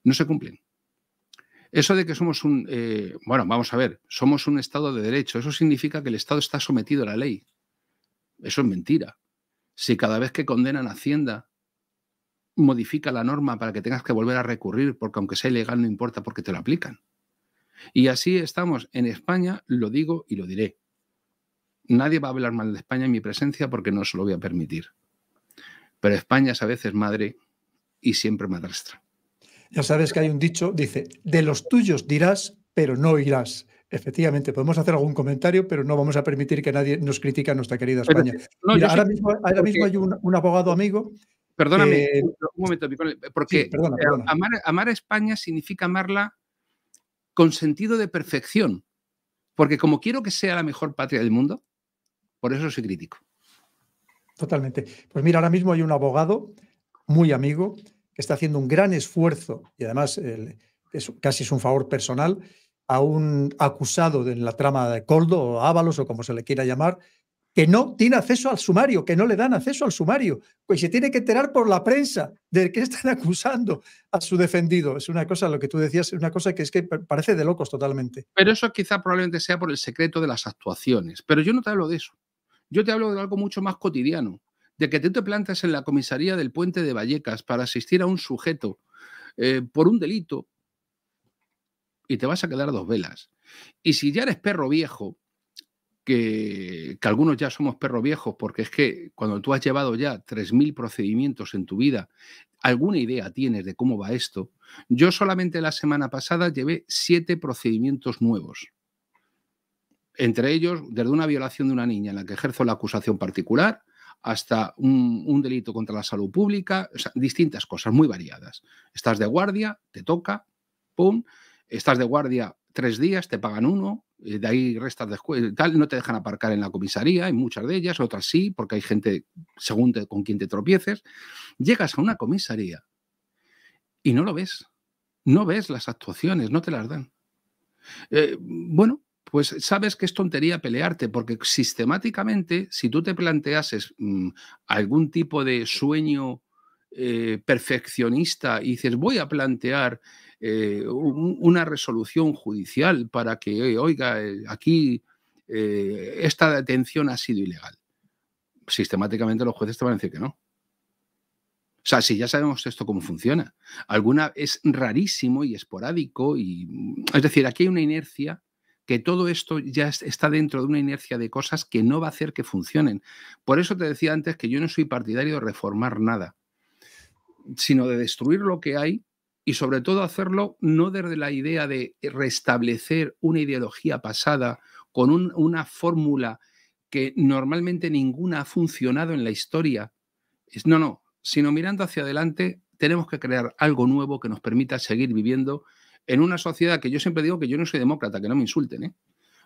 no se cumplen. Eso de que somos un, eh, bueno, vamos a ver, somos un Estado de derecho, eso significa que el Estado está sometido a la ley. Eso es mentira. Si cada vez que condenan a Hacienda modifica la norma para que tengas que volver a recurrir, porque aunque sea ilegal no importa porque te lo aplican. Y así estamos en España, lo digo y lo diré. Nadie va a hablar mal de España en mi presencia porque no se lo voy a permitir. Pero España es a veces madre y siempre madrastra. Ya sabes que hay un dicho, dice, de los tuyos dirás, pero no irás. Efectivamente, podemos hacer algún comentario, pero no vamos a permitir que nadie nos critique a nuestra querida España. ahora, mismo, hay un, abogado amigo Perdóname, un momento, porque eh, Amar, amar, a España significa amarla con sentido de perfección, porque como quiero que sea la mejor patria del mundo, por eso soy crítico. Totalmente. Pues mira, ahora mismo hay un abogado muy amigo que está haciendo un gran esfuerzo, y además casi es un favor personal, a un acusado de la trama de Coldo o Ábalos o como se le quiera llamar, que no tiene acceso al sumario, que no le dan acceso al sumario, pues se tiene que enterar por la prensa de que están acusando a su defendido. Es una cosa, lo que tú decías, es una cosa que es que parece de locos totalmente. Pero eso quizá probablemente sea por el secreto de las actuaciones, pero yo no te hablo de eso. Yo te hablo de algo mucho más cotidiano de que tú te plantas en la comisaría del puente de Vallecas para asistir a un sujeto eh, por un delito y te vas a quedar dos velas. Y si ya eres perro viejo, que, que, algunos ya somos perros viejos, porque es que cuando tú has llevado ya 3.000 procedimientos en tu vida, alguna idea tienes de cómo va esto. Yo solamente la semana pasada llevé siete procedimientos nuevos. Entre ellos, desde una violación de una niña en la que ejerzo la acusación particular, hasta un, delito contra la salud pública, distintas cosas muy variadas. Estás de guardia, te toca, pum, estás de guardia tres días, te pagan uno, eh, de ahí restas de eh, tal, no te dejan aparcar en la comisaría, hay muchas de ellas, otras sí, porque hay gente según con quien te tropieces. Llegas a una comisaría y no lo ves, no ves las actuaciones, no te las dan. Eh, bueno, pues sabes que es tontería pelearte, porque sistemáticamente, si tú te planteases mm, algún tipo de sueño eh, perfeccionista y dices, voy a plantear eh, una resolución judicial para que, oiga, eh, aquí esta detención ha sido ilegal, sistemáticamente los jueces te van a decir que no. O sea, si ya sabemos esto cómo funciona. Alguna es rarísimo y esporádico y mm, es decir, aquí hay una inercia que todo esto ya está dentro de una inercia de cosas que no va a hacer que funcionen. Por eso te decía antes que yo no soy partidario de reformar nada, sino de destruir lo que hay y sobre todo hacerlo no desde la idea de restablecer una ideología pasada con una fórmula que normalmente ninguna ha funcionado en la historia. No, no, sino mirando hacia adelante tenemos que crear algo nuevo que nos permita seguir viviendo en una sociedad que yo siempre digo que yo no soy demócrata, que no me insulten. ¿eh?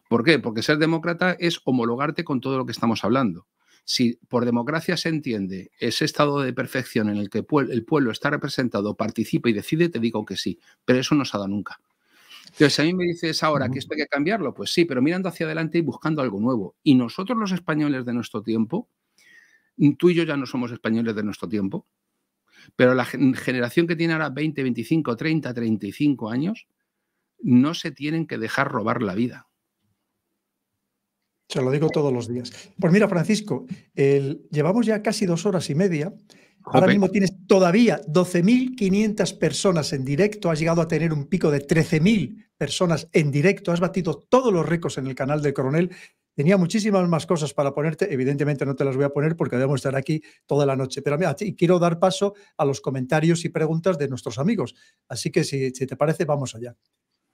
¿Por qué? Porque ser demócrata es homologarte con todo lo que estamos hablando. Si por democracia se entiende ese estado de perfección en el que el pueblo está representado, participa y decide, te digo que sí, pero eso no se ha dado nunca. Entonces, a mí me dices ahora que esto hay que cambiarlo, pues sí, pero mirando hacia adelante y buscando algo nuevo. Y nosotros los españoles de nuestro tiempo, tú y yo ya no somos españoles de nuestro tiempo, pero la generación que tiene ahora 20, 25, 30, 35 años, no se tienen que dejar robar la vida. Se lo digo todos los días. Pues mira, Francisco, llevamos ya casi dos horas y media. Ahora mismo tienes todavía 12.500 personas en directo, has llegado a tener un pico de 13.000 personas en directo, has batido todos los récords en el canal del coronel Tenía muchísimas más cosas para ponerte, evidentemente no te las voy a poner porque debemos estar aquí toda la noche, pero mira, quiero dar paso a los comentarios y preguntas de nuestros amigos. Así que si, te parece, vamos allá.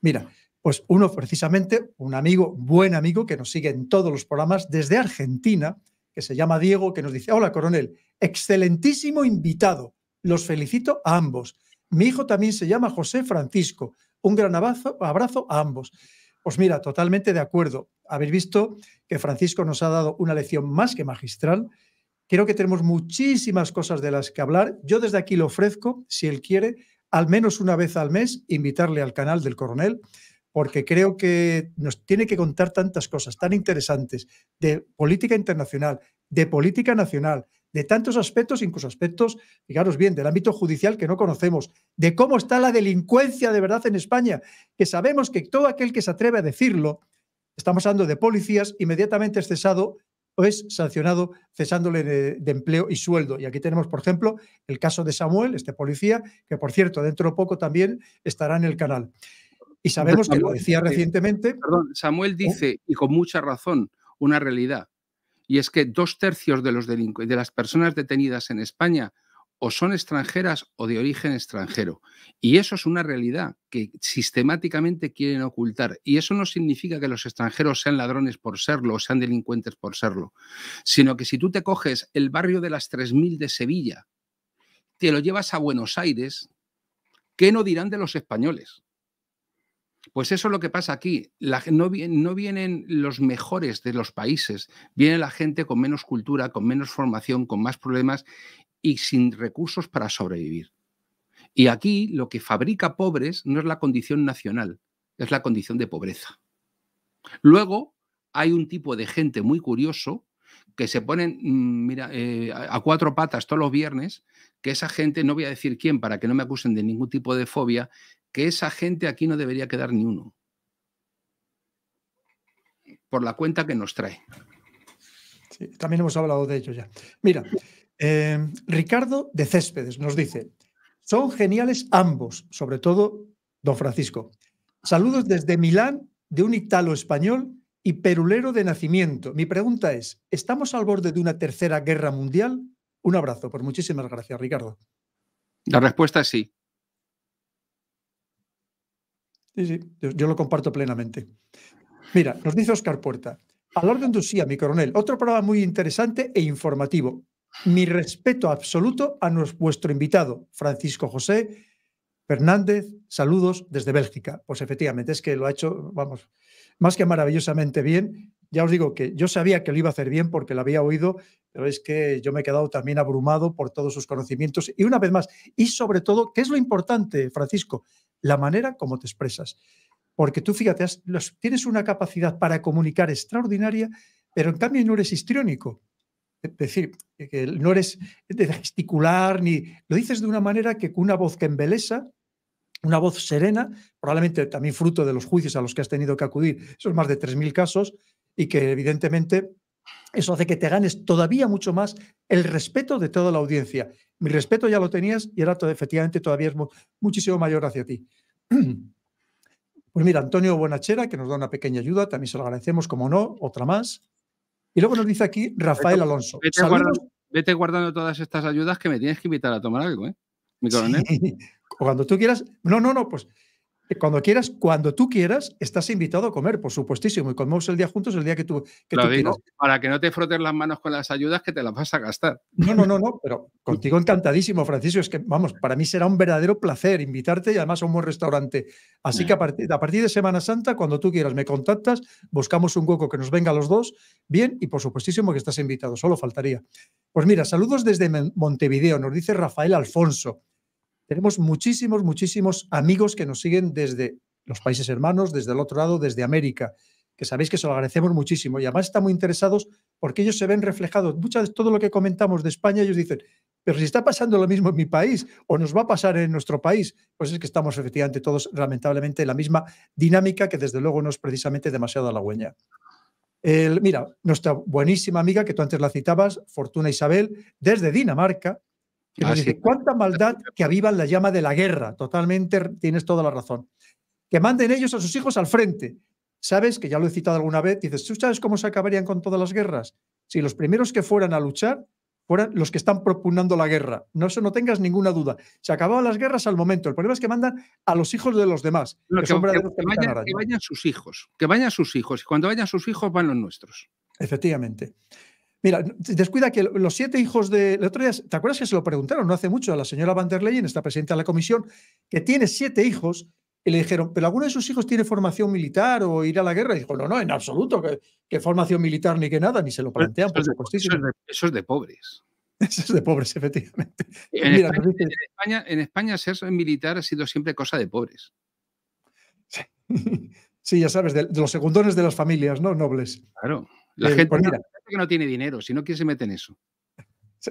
Mira, pues uno precisamente, un amigo, buen amigo que nos sigue en todos los programas desde Argentina, que se llama Diego, que nos dice, hola coronel, excelentísimo invitado, los felicito a ambos. Mi hijo también se llama José Francisco, un gran abrazo, abrazo a ambos. Pues mira, totalmente de acuerdo habéis visto que Francisco nos ha dado una lección más que magistral. Creo que tenemos muchísimas cosas de las que hablar. Yo desde aquí le ofrezco, si él quiere, al menos una vez al mes, invitarle al canal del coronel, porque creo que nos tiene que contar tantas cosas tan interesantes de política internacional, de política nacional, de tantos aspectos, incluso aspectos, digamos bien, del ámbito judicial que no conocemos, de cómo está la delincuencia de verdad en España, que sabemos que todo aquel que se atreve a decirlo Estamos hablando de policías, inmediatamente es cesado o es sancionado cesándole de, empleo y sueldo. Y aquí tenemos, por ejemplo, el caso de Samuel, este policía, que por cierto, dentro de poco también estará en el canal. Y sabemos que lo decía recientemente. Perdón, Samuel ¿eh? dice, y con mucha razón, una realidad. Y es que dos tercios de, los de las personas detenidas en España o son extranjeras o de origen extranjero. Y eso es una realidad que sistemáticamente quieren ocultar. Y eso no significa que los extranjeros sean ladrones por serlo o sean delincuentes por serlo, sino que si tú te coges el barrio de las 3.000 de Sevilla, te lo llevas a Buenos Aires, ¿qué no dirán de los españoles? Pues eso es lo que pasa aquí. no, no, vienen los mejores de los países, viene la gente con menos cultura, con menos formación, con más problemas y sin recursos para sobrevivir. Y aquí lo que fabrica pobres no es la condición nacional, es la condición de pobreza. Luego hay un tipo de gente muy curioso que se ponen mm, mira, eh, a cuatro patas todos los viernes, que esa gente, no voy a decir quién para que no me acusen de ningún tipo de fobia, que esa gente aquí no debería quedar ni uno. Por la cuenta que nos trae. también hemos hablado de ello ya. Mira, Em, Ricardo de Céspedes nos dice, son geniales ambos, sobre todo don Francisco. Saludos desde Milán de un italo español y perulero de nacimiento. Mi pregunta es, ¿estamos al borde de una tercera guerra mundial? Un abrazo, por pues muchísimas gracias, Ricardo. La respuesta es sí. Sí, sí, yo, lo comparto plenamente. Mira, nos dice Oscar Puerta, al orden de usía, mi coronel, otro programa muy interesante e informativo mi respeto absoluto a nuestro, vuestro invitado, Francisco José Fernández. Saludos desde Bélgica. Pues efectivamente, es que lo ha hecho, vamos, más que maravillosamente bien. Ya os digo que yo sabía que lo iba a hacer bien porque lo había oído, pero es que yo me he quedado también abrumado por todos sus conocimientos. Y una vez más, y sobre todo, ¿qué es lo importante, Francisco? La manera como te expresas. Porque tú, fíjate, tienes una capacidad para comunicar extraordinaria, pero en cambio no eres histriónico. Es decir, que no eres de gesticular ni. Lo dices de una manera que con una voz que embelesa, una voz serena, probablemente también fruto de los juicios a los que has tenido que acudir, esos más de 3.000 casos, y que evidentemente eso hace que te ganes todavía mucho más el respeto de toda la audiencia. Mi respeto ya lo tenías y ahora efectivamente todavía es muchísimo mayor hacia ti. Pues mira, Antonio Buenachera que nos da una pequeña ayuda, también se lo agradecemos, como no, otra más. Y luego nos dice aquí Rafael Alonso. Vete, guardando, todas estas ayudas que me tienes que invitar a tomar algo, ¿eh? Mi coronel. O cuando tú quieras. No, no, no, pues cuando quieras, cuando tú quieras, estás invitado a comer, por supuestísimo. Y comemos el día juntos el día que tú, que quieras. Para que no te frotes las manos con las ayudas que te las vas a gastar. No, no, no, no, pero contigo encantadísimo, Francisco. Es que, vamos, para mí será un verdadero placer invitarte y además a un buen restaurante. Así que a partir, a partir de Semana Santa, cuando tú quieras, me contactas, buscamos un hueco que nos venga a los dos. Bien, y por supuestísimo que estás invitado, solo faltaría. Pues mira, saludos desde Montevideo, nos dice Rafael Alfonso. Tenemos muchísimos, muchísimos amigos que nos siguen desde los países hermanos, desde el otro lado, desde América, que sabéis que se lo agradecemos muchísimo y además están muy interesados porque ellos se ven reflejados. Muchas de todo lo que comentamos de España, ellos dicen, pero si está pasando lo mismo en mi país o nos va a pasar en nuestro país, pues es que estamos efectivamente todos lamentablemente en la misma dinámica que desde luego no es precisamente demasiado halagüeña. mira, nuestra buenísima amiga que tú antes la citabas, Fortuna Isabel, desde Dinamarca, cuánta maldad que avivan la llama de la guerra. Totalmente tienes toda la razón. Que manden ellos a sus hijos al frente. Sabes que ya lo he citado alguna vez. Dices, ¿tú sabes cómo se acabarían con todas las guerras? Si los primeros que fueran a luchar fueran los que están propugnando la guerra. No, eso no tengas ninguna duda. Se acababan las guerras al momento. El problema es que mandan a los hijos de los demás. que, que, vayan, sus hijos. Que vayan sus hijos. Y cuando vayan sus hijos van los nuestros. Efectivamente. Mira, descuida que los siete hijos de... otro día, ¿te acuerdas que se lo preguntaron no hace mucho a la señora van der Leyen, está presidenta de la comisión, que tiene siete hijos? Y le dijeron, ¿pero alguno de sus hijos tiene formación militar o ir a la guerra? Y dijo, no, no, en absoluto, que, formación militar ni que nada, ni se lo plantean, por Eso, es de, pobres. Eso es de pobres, efectivamente. En, Mira, España, en, España, ser militar ha sido siempre cosa de pobres. Sí, ya sabes, de los segundones de las familias, ¿no? Nobles. Claro. La eh, gente pues que no tiene dinero, si no, se mete en eso?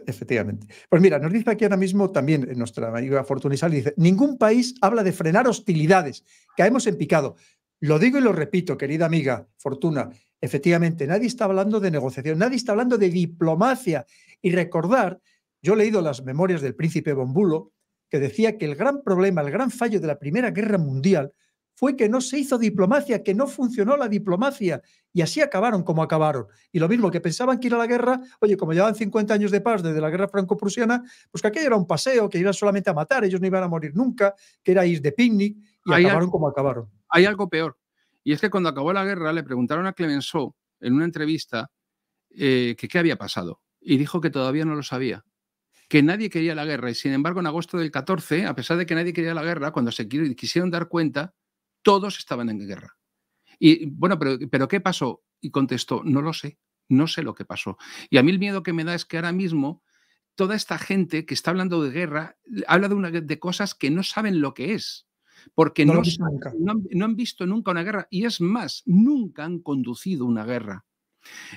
Efectivamente. Pues mira, nos dice aquí ahora mismo también eh, nuestra amiga y dice, ningún país habla de frenar hostilidades, caemos en picado. Lo digo y lo repito, querida amiga Fortuna, efectivamente, nadie está hablando de negociación, nadie está hablando de diplomacia. Y recordar, yo he leído las memorias del príncipe Bombulo, que decía que el gran problema, el gran fallo de la Primera Guerra Mundial fue que no se hizo diplomacia, que no funcionó la diplomacia. Y así acabaron como acabaron. Y lo mismo que pensaban que ir a la guerra, oye, como llevaban 50 años de paz desde la guerra franco-prusiana, pues que aquello era un paseo, que iban solamente a matar, ellos no iban a morir nunca, que era ir de picnic, y acabaron como acabaron. Hay algo peor. Y es que cuando acabó la guerra le preguntaron a Clemenceau en una entrevista eh, que qué había pasado. Y dijo que todavía no lo sabía que nadie quería la guerra. Y sin embargo, en agosto del 14, a pesar de que nadie quería la guerra, cuando se quisieron dar cuenta, todos estaban en guerra. Y bueno, pero, ¿qué pasó? Y contestó, no lo sé, no sé lo que pasó. Y a mí el miedo que me da es que ahora mismo toda esta gente que está hablando de guerra habla de, una, de cosas que no saben lo que es, porque no, han, visto nunca una guerra y es más, nunca han conducido una guerra.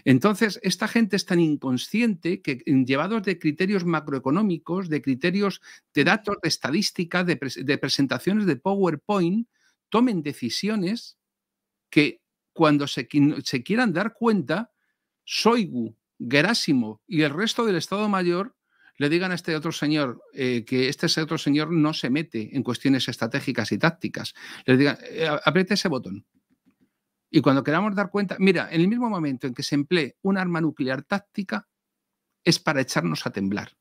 Entonces, esta gente es tan inconsciente que llevados de criterios macroeconómicos, de criterios de datos, de estadística, de presentaciones de PowerPoint, tomen decisiones que cuando se, quieran dar cuenta, Soigu, Gerásimo y el resto del Estado Mayor le digan a este otro señor eh, que este otro señor no se mete en cuestiones estratégicas y tácticas. Le digan, eh, apriete ese botón. Y cuando queramos dar cuenta, mira, en el mismo momento en que se emplee un arma nuclear táctica, es para echarnos a temblar.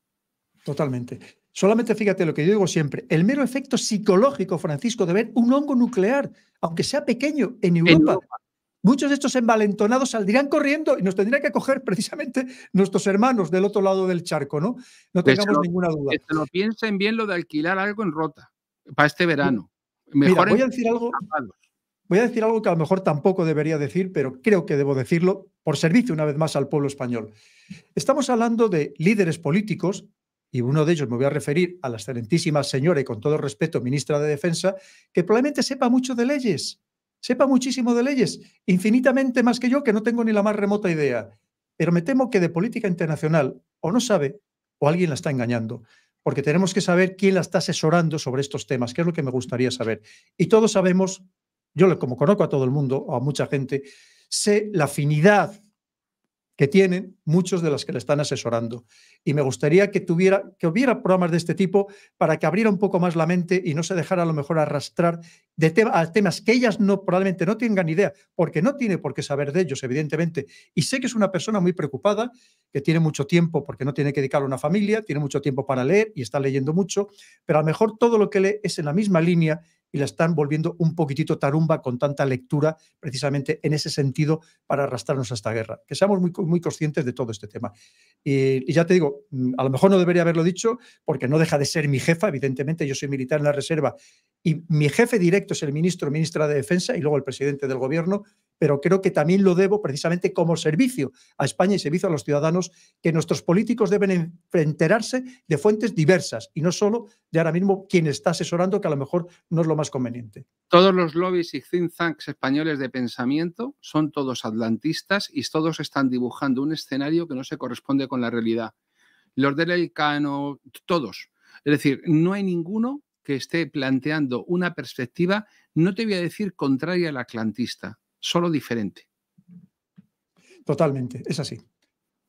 Totalmente. Solamente fíjate lo que yo digo siempre, el mero efecto psicológico, Francisco, de ver un hongo nuclear, aunque sea pequeño, en Europa, muchos de estos envalentonados saldrían corriendo y nos tendría que coger precisamente nuestros hermanos del otro lado del charco, ¿no? No tengamos ninguna duda. Que este, lo piensen bien lo de alquilar algo en Rota para este verano. Mejor voy a decir algo. Voy a decir algo que a lo mejor tampoco debería decir, pero creo que debo decirlo por servicio una vez más al pueblo español. Estamos hablando de líderes políticos y uno de ellos me voy a referir a la excelentísima señora y con todo respeto ministra de Defensa, que probablemente sepa mucho de leyes, sepa muchísimo de leyes, infinitamente más que yo, que no tengo ni la más remota idea. Pero me temo que de política internacional o no sabe o alguien la está engañando, porque tenemos que saber quién la está asesorando sobre estos temas, que es lo que me gustaría saber. Y todos sabemos, yo como conozco a todo el mundo, a mucha gente, sé la afinidad que tienen muchos de las que le están asesorando. Y me gustaría que, tuviera, que hubiera programas de este tipo para que abriera un poco más la mente y no se dejara a lo mejor arrastrar de a temas que ellas no, probablemente no tengan idea, porque no tiene por qué saber de ellos, evidentemente. Y sé que es una persona muy preocupada, que tiene mucho tiempo porque no tiene que dedicar a una familia, tiene mucho tiempo para leer y está leyendo mucho, pero a lo mejor todo lo que lee es en la misma línea y la están volviendo un poquitito tarumba con tanta lectura, precisamente en ese sentido, para arrastrarnos a esta guerra. Que seamos muy, muy conscientes de todo este tema. y ya te digo, mm, a lo mejor no debería haberlo dicho, porque no deja de ser mi jefa, evidentemente, yo soy militar en la reserva y mi jefe directo es el ministro, ministra de Defensa y luego el presidente del gobierno, pero creo que también lo debo precisamente como servicio a España y servicio a los ciudadanos, que nuestros políticos deben enterarse de fuentes diversas y no solo de ahora mismo quien está asesorando, que a lo mejor no es lo más conveniente. Todos los lobbies y think tanks españoles de pensamiento son todos atlantistas y todos están dibujando un escenario que no se corresponde con la realidad. Los del Elcano, todos. Es decir, no hay ninguno que esté planteando una perspectiva, no te voy a decir contraria al atlantista, solo diferente. Totalmente, es así.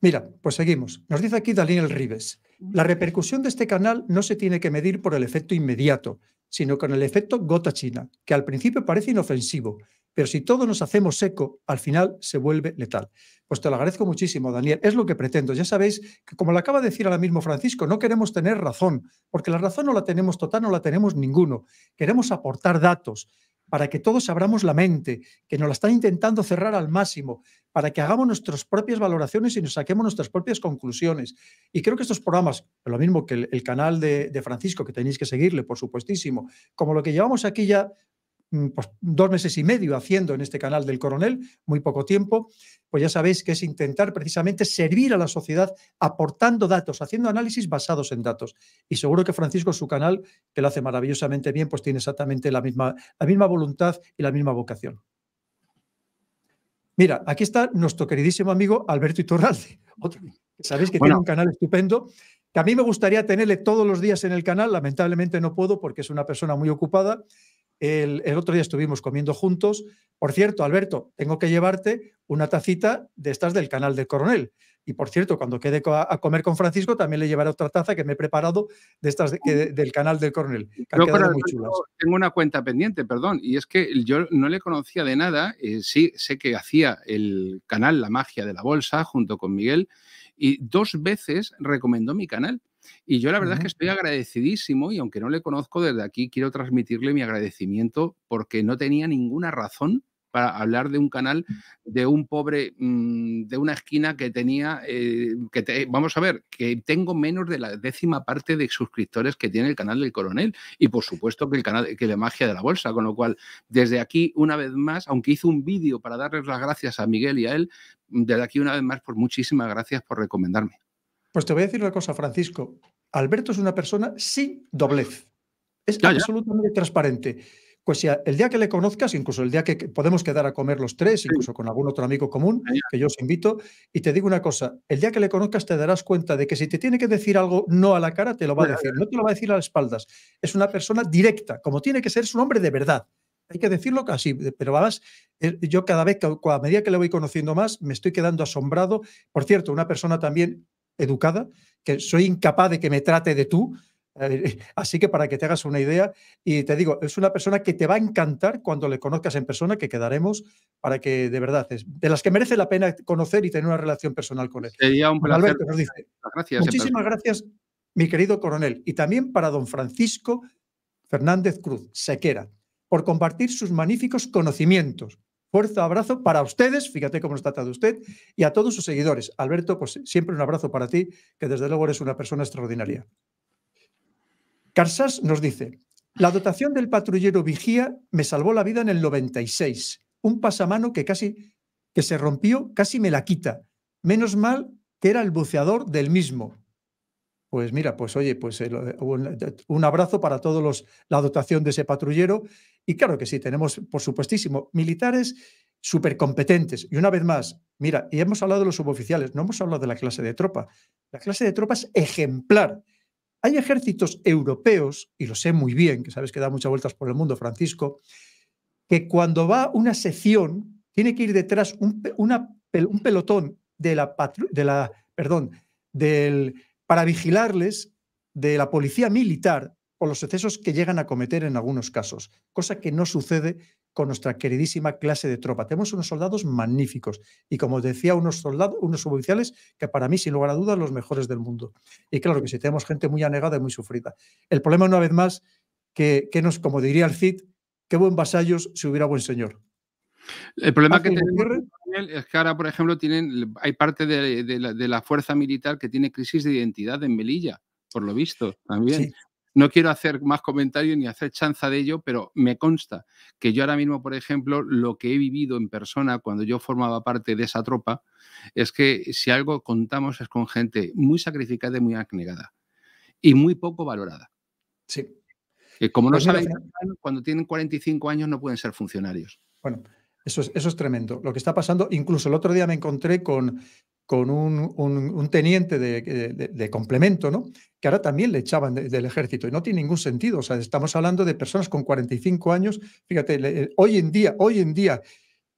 Mira, pues seguimos. Nos dice aquí Daniel Rives, la repercusión de este canal no se tiene que medir por el efecto inmediato, sino con el efecto gota china, que al principio parece inofensivo, pero si todos nos hacemos seco, al final se vuelve letal. Pues te lo agradezco muchísimo, Daniel. Es lo que pretendo. Ya sabéis que, como lo acaba de decir ahora mismo Francisco, no queremos tener razón, porque la razón no la tenemos total, no la tenemos ninguno. Queremos aportar datos para que todos abramos la mente, que nos la están intentando cerrar al máximo, para que hagamos nuestras propias valoraciones y nos saquemos nuestras propias conclusiones. Y creo que estos programas, lo mismo que el, canal de, de, Francisco, que tenéis que seguirle, por supuestísimo, como lo que llevamos aquí ya Mm, pues, dos meses y medio haciendo en este canal del coronel, muy poco tiempo, pues ya sabéis que es intentar precisamente servir a la sociedad aportando datos, haciendo análisis basados en datos. Y seguro que Francisco, su canal, que lo hace maravillosamente bien, pues tiene exactamente la misma, la misma voluntad y la misma vocación. Mira, aquí está nuestro queridísimo amigo Alberto Iturralde, otro, sabéis que tiene un canal estupendo que a mí me gustaría tenerle todos los días en el canal, lamentablemente no puedo porque es una persona muy ocupada, el, otro día estuvimos comiendo juntos. Por cierto, Alberto, tengo que llevarte una tacita de estas del canal del coronel. Y por cierto, cuando quede a, comer con Francisco, también le llevaré otra taza que me he preparado de estas del canal del coronel. Tengo una cuenta pendiente, perdón. Y es que yo no le conocía de nada. Eh, sí, sé que hacía el canal La magia de la bolsa junto con Miguel. Y dos veces recomendó mi canal y yo la verdad es que estoy agradecidísimo y aunque no le conozco desde aquí, quiero transmitirle mi agradecimiento porque no tenía ninguna razón para hablar de un canal mm. de un pobre, mm, de una esquina que tenía, eh, que vamos a ver, que tengo menos de la décima parte de suscriptores que tiene el canal del coronel y por supuesto que el canal, que la magia de la bolsa, con lo cual desde aquí una vez más, aunque hice un vídeo para darles las gracias a Miguel y a él, desde aquí una vez más, pues muchísimas gracias por recomendarme. Pues te voy a decir una cosa, Francisco. Alberto es una persona sin doblez. Es absolutamente transparente. Pues si el día que le conozcas, incluso el día que podemos quedar a comer los tres, incluso con algún otro amigo común, que yo os invito, y te digo una cosa, el día que le conozcas te darás cuenta de que si te tiene que decir algo no a la cara, te lo va a decir, no te lo va a decir a las espaldas. Es una persona directa, como tiene que ser, es un hombre de verdad. Hay que decirlo así, pero además eh, yo cada vez, a medida que le voy conociendo más, me estoy quedando asombrado. Por cierto, una persona también educada, que soy incapaz de que me trate de tú. Eh, así que para que te hagas una idea, y te digo, es una persona que te va a encantar cuando le conozcas en persona, que quedaremos para que de verdad, es de las que merece la pena conocer y tener una relación personal con él. Sería un placer. muchísimas gracias, mi querido coronel, y también para don Francisco Fernández Cruz, Sequera, por compartir sus magníficos conocimientos Fuerza, abrazo para ustedes, fíjate cómo nos trata de usted, y a todos sus seguidores. Alberto, pues siempre un abrazo para ti, que desde luego eres una persona extraordinaria. Carsas nos dice, la dotación del patrullero Vigía me salvó la vida en el 96, un pasamano que casi que se rompió, casi me la quita. Menos mal que era el buceador del mismo pues mira, pues oye, pues eh, eh, un abrazo para todos la dotación de ese patrullero. Y claro que sí, tenemos, por supuestísimo, militares súper competentes. Y una vez más, mira, y hemos hablado de los suboficiales, no hemos hablado de la clase de tropa. La clase de tropa es ejemplar. Hay ejércitos europeos, y lo sé muy bien, que sabes que da muchas vueltas por el mundo, Francisco, que cuando va una sección, tiene que ir detrás un, un pelotón de la, de la perdón, del, para vigilarles de la policía militar por los excesos que llegan a cometer en algunos casos, cosa que no sucede con nuestra queridísima clase de tropa. Tenemos unos soldados magníficos y, como decía, unos soldados, unos suboficiales que para mí, sin lugar a dudas, los mejores del mundo. Y claro que sí, tenemos gente muy anegada y muy sufrida. El problema, una vez más, que, que nos, como diría el Cid, qué buen vasallos si hubiera buen señor. El problema que tenemos es que ahora, por ejemplo, tienen, hay parte de, la, fuerza militar que tiene crisis de identidad en Melilla, por lo visto, también. No quiero hacer más comentarios ni hacer chanza de ello, pero me consta que yo ahora mismo, por ejemplo, lo que he vivido en persona cuando yo formaba parte de esa tropa es que si algo contamos es con gente muy sacrificada y muy acnegada. y muy poco valorada. Sí. Que como no pues saben, cuando tienen 45 años no pueden ser funcionarios. Bueno, eso es, tremendo. Lo que está pasando, incluso el otro día me encontré con, con un, un, teniente de, complemento, ¿no? que ahora también le echaban del ejército y no tiene ningún sentido. O sea, estamos hablando de personas con 45 años. Fíjate, eh, hoy en día, hoy en día,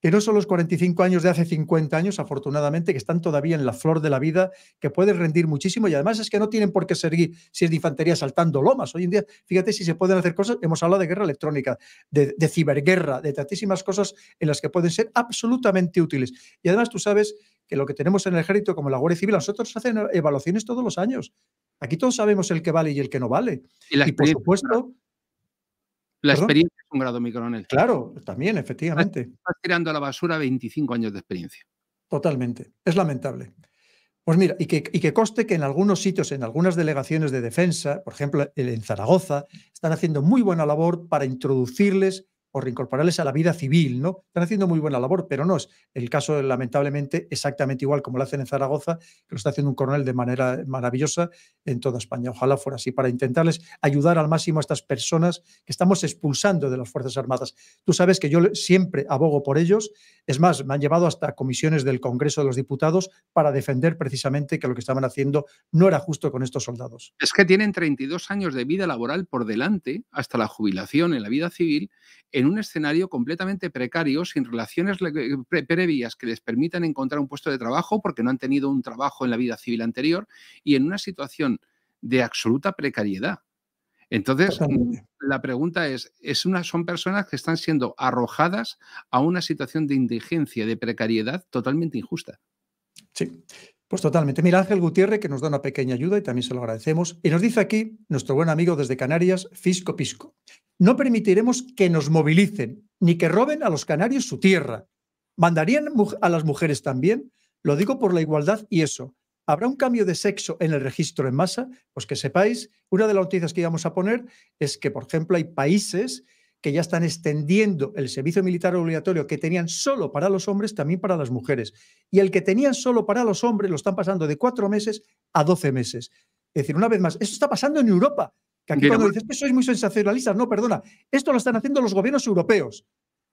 que no son los 45 años de hace 50 años, afortunadamente, que están todavía en la flor de la vida, que pueden rendir muchísimo y además es que no tienen por qué seguir, si es de infantería, saltando lomas. Hoy en día, fíjate si se pueden hacer cosas, hemos hablado de guerra electrónica, de, ciberguerra, de tantísimas cosas en las que pueden ser absolutamente útiles. Y además tú sabes que lo que tenemos en el ejército, como la Guardia Civil, nosotros hacen evaluaciones todos los años. Aquí todos sabemos el que vale y el que no vale. y por supuesto, la experiencia es un grado, mi Claro, también, efectivamente. Estás, tirando a la basura 25 años de experiencia. Totalmente. Es lamentable. Pues mira, y que, y que, coste que en algunos sitios, en algunas delegaciones de defensa, por ejemplo en Zaragoza, están haciendo muy buena labor para introducirles o reincorporarles a la vida civil, ¿no? Están haciendo muy buena labor, pero no es el caso, lamentablemente, exactamente igual como lo hacen en Zaragoza, que lo está haciendo un coronel de manera maravillosa en toda España. Ojalá fuera así, para intentarles ayudar al máximo a estas personas que estamos expulsando de las Fuerzas Armadas. Tú sabes que yo siempre abogo por ellos, es más, me han llevado hasta comisiones del Congreso de los Diputados para defender precisamente que lo que estaban haciendo no era justo con estos soldados. Es que tienen 32 años de vida laboral por delante, hasta la jubilación en la vida civil, en un escenario completamente precario, sin relaciones eh, previas que les permitan encontrar un puesto de trabajo porque no han tenido un trabajo en la vida civil anterior y en una situación de absoluta precariedad. Entonces, la pregunta es, es una, son personas que están siendo arrojadas a una situación de indigencia, de precariedad totalmente injusta. Sí. Pues totalmente. Mira, Ángel Gutiérrez, que nos da una pequeña ayuda y también se lo agradecemos. Y nos dice aquí nuestro buen amigo desde Canarias, Fisco Pisco. No permitiremos que nos movilicen ni que roben a los canarios su tierra. ¿Mandarían a las mujeres también? Lo digo por la igualdad y eso. ¿Habrá un cambio de sexo en el registro en masa? Pues que sepáis, una de las noticias que íbamos a poner es que, por ejemplo, hay países que ya están extendiendo el servicio militar obligatorio que tenían solo para los hombres, también para las mujeres. Y el que tenían solo para los hombres lo están pasando de cuatro meses a doce meses. Es decir, una vez más, esto está pasando en Europa. Que aquí cuando pues dices que sois muy sensacionalista no, perdona, esto lo están haciendo los gobiernos europeos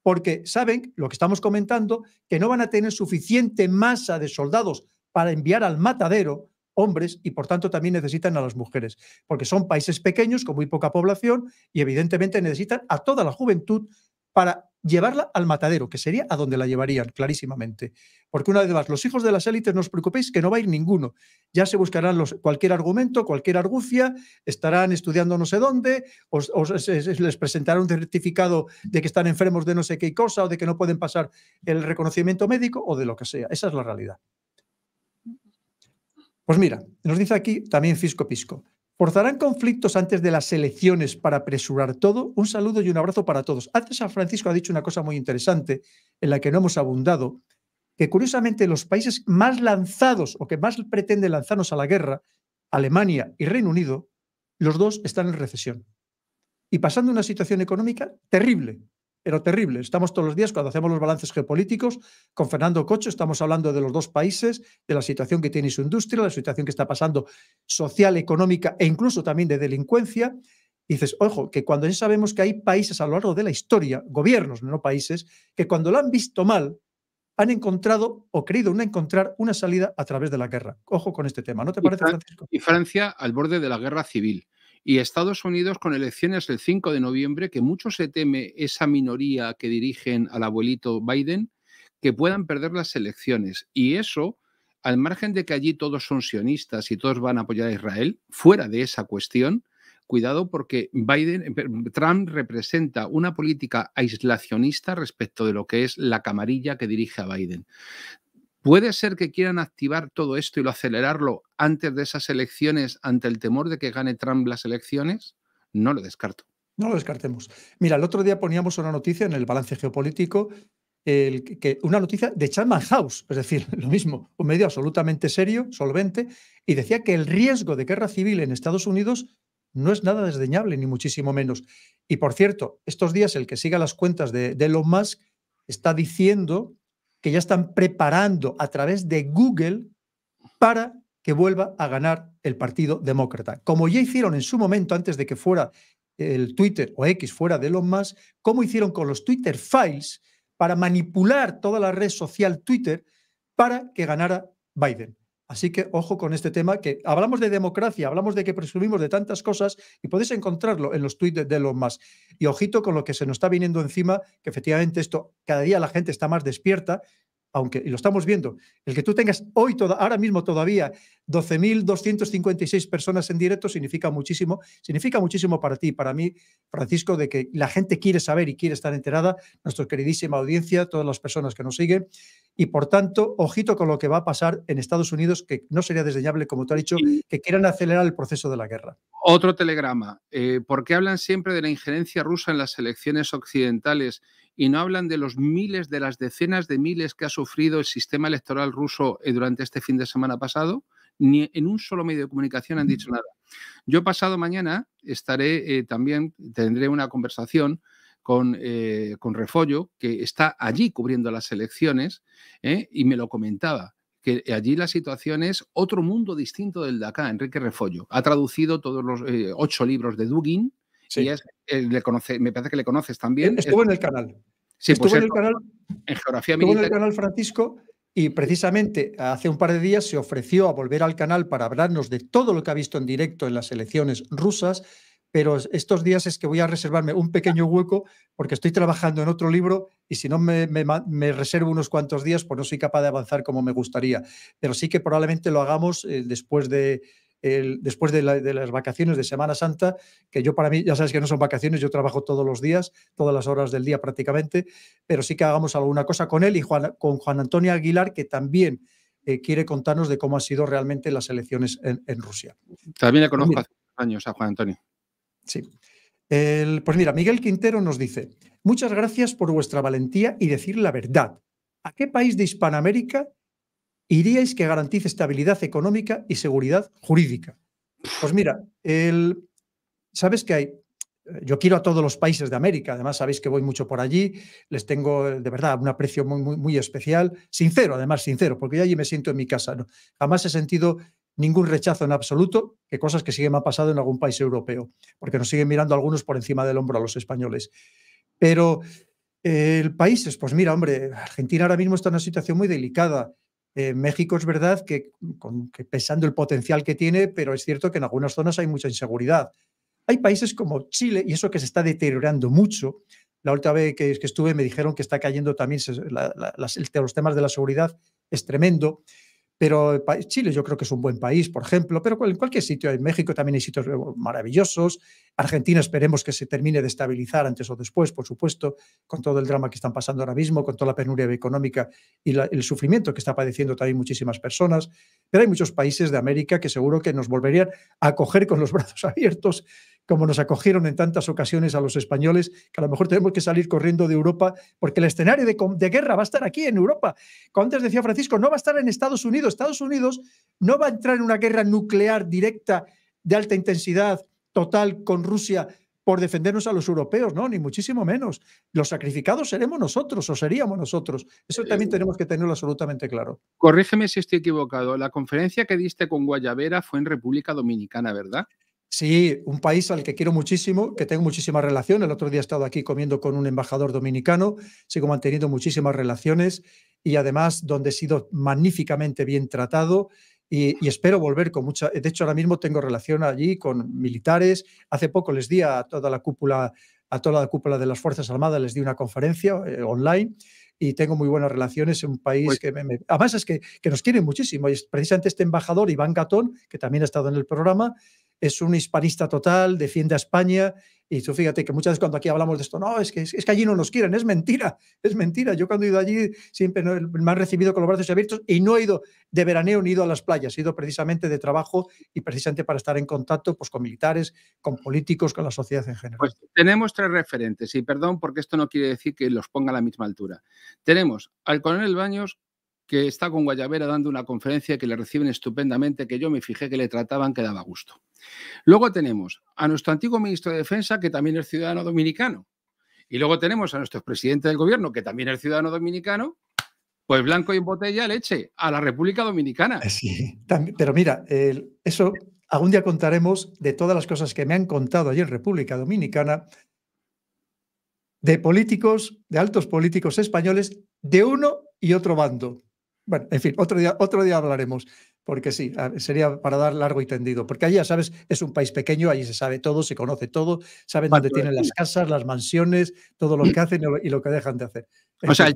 porque saben lo que estamos comentando, que no van a tener suficiente masa de soldados para enviar al matadero, hombres y por tanto también necesitan a las mujeres, porque son países pequeños con muy poca población y evidentemente necesitan a toda la juventud para llevarla al matadero, que sería a donde la llevarían, clarísimamente. Porque una vez más, los hijos de las élites, no os preocupéis, que no va a ir ninguno. Ya se buscarán los, cualquier argumento, cualquier argucia, estarán estudiando no sé dónde, les presentarán un certificado de que están enfermos de no sé qué cosa o de que no pueden pasar el reconocimiento médico o de lo que sea. Esa es la realidad. Pues mira, nos dice aquí también Fisco Pisco. ¿Forzarán conflictos antes de las elecciones para apresurar todo? Un saludo y un abrazo para todos. Antes San Francisco ha dicho una cosa muy interesante en la que no hemos abundado, que curiosamente los países más lanzados o que más pretenden lanzarnos a la guerra, Alemania y Reino Unido, los dos están en recesión y pasando una situación económica terrible, pero terrible. Estamos todos los días, cuando hacemos los balances geopolíticos, con Fernando Cocho, estamos hablando de los dos países, de la situación que tiene su industria, la situación que está pasando social, económica e incluso también de delincuencia. Y dices, ojo, que cuando ya sabemos que hay países a lo largo de la historia, gobiernos, no países, que cuando lo han visto mal, han encontrado o querido no encontrar una salida a través de la guerra. Ojo con este tema, ¿no te parece, Francisco? Y Francia al borde de la guerra civil y Estados Unidos con elecciones el 5 de noviembre, que mucho se teme esa minoría que dirigen al abuelito Biden, que puedan perder las elecciones. Y eso, al margen de que allí todos son sionistas y todos van a apoyar a Israel, fuera de esa cuestión, cuidado porque Biden, eh, Trump representa una política aislacionista respecto de lo que es la camarilla que dirige a Biden. ¿Puede ser que quieran activar todo esto y lo acelerarlo antes de esas elecciones ante el temor de que gane Trump las elecciones? No lo descarto. No lo descartemos. Mira, el otro día poníamos una noticia en el balance geopolítico, que, una noticia de Chatham House, es decir, lo mismo, un medio absolutamente serio, solvente, y decía que el riesgo de guerra civil en Estados Unidos no es nada desdeñable, ni muchísimo menos. Y por cierto, estos días el que siga las cuentas de, de Elon Musk está diciendo que ya están preparando a través de Google para que vuelva a ganar el Partido Demócrata. Como ya hicieron en su momento, antes de que fuera el Twitter o X fuera de los más, como hicieron con los Twitter Files para manipular toda la red social Twitter para que ganara Biden. Así que ojo con este tema, que hablamos de democracia, hablamos de que presumimos de tantas cosas y podéis encontrarlo en los tweets de los más. Y ojito con lo que se nos está viniendo encima, que efectivamente esto, cada día la gente está más despierta, aunque, y lo estamos viendo, el que tú tengas hoy, toda, ahora mismo todavía, 12.256 personas en directo significa muchísimo, significa muchísimo para ti, para mí, Francisco, de que la gente quiere saber y quiere estar enterada, nuestra queridísima audiencia, todas las personas que nos siguen y por tanto, ojito con lo que va a pasar en Estados Unidos, que no sería desdeñable, como tú has dicho, que quieran acelerar el proceso de la guerra. Otro telegrama. Eh, ¿Por qué hablan siempre de la injerencia rusa en las elecciones occidentales y no hablan de los miles, de las decenas de miles que ha sufrido el sistema electoral ruso eh, durante este fin de semana pasado? Ni en un solo medio de comunicación han dicho nada. Yo pasado mañana estaré eh, también, tendré una conversación con, eh, con Refollo, que está allí cubriendo las elecciones, ¿eh? y me lo comentaba que allí la situación es otro mundo distinto del de acá, Enrique Refollo. Ha traducido todos los eh, ocho libros de Dugin, es, le me parece que le conoces también. E-, estuvo en el canal. Estuvo pues en el canal. geografía Estuvo en el canal Francisco y precisamente hace un par de días se ofreció a volver al canal para hablarnos de todo lo que ha visto en directo en las elecciones rusas pero estos días es que voy a reservarme un pequeño hueco porque estoy trabajando en otro libro y si no me, reservo unos cuantos días, pues no soy capaz de avanzar como me gustaría. Pero sí que probablemente lo hagamos eh, después de, después de, las vacaciones de Semana Santa, que yo para mí, ya sabes que no son vacaciones, yo trabajo todos los días, todas las horas del día prácticamente, pero sí que hagamos alguna cosa con él y con Juan Antonio Aguilar, que también eh, quiere contarnos de cómo han sido realmente las elecciones en, Rusia. También le conozco hace años a Juan Antonio. Sí. El, pues mira, Miguel Quintero nos dice, muchas gracias por vuestra valentía y decir la verdad. ¿A qué país de Hispanoamérica iríais que garantice estabilidad económica y seguridad jurídica? Pues mira, el, sabes que hay yo quiero a todos los países de América, además sabéis que voy mucho por allí, les tengo de verdad un aprecio muy, muy, especial, sincero, además sincero, porque yo allí me siento en mi casa. ¿no? Jamás he sentido ningún rechazo en absoluto, que cosas que siguen que me pasado en algún país europeo, porque nos siguen mirando algunos por encima del hombro a los españoles. Pero eh, el país, pues mira, hombre, Argentina ahora mismo está en una situación muy delicada. Eh, México es verdad que, pensando el potencial que tiene, pero es cierto que en algunas zonas hay mucha inseguridad. Hay países como Chile, y eso que se está deteriorando mucho. La última vez que, estuve me dijeron que está cayendo también los temas de la seguridad, es tremendo. Pero Chile yo creo que es un buen país, por ejemplo, pero en cualquier sitio, en México también hay sitios maravillosos, Argentina esperemos que se termine de estabilizar antes o después, por supuesto, con todo el drama que están pasando ahora mismo, con toda la penuria económica y el sufrimiento que está padeciendo también muchísimas personas, pero hay muchos países de América que seguro que nos volverían a coger con los brazos abiertos como nos acogieron en tantas ocasiones a los españoles, que a lo mejor tenemos que salir corriendo de Europa, porque el escenario de, guerra va a estar aquí en Europa. Como antes decía Francisco, no va a estar en Estados Unidos. Estados Unidos no va a entrar en una guerra nuclear directa de alta intensidad total con Rusia por defendernos a los europeos, no, ni muchísimo menos. Los sacrificados seremos nosotros o seríamos nosotros. Eso eh, también eh, tenemos que tenerlo absolutamente claro. Corrígeme si estoy equivocado. La conferencia que diste con Guayabera fue en República Dominicana, ¿verdad? Sí, un país al que quiero muchísimo, que tengo muchísima relación. El otro día he estado aquí comiendo con un embajador dominicano, sigo manteniendo muchísimas relaciones y además donde he sido magníficamente bien tratado y, espero volver con mucha... De hecho, ahora mismo tengo relación allí con militares. Hace poco les di a toda la cúpula, a toda la cúpula de las Fuerzas Armadas, les di una conferencia eh, online y tengo muy buenas relaciones en un país pues que me, además es que, que nos quieren muchísimo. Y es precisamente este embajador, Iván Gatón, que también ha estado en el programa, es un hispanista total, defiende a España. Y tú fíjate que muchas veces cuando aquí hablamos de esto, no, es que, es que allí no nos quieren, es mentira, es mentira. Yo cuando he ido allí siempre me han recibido con los brazos abiertos y no he ido de veraneo ni he ido a las playas, he ido precisamente de trabajo y precisamente para estar en contacto pues, con militares, con políticos, con la sociedad en general. Pues tenemos tres referentes y perdón porque esto no quiere decir que los ponga a la misma altura. Tenemos al coronel Baños, que está con Guayabera dando una conferencia que le reciben estupendamente, que yo me fijé que le trataban que daba gusto. Luego tenemos a nuestro antiguo ministro de Defensa, que también es ciudadano dominicano. Y luego tenemos a nuestro presidente del gobierno, que también es ciudadano dominicano. Pues blanco y en botella leche a la República Dominicana. Eh, sí, pero mira, eso algún día contaremos de todas las cosas que me han contado allí en República Dominicana, de políticos, de altos políticos españoles, de uno y otro bando. Bueno, en fin, otro día, otro día hablaremos porque sí, sería para dar largo y tendido, porque allí ya sabes, es un país pequeño, allí se sabe todo, se conoce todo, saben dónde tienen las casas, las mansiones, todo lo que hacen y lo que dejan de hacer. O sea,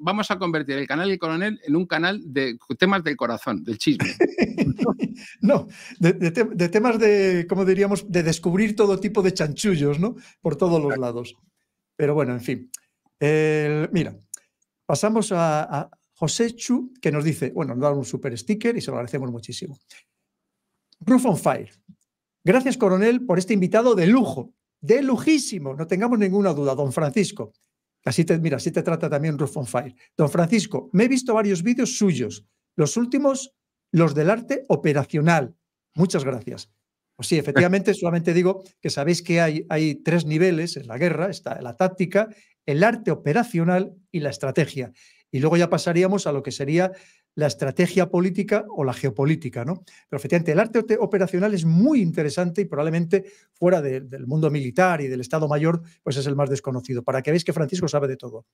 vamos a convertir el canal del Coronel en un canal de temas del corazón, del chisme. no, de, temas de, como diríamos, de descubrir todo tipo de chanchullos, ¿no? Por todos los lados. Pero bueno, en fin. mira, pasamos a, José Chu, que nos dice, bueno, nos da un super sticker y se lo agradecemos muchísimo. Roof on Fire. Gracias, coronel, por este invitado de lujo, de lujísimo, no tengamos ninguna duda, don Francisco. Así te, mira, así te trata también Roof on Fire. Don Francisco, me he visto varios vídeos suyos, los últimos, los del arte operacional. Muchas gracias. Pues sí, efectivamente, solamente digo que sabéis que hay, hay tres niveles en la guerra, está la táctica, el arte operacional y la estrategia. Y luego ya pasaríamos a lo que sería la estrategia política o la geopolítica. ¿no? Pero efectivamente, el arte operacional es muy interesante y probablemente fuera del mundo militar y del Estado Mayor, pues es el más desconocido, para que veáis que Francisco sabe de todo.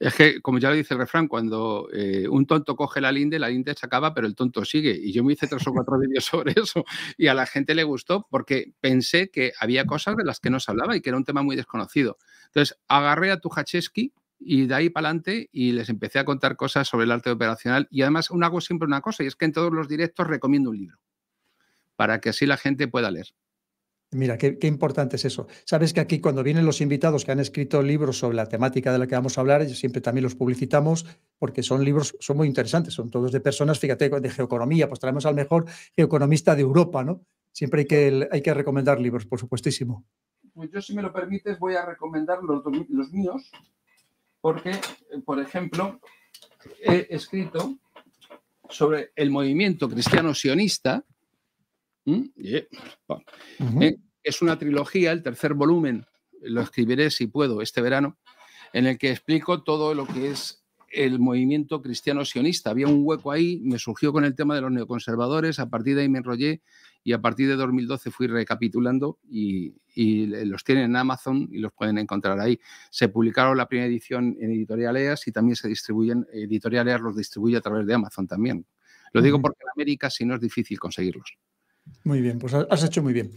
Es que, como ya lo dice el refrán, cuando eh, un tonto coge la linde, la linde se acaba, pero el tonto sigue. Y yo me hice tres o cuatro vídeos sobre eso y a la gente le gustó porque pensé que había cosas de las que no se hablaba y que era un tema muy desconocido. Entonces, agarré a Tujacheski, y de ahí para adelante y les empecé a contar cosas sobre el arte operacional. Y además hago siempre una cosa, y es que en todos los directos recomiendo un libro, para que así la gente pueda leer. Mira, qué, importante es eso. Sabes que aquí cuando vienen los invitados que han escrito libros sobre la temática de la que vamos a hablar, siempre también los publicitamos porque son libros, son muy interesantes, son todos de personas, fíjate, de geoeconomía, pues traemos al mejor geoeconomista de Europa, ¿no? Siempre hay que, hay que recomendar libros, por supuestísimo. Pues yo, si me lo permites, voy a recomendar los, los míos, porque, eh, por ejemplo, he escrito sobre el movimiento cristiano sionista. Eh, eh, es una trilogía, el tercer volumen, lo escribiré si puedo este verano, en el que explico todo lo que es el movimiento cristiano sionista. Había un hueco ahí, me surgió con el tema de los neoconservadores, a partir de ahí me enrollé y a partir de 2012 fui recapitulando y, los tienen en Amazon y los pueden encontrar ahí. Se publicaron la primera edición en Editorial EAS y también se distribuyen, Editorial EAS los distribuye a través de Amazon también. Lo digo porque en América si no es difícil conseguirlos. Muy bien, pues has hecho muy bien.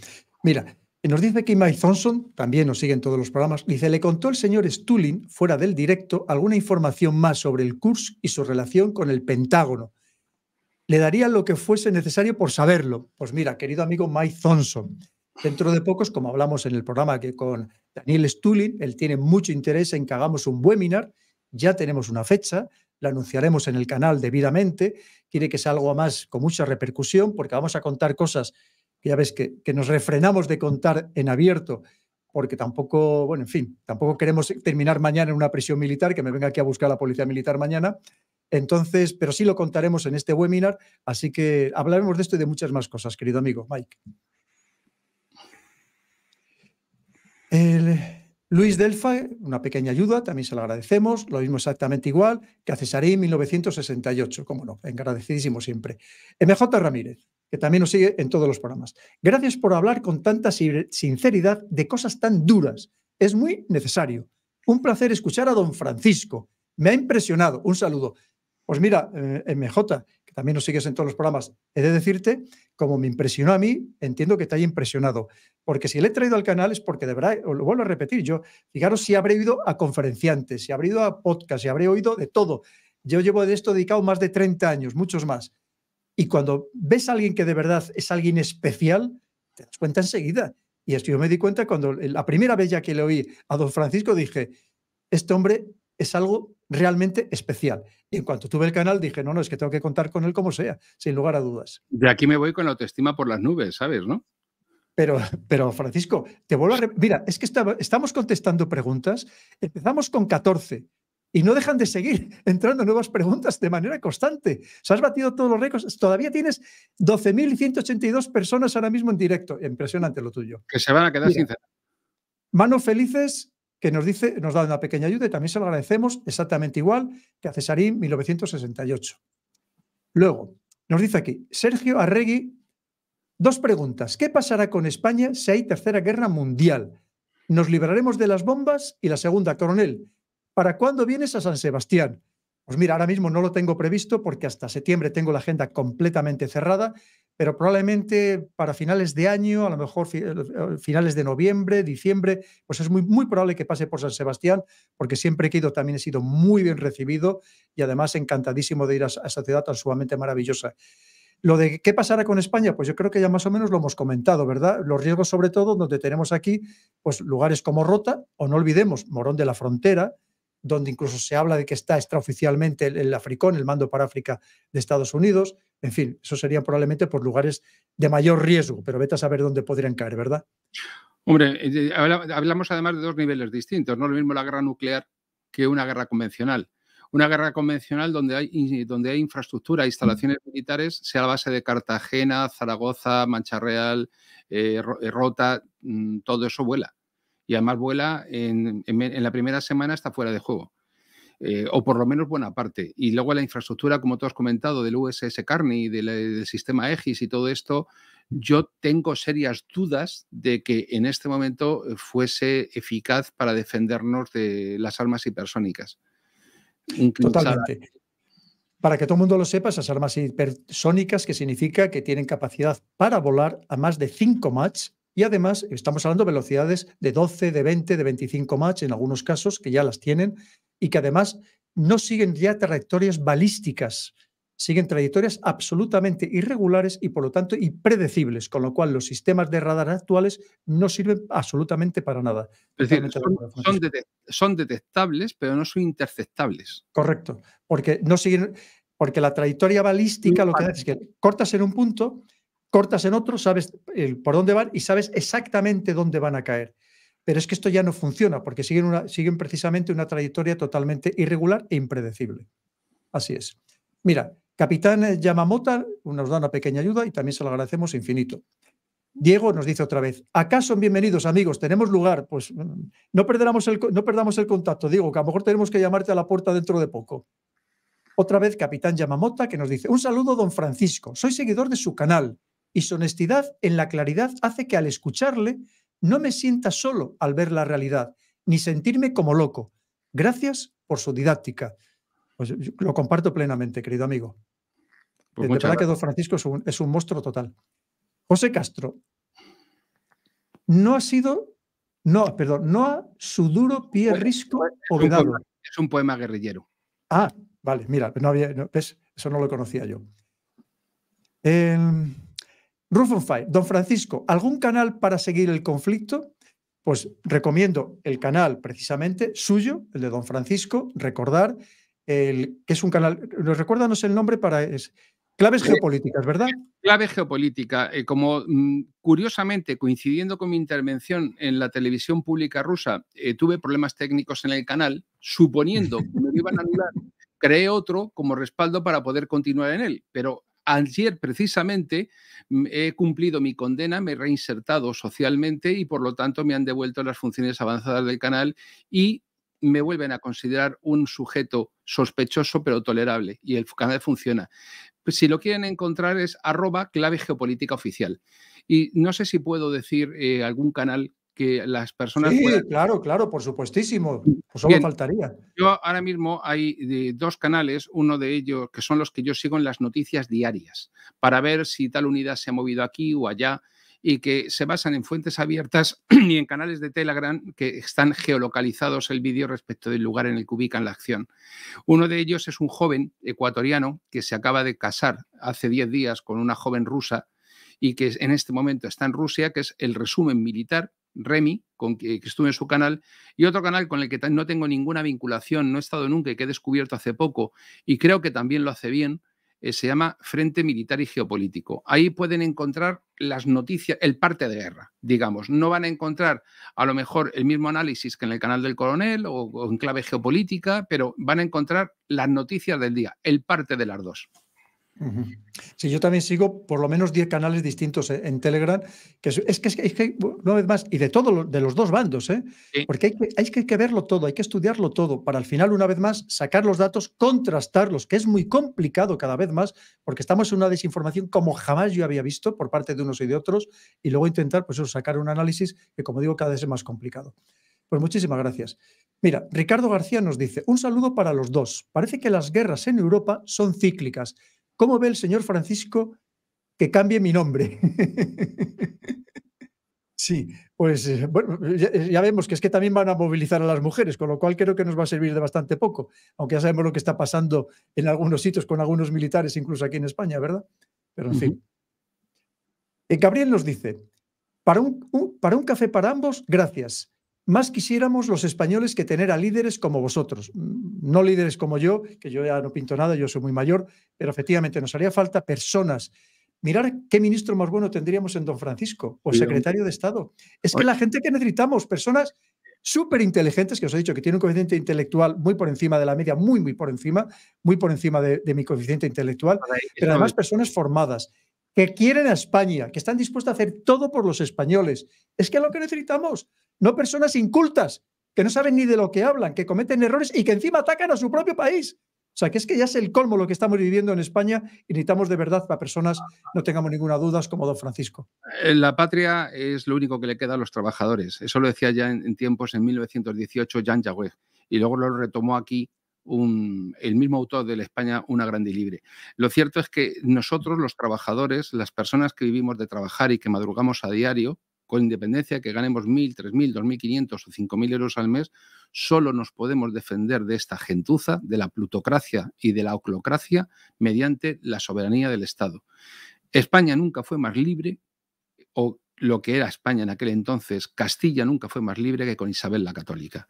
Mira, nos dice que Mike Thompson, también nos sigue en todos los programas, dice, le contó el señor Stulin, fuera del directo, alguna información más sobre el curso y su relación con el Pentágono. Le daría lo que fuese necesario por saberlo. Pues mira, querido amigo Mike Thompson, dentro de pocos, como hablamos en el programa que con Daniel Stulin, él tiene mucho interés en que hagamos un webinar, ya tenemos una fecha, la anunciaremos en el canal debidamente, quiere que sea algo más con mucha repercusión porque vamos a contar cosas ya ves que, nos refrenamos de contar en abierto porque tampoco, bueno, en fin, tampoco queremos terminar mañana en una prisión militar, que me venga aquí a buscar la policía militar mañana. Entonces, pero sí lo contaremos en este webinar, así que hablaremos de esto y de muchas más cosas, querido amigo Mike. El Luis Delfa, una pequeña ayuda, también se la agradecemos, lo mismo exactamente igual que a Cesarín 1968, cómo no, agradecidísimo siempre. MJ Ramírez, que también nos sigue en todos los programas. Gracias por hablar con tanta sinceridad de cosas tan duras. Es muy necesario. Un placer escuchar a don Francisco. Me ha impresionado. Un saludo. Pues mira, eh, MJ, que también nos sigues en todos los programas, he de decirte, como me impresionó a mí, entiendo que te haya impresionado. Porque si le he traído al canal es porque de verdad, lo vuelvo a repetir, yo, fijaros si habré oído a conferenciantes, si habré ido a podcast, si habré oído de todo. Yo llevo de esto dedicado más de 30 años, muchos más. Y cuando ves a alguien que de verdad es alguien especial, te das cuenta enseguida. Y esto yo me di cuenta cuando la primera vez ya que le oí a don Francisco dije, este hombre es algo realmente especial. Y en cuanto tuve el canal dije, no, no, es que tengo que contar con él como sea, sin lugar a dudas. De aquí me voy con la autoestima por las nubes, ¿sabes? ¿No? Pero, pero Francisco, te vuelvo a... Mira, es que estamos contestando preguntas. Empezamos con 14 y no dejan de seguir entrando nuevas preguntas de manera constante. Se has batido todos los récords. Todavía tienes 12.182 personas ahora mismo en directo. Impresionante lo tuyo. Que se van a quedar sin Manos felices que nos dice, nos da una pequeña ayuda y también se lo agradecemos exactamente igual que a Cesarín 1968. Luego, nos dice aquí, Sergio Arregui, dos preguntas. ¿Qué pasará con España si hay tercera guerra mundial? ¿Nos libraremos de las bombas? Y la segunda, coronel, ¿Para cuándo vienes a San Sebastián? Pues mira, ahora mismo no lo tengo previsto porque hasta septiembre tengo la agenda completamente cerrada, pero probablemente para finales de año, a lo mejor eh, finales de noviembre, diciembre, pues es muy, probable que pase por San Sebastián, porque siempre he ido también he sido muy bien recibido y además encantadísimo de ir a, esa ciudad tan sumamente maravillosa. Lo de qué pasará con España, pues yo creo que ya más o menos lo hemos comentado, ¿verdad? Los riesgos sobre todo donde tenemos aquí pues lugares como Rota, o no olvidemos Morón de la Frontera, donde incluso se habla de que está extraoficialmente el, Africón, el mando para África de Estados Unidos. En fin, eso serían probablemente por lugares de mayor riesgo, pero vete a saber dónde podrían caer, ¿verdad? Hombre, eh, hablamos además de dos niveles distintos, no lo mismo la guerra nuclear que una guerra convencional. Una guerra convencional donde hay, donde hay infraestructura, instalaciones mm. militares, sea la base de Cartagena, Zaragoza, Mancha Real, eh, eh, Rota, mm, todo eso vuela y además vuela en, la primera semana está fuera de juego. Eh, o por lo menos buena parte. Y luego la infraestructura, como tú has comentado, del USS Carney, del, sistema Aegis y todo esto, yo tengo serias dudas de que en este momento eh, fuese eficaz para defendernos de las armas hipersónicas. Totalmente. Para que todo el mundo lo sepa, esas armas hipersónicas que significa que tienen capacidad para volar a más de 5 Mach y además estamos hablando de velocidades de 12, de 20, de 25 Mach en algunos casos que ya las tienen y que además no siguen ya trayectorias balísticas, siguen trayectorias absolutamente irregulares y por lo tanto impredecibles, con lo cual los sistemas de radar actuales no sirven absolutamente para nada. son, detectables, pero no son interceptables. Correcto, porque no siguen, porque la trayectoria balística lo que hace es que cortas en un punto, cortas en otro, sabes por dónde van y sabes exactamente dónde van a caer. Pero es que esto ya no funciona porque siguen, una, siguen precisamente una trayectoria totalmente irregular e impredecible. Así es. Mira, Capitán Yamamoto nos da una pequeña ayuda y también se lo agradecemos infinito. Diego nos dice otra vez, acá son bienvenidos amigos, tenemos lugar, pues mm, no, perdamos el, no perdamos el contacto, Diego, que a lo mejor tenemos que llamarte a la puerta dentro de poco. Otra vez Capitán Yamamoto que nos dice, un saludo don Francisco, soy seguidor de su canal, y su honestidad en la claridad hace que al escucharle no me sienta solo al ver la realidad, ni sentirme como loco. Gracias por su didáctica. Pues, eh, lo comparto plenamente, querido amigo. Pues de verdad que don Francisco es un, monstruo total. José Castro, no ha sido, no, perdón, no ha su duro pie risco o un, es un poema guerrillero. Ah, vale, mira, eso no lo conocía yo. Eh, don Francisco, ¿algún canal para seguir el conflicto? Pues recomiendo el canal precisamente suyo, el de don Francisco, recordar, el, que es un canal, recuérdanos el nombre para... Es, Claves geopolíticas, ¿verdad? Clave geopolítica. Eh, como mm, curiosamente, coincidiendo con mi intervención en la televisión pública rusa, eh, tuve problemas técnicos en el canal, suponiendo que me iban a anular, creé otro como respaldo para poder continuar en él. Pero Ayer precisamente mm, he cumplido mi condena, me he reinsertado socialmente y por lo tanto me han devuelto las funciones avanzadas del canal y me vuelven a considerar un sujeto sospechoso pero tolerable y el canal funciona. Pues, si lo quieren encontrar es arroba clave geopolítica oficial. Y no sé si puedo decir eh, algún canal las personas. Sí, claro, claro, por supuestísimo. Pues solo faltaría. Yo ahora mismo hay eh, dos canales, uno de ellos que son los que yo sigo en las noticias diarias, para ver si tal unidad se ha movido aquí o allá y que se basan en fuentes abiertas y en canales de Telegram que están geolocalizados el vídeo respecto del lugar en el que ubican la acción. Uno de ellos es un joven ecuatoriano que se acaba de casar hace 10 días con una joven rusa y que en este momento está en Rusia, que es el resumen militar Remy, con que, que estuve en su canal, y otro canal con el que no tengo ninguna vinculación, no he estado nunca y que he descubierto hace poco, y creo que también lo hace bien, eh, se llama Frente Militar y Geopolítico. Ahí pueden encontrar las noticias, el parte de guerra, digamos. No van a encontrar a lo mejor el mismo análisis que en el canal del coronel o en clave geopolítica, pero van a encontrar las noticias del día, el parte de las dos. Sí, yo también sigo por lo menos 10 canales distintos eh, en Telegram, que es, que, es que, una vez más, y de todos, de los dos bandos, ¿eh? porque hay que, hay, que, verlo todo, hay que estudiarlo todo, para al final, una vez más, sacar los datos, contrastarlos, que es muy complicado cada vez más, porque estamos en una desinformación como jamás yo había visto por parte de unos y de otros, y luego intentar, pues sacar un análisis que, como digo, cada vez es más complicado. Pues muchísimas gracias. Mira, Ricardo García nos dice, un saludo para los dos. Parece que las guerras en Europa son cíclicas ¿Cómo ve el señor Francisco que cambie mi nombre? sí, pues eh, ya, vemos que es que también van a movilizar a las mujeres, con lo cual creo que nos va a servir de bastante poco, aunque ya sabemos lo que está pasando en algunos sitios con algunos militares, incluso aquí en España, ¿verdad? Pero en fin. Eh, Gabriel nos dice, para un, para un café para ambos, gracias. Más quisiéramos los españoles que tener a líderes como vosotros, mm, no líderes como yo, que yo ya no pinto nada, yo soy muy mayor, pero efectivamente nos haría falta personas. Mirar qué ministro más bueno tendríamos en don Francisco o secretario de Estado. Es que la gente que necesitamos, personas súper inteligentes, que os he dicho que tienen un coeficiente intelectual muy por encima de la media, muy, muy por encima, muy por encima de, mi coeficiente intelectual, pero además personas formadas, que quieren a España, que están dispuestas a hacer todo por los españoles. Es que lo que necesitamos no personas incultas, que no saben ni de lo que hablan, que cometen errores y que encima atacan a su propio país. O sea, que es que ya es el colmo lo que estamos viviendo en España y necesitamos de verdad para personas, no tengamos ninguna duda, como don Francisco. La patria es lo único que le queda a los trabajadores. Eso lo decía ya en, tiempos, en 1918, Jan Jagüez. Y luego lo retomó aquí el mismo autor de la España, Una Grande y Libre. Lo cierto es que nosotros, los trabajadores, las personas que vivimos de trabajar y que madrugamos a diario, con independencia que ganemos 1.000, 3.000, 2.500 o 5.000 euros al mes, solo nos podemos defender de esta gentuza, de la plutocracia y de la oclocracia mediante la soberanía del Estado. España nunca fue más libre, o lo que era España en aquel entonces, Castilla nunca fue más libre que con Isabel la Católica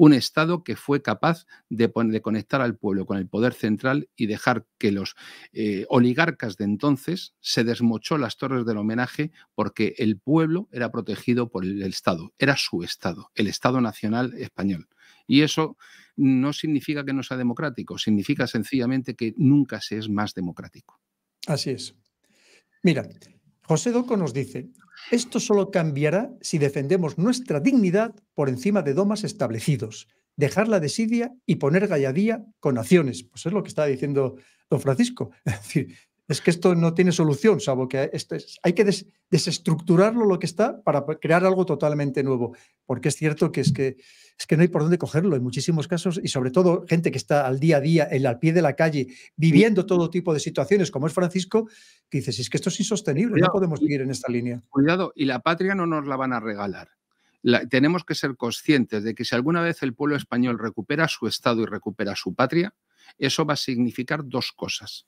un Estado que fue capaz de, conectar al pueblo con el poder central y dejar que los eh, oligarcas de entonces se desmochó las torres del homenaje porque el pueblo era protegido por el Estado, era su Estado, el Estado Nacional Español. Y eso no significa que no sea democrático, significa sencillamente que nunca se es más democrático. Así es. Mira, José Doco nos dice, esto solo cambiará si defendemos nuestra dignidad por encima de domas establecidos, dejar la desidia y poner galladía con naciones. Pues es lo que estaba diciendo don Francisco. Es decir, es que esto no tiene solución, salvo que este hay que desestructurarlo lo que está para crear algo totalmente nuevo, porque es cierto que es, que no hay por dónde cogerlo en muchísimos casos y sobre todo gente que está al día a día, en, al pie de la calle, viviendo todo tipo de situaciones, como es Francisco, que dices, es que esto es insostenible, no podemos seguir en esta línea. Cuidado, y la patria no nos la van a regalar. tenemos que ser conscientes de que si alguna vez el pueblo español recupera su Estado y recupera su patria, eso va a significar dos cosas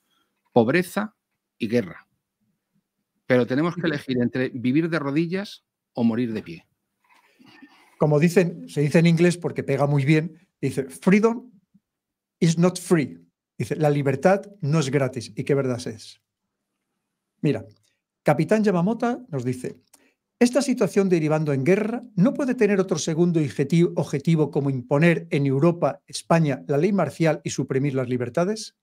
pobreza y guerra. Pero tenemos que elegir entre vivir de rodillas o morir de pie. Como dicen, se dice en inglés porque pega muy bien, dice, freedom is not free. Dice, la libertad no es gratis. ¿Y qué verdad es? Mira, Capitán Yamamoto nos dice, esta situación derivando en guerra no puede tener otro segundo objetivo como imponer en Europa, España, la ley marcial y suprimir las libertades.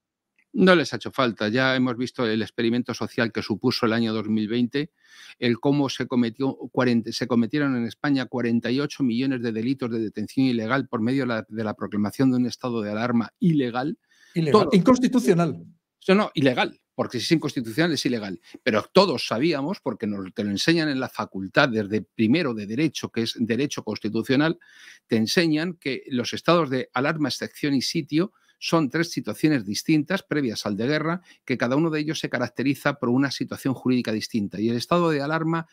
No les ha hecho falta. Ya hemos visto el experimento social que supuso el año 2020, el cómo se, cometió, se cometieron en España 48 millones de delitos de detención ilegal por medio de la, proclamación de un estado de alarma ilegal. inconstitucional. No, no, ilegal porque si es inconstitucional es ilegal. Pero todos sabíamos, porque nos te lo enseñan en la facultad desde primero de derecho, que es derecho constitucional, te enseñan que los estados de alarma, excepción y sitio son tres situaciones distintas previas al de guerra, que cada uno de ellos se caracteriza por una situación jurídica distinta. Y el estado de alarma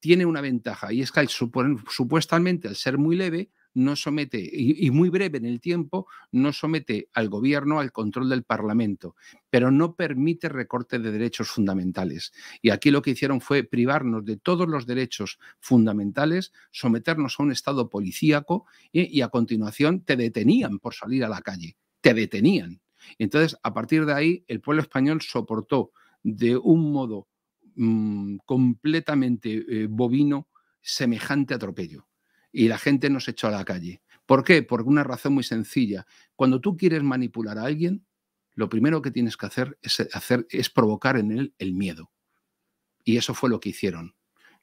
tiene una ventaja, y es que supuestamente al ser muy leve, no somete, y, muy breve en el tiempo, no somete al gobierno al control del Parlamento, pero no permite recorte de derechos fundamentales. Y aquí lo que hicieron fue privarnos de todos los derechos fundamentales, someternos a un estado policíaco y, y a continuación te detenían por salir a la calle te detenían. Entonces, a partir de ahí, el pueblo español soportó de un modo mm, completamente eh, bovino semejante atropello. Y la gente nos echó a la calle. ¿Por qué? Por una razón muy sencilla. Cuando tú quieres manipular a alguien, lo primero que tienes que hacer es, eh, hacer, es provocar en él el miedo. Y eso fue lo que hicieron.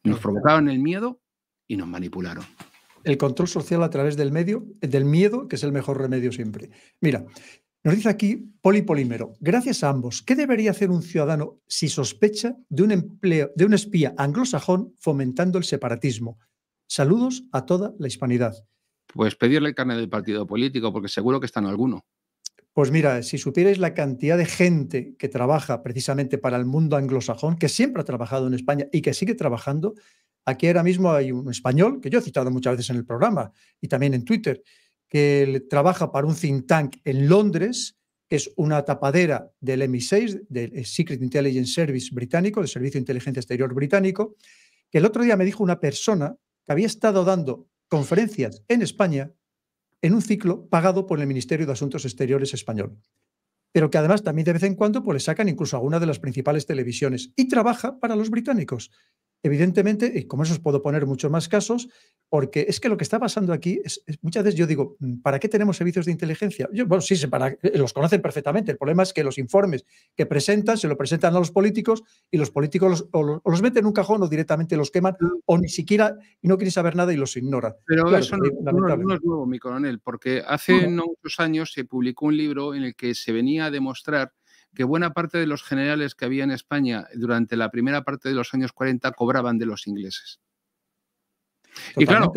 Nos provocaron el miedo y nos manipularon el control social a través del medio, del miedo, que es el mejor remedio siempre. Mira, nos dice aquí Polipolímero, gracias a ambos, ¿qué debería hacer un ciudadano si sospecha de un empleo, de un espía anglosajón fomentando el separatismo? Saludos a toda la hispanidad. Pues pedirle el carnet del partido político, porque seguro que está en alguno. Pues mira, si supierais la cantidad de gente que trabaja precisamente para el mundo anglosajón, que siempre ha trabajado en España y que sigue trabajando, Aquí ahora mismo hay un español, que yo he citado muchas veces en el programa y también en Twitter, que trabaja para un think tank en Londres, que es una tapadera del MI6, del eh, Secret Intelligence Service británico, del Servicio de Inteligencia Exterior británico, que el otro día me dijo una persona que había estado dando conferencias en España en un ciclo pagado por el Ministerio de Asuntos Exteriores español pero que además también de vez en cuando pues, le sacan incluso a una de las principales televisiones y trabaja para los británicos. Evidentemente, y como eso os puedo poner muchos más casos, porque es que lo que está pasando aquí es, muchas veces yo digo, mm, ¿para qué tenemos servicios de inteligencia? Yo, bueno, sí, para, eh, los conocen perfectamente. El problema es que los informes que presentan se lo presentan a los políticos y los políticos los, o los, meten en un cajón o directamente los queman o ni siquiera no quieren saber nada y los ignoran. Pero eso eh, no, no, es nuevo, mi coronel, porque hace no muchos años se publicó un libro en el que se venía a demostrar que buena parte de los generales que había en España durante la primera parte de los años 40 cobraban de los ingleses. Y claro,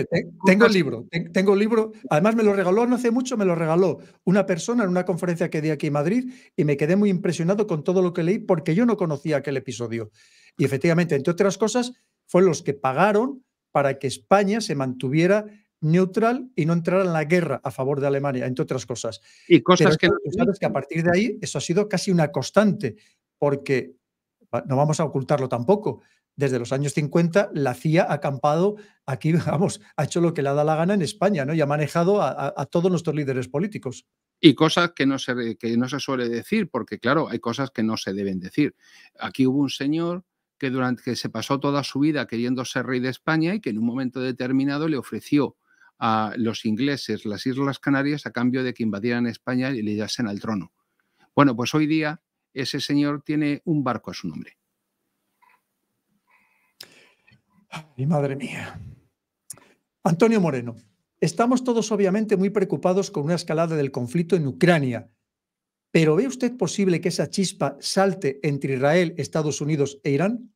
tengo el libro, tengo el libro, además me lo regaló no hace mucho, me lo regaló una persona en una conferencia que di aquí en Madrid y me quedé muy impresionado con todo lo que leí porque yo no conocía aquel episodio. Y efectivamente, entre otras cosas, fueron los que pagaron para que España se mantuviera neutral y no entrar en la guerra a favor de Alemania, entre otras cosas. Y cosas que... que a partir de ahí eso ha sido casi una constante, porque no vamos a ocultarlo tampoco. Desde los años 50, la CIA ha acampado aquí, vamos, ha hecho lo que le ha da la gana en España, ¿no? Y ha manejado a, todos nuestros líderes políticos. Y cosas que no, se, que no se suele decir, porque claro, hay cosas que no se deben decir. Aquí hubo un señor que durante que se pasó toda su vida queriendo ser rey de España y que en un momento determinado le ofreció a los ingleses las Islas Canarias a cambio de que invadieran España y le llegasen al trono. Bueno, pues hoy día ese señor tiene un barco a su nombre. Mi madre mía. Antonio Moreno, estamos todos obviamente muy preocupados con una escalada del conflicto en Ucrania, pero ¿ve usted posible que esa chispa salte entre Israel, Estados Unidos e Irán?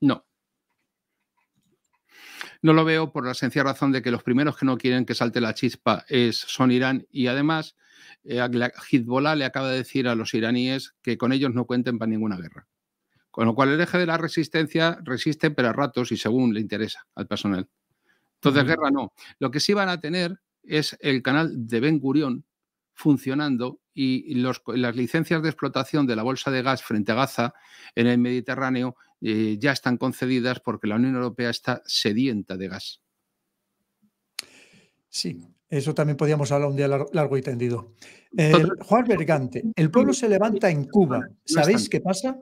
No. No lo veo por la sencilla razón de que los primeros que no quieren que salte la chispa son Irán y además eh, Hezbollah le acaba de decir a los iraníes que con ellos no cuenten para ninguna guerra. Con lo cual el eje de la resistencia resiste pero a ratos y según le interesa al personal. Entonces, guerra no. Lo que sí van a tener es el canal de Ben Gurión funcionando y las licencias de explotación de la bolsa de gas frente a Gaza en el Mediterráneo eh, ya están concedidas porque la Unión Europea está sedienta de gas. Sí, eso también podríamos hablar un día largo y tendido. Eh, Juan Bergante, el pueblo se levanta en Cuba. ¿Sabéis qué pasa?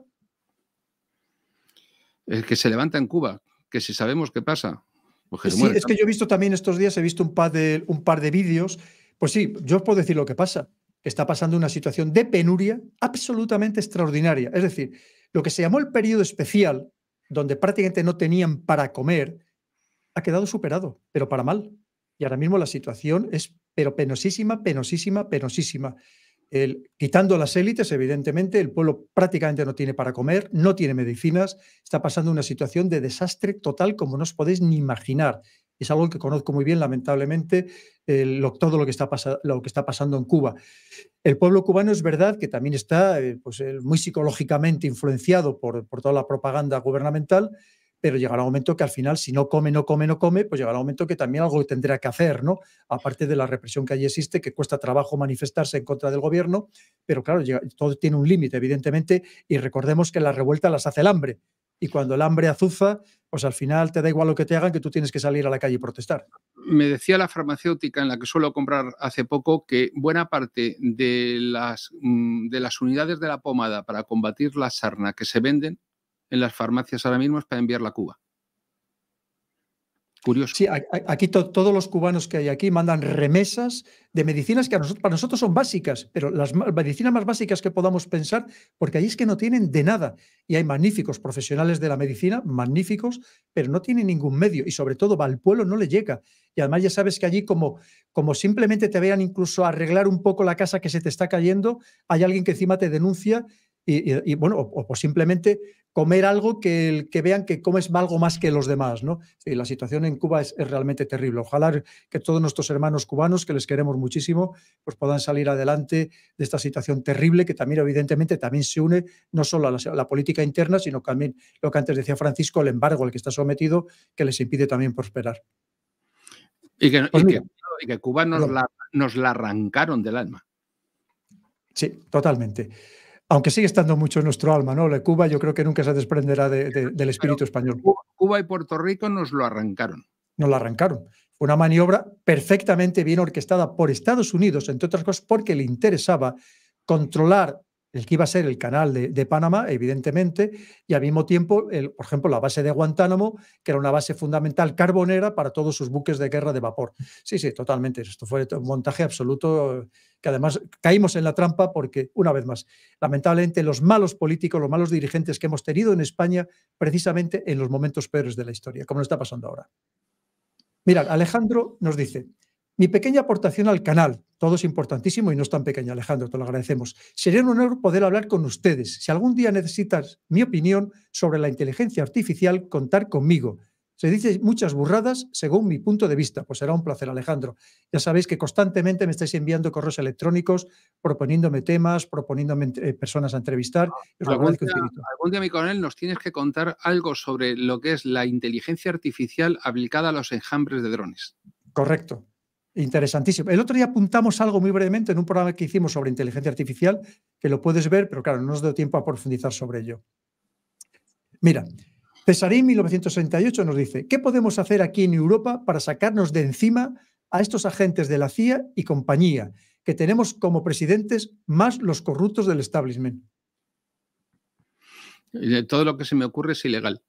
El que se levanta en Cuba, que si sabemos qué pasa. Pues es que yo he visto también estos días, he visto un par de, un par de vídeos. Pues sí, yo os puedo decir lo que pasa. Está pasando una situación de penuria absolutamente extraordinaria. Es decir, lo que se llamó el periodo especial, donde prácticamente no tenían para comer, ha quedado superado, pero para mal. Y ahora mismo la situación es pero penosísima, penosísima, penosísima. El, quitando las élites, evidentemente, el pueblo prácticamente no tiene para comer, no tiene medicinas, está pasando una situación de desastre total como no os podéis ni imaginar es algo que conozco muy bien, lamentablemente, todo lo que, está pasando en Cuba. El pueblo cubano es verdad que también está eh, pues, eh, muy psicológicamente influenciado por, por, toda la propaganda gubernamental, pero llegará un momento que al final, si no come, no come, no come, pues llegará un momento que también algo tendrá que hacer, ¿no? Aparte de la represión que allí existe, que cuesta trabajo manifestarse en contra del gobierno, pero claro, todo tiene un límite, evidentemente, y recordemos que las revueltas las hace el hambre y cuando el hambre azuza, pues al final te da igual lo que te hagan que tú tienes que salir a la calle y protestar. Me decía la farmacéutica en la que suelo comprar hace poco que buena parte de las, mm, de las unidades de la pomada para combatir la sarna que se venden en las farmacias ahora mismo es para enviarla a Cuba. Curioso. Sí, aquí todos los cubanos que hay aquí mandan remesas de medicinas que para nosotros son básicas, pero las medicinas más básicas que podamos pensar, porque allí es que no tienen de nada. Y hay magníficos profesionales de la medicina, magníficos, pero no tienen ningún medio. Y sobre todo, al pueblo no le llega. Y además ya sabes que allí, como, como simplemente te vean incluso arreglar un poco la casa que se te está cayendo, hay alguien que encima te denuncia y, bueno, o, pues simplemente comer algo que, que vean que comes algo más que los demás, ¿no? la situación en Cuba es, realmente terrible. Ojalá que todos nuestros hermanos cubanos, que les queremos muchísimo, pues puedan salir adelante de esta situación terrible que también, evidentemente, también se une no solo a la, política interna, sino también lo que antes decía Francisco, el embargo al que está sometido, que les impide también prosperar. Y que, pues Cuba la, nos la arrancaron del alma. Sí, totalmente aunque sigue estando mucho en nuestro alma, ¿no? La Cuba yo creo que nunca se desprenderá del espíritu español. Cuba y Puerto Rico nos lo arrancaron. Nos lo arrancaron. Fue una maniobra perfectamente bien orquestada por Estados Unidos, entre otras cosas porque le interesaba controlar el que iba a ser el canal de, Panamá, evidentemente, y al mismo tiempo, por ejemplo, la base de Guantánamo, que era una base fundamental carbonera para todos sus buques de guerra de vapor. Sí, sí, totalmente. Esto fue un montaje absoluto que además caímos en la trampa porque, una vez más, lamentablemente los malos políticos, los malos dirigentes que hemos tenido en España, precisamente en los momentos peores de la historia, como nos está pasando ahora. Mira, Alejandro nos dice, mi pequeña aportación al canal, todo es importantísimo y no es tan pequeño, Alejandro, te lo agradecemos. Sería un honor poder hablar con ustedes. Si algún día necesitas mi opinión sobre la inteligencia artificial, contar conmigo. Se dice muchas burradas según mi punto de vista. Pues será un placer, Alejandro. Ya sabéis que constantemente me estáis enviando correos electrónicos, proponiéndome temas, proponiéndome eh, personas a entrevistar. Os algún día, mi coronel, nos tienes que contar algo sobre lo que es la inteligencia artificial aplicada a los enjambres de drones. Correcto. Interesantísimo. El otro día apuntamos algo muy brevemente en un programa que hicimos sobre inteligencia artificial, que lo puedes ver, pero claro, no nos dio tiempo a profundizar sobre ello. Mira, Cesarín 1968 nos dice, ¿qué podemos hacer aquí en Europa para sacarnos de encima a estos agentes de la CIA y compañía que tenemos como presidentes más los corruptos del establishment? Todo lo que se me ocurre es ilegal.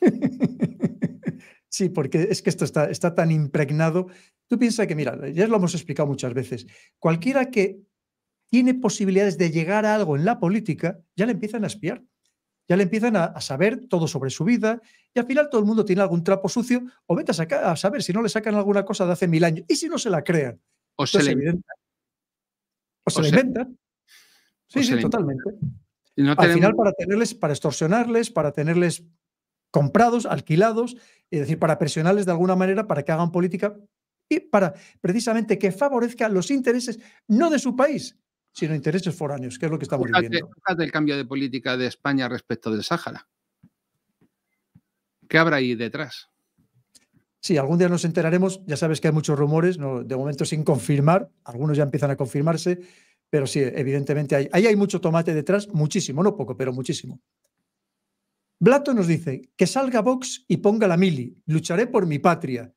Sí, porque es que esto está, está tan impregnado. Tú piensas que, mira, ya lo hemos explicado muchas veces, cualquiera que tiene posibilidades de llegar a algo en la política, ya le empiezan a espiar, ya le empiezan a, saber todo sobre su vida y al final todo el mundo tiene algún trapo sucio o vete a, saber si no le sacan alguna cosa de hace mil años y si no se la crean. O se, o se la inventan. Sí, sí, totalmente. Al final para tenerles, para extorsionarles, para tenerles comprados, alquilados, es decir, para presionarles de alguna manera para que hagan política y para precisamente que favorezca los intereses no de su país, sino intereses foráneos, que es lo que estamos fíjate, viviendo. Fíjate el cambio de política de España respecto del Sáhara. ¿Qué habrá ahí detrás? Sí, algún día nos enteraremos. Ya sabes que hay muchos rumores, no, de momento sin confirmar. Algunos ya empiezan a confirmarse, pero sí, evidentemente hay, ahí hay mucho tomate detrás, muchísimo, no poco, pero muchísimo. Blato nos dice, que salga Vox y ponga la mili, lucharé por mi patria.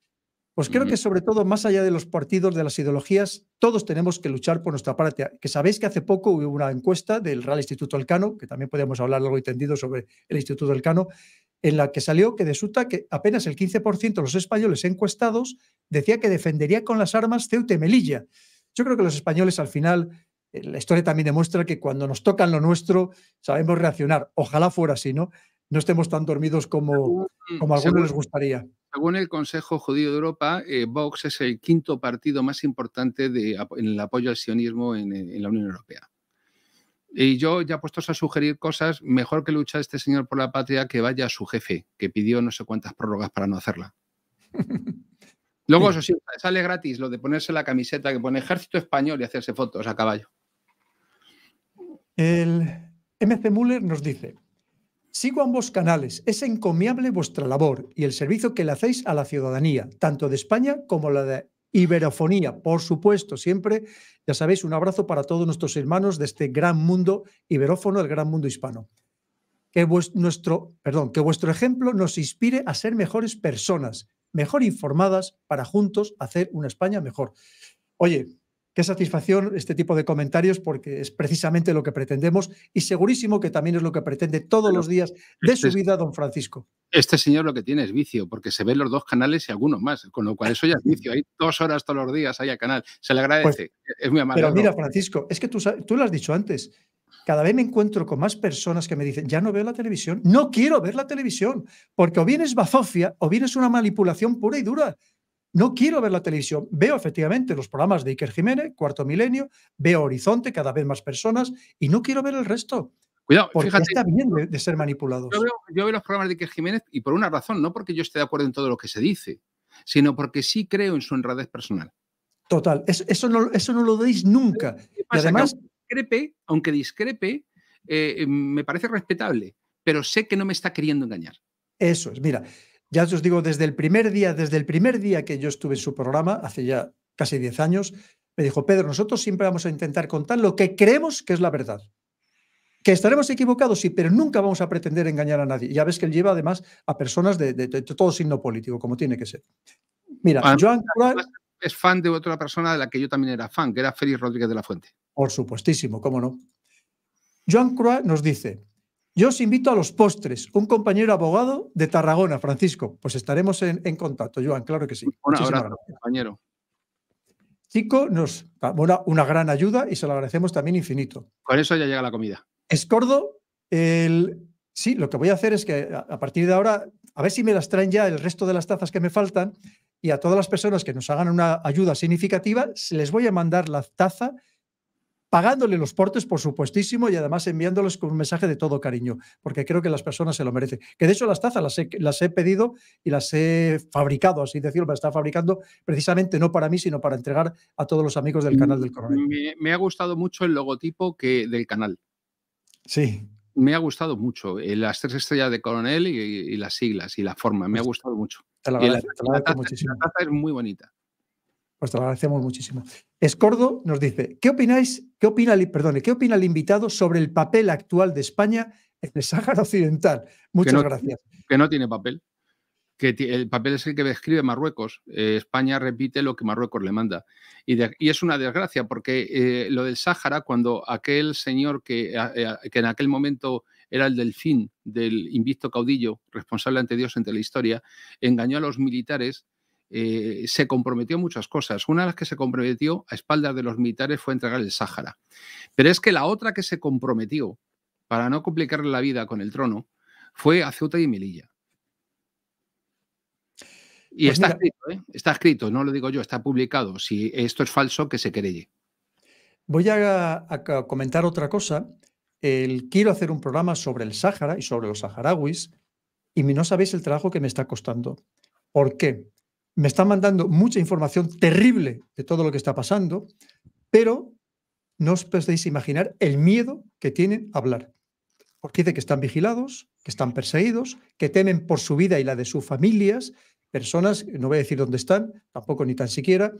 Pues creo que sobre todo, más allá de los partidos, de las ideologías, todos tenemos que luchar por nuestra patria. Que sabéis que hace poco hubo una encuesta del Real Instituto Elcano, que también podemos hablar y entendido sobre el Instituto Elcano, en la que salió que resulta que apenas el 15% de los españoles encuestados decía que defendería con las armas Ceuta y Melilla. Yo creo que los españoles al final, eh, la historia también demuestra que cuando nos tocan lo nuestro, sabemos reaccionar. Ojalá fuera así, ¿no? no estemos tan dormidos como, mm, como algunos les gustaría. Según el Consejo Judío de Europa, eh, Vox es el quinto partido más importante en el apoyo al sionismo en, la Unión Europea. Y yo, ya puestos a sugerir cosas, mejor que luchar este señor por la patria que vaya a su jefe, que pidió no sé cuántas prórrogas para no hacerla. Luego, eso sí, sale gratis lo de ponerse la camiseta que pone Ejército Español y hacerse fotos a caballo. El MC Müller nos dice: Sigo ambos canales. Es encomiable vuestra labor y el servicio que le hacéis a la ciudadanía, tanto de España como la de Iberofonía. Por supuesto, siempre, ya sabéis, un abrazo para todos nuestros hermanos de este gran mundo iberófono, el gran mundo hispano. Que, nuestro, perdón, que vuestro ejemplo nos inspire a ser mejores personas, mejor informadas, para juntos hacer una España mejor. Oye, qué satisfacción este tipo de comentarios porque es precisamente lo que pretendemos y segurísimo que también es lo que pretende todos los días de este su vida don Francisco. Este señor lo que tiene es vicio porque se ven los dos canales y algunos más, con lo cual eso ya es vicio. Hay dos horas todos los días hay canal. Se le pues, agradece. es muy amable. Pero mira, Francisco, es que tú, tú lo has dicho antes. Cada vez me encuentro con más personas que me dicen, ya no veo la televisión, no quiero ver la televisión, porque o bien es bazofia o bien es una manipulación pura y dura. No quiero ver la televisión. Veo efectivamente los programas de Iker Jiménez, Cuarto Milenio, veo Horizonte, cada vez más personas, y no quiero ver el resto. Cuidado, porque está bien de, ser manipulados. Yo veo, los programas de Iker Jiménez y por una razón, no porque yo esté de acuerdo en todo lo que se dice, sino porque sí creo en su honradez personal. Total, eso, no, lo deis nunca. además, aunque discrepe, aunque discrepe eh, me parece respetable, pero sé que no me está queriendo engañar. Eso es, mira, ya os digo, desde el primer día, desde el primer día que yo estuve en su programa, hace ya casi 10 años, me dijo, Pedro, nosotros siempre vamos a intentar contar lo que creemos que es la verdad. Que estaremos equivocados, sí, pero nunca vamos a pretender engañar a nadie. Ya ves que él lleva además a personas de, todo signo político, como tiene que ser. Mira, ah, Joan Croix... Es fan de otra persona de la que yo también era fan, que era Félix Rodríguez de la Fuente. Por supuestísimo, cómo no. Joan Croix nos dice, yo os invito a los postres. Un compañero abogado de Tarragona, Francisco. Pues estaremos en, contacto, Joan, claro que sí. Un abrazo, compañero. Chico nos da una, gran ayuda y se lo agradecemos también infinito. Con eso ya llega la comida. Escordo, el... sí, lo que voy a hacer es que a, a partir de ahora, a ver si me las traen ya el resto de las tazas que me faltan y a todas las personas que nos hagan una ayuda significativa, les voy a mandar la taza pagándole los portes, por supuestísimo, y además enviándoles con un mensaje de todo cariño, porque creo que las personas se lo merecen. Que de hecho las tazas las he, las he pedido y las he fabricado, así decirlo, las está fabricando precisamente no para mí, sino para entregar a todos los amigos del canal del Coronel. Me, ha gustado mucho el logotipo que, del canal. Sí. Me ha gustado mucho eh, las tres estrellas de Coronel y, las siglas y la forma. Me ha pues gustado mucho. Te agradezco, La taza es muy bonita. Pues te lo agradecemos muchísimo. Escordo nos dice, ¿qué opináis, qué opina, perdone, qué opina el invitado sobre el papel actual de España en el Sáhara Occidental? Muchas gracias. Que no tiene papel. Que el papel es el que describe Marruecos. Eh, España repite lo que Marruecos le manda. Y, es una desgracia porque eh, lo del Sáhara, cuando aquel señor que, en aquel momento era el delfín del invicto caudillo, responsable ante Dios entre la historia, engañó a los militares eh, se comprometió muchas cosas. Una de las que se comprometió a espaldas de los militares fue entregar el Sáhara. Pero es que la otra que se comprometió, para no complicarle la vida con el trono, fue a Ceuta y Melilla. Y pues está escrito, ¿eh? está escrito, no lo digo yo, está publicado. Si esto es falso, que se querelle. Voy a, comentar otra cosa. quiero hacer un programa sobre el Sáhara y sobre los saharauis y no sabéis el trabajo que me está costando. ¿Por qué? me está mandando mucha información terrible de todo lo que está pasando, pero no os podéis imaginar el miedo que tienen hablar. Porque dice que están vigilados, que están perseguidos, que temen por su vida y la de sus familias, personas, no voy a decir dónde están, tampoco ni tan siquiera,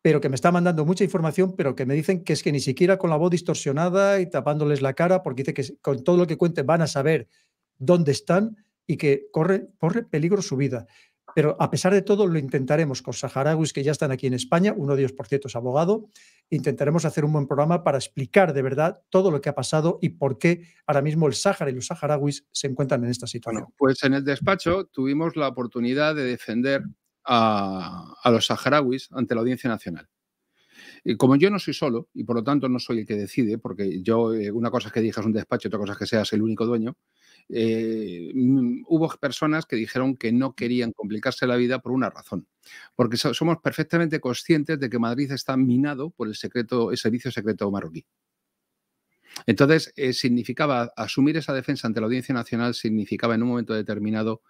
pero que me está mandando mucha información, pero que me dicen que es que ni siquiera con la voz distorsionada y tapándoles la cara, porque dice que con todo lo que cuente van a saber dónde están y que corre, corre peligro su vida. Pero a pesar de todo, lo intentaremos con saharauis que ya están aquí en España, uno de ellos, por cierto, es abogado. Intentaremos hacer un buen programa para explicar de verdad todo lo que ha pasado y por qué ahora mismo el Sáhara y los saharauis se encuentran en esta situación. pues en el despacho tuvimos la oportunidad de defender a los saharauis ante la Audiencia Nacional. Eh, como yo no soy solo y por lo tanto no soy el que decide, porque yo, eh, una cosa es que digas un despacho, otra cosa es que seas el único dueño, eh, mm, hubo personas que dijeron que no querían complicarse la vida por una razón, porque somos perfectamente conscientes de que Madrid está minado por el, secreto, el servicio secreto marroquí. Entonces, significaba asumir esa defensa ante la Audiencia Nacional, significaba en un momento determinado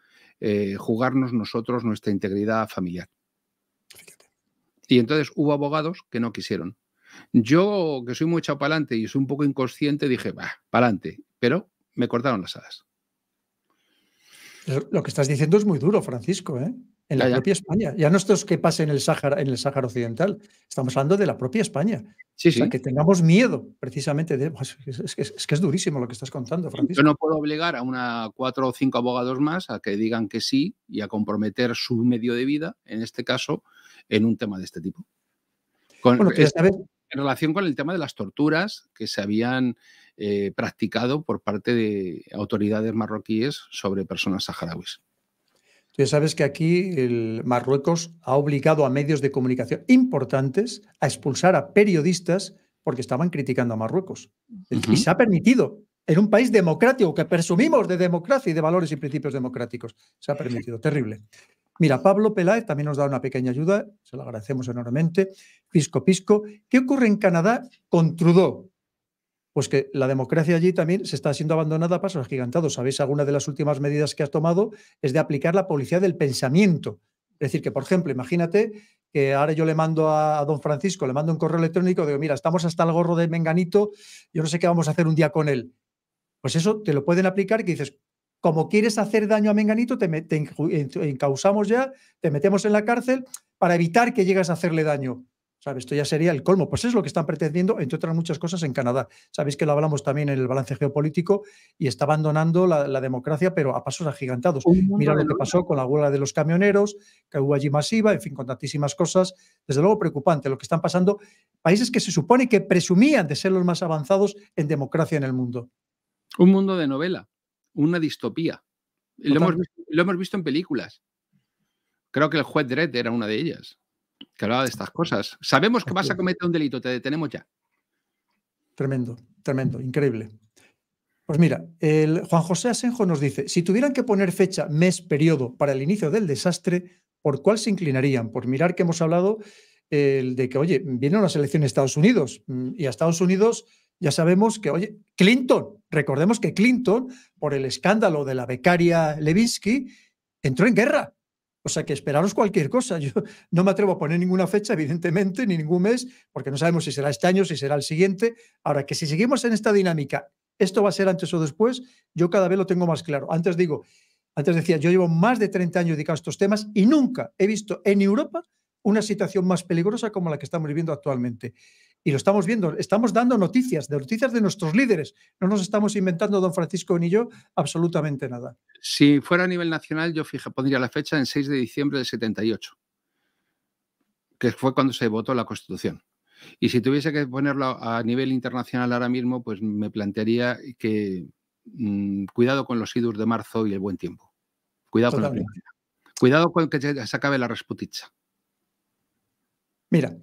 jugarnos nosotros nuestra integridad familiar. Y entonces hubo abogados que no quisieron. Yo, que soy muy chapalante adelante y soy un poco inconsciente, dije, va, para adelante. Pero me cortaron las alas. Lo que estás diciendo es muy duro, Francisco, ¿eh? En la propia España. Ya no es que pase en el Sáhara, en el Sáhara Occidental. Estamos hablando de la propia España. Sí, o sea, que tengamos miedo, precisamente. De, pues, es, que, es, durísimo lo que estás contando, Francisco. Yo no puedo obligar a una cuatro o cinco abogados más a que digan que sí y a comprometer su medio de vida, en este caso, en un tema de este tipo. en relación con el tema de las torturas que se habían eh, practicado por parte de autoridades marroquíes sobre personas saharauis. Tú ya sabes que aquí el Marruecos ha obligado a medios de comunicación importantes a expulsar a periodistas porque estaban criticando a Marruecos. Y se ha permitido, en un país democrático que presumimos de democracia y de valores y principios democráticos, se ha permitido. Terrible. Mira, Pablo Peláez también nos da una pequeña ayuda, se lo agradecemos enormemente. Pisco, pisco. ¿Qué ocurre en Canadá con Trudeau? pues que la democracia allí también se está siendo abandonada a pasos agigantados. Sabéis, alguna de las últimas medidas que has tomado es de aplicar la policía del pensamiento. Es decir, que, por ejemplo, imagínate que ahora yo le mando a don Francisco, le mando un correo electrónico, digo, mira, estamos hasta el gorro de Menganito, yo no sé qué vamos a hacer un día con él. Pues eso te lo pueden aplicar que dices, como quieres hacer daño a Menganito, te, te encausamos ya, te metemos en la cárcel para evitar que llegues a hacerle daño. Esto ya sería el colmo. Pues es lo que están pretendiendo, entre otras muchas cosas, en Canadá. Sabéis que lo hablamos también en el balance geopolítico y está abandonando la, democracia, pero a pasos agigantados. Mira lo que pasó con la huelga de los camioneros, que hubo allí masiva, en fin, con tantísimas cosas. Desde luego preocupante lo que están pasando países que se supone que presumían de ser los más avanzados en democracia en el mundo. Un mundo de novela, una distopía. Lo hemos, visto, lo hemos visto en películas. Creo que el juez Dredd era una de ellas que hablaba de estas cosas. Sabemos que vas a cometer un delito, te detenemos ya. Tremendo, tremendo, increíble. Pues mira, el Juan José Asenjo nos dice, si tuvieran que poner fecha, mes, periodo para el inicio del desastre, ¿por cuál se inclinarían? Por mirar que hemos hablado el de que, oye, viene una elecciones de Estados Unidos mm, y a Estados Unidos ya sabemos que, oye, Clinton, recordemos que Clinton, por el escándalo de la becaria Levinsky, entró en guerra o sea que esperaros cualquier cosa. Yo no me atrevo a poner ninguna fecha, evidentemente, ni ningún mes, porque no sabemos si será este año, si será el siguiente. Ahora, que si seguimos en esta dinámica, esto va a ser antes o después, yo cada vez lo tengo más claro. Antes digo, antes decía, yo llevo más de 30 años dedicado a estos temas y nunca he visto en Europa una situación más peligrosa como la que estamos viviendo actualmente. Y lo estamos viendo, estamos dando noticias, de noticias de nuestros líderes. No nos estamos inventando, don Francisco ni yo, absolutamente nada. Si fuera a nivel nacional, yo pondría la fecha en 6 de diciembre del 78, que fue cuando se votó la Constitución. Y si tuviese que ponerlo a nivel internacional ahora mismo, pues me plantearía que mm, cuidado con los idus de marzo y el buen tiempo. Cuidado con la Cuidado con que se acabe la resputicha. Mira,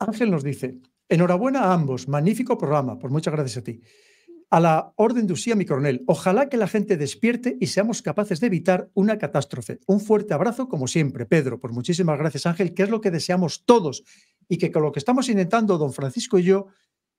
Ángel nos dice, Enhorabuena a ambos, magnífico programa, por pues muchas gracias a ti. A la orden de Usía, mi coronel, ojalá que la gente despierte y seamos capaces de evitar una catástrofe. Un fuerte abrazo, como siempre, Pedro, por pues muchísimas gracias, Ángel, que es lo que deseamos todos y que con lo que estamos intentando, don Francisco y yo,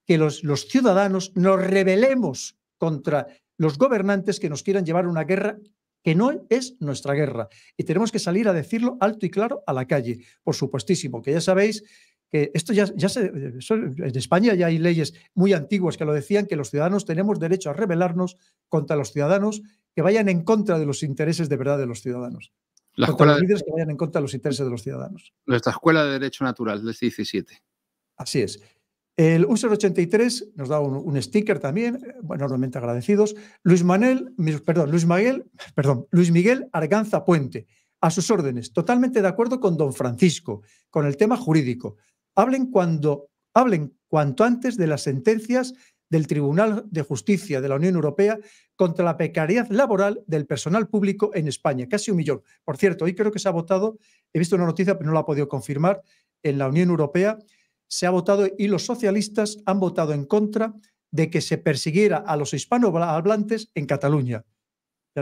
que los, los ciudadanos nos rebelemos contra los gobernantes que nos quieran llevar una guerra que no es nuestra guerra. Y tenemos que salir a decirlo alto y claro a la calle. Por supuestísimo, que ya sabéis que esto ya, ya se, en España ya hay leyes muy antiguas que lo decían, que los ciudadanos tenemos derecho a rebelarnos contra los ciudadanos que vayan en contra de los intereses de verdad de los ciudadanos. líderes que vayan en contra de los intereses de los ciudadanos. Nuestra Escuela de Derecho Natural del 17. Así es. El user 83 nos da un, sticker también, enormemente agradecidos. Luis Luis Miguel, perdón, Luis Miguel Arganza Puente, a sus órdenes, totalmente de acuerdo con don Francisco, con el tema jurídico hablen, cuando, hablen cuanto antes de las sentencias del Tribunal de Justicia de la Unión Europea contra la precariedad laboral del personal público en España, casi un millón. Por cierto, hoy creo que se ha votado, he visto una noticia, pero no la he podido confirmar, en la Unión Europea se ha votado y los socialistas han votado en contra de que se persiguiera a los hispanohablantes en Cataluña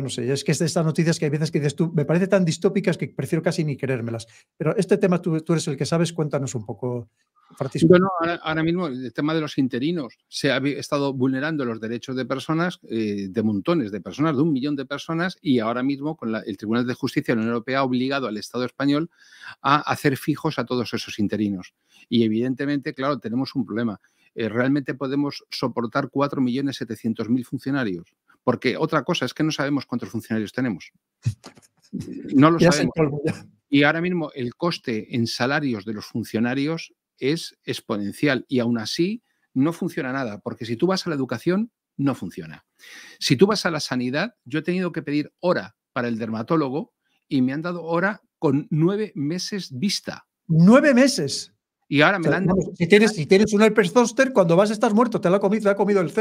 no sé, es que de estas noticias que hay veces que dices tú, me parece tan distópicas que prefiero casi ni creérmelas. Pero este tema tú, eres el que sabes, cuéntanos un poco, Bueno, ahora, mismo el tema de los interinos, se ha estado vulnerando los derechos de personas, eh, de montones de personas, de un millón de personas, y ahora mismo con el Tribunal de Justicia de la Unión Europea ha obligado al Estado español a hacer fijos a todos esos interinos. Y evidentemente, claro, tenemos un problema. Eh, ¿Realmente podemos soportar 4.700.000 funcionarios? Porque otra cosa es que no sabemos cuántos funcionarios tenemos. No lo sabemos. Y ahora mismo el coste en salarios de los funcionarios es exponencial y aún así no funciona nada, porque si tú vas a la educación, no funciona. Si tú vas a la sanidad, yo he tenido que pedir hora para el dermatólogo y me han dado hora con nueve meses vista. Nueve meses. Y ahora me si, tienes, un herpes zoster, cuando vas estás muerto, te la ha comido, ha comido el,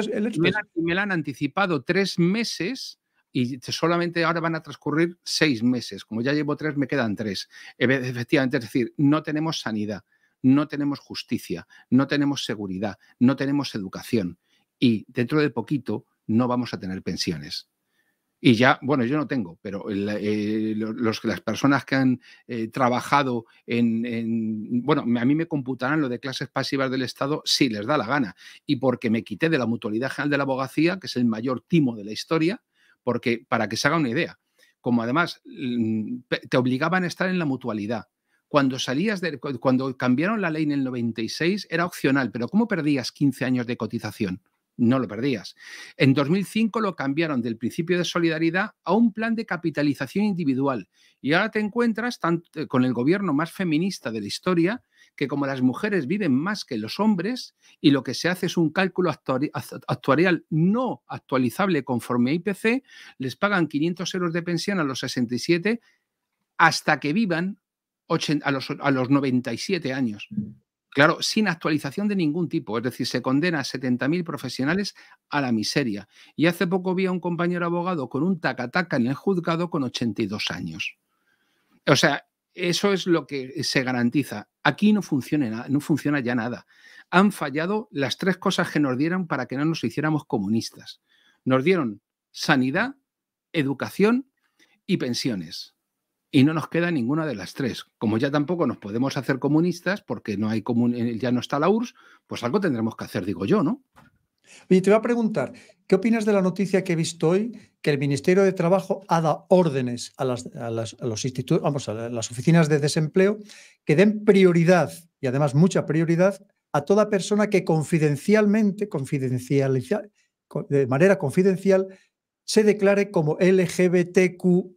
Me han anticipado tres meses y solamente ahora van a transcurrir seis meses. Como ya llevo tres, me quedan tres. Efectivamente, es decir, no tenemos sanidad, no tenemos justicia, no tenemos seguridad, no tenemos educación y dentro de poquito no vamos a tener pensiones. Y ya, bueno, yo no tengo, pero eh, las personas que han eh, trabajado en, bueno, a mí me computarán lo de clases pasivas del Estado si les da la gana. Y porque me quité de la Mutualidad General de la Abogacía, que es el mayor timo de la historia, porque para que se haga una idea, como además mm, te obligaban a estar en la mutualidad, cuando salías de, cuando cambiaron la ley en el 96 era opcional, pero ¿cómo perdías 15 años de cotización? no lo perdías. En 2005 lo cambiaron del principio de solidaridad a un plan de capitalización individual y ahora te encuentras eh, con el gobierno más feminista de la historia que como las mujeres viven más que los hombres y lo que se hace es un cálculo actuarial no actualizable conforme a IPC, les pagan 500 euros de pensión a los 67 hasta que vivan a los 97 años. Claro, sin actualización de ningún tipo. Es decir, se condena a 70.000 profesionales a la miseria. Y hace poco vi a un compañero abogado con un tacataca -taca en el juzgado con 82 años. O sea, eso es lo que se garantiza. Aquí no funciona, no funciona ya nada. Han fallado las tres cosas que nos dieron para que no nos hiciéramos comunistas. Nos dieron sanidad, educación y pensiones y no nos queda ninguna de las tres. Como ya tampoco nos podemos hacer comunistas porque no hay eh, ya no está la URSS, pues algo tendremos que hacer, digo yo, ¿no? Y te voy a preguntar, ¿qué opinas de la noticia que he visto hoy que el Ministerio de Trabajo ha dado órdenes a las, los institutos, vamos, a las oficinas de desempleo que den prioridad y además mucha prioridad a toda persona que confidencialmente, confidencial, de manera confidencial, se declare como LGBTQ+.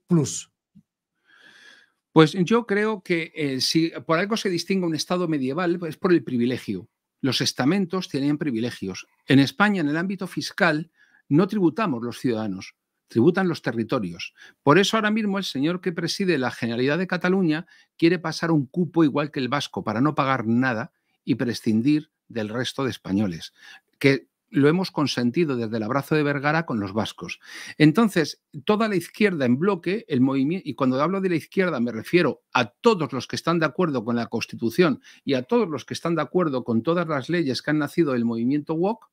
Pues yo creo que eh, si por algo se distingue un Estado medieval pues, es por el privilegio. Los estamentos tienen privilegios. En España, en el ámbito fiscal, no tributamos los ciudadanos, tributan los territorios. Por eso ahora mismo el señor que preside la Generalidad de Cataluña quiere pasar un cupo igual que el vasco para no pagar nada y prescindir del resto de españoles, que lo hemos consentido desde el abrazo de Vergara con los vascos. Entonces, toda la izquierda en bloque, el movimiento, y cuando hablo de la izquierda me refiero a todos los que están de acuerdo con la Constitución y a todos los que están de acuerdo con todas las leyes que han nacido del movimiento WOC,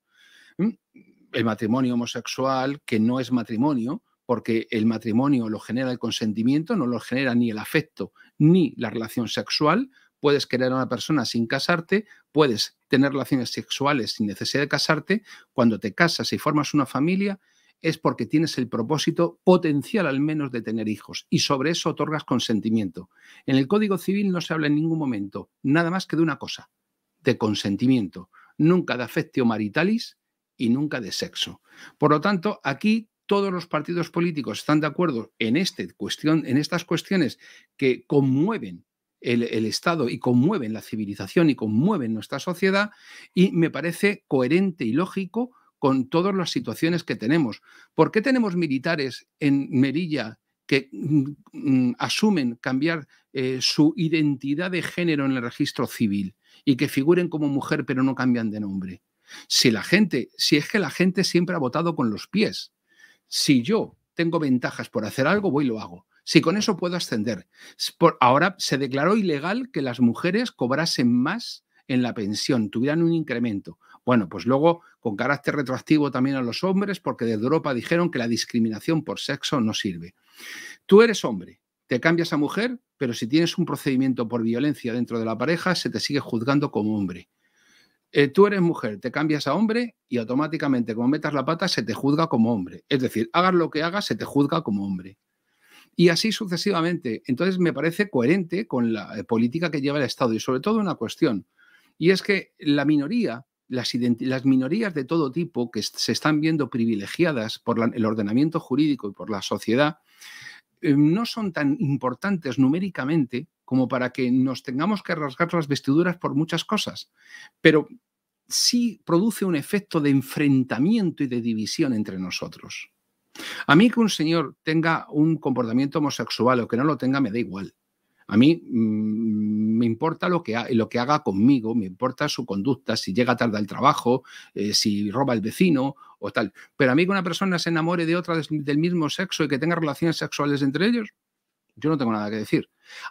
el matrimonio homosexual, que no es matrimonio, porque el matrimonio lo genera el consentimiento, no lo genera ni el afecto ni la relación sexual, puedes querer a una persona sin casarte, puedes tener relaciones sexuales sin necesidad de casarte, cuando te casas y formas una familia es porque tienes el propósito potencial al menos de tener hijos y sobre eso otorgas consentimiento. En el Código Civil no se habla en ningún momento nada más que de una cosa, de consentimiento, nunca de afectio maritalis y nunca de sexo. Por lo tanto, aquí todos los partidos políticos están de acuerdo en, este cuestión, en estas cuestiones que conmueven el, Estado y conmueven la civilización y conmueven nuestra sociedad y me parece coherente y lógico con todas las situaciones que tenemos. ¿Por qué tenemos militares en Merilla que mm, asumen cambiar eh, su identidad de género en el registro civil y que figuren como mujer pero no cambian de nombre? Si la gente, si es que la gente siempre ha votado con los pies. Si yo tengo ventajas por hacer algo, voy y lo hago. Si con eso puedo ascender. ahora se declaró ilegal que las mujeres cobrasen más en la pensión, tuvieran un incremento. Bueno, pues luego con carácter retroactivo también a los hombres, porque desde Europa dijeron que la discriminación por sexo no sirve. Tú eres hombre, te cambias a mujer, pero si tienes un procedimiento por violencia dentro de la pareja, se te sigue juzgando como hombre. Eh, tú eres mujer, te cambias a hombre y automáticamente como metas la pata se te juzga como hombre. Es decir, hagas lo que hagas, se te juzga como hombre. Y así sucesivamente. Entonces, me parece coherente con la eh, política que lleva el Estado y sobre todo una cuestión. Y es que la minoría, las, minorías de todo tipo que se están viendo privilegiadas por el ordenamiento jurídico y por la sociedad, eh, no son tan importantes numéricamente como para que nos tengamos que rasgar las vestiduras por muchas cosas. Pero sí produce un efecto de enfrentamiento y de división entre nosotros. A mí que un señor tenga un comportamiento homosexual o que no lo tenga, me da igual. A mí mm, me importa lo que, lo que haga conmigo, me importa su conducta, si llega tarde al trabajo, eh, si roba al vecino o tal. Pero a mí que una persona se enamore de otra del mismo sexo y que tenga relaciones sexuales entre ellos, yo no tengo nada que decir.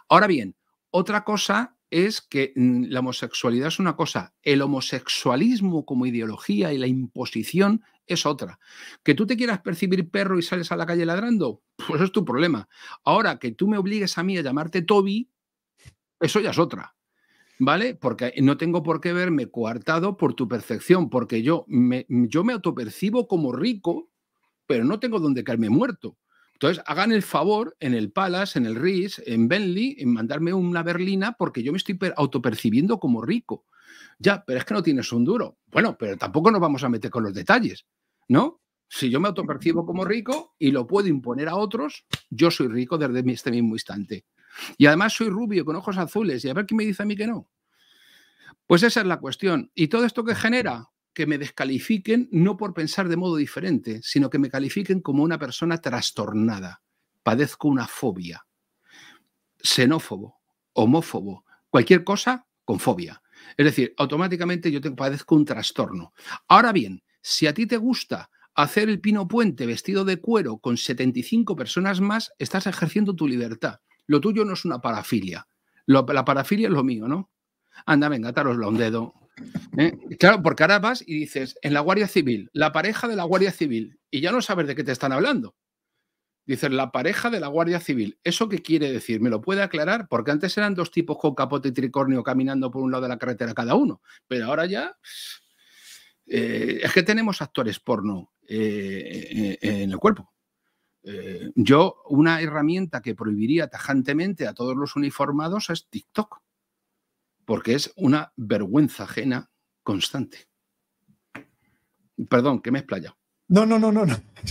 Ahora bien, otra cosa es que mm, la homosexualidad es una cosa, el homosexualismo como ideología y la imposición es otra. Que tú te quieras percibir perro y sales a la calle ladrando, pues es tu problema. Ahora, que tú me obligues a mí a llamarte Toby, eso ya es otra. ¿Vale? Porque no tengo por qué verme coartado por tu percepción, porque yo me, yo me autopercibo como rico, pero no tengo donde caerme muerto. Entonces, hagan el favor en el Palace, en el RIS, en Bentley, en mandarme una berlina porque yo me estoy autopercibiendo como rico. Ya, pero es que no tienes un duro. Bueno, pero tampoco nos vamos a meter con los detalles, ¿no? Si yo me autopercibo como rico y lo puedo imponer a otros, yo soy rico desde este mismo instante. Y además soy rubio, con ojos azules, y a ver quién me dice a mí que no. Pues esa es la cuestión. ¿Y todo esto que genera? que me descalifiquen no por pensar de modo diferente, sino que me califiquen como una persona trastornada. Padezco una fobia. Xenófobo, homófobo, cualquier cosa con fobia. Es decir, automáticamente yo te padezco un trastorno. Ahora bien, si a ti te gusta hacer el pino puente vestido de cuero con 75 personas más, estás ejerciendo tu libertad. Lo tuyo no es una parafilia. la parafilia es lo mío, ¿no? Anda, venga, la un dedo. ¿Eh? Claro, porque ahora vas y dices, en la Guardia Civil, la pareja de la Guardia Civil, y ya no sabes de qué te están hablando. Dices, la pareja de la Guardia Civil. ¿Eso qué quiere decir? ¿Me lo puede aclarar? Porque antes eran dos tipos con capote y tricornio caminando por un lado de la carretera cada uno, pero ahora ya... Eh, es que tenemos actores porno eh, en el cuerpo. yo, una herramienta que prohibiría tajantemente a todos los uniformados es TikTok porque es una vergüenza ajena constante. Perdón, que me he explayado. No, no, no, no,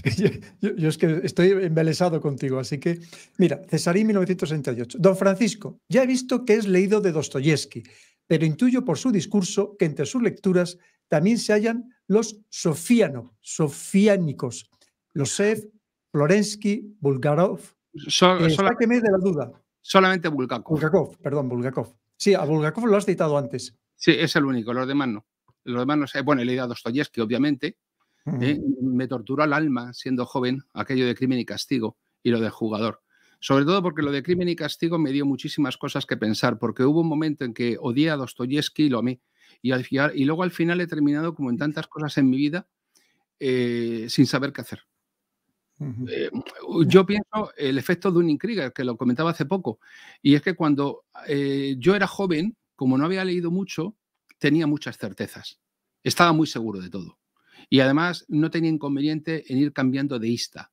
yo, es que estoy embelesado contigo, así que mira, Cesarín 1968. Don Francisco, ya he visto que es leído de Dostoyevsky, pero intuyo por su discurso que entre sus lecturas también se hallan los sofiano, sofiánicos, Losev, Florensky, Bulgarov. Eh, de la duda. Solamente Bulgakov. Bulgakov, perdón, Bulgakov. Sí, a Bulgakov lo has citado antes. Sí, es el único, los demás no. Los demás no Bueno, he leído a Dostoyevsky, obviamente. ¿eh? Me torturó el alma siendo joven aquello de crimen y castigo y lo del jugador. Sobre todo porque lo de crimen y castigo me dio muchísimas cosas que pensar, porque hubo un momento en que odié a Dostoyevsky y lo amé. Y, al y luego al final he terminado como en tantas cosas en mi vida eh, sin saber qué hacer. Eh, yo pienso el efecto de un krieger que lo comentaba hace poco, y es que cuando eh, yo era joven, como no había leído mucho, tenía muchas certezas, estaba muy seguro de todo. Y además no tenía inconveniente en ir cambiando de insta,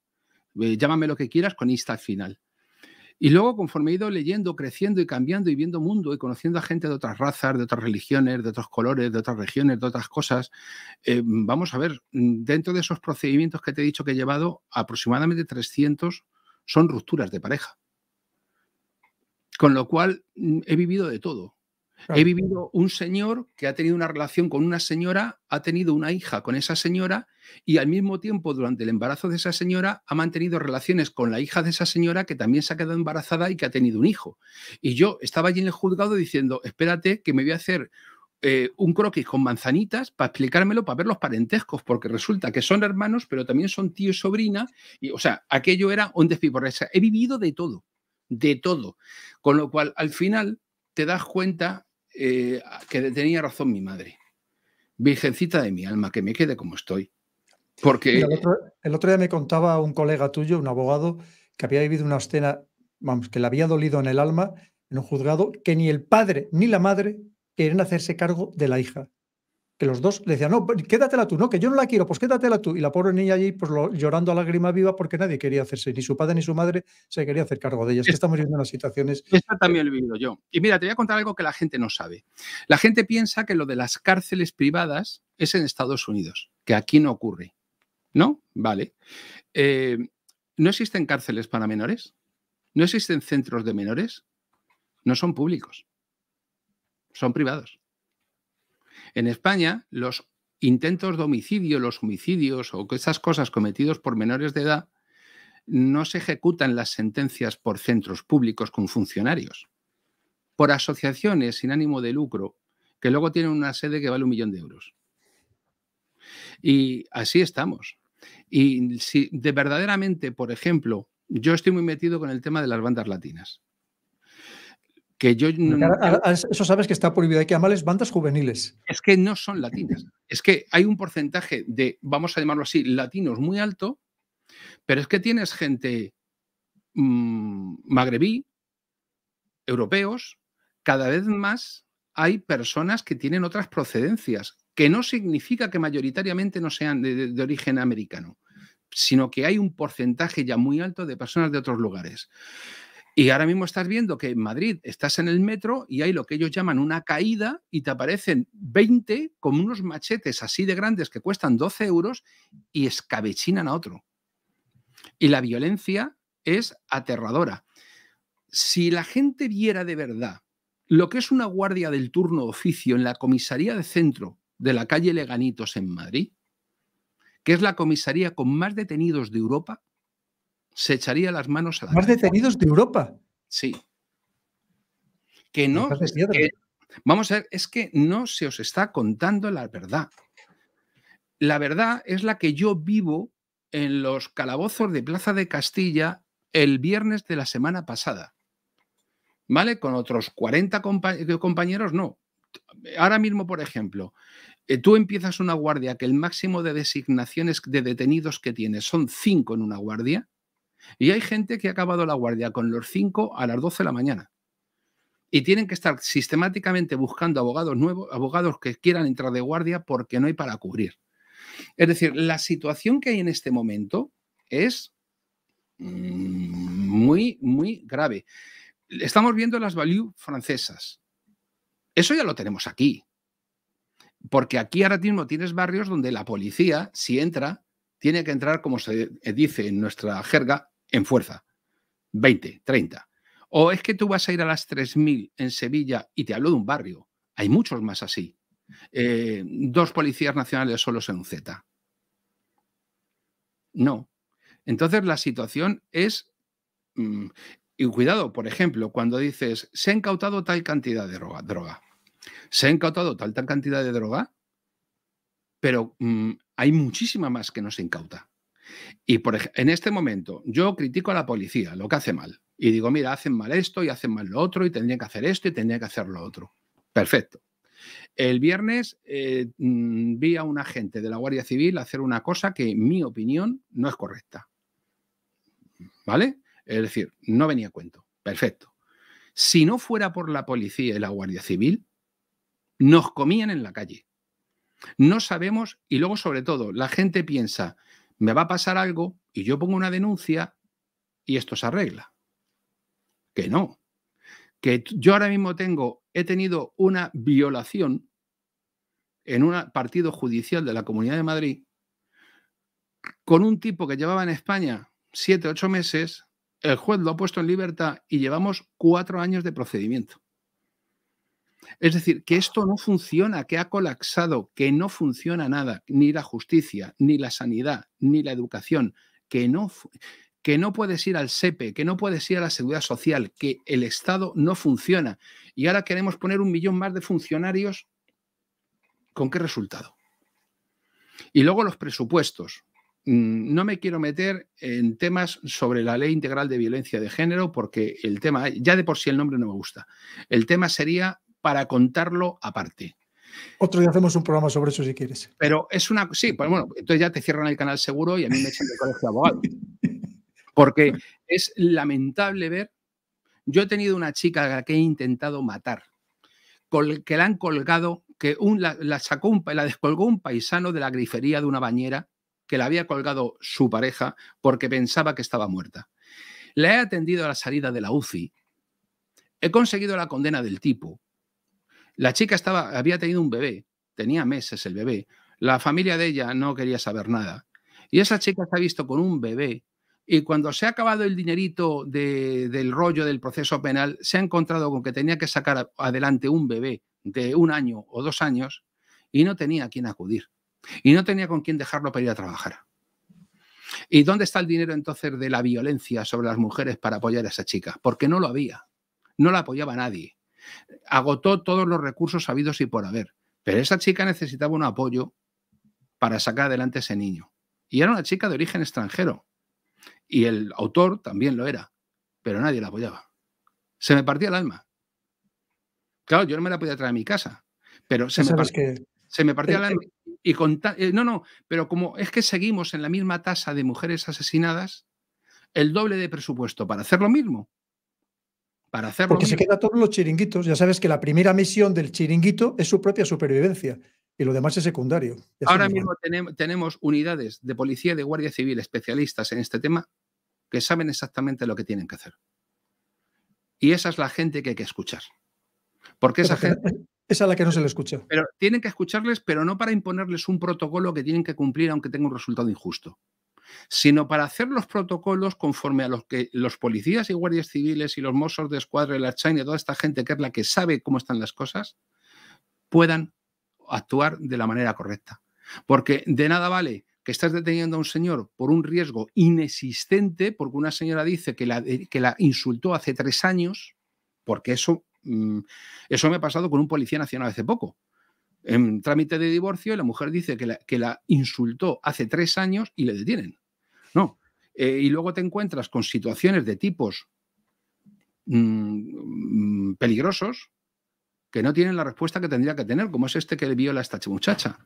eh, llámame lo que quieras con insta al final. Y luego, conforme he ido leyendo, creciendo y cambiando y viendo mundo y conociendo a gente de otras razas, de otras religiones, de otros colores, de otras regiones, de otras cosas, eh, vamos a ver, dentro de esos procedimientos que te he dicho que he llevado, aproximadamente 300 son rupturas de pareja. Con lo cual, mm, he vivido de todo. He vivido un señor que ha tenido una relación con una señora, ha tenido una hija con esa señora y al mismo tiempo durante el embarazo de esa señora ha mantenido relaciones con la hija de esa señora que también se ha quedado embarazada y que ha tenido un hijo. Y yo estaba allí en el juzgado diciendo, espérate que me voy a hacer eh, un croquis con manzanitas para explicármelo, para ver los parentescos, porque resulta que son hermanos, pero también son tío y sobrina. Y, o sea, aquello era un despiporre. he vivido de todo, de todo. Con lo cual, al final, te das cuenta eh, que tenía razón mi madre. Virgencita de mi alma, que me quede como estoy. Porque... El otro, el otro día me contaba un colega tuyo, un abogado, que había vivido una escena, vamos, que le había dolido en el alma, en un juzgado, que ni el padre ni la madre querían hacerse cargo de la hija que los dos le decían, no, pues, quédatela tú, no, que yo no la quiero, pues quédatela tú. Y la pobre niña allí, pues llorando a lágrima viva porque nadie quería hacerse, ni su padre ni su madre se quería hacer cargo de ella. Es que estamos viendo unas situaciones. Esta también he vivido yo. Y mira, te voy a contar algo que la gente no sabe. La gente piensa que lo de las cárceles privadas es en Estados Unidos, que aquí no ocurre. ¿No? Vale. Eh, ¿No existen cárceles para menores? ¿No existen centros de menores? No son públicos. Son privados. En España, los intentos de homicidio, los homicidios o esas cosas cometidos por menores de edad, no se ejecutan las sentencias por centros públicos con funcionarios, por asociaciones sin ánimo de lucro, que luego tienen una sede que vale un millón de euros. Y así estamos. Y si de verdaderamente, por ejemplo, yo estoy muy metido con el tema de las bandas latinas yo... eso sabes que está prohibido, hay que llamarles bandas juveniles. Es que no son latinas, es que hay un porcentaje de, vamos a llamarlo así, latinos muy alto, pero es que tienes gente mm, magrebí, europeos, cada vez más hay personas que tienen otras procedencias, que no significa que mayoritariamente no sean de origen americano, sino que hay un porcentaje ya muy alto de personas de otros lugares. Y ahora mismo estás viendo que en Madrid estás en el metro y hay lo que ellos llaman una caída y te aparecen 20 con unos machetes así de grandes que cuestan 12 euros y escabechinan a otro. Y la violencia es aterradora. Si la gente viera de verdad lo que es una guardia del turno oficio en la comisaría de centro de la calle Leganitos en Madrid, que es la comisaría con más detenidos de Europa, se echaría las manos a la Más detenidos de Europa. Sí. Que no. vamos a ver, es que no se os está contando la verdad. La verdad es la que yo vivo en los calabozos de Plaza de Castilla el viernes de la semana pasada. ¿Vale? Con otros 40 compañeros, no. Ahora mismo, por ejemplo, eh, tú empiezas una guardia que el máximo de designaciones de detenidos que tienes son cinco en una guardia, y hay gente que ha acabado la guardia con los 5 a las 12 de la mañana. Y tienen que estar sistemáticamente buscando abogados nuevos, abogados que quieran entrar de guardia porque no hay para cubrir. Es decir, la situación que hay en este momento es mm, muy, muy grave. Estamos viendo las value francesas. Eso ya lo tenemos aquí. Porque aquí ahora mismo tienes barrios donde la policía, si entra, tiene que entrar, como se dice en nuestra jerga, en fuerza. 20, 30. O es que tú vas a ir a las 3.000 en Sevilla y te hablo de un barrio. Hay muchos más así. Eh, dos policías nacionales solos en un Z. No. Entonces la situación es... Mm, y cuidado, por ejemplo, cuando dices, se ha incautado tal cantidad de droga. Se ha incautado tal, tal cantidad de droga, pero mm, hay muchísima más que no se incauta. Y por, en este momento yo critico a la policía, lo que hace mal. Y digo, mira, hacen mal esto y hacen mal lo otro y tendrían que hacer esto y tendrían que hacer lo otro. Perfecto. El viernes eh, mm, vi a un agente de la Guardia Civil hacer una cosa que, en mi opinión, no es correcta. ¿Vale? Es decir, no venía a cuento. Perfecto. Si no fuera por la policía y la Guardia Civil, nos comían en la calle. No sabemos, y luego sobre todo, la gente piensa, me va a pasar algo y yo pongo una denuncia y esto se arregla. Que no. Que yo ahora mismo tengo, he tenido una violación en un partido judicial de la Comunidad de Madrid con un tipo que llevaba en España siete, ocho meses, el juez lo ha puesto en libertad y llevamos cuatro años de procedimiento. Es decir, que esto no funciona, que ha colapsado, que no funciona nada, ni la justicia, ni la sanidad, ni la educación, que no, que no puedes ir al SEPE, que no puedes ir a la seguridad social, que el Estado no funciona. Y ahora queremos poner un millón más de funcionarios. ¿Con qué resultado? Y luego los presupuestos. Mm, no me quiero meter en temas sobre la ley integral de violencia de género porque el tema, ya de por sí el nombre no me gusta. El tema sería para contarlo aparte. Otro día hacemos un programa sobre eso si quieres. Pero es una. Sí, pues bueno, entonces ya te cierran el canal seguro y a mí me echan de colegio abogado. Porque es lamentable ver. Yo he tenido una chica a la que he intentado matar, que la han colgado, que la, sacó un, la descolgó un paisano de la grifería de una bañera que la había colgado su pareja porque pensaba que estaba muerta. La he atendido a la salida de la UCI. He conseguido la condena del tipo la chica estaba, había tenido un bebé, tenía meses el bebé. La familia de ella no quería saber nada. Y esa chica se ha visto con un bebé y cuando se ha acabado el dinerito del rollo del proceso penal, se ha encontrado con que tenía que sacar adelante un bebé de un año o dos años y no tenía a quién acudir. Y no tenía con quién dejarlo para ir a trabajar. ¿Y dónde está el dinero entonces de la violencia sobre las mujeres para apoyar a esa chica? Porque no lo había. No la apoyaba nadie. Agotó todos los recursos habidos y por haber. Pero esa chica necesitaba un apoyo para sacar adelante ese niño. Y era una chica de origen extranjero. Y el autor también lo era. Pero nadie la apoyaba. Se me partía el alma. Claro, yo no me la podía traer a mi casa. Pero se, me, se me partía el eh, alma. Y con eh, No, no, pero como es que seguimos en la misma tasa de mujeres asesinadas, el doble de presupuesto para hacer lo mismo porque se queda todos los chiringuitos. Ya sabes que la primera misión del chiringuito es su propia supervivencia y lo demás es secundario. Ahora mismo tenemos, unidades de policía y de guardia civil especialistas en este tema que saben exactamente lo que tienen que hacer. Y esa es la gente que hay que escuchar. Porque esa gente... Esa es la que no se le escucha. Pero tienen que escucharles, pero no para imponerles un protocolo que tienen que cumplir aunque tenga un resultado injusto sino para hacer los protocolos conforme a los que los policías y guardias civiles y los mozos de escuadra y la China, toda esta gente que es la que sabe cómo están las cosas, puedan actuar de la manera correcta. Porque de nada vale que estés deteniendo a un señor por un riesgo inexistente, porque una señora dice que la, que la insultó hace tres años, porque eso, mm, eso me ha pasado con un policía nacional hace poco en trámite de divorcio y la mujer dice que la, que la insultó hace tres años y le detienen. No. Eh, y luego te encuentras con situaciones de tipos mm, mm, peligrosos que no tienen la respuesta que tendría que tener, como es este que le viola a esta muchacha.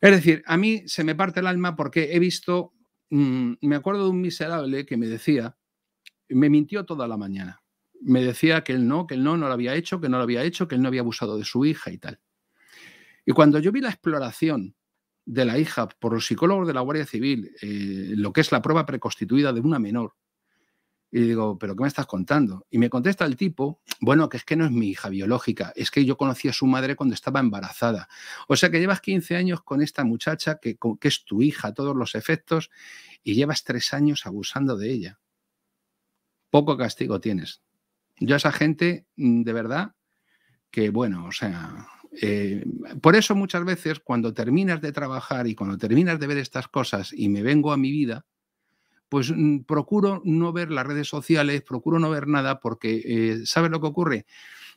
Es decir, a mí se me parte el alma porque he visto, mm, me acuerdo de un miserable que me decía, me mintió toda la mañana me decía que él no, que él no, no lo había hecho, que no lo había hecho, que él no había abusado de su hija y tal. Y cuando yo vi la exploración de la hija por los psicólogos de la Guardia Civil, eh, lo que es la prueba preconstituida de una menor, y digo, ¿pero qué me estás contando? Y me contesta el tipo, bueno, que es que no es mi hija biológica, es que yo conocí a su madre cuando estaba embarazada. O sea que llevas 15 años con esta muchacha que, que es tu hija a todos los efectos y llevas tres años abusando de ella. Poco castigo tienes. Yo a esa gente, mm, de verdad, que bueno, o sea, eh, por eso muchas veces cuando terminas de trabajar y cuando terminas de ver estas cosas y me vengo a mi vida, pues mm, procuro no ver las redes sociales, procuro no ver nada porque, eh, ¿sabes lo que ocurre?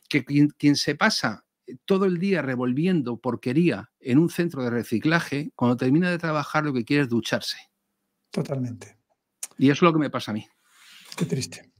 Que quien, se pasa eh, todo el día revolviendo porquería en un centro de reciclaje, cuando termina de trabajar lo que quiere es ducharse. Totalmente. Y eso es lo que me pasa a mí. Qué triste.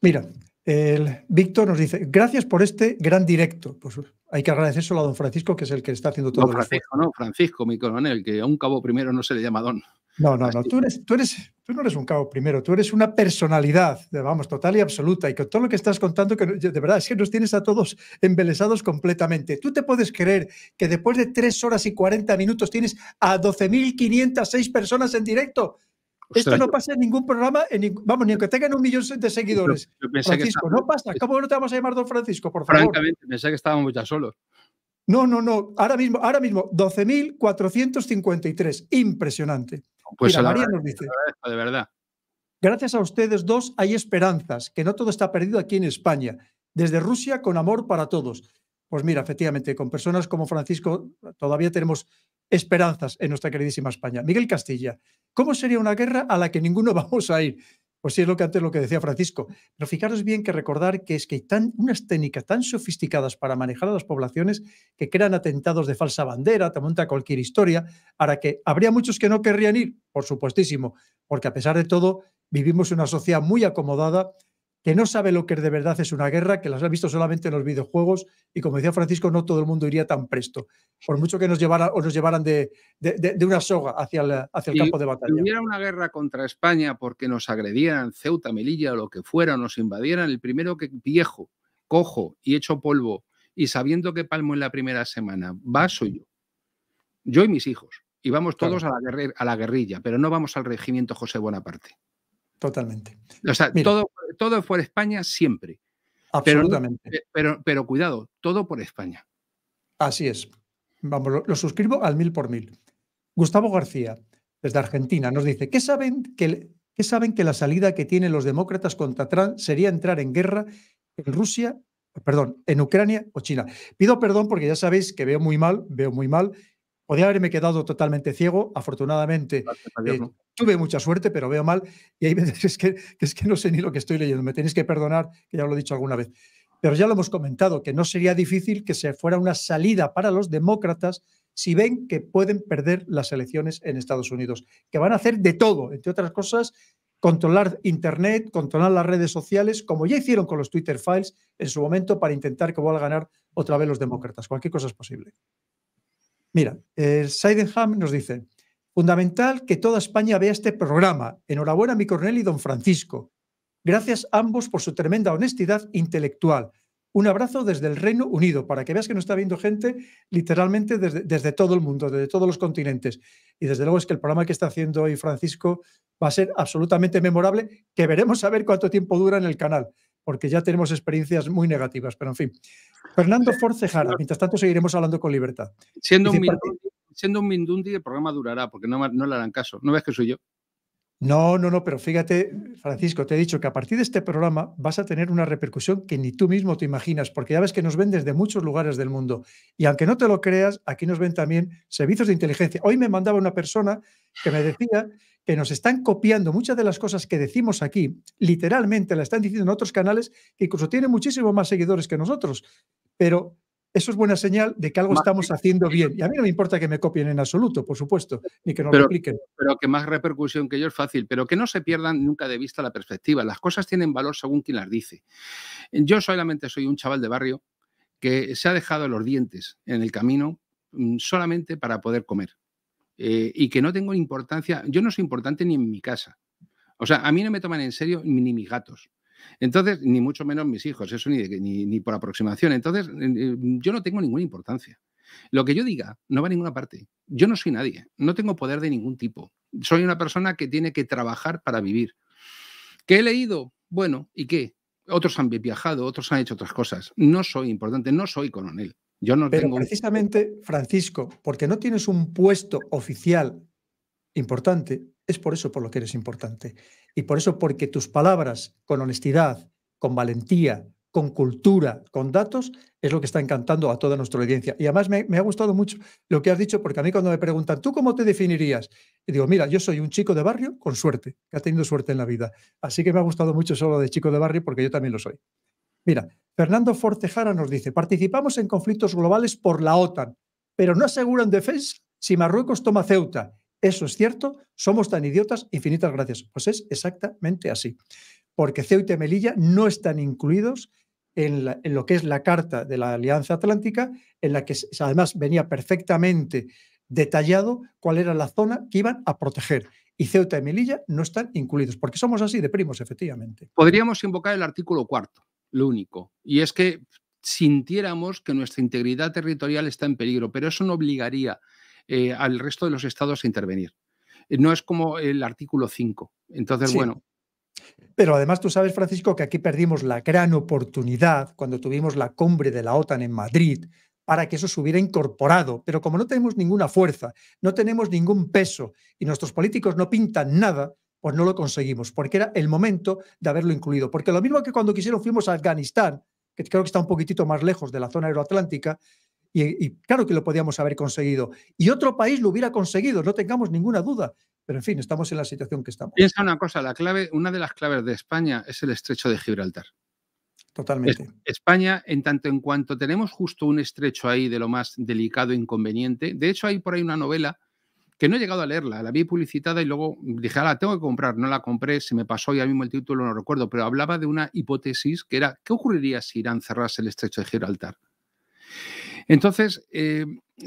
Mira, el Víctor nos dice, gracias por este gran directo. Pues hay que solo a don Francisco, que es el que está haciendo todo. Francisco, no, Francisco, mi coronel, que a un cabo primero no se le llama don. No, no, no, tú, eres, tú, eres, tú no eres un cabo primero, tú eres una personalidad, vamos, total y absoluta. Y con todo lo que estás contando, que de verdad es que nos tienes a todos embelesados completamente. ¿Tú te puedes creer que después de tres horas y 40 minutos tienes a 12.506 personas en directo? Esto no pasa en ningún programa, vamos, ni aunque tengan un millón de seguidores. Francisco, no pasa. ¿Cómo no te vamos a llamar don Francisco, por favor? Francamente, pensé que estábamos ya solos. No, no, no. Ahora mismo, ahora mismo 12.453. Impresionante. Pues la María nos dice. de verdad. Gracias a ustedes dos hay esperanzas, que no todo está perdido aquí en España. Desde Rusia, con amor para todos. Pues mira, efectivamente, con personas como Francisco todavía tenemos esperanzas en nuestra queridísima España. Miguel Castilla, ¿Cómo sería una guerra a la que ninguno vamos a ir? Pues sí, es lo que antes lo que decía Francisco. Pero fijaros bien que recordar que es que hay unas técnicas tan sofisticadas para manejar a las poblaciones que crean atentados de falsa bandera, te monta cualquier historia, para que habría muchos que no querrían ir, por supuestísimo, porque a pesar de todo vivimos en una sociedad muy acomodada que no sabe lo que de verdad es una guerra, que las ha visto solamente en los videojuegos y como decía Francisco, no todo el mundo iría tan presto, por mucho que nos, llevara, o nos llevaran de, una soga hacia el, hacia el campo de batalla. Si hubiera una guerra contra España porque nos agredieran Ceuta, Melilla o lo que fuera, nos invadieran, el primero que viejo, cojo y hecho polvo y sabiendo que palmo en la primera semana, va soy yo, yo y mis hijos, y vamos todos a, la guerrilla, a la guerrilla, pero no vamos al regimiento José Bonaparte. Totalmente. O sea, todo todo por España siempre. Absolutamente. Eh, pero, pero, cuidado, todo por España. Así es. Vamos, lo, suscribo al mil por mil. Gustavo García, desde Argentina, nos dice, ¿qué saben que, qué saben que la salida que tienen los demócratas contra Trump sería entrar en guerra en Rusia, perdón, en Ucrania o China? Pido perdón porque ya sabéis que veo muy mal, veo muy mal Podría haberme quedado totalmente ciego, afortunadamente. Eh, tuve mucha suerte, pero veo mal. Y ahí me es que, es que no sé ni lo que estoy leyendo. Me tenéis que perdonar, que ya lo he dicho alguna vez. Pero ya lo hemos comentado, que no sería difícil que se fuera una salida para los demócratas si ven que pueden perder las elecciones en Estados Unidos, que van a hacer de todo, entre otras cosas, controlar Internet, controlar las redes sociales, como ya hicieron con los Twitter Files en su momento para intentar que vuelva a ganar otra vez los demócratas. Cualquier cosa es posible. Mira, eh, Seidenham nos dice, fundamental que toda España vea este programa. Enhorabuena mi coronel y don Francisco. Gracias a ambos por su tremenda honestidad intelectual. Un abrazo desde el Reino Unido, para que veas que nos está viendo gente literalmente desde, desde todo el mundo, desde todos los continentes. Y desde luego es que el programa que está haciendo hoy Francisco va a ser absolutamente memorable, que veremos a ver cuánto tiempo dura en el canal, porque ya tenemos experiencias muy negativas, pero en fin. Fernando Forcejara, mientras tanto seguiremos hablando con libertad. Siendo, un, mindundi, el programa durará, porque no, no le harán caso. ¿No ves que soy yo? No, no, no, pero fíjate, Francisco, te he dicho que a partir de este programa vas a tener una repercusión que ni tú mismo te imaginas, porque ya ves que nos ven desde muchos lugares del mundo. Y aunque no te lo creas, aquí nos ven también servicios de inteligencia. Hoy me mandaba una persona que me decía que nos están copiando muchas de las cosas que decimos aquí, literalmente la están diciendo en otros canales que incluso tiene muchísimo más seguidores que nosotros pero eso es buena señal de que algo estamos haciendo bien. Y a mí no me importa que me copien en absoluto, por supuesto, ni que no repliquen. Pero que más repercusión que yo es fácil, pero que no se pierdan nunca de vista la perspectiva. Las cosas tienen valor según quien las dice. Yo solamente soy un chaval de barrio que se ha dejado los dientes en el camino mm, solamente para poder comer. Eh, y que no tengo importancia, yo no soy importante ni en mi casa. O sea, a mí no me toman en serio ni mis gatos. Entonces, ni mucho menos mis hijos, eso ni, por aproximación. Entonces, eh, yo no tengo ninguna importancia. Lo que yo diga no va a ninguna parte. Yo no soy nadie, no tengo poder de ningún tipo. Soy una persona que tiene que trabajar para vivir. ¿Qué he leído? Bueno, ¿y qué? Otros han viajado, otros han hecho otras cosas. No soy importante, no soy coronel. Yo no Pero Precisamente, Francisco, porque no tienes un puesto oficial importante, es por eso por lo que eres importante. Y por eso, porque tus palabras, con honestidad, con valentía, con cultura, con datos, es lo que está encantando a toda nuestra audiencia. Y además me, ha gustado mucho lo que has dicho, porque a mí cuando me preguntan, ¿tú cómo te definirías? Y digo, mira, yo soy un chico de barrio con suerte, que ha tenido suerte en la vida. Así que me ha gustado mucho solo de chico de barrio, porque yo también lo soy. Mira, Fernando Fortejara nos dice, participamos en conflictos globales por la OTAN, pero no aseguran defensa si Marruecos toma Ceuta eso es cierto, somos tan idiotas, infinitas gracias. Pues es exactamente así, porque Ceuta y Melilla no están incluidos en, lo que es la Carta de la Alianza Atlántica, en la que además venía perfectamente detallado cuál era la zona que iban a proteger. Y Ceuta y Melilla no están incluidos, porque somos así de primos, efectivamente. Podríamos invocar el artículo cuarto, lo único, y es que sintiéramos que nuestra integridad territorial está en peligro, pero eso no obligaría eh, al resto de los estados a intervenir. Eh, no es como el artículo 5. Entonces, bueno, pero además tú sabes, Francisco, que aquí perdimos la gran oportunidad cuando tuvimos la cumbre de la OTAN en Madrid para que eso se hubiera incorporado. Pero como no tenemos ninguna fuerza, no tenemos ningún peso y nuestros políticos no pintan nada, pues no lo conseguimos, porque era el momento de haberlo incluido. Porque lo mismo que cuando quisieron fuimos a Afganistán, que creo que está un poquitito más lejos de la zona euroatlántica. Y, claro que lo podíamos haber conseguido. Y otro país lo hubiera conseguido, no tengamos ninguna duda. Pero en fin, estamos en la situación que estamos. Piensa una cosa, la clave, una de las claves de España es el estrecho de Gibraltar. Totalmente. España, en tanto en cuanto tenemos justo un estrecho ahí de lo más delicado e inconveniente, de hecho hay por ahí una novela que no he llegado a leerla, la vi publicitada y luego dije, ah, la tengo que comprar, no la compré, se me pasó y ya mismo el título, no recuerdo, pero hablaba de una hipótesis que era, ¿qué ocurriría si Irán cerrase el estrecho de Gibraltar? Entonces, eh,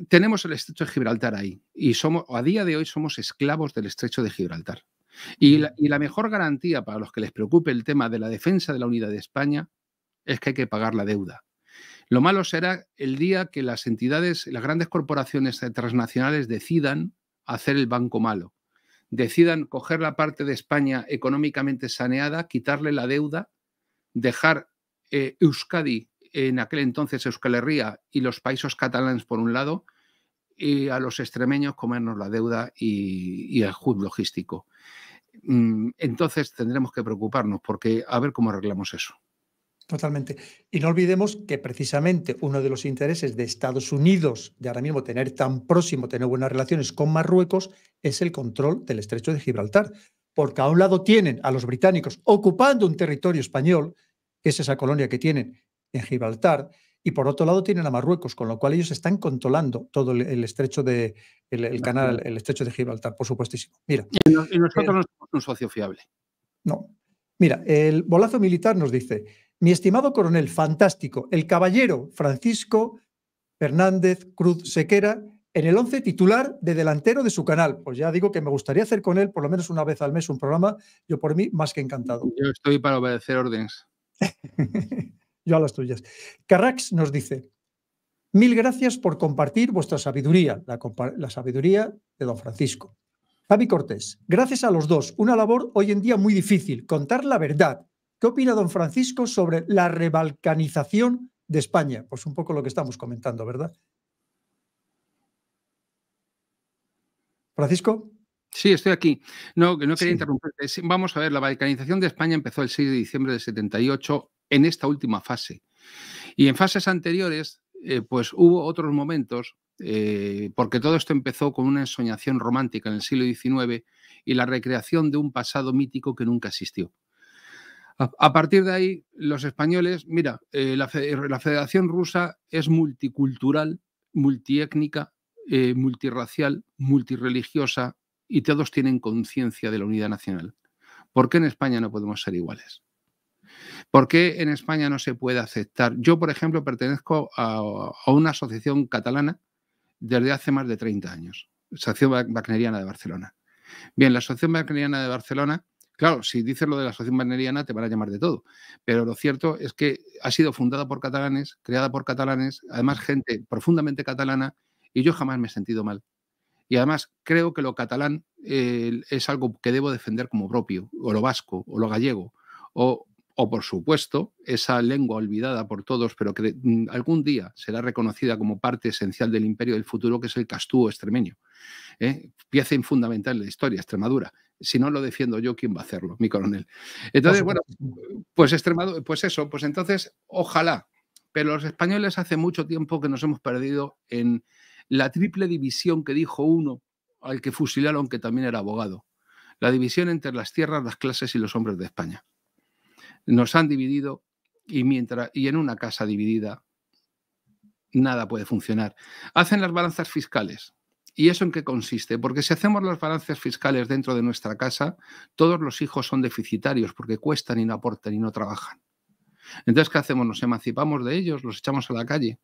tenemos el estrecho de Gibraltar ahí y somos, a día de hoy somos esclavos del estrecho de Gibraltar. Y la, mejor garantía para los que les preocupe el tema de la defensa de la unidad de España es que hay que pagar la deuda. Lo malo será el día que las entidades, las grandes corporaciones transnacionales decidan hacer el banco malo, decidan coger la parte de España económicamente saneada, quitarle la deuda, dejar eh, Euskadi en aquel entonces Euskal Herria y los países catalanes por un lado, y a los extremeños comernos la deuda y, el hub logístico. Mm, entonces tendremos que preocuparnos porque a ver cómo arreglamos eso. Totalmente. Y no olvidemos que precisamente uno de los intereses de Estados Unidos de ahora mismo tener tan próximo, tener buenas relaciones con Marruecos, es el control del estrecho de Gibraltar. Porque a un lado tienen a los británicos ocupando un territorio español, que es esa colonia que tienen en Gibraltar, y por otro lado tienen a Marruecos, con lo cual ellos están controlando todo el, estrecho de el, canal, el estrecho de Gibraltar, por supuestísimo. Mira. Y, nosotros eh. no somos un socio fiable. No. Mira, el bolazo militar nos dice: mi estimado coronel, fantástico, el caballero Francisco Fernández Cruz Sequera. En el 11 titular de delantero de su canal. Pues ya digo que me gustaría hacer con él por lo menos una vez al mes un programa. Yo por mí más que encantado. Yo estoy para obedecer órdenes. a las tuyas. Carrax nos dice, mil gracias por compartir vuestra sabiduría, la, sabiduría de don Francisco. Javi Cortés, gracias a los dos, una labor hoy en día muy difícil, contar la verdad. ¿Qué opina don Francisco sobre la rebalcanización de España? Pues un poco lo que estamos comentando, ¿verdad? Francisco. Sí, estoy aquí. No, que no quería interrumpirte. Vamos a ver, la balcanización de España empezó el 6 de diciembre de 78 en esta última fase. Y en fases anteriores, eh, pues hubo otros momentos, eh, porque todo esto empezó con una ensoñación romántica en el siglo XIX y la recreación de un pasado mítico que nunca existió. A, partir de ahí, los españoles, mira, eh, la, Federación Rusa es multicultural, multiétnica, multirracial, multireligiosa y todos tienen conciencia de la unidad nacional. ¿Por qué en España no podemos ser iguales? ¿Por qué en España no se puede aceptar? Yo, por ejemplo, pertenezco a, una asociación catalana desde hace más de 30 años, Asociación Wagneriana de Barcelona. Bien, la Asociación Wagneriana de Barcelona, claro, si dices lo de la Asociación Wagneriana te van a llamar de todo, pero lo cierto es que ha sido fundada por catalanes, creada por catalanes, además gente profundamente catalana, y yo jamás me he sentido mal. Y además creo que lo catalán eh, es algo que debo defender como propio, o lo vasco, o lo gallego, o o por supuesto, esa lengua olvidada por todos, pero que mm, algún día será reconocida como parte esencial del imperio del futuro, que es el castúo extremeño. ¿eh? Pieza fundamental de la historia, Extremadura. Si no lo defiendo yo, ¿quién va a hacerlo? Mi coronel. Entonces, bueno, pues Extremadura, pues eso, pues entonces, ojalá. Pero los españoles hace mucho tiempo que nos hemos perdido en la triple división que dijo uno al que fusilaron, que también era abogado. La división entre las tierras, las clases y los hombres de España. Nos han dividido y, mientras, y en una casa dividida nada puede funcionar. Hacen las balanzas fiscales. ¿Y eso en qué consiste? Porque si hacemos las balanzas fiscales dentro de nuestra casa, todos los hijos son deficitarios porque cuestan y no aportan y no trabajan. Entonces, ¿qué hacemos? ¿Nos emancipamos de ellos? ¿Los echamos a la calle?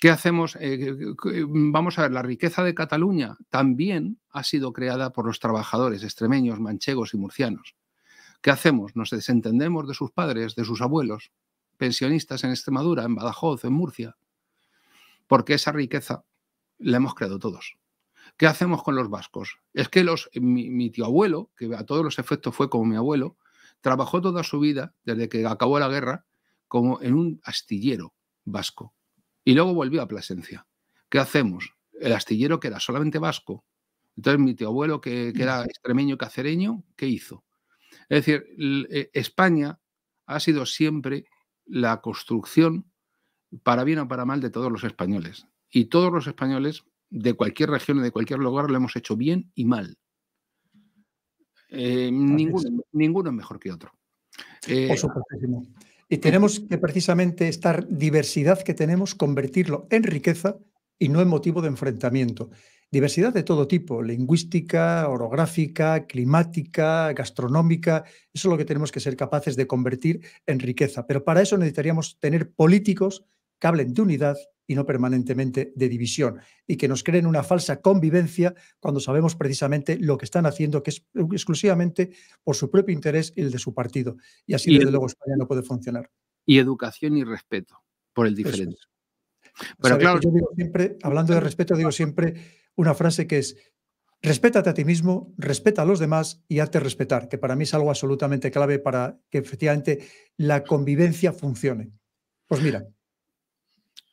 ¿Qué hacemos? Eh, eh, eh, vamos a ver, la riqueza de Cataluña también ha sido creada por los trabajadores extremeños, manchegos y murcianos. ¿Qué hacemos? ¿Nos desentendemos de sus padres, de sus abuelos, pensionistas en Extremadura, en Badajoz, en Murcia? Porque esa riqueza la hemos creado todos. ¿Qué hacemos con los vascos? Es que los, mi, tío abuelo, que a todos los efectos fue como mi abuelo, trabajó toda su vida, desde que acabó la guerra, como en un astillero vasco. Y luego volvió a Plasencia. ¿Qué hacemos? El astillero que era solamente vasco. Entonces mi tío abuelo, que, que era mm. extremeño cacereño, ¿qué hizo? Es decir, eh, España ha sido siempre la construcción, para bien o para mal, de todos los españoles. Y todos los españoles, de cualquier región y de cualquier lugar, lo hemos hecho bien y mal. Eh, ninguno, es mejor que otro. Eh, y tenemos que precisamente esta diversidad que tenemos, convertirlo en riqueza y no en motivo de enfrentamiento diversidad de todo tipo, lingüística, orográfica, climática, gastronómica. Eso es lo que tenemos que ser capaces de convertir en riqueza. Pero para eso necesitaríamos tener políticos que hablen de unidad y no permanentemente de división, y que nos creen una falsa convivencia cuando sabemos precisamente lo que están haciendo, que es exclusivamente por su propio interés y el de su partido. Y así, desde luego, España no puede funcionar. Y educación y respeto por el diferente. Pero claro, yo digo siempre, hablando de respeto, digo siempre, una frase que es, respétate a ti mismo, respeta a los demás y hazte respetar, que para mí es algo absolutamente clave para que efectivamente la convivencia funcione. Pues mira,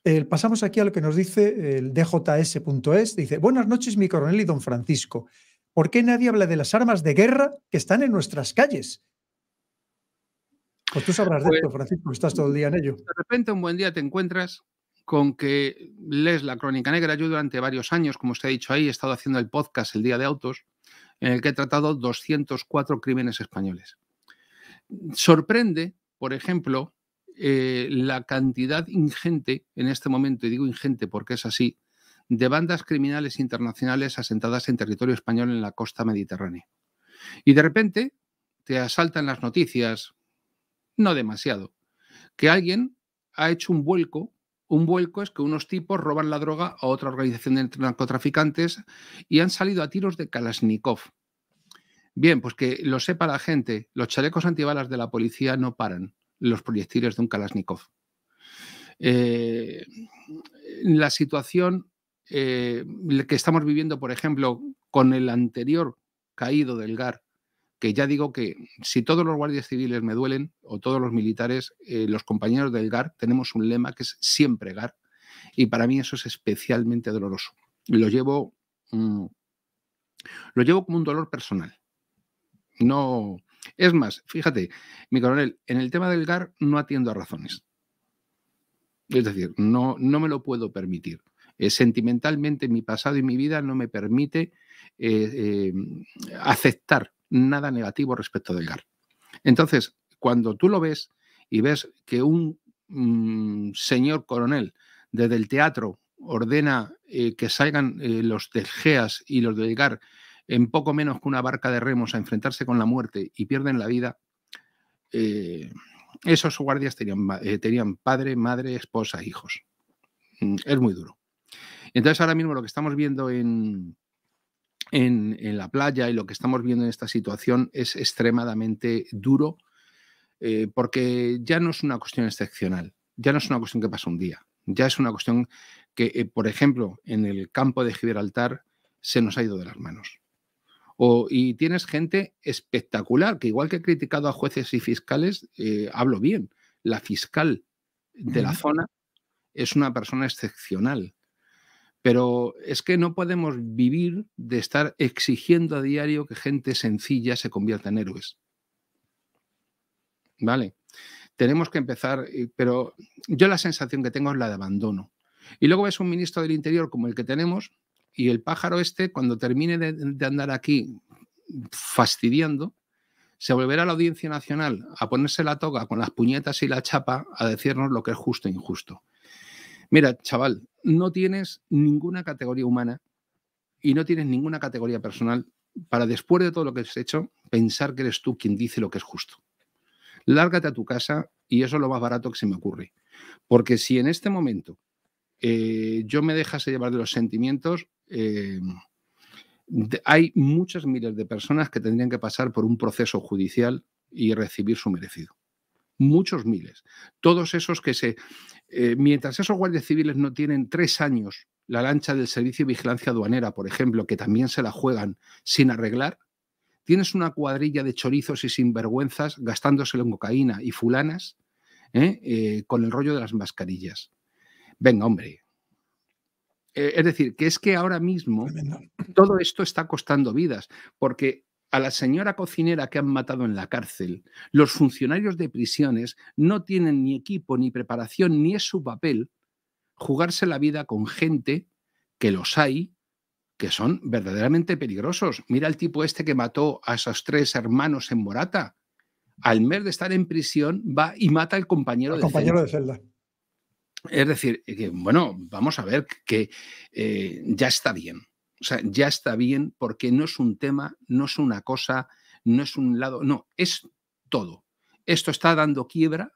eh, pasamos aquí a lo que nos dice el djs.es. Dice, buenas noches, mi coronel y don Francisco. ¿Por qué nadie habla de las armas de guerra que están en nuestras calles? Pues tú sabrás de esto, pues, Francisco, estás todo el día en ello. De repente un buen día te encuentras con que lees la Crónica Negra. Yo durante varios años, como usted ha dicho ahí, he estado haciendo el podcast El Día de Autos, en el que he tratado 204 crímenes españoles. Sorprende, por ejemplo, eh, la cantidad ingente, en este momento, y digo ingente porque es así, de bandas criminales internacionales asentadas en territorio español en la costa mediterránea. Y de repente te asaltan las noticias, no demasiado, que alguien ha hecho un vuelco un vuelco es que unos tipos roban la droga a otra organización de narcotraficantes y han salido a tiros de Kalashnikov. Bien, pues que lo sepa la gente, los chalecos antibalas de la policía no paran los proyectiles de un Kalashnikov. Eh, la situación eh, que estamos viviendo, por ejemplo, con el anterior caído del GAR que ya digo que si todos los guardias civiles me duelen o todos los militares, eh, los compañeros del GAR tenemos un lema que es siempre GAR y para mí eso es especialmente doloroso. Lo llevo, mm, lo llevo como un dolor personal. No, es más, fíjate, mi coronel, en el tema del GAR no atiendo a razones. Es decir, no, no me lo puedo permitir. Es eh, sentimentalmente mi pasado y mi vida no me permite eh, aceptar nada negativo respecto del GAR. Entonces, cuando tú lo ves y ves que un mm, señor coronel desde el teatro ordena eh, que salgan eh, los del y los del GAR en poco menos que una barca de remos a enfrentarse con la muerte y pierden la vida, eh, esos guardias tenían, tenían padre, madre, esposa, hijos. Mm, es muy duro. Entonces ahora mismo lo que estamos viendo en, en, la playa y lo que estamos viendo en esta situación es extremadamente duro eh, porque ya no es una cuestión excepcional, ya no es una cuestión que pasa un día, ya es una cuestión que, eh, por ejemplo, en el campo de Gibraltar se nos ha ido de las manos. O, y tienes gente espectacular, que igual que he criticado a jueces y fiscales, eh, hablo bien. La fiscal de la zona es una persona excepcional. Pero es que no podemos vivir de estar exigiendo a diario que gente sencilla se convierta en héroes. ¿Vale? Tenemos que empezar, eh, pero yo la sensación que tengo es la de abandono. Y luego ves un ministro del Interior como el que tenemos y el pájaro este, cuando termine de, de andar aquí fastidiando, se volverá a la Audiencia Nacional a ponerse la toga con las puñetas y la chapa a decirnos lo que es justo e injusto. Mira, chaval, no tienes ninguna categoría humana y no tienes ninguna categoría personal para después de todo lo que has hecho, pensar que eres tú quien dice lo que es justo. Lárgate a tu casa y eso es lo más barato que se me ocurre. Porque si en este momento eh, yo me dejase llevar de los sentimientos, eh, hay muchas miles de personas que tendrían que pasar por un proceso judicial y recibir su merecido muchos miles. Todos esos que se... Eh, mientras esos guardias civiles no tienen tres años la lancha del Servicio de Vigilancia Aduanera, por ejemplo, que también se la juegan sin arreglar, tienes una cuadrilla de chorizos y sinvergüenzas gastándoselo en cocaína y fulanas ¿eh? Eh, con el rollo de las mascarillas. Venga, hombre. es decir, que es que ahora mismo todo esto está costando vidas, porque a la señora cocinera que han matado en la cárcel, los funcionarios de prisiones no tienen ni equipo, ni preparación, ni es su papel jugarse la vida con gente que los hay, que son verdaderamente peligrosos. Mira el tipo este que mató a esos tres hermanos en Morata. Al mes de estar en prisión va y mata al compañero, de, celda. Es decir, eh, que, bueno, vamos a ver que eh, ya está bien. O sea, ya está bien porque no es un tema, no es una cosa, no es un lado, no, es todo. Esto está dando quiebra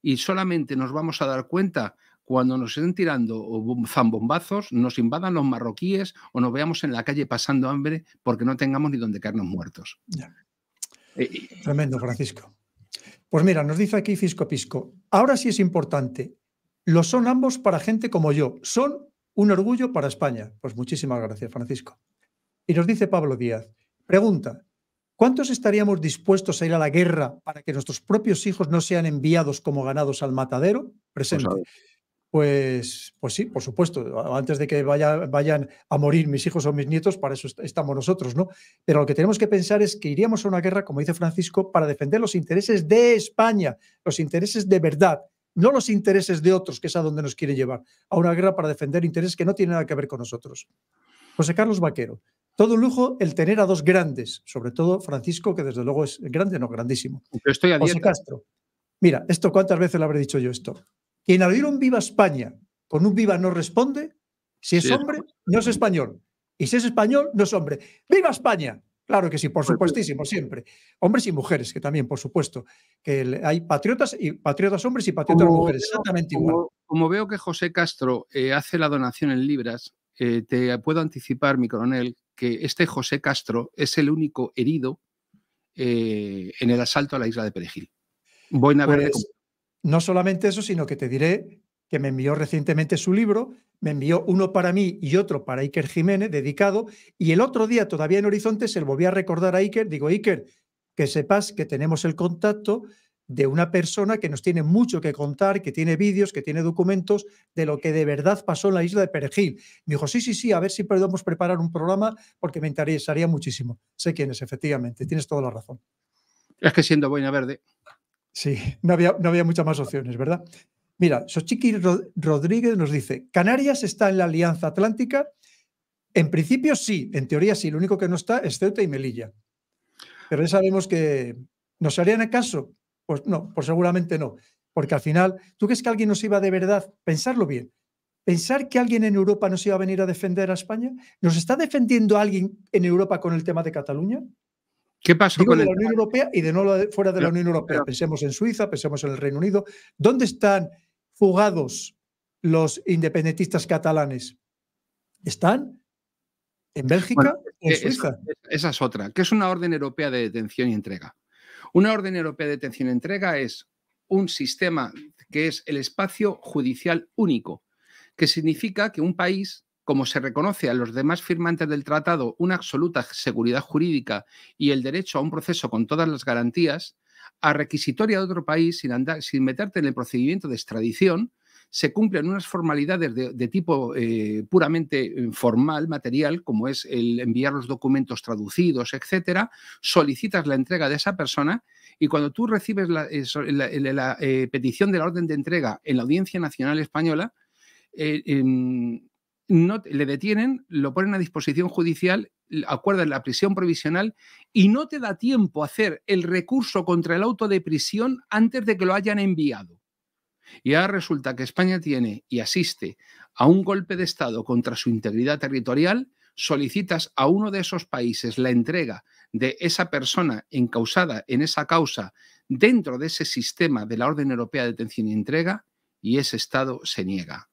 y solamente nos vamos a dar cuenta cuando nos estén tirando zambombazos, nos invadan los marroquíes o nos veamos en la calle pasando hambre porque no tengamos ni donde caernos muertos. Eh, Tremendo, Francisco. Pues mira, nos dice aquí Fisco Pisco, ahora sí es importante, lo son ambos para gente como yo, son un orgullo para España. Pues muchísimas gracias, Francisco. Y nos dice Pablo Díaz, pregunta, ¿cuántos estaríamos dispuestos a ir a la guerra para que nuestros propios hijos no sean enviados como ganados al matadero? Presente. Pues pues, pues, sí, por supuesto. Antes de que vayan a morir mis hijos o mis nietos, para eso estamos nosotros, ¿no? Pero lo que tenemos que pensar es que iríamos a una guerra, como dice Francisco, para defender los intereses de España, los intereses de verdad, no los intereses de otros, que es a donde nos quiere llevar, a una guerra para defender intereses que no tienen nada que ver con nosotros. José Carlos Vaquero, todo lujo el tener a dos grandes, sobre todo Francisco, que desde luego es grande, no grandísimo. José Castro, mira, esto cuántas veces le habré dicho yo esto. Quien al un viva España con un viva no responde, si es hombre, no es español. Y si es español, no es hombre. ¡Viva España! Claro que sí, por pues supuestísimo, siempre. Hombres y mujeres, que también, por supuesto, que hay patriotas y patriotas hombres y patriotas mujeres, exactamente igual. Como veo que José Castro eh, hace la donación en libras, eh, te puedo anticipar, mi coronel, que este José Castro es el único herido eh, en el asalto a la isla de Perejil. Voy a pues, no solamente eso, sino que te diré que me envió recientemente su libro, me envió uno para mí y otro para Iker Jiménez, dedicado, y el otro día, todavía en Horizonte, se lo volví a recordar a Iker, digo, Iker, que sepas que tenemos el contacto de una persona que nos tiene mucho que contar, que tiene vídeos, que tiene documentos de lo que de verdad pasó en la isla de Perejil. Me dijo, sí, sí, sí, a ver si podemos preparar un programa porque me interesaría muchísimo. Sé quién es, efectivamente, tienes toda la razón. Es que siendo buena Verde. Sí, no había, no había muchas más opciones, ¿verdad? Mira, Xochiqui Rodríguez nos dice, ¿Canarias está en la Alianza Atlántica? En principio sí, en teoría sí, lo único que no está es Ceuta y Melilla. Pero ya sabemos que nos harían acaso? caso. Pues no, pues seguramente no. Porque al final, ¿tú crees que alguien nos iba de verdad? Pensarlo bien. ¿Pensar que alguien en Europa nos iba a venir a defender a España? ¿Nos está defendiendo alguien en Europa con el tema de Cataluña? ¿Qué pasó con la Unión Europea y de no fuera de la Unión Europea? Pensemos en Suiza, pensemos en el Reino Unido. ¿Dónde están fugados los independentistas catalanes? Están en Bélgica o en Suiza. Esa, esa es otra, que es una orden europea de detención y entrega. Una orden europea de detención y entrega es un sistema que es el espacio judicial único, que significa que un país, como se reconoce a los demás firmantes del tratado una absoluta seguridad jurídica y el derecho a un proceso con todas las garantías, a requisitoria de otro país sin, andar, sin meterte en el procedimiento de extradición, se cumplen unas formalidades de, tipo eh, puramente formal, material, como es el enviar los documentos traducidos, etcétera, solicitas la entrega de esa persona y cuando tú recibes la, eh, eh, petición de la orden de entrega en la Audiencia Nacional Española, em, no, le detienen, lo ponen a disposición judicial acuerda la prisión provisional y no te da tiempo a hacer el recurso contra el auto de prisión antes de que lo hayan enviado. Y ahora resulta que España tiene y asiste a un golpe de Estado contra su integridad territorial, solicitas a uno de esos países la entrega de esa persona encausada en esa causa dentro de ese sistema de la Orden Europea de Detención y Entrega y ese Estado se niega.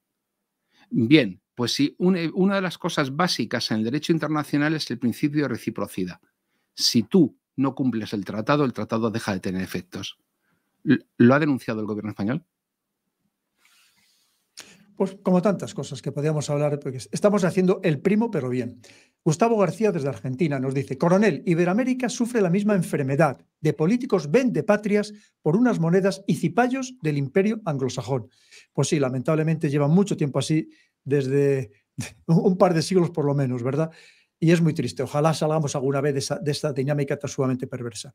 Bien, pues sí, una de las cosas básicas en el derecho internacional es el principio de reciprocidad. Si tú no cumples el tratado, el tratado deja de tener efectos. ¿Lo ha denunciado el gobierno español? Pues como tantas cosas que podríamos hablar, porque estamos haciendo el primo, pero bien. Gustavo García desde Argentina nos dice, coronel, Iberoamérica sufre la misma enfermedad de políticos vende patrias por unas monedas y cipayos del imperio anglosajón. Pues sí, lamentablemente lleva mucho tiempo así desde un par de siglos por lo menos, ¿verdad? Y es muy triste. Ojalá salgamos alguna vez de, esa, esta dinámica tan sumamente perversa.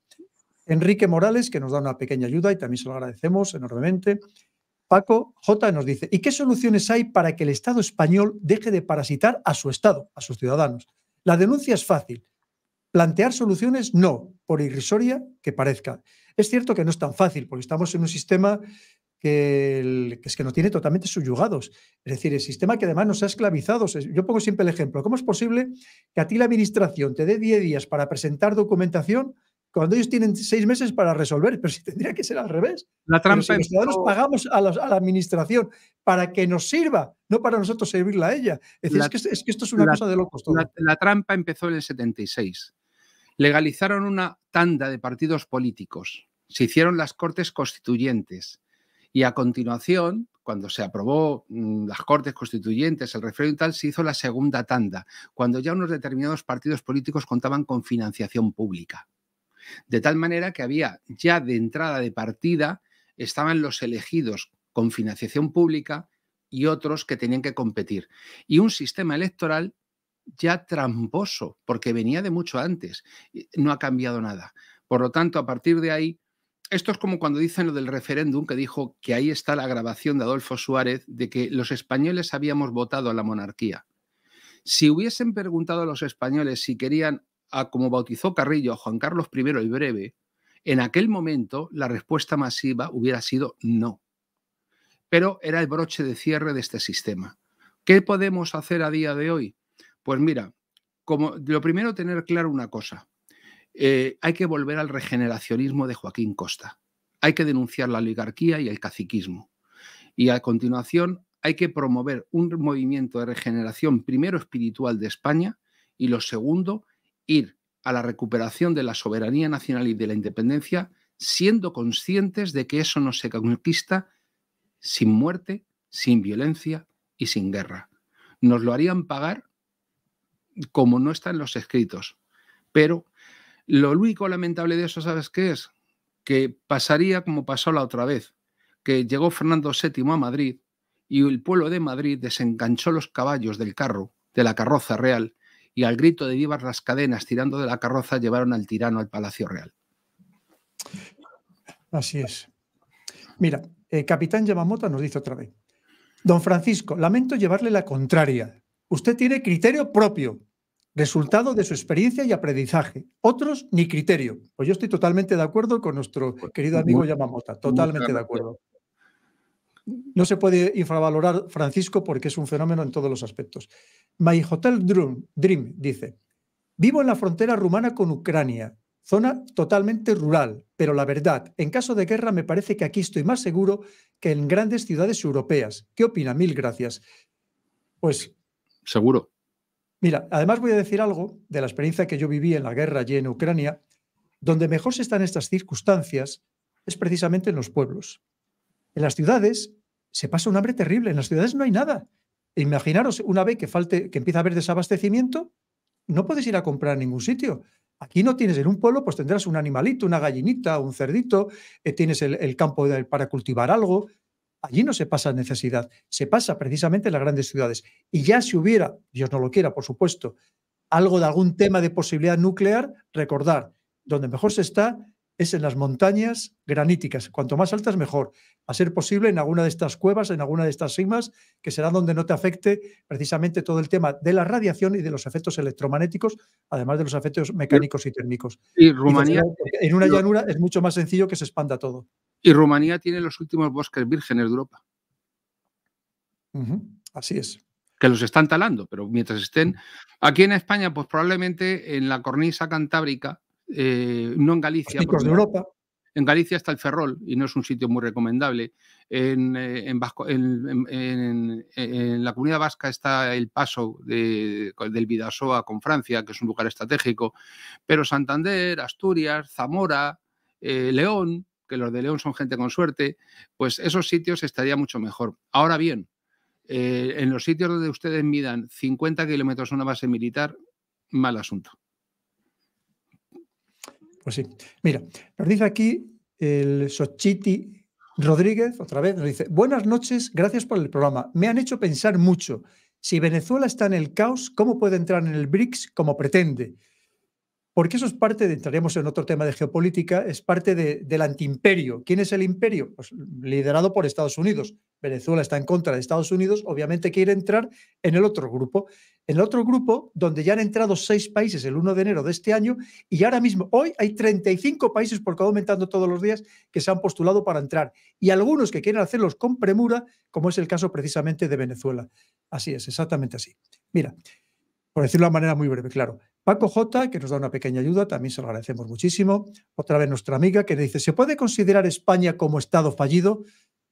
Enrique Morales, que nos da una pequeña ayuda y también se lo agradecemos enormemente. Paco J nos dice, ¿y qué soluciones hay para que el Estado español deje de parasitar a su Estado, a sus ciudadanos? La denuncia es fácil. Plantear soluciones no, por irrisoria que parezca. Es cierto que no es tan fácil, porque estamos en un sistema que, es que no tiene totalmente subyugados. Es decir, el sistema que además nos ha esclavizado. Yo pongo siempre el ejemplo. ¿Cómo es posible que a ti la administración te dé 10 días para presentar documentación cuando ellos tienen 6 meses para resolver? Pero si tendría que ser al revés. La trampa si los ciudadanos pagamos a, la administración para que nos sirva, no para nosotros servirla a ella. Es que, esto es una cosa de locos. la trampa empezó en el 76. Legalizaron una tanda de partidos políticos. Se hicieron las cortes constituyentes y a continuación, cuando se aprobó mm, las Cortes Constituyentes, el referéndum y tal, se hizo la segunda tanda, cuando ya unos determinados partidos políticos contaban con financiación pública. De tal manera que había ya de entrada de partida, estaban los elegidos con financiación pública y otros que tenían que competir. Y un sistema electoral ya tramposo, porque venía de mucho antes. No ha cambiado nada. Por lo tanto, a partir de ahí, esto es como cuando dicen lo del referéndum, que dijo que ahí está la grabación de Adolfo Suárez de que los españoles habíamos votado a la monarquía. Si hubiesen preguntado a los españoles si querían, a, como bautizó Carrillo, a Juan Carlos I el Breve, en aquel momento la respuesta masiva hubiera sido no. Pero era el broche de cierre de este sistema. ¿Qué podemos hacer a día de hoy? Pues mira, como, lo primero tener claro una cosa. Eh, hay que volver al regeneracionismo de Joaquín Costa. Hay que denunciar la oligarquía y el caciquismo. Y a continuación hay que promover un movimiento de regeneración primero espiritual de España y lo segundo, ir a la recuperación de la soberanía nacional y de la independencia siendo conscientes de que eso no se conquista sin muerte, sin violencia y sin guerra. Nos lo harían pagar como no está en los escritos, pero lo único lamentable de eso, ¿sabes qué es? Que pasaría como pasó la otra vez, que llegó Fernando VII a Madrid y el pueblo de Madrid desenganchó los caballos del carro, de la carroza real, y al grito de vivas las cadenas tirando de la carroza llevaron al tirano al Palacio Real. Así es. Mira, eh, Capitán Yamamoto nos dice otra vez, Don Francisco, lamento llevarle la contraria. Usted tiene criterio propio resultado de su experiencia y aprendizaje. Otros ni criterio. Pues yo estoy totalmente de acuerdo con nuestro pues querido amigo Yamamota, totalmente de acuerdo. No se puede infravalorar Francisco porque es un fenómeno en todos los aspectos. My Hotel Dream, Dream dice, vivo en la frontera rumana con Ucrania, zona totalmente rural, pero la verdad, en caso de guerra me parece que aquí estoy más seguro que en grandes ciudades europeas. ¿Qué opina? Mil gracias. Pues... Seguro. Mira, además voy a decir algo de la experiencia que yo viví en la guerra allí en Ucrania. Donde mejor se están estas circunstancias es precisamente en los pueblos. En las ciudades se pasa un hambre terrible, en las ciudades no hay nada. Imaginaros una vez que falte, que empieza a haber desabastecimiento, no puedes ir a comprar a ningún sitio. Aquí no tienes en un pueblo, pues tendrás un animalito, una gallinita, un cerdito, eh, tienes el, campo para cultivar algo, Allí no se pasa necesidad, se pasa precisamente en las grandes ciudades. Y ya si hubiera, Dios no lo quiera, por supuesto, algo de algún tema de posibilidad nuclear, recordar, donde mejor se está es en las montañas graníticas. Cuanto más altas, mejor. A ser posible en alguna de estas cuevas, en alguna de estas sigmas, que será donde no te afecte precisamente todo el tema de la radiación y de los efectos electromagnéticos, además de los efectos mecánicos y térmicos. en una llanura es mucho más sencillo que se expanda todo. Y Rumanía tiene los últimos bosques vírgenes de Europa. Así es. Que los están talando, pero mientras estén. Aquí en España, pues probablemente en la cornisa cantábrica, eh, no en Galicia. En Galicia está el Ferrol y no es un sitio muy recomendable. En, eh, la comunidad vasca está el paso del Vidasoa con Francia, que es un lugar estratégico. Pero Santander, Asturias, Zamora, eh, León, que los de León son gente con suerte, pues esos sitios estaría mucho mejor. Ahora bien, eh, en los sitios donde ustedes midan 50 kilómetros una base militar, mal asunto. Pues sí. Mira, nos dice aquí el Sochiti Rodríguez, otra vez, nos dice, buenas noches, gracias por el programa. Me han hecho pensar mucho. Si Venezuela está en el caos, ¿cómo puede entrar en el BRICS como pretende? Porque eso es parte, de, entraremos en otro tema de geopolítica, es parte de, del antiimperio. ¿Quién es el imperio? Pues liderado por Estados Unidos. Venezuela está en contra de Estados Unidos, obviamente quiere entrar en el otro grupo. En el otro grupo, donde ya han entrado seis países el 1 de enero de este año, y ahora mismo, hoy hay 35 países, porque va aumentando todos los días, que se han postulado para entrar. Y algunos que quieren hacerlos con premura, como es el caso precisamente de Venezuela. Así es, exactamente así. Mira, por decirlo de manera muy breve, claro. Paco J, que nos da una pequeña ayuda, también se lo agradecemos muchísimo. Otra vez nuestra amiga que dice, ¿se puede considerar España como Estado fallido?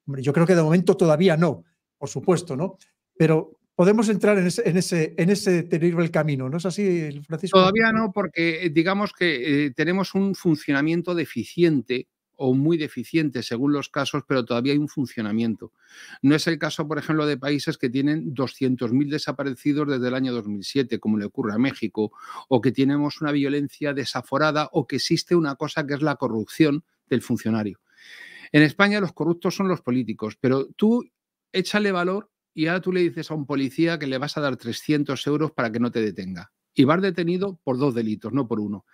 Hombre, yo creo que de momento todavía no, por supuesto, ¿no? Pero podemos entrar en ese, en ese, terrible camino, ¿no es así, Francisco? Todavía no, porque eh, digamos que eh, tenemos un funcionamiento deficiente o muy deficiente según los casos, pero todavía hay un funcionamiento. No es el caso, por ejemplo, de países que tienen 200.000 desaparecidos desde el año 2007, como le ocurre a México, o que tenemos una violencia desaforada o que existe una cosa que es la corrupción del funcionario. En España los corruptos son los políticos, pero tú échale valor y ahora tú le dices a un policía que le vas a dar 300 euros para que no te detenga. Y vas detenido por dos delitos, no por uno.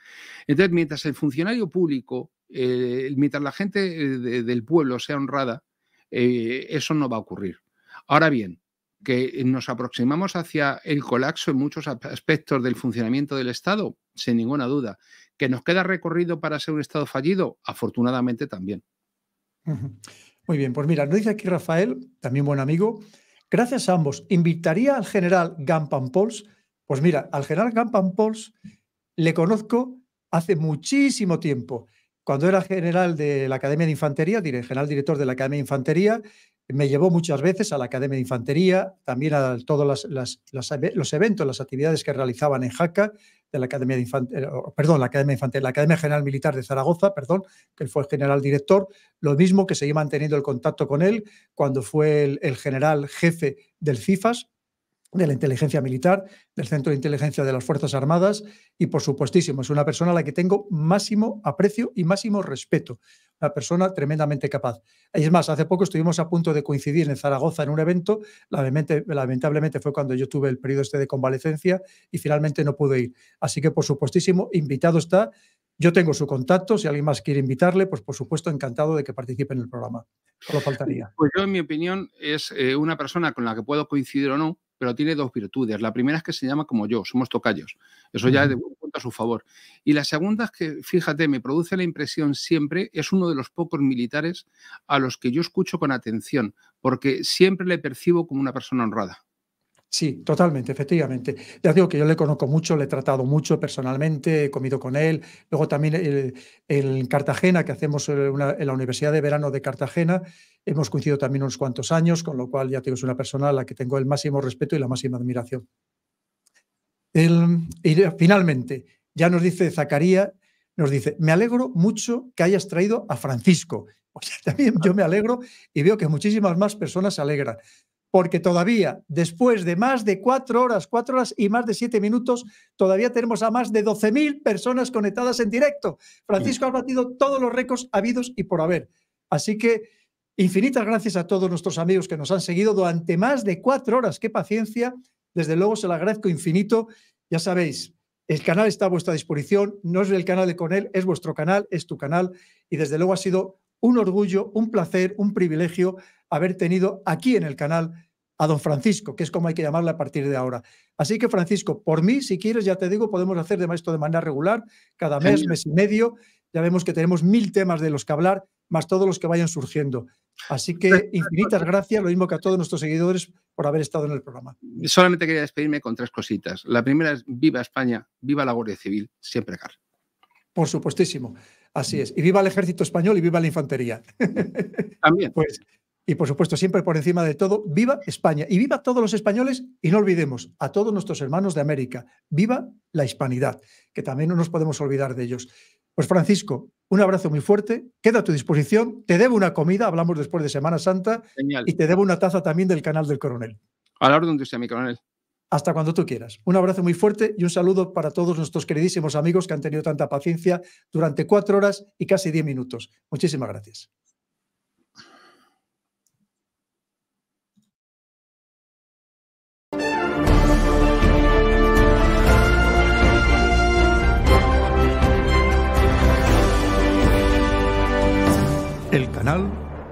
Entonces, mientras el funcionario público eh, mientras la gente eh, del pueblo sea honrada, eh, eso no va a ocurrir. Ahora bien, que nos aproximamos hacia el colapso en muchos aspectos del funcionamiento del Estado, sin ninguna duda. ¿Que nos queda recorrido para ser un Estado fallido? Afortunadamente también. Muy bien, pues mira, nos dice aquí Rafael, también buen amigo, gracias a ambos, invitaría al general Gampan pues mira, al general Gampan le conozco hace muchísimo tiempo cuando era general de la Academia de Infantería, general director de la Academia de Infantería, me llevó muchas veces a la Academia de Infantería, también a todos los eventos, las actividades que realizaban en Jaca, de la Academia de Infantería, eh, perdón, la Academia la Academia General Militar de Zaragoza, perdón, que fue general director, lo mismo que seguí manteniendo el contacto con él cuando fue el, el general jefe del CIFAS, de la inteligencia militar, del Centro de Inteligencia de las Fuerzas Armadas y, por supuestísimo, es una persona a la que tengo máximo aprecio y máximo respeto. Una persona tremendamente capaz. Y es más, hace poco estuvimos a punto de coincidir en Zaragoza en un evento. Lamentablemente fue cuando yo tuve el periodo este de convalecencia y finalmente no pude ir. Así que, por supuestísimo, invitado está. Yo tengo su contacto, si alguien más quiere invitarle, pues por supuesto encantado de que participe en el programa. Solo faltaría. Pues yo, en mi opinión, es eh, una persona con la que puedo coincidir o no, pero tiene dos virtudes. La primera es que se llama como yo, somos tocayos. Eso ya de cuenta a su favor. Y la segunda es que, fíjate, me produce la impresión siempre, es uno de los pocos militares a los que yo escucho con atención, porque siempre le percibo como una persona honrada. Sí, totalmente, efectivamente. Ya digo que yo le conozco mucho, le he tratado mucho personalmente, he comido con él. Luego también en Cartagena, que hacemos eh, en la Universidad de Verano de Cartagena, Hemos coincidido también unos cuantos años, con lo cual ya tengo una persona a la que tengo el máximo respeto y la máxima admiración. y finalmente, ya nos dice Zacarías, nos dice, me alegro mucho que hayas traído a Francisco. O sea, también yo me alegro y veo que muchísimas más personas se alegran, porque todavía, después de más de cuatro horas, cuatro horas y más de siete minutos, todavía tenemos a más de 12.000 personas conectadas en directo. Francisco ha batido todos los récords habidos y por haber. Así que Infinitas gracias a todos nuestros amigos que nos han seguido durante más de cuatro horas. ¡Qué paciencia! Desde luego se lo agradezco infinito. Ya sabéis, el canal está a vuestra disposición. No es el canal de Conel, es vuestro canal, es tu canal. Y desde luego ha sido un orgullo, un placer, un privilegio haber tenido aquí en el canal a don Francisco, que es como hay que llamarle a partir de ahora. Así que, Francisco, por mí, si quieres, ya te digo, podemos hacer de maestro de manera regular, cada mes, mes y medio. Ya vemos que tenemos mil temas de los que hablar, más todos los que vayan surgiendo. Así que infinitas gracias, lo mismo que a todos nuestros seguidores por haber estado en el programa. Solamente quería despedirme con tres cositas. La primera es viva España, viva la Guardia Civil, siempre Carlos. Por supuestísimo, así es. Y viva el ejército español y viva la infantería. También. pues, y por supuesto, siempre por encima de todo, viva España y viva todos los españoles y no olvidemos a todos nuestros hermanos de América, viva la hispanidad, que también no nos podemos olvidar de ellos. Pues Francisco, un abrazo muy fuerte, queda a tu disposición, te debo una comida, hablamos después de Semana Santa, y te debo una taza también del canal del coronel. A la orden de usted, mi coronel. Hasta cuando tú quieras. Un abrazo muy fuerte y un saludo para todos nuestros queridísimos amigos que han tenido tanta paciencia durante cuatro horas y casi diez minutos. Muchísimas gracias.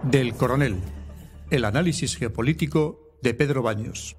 del Coronel, el análisis geopolítico de Pedro Baños.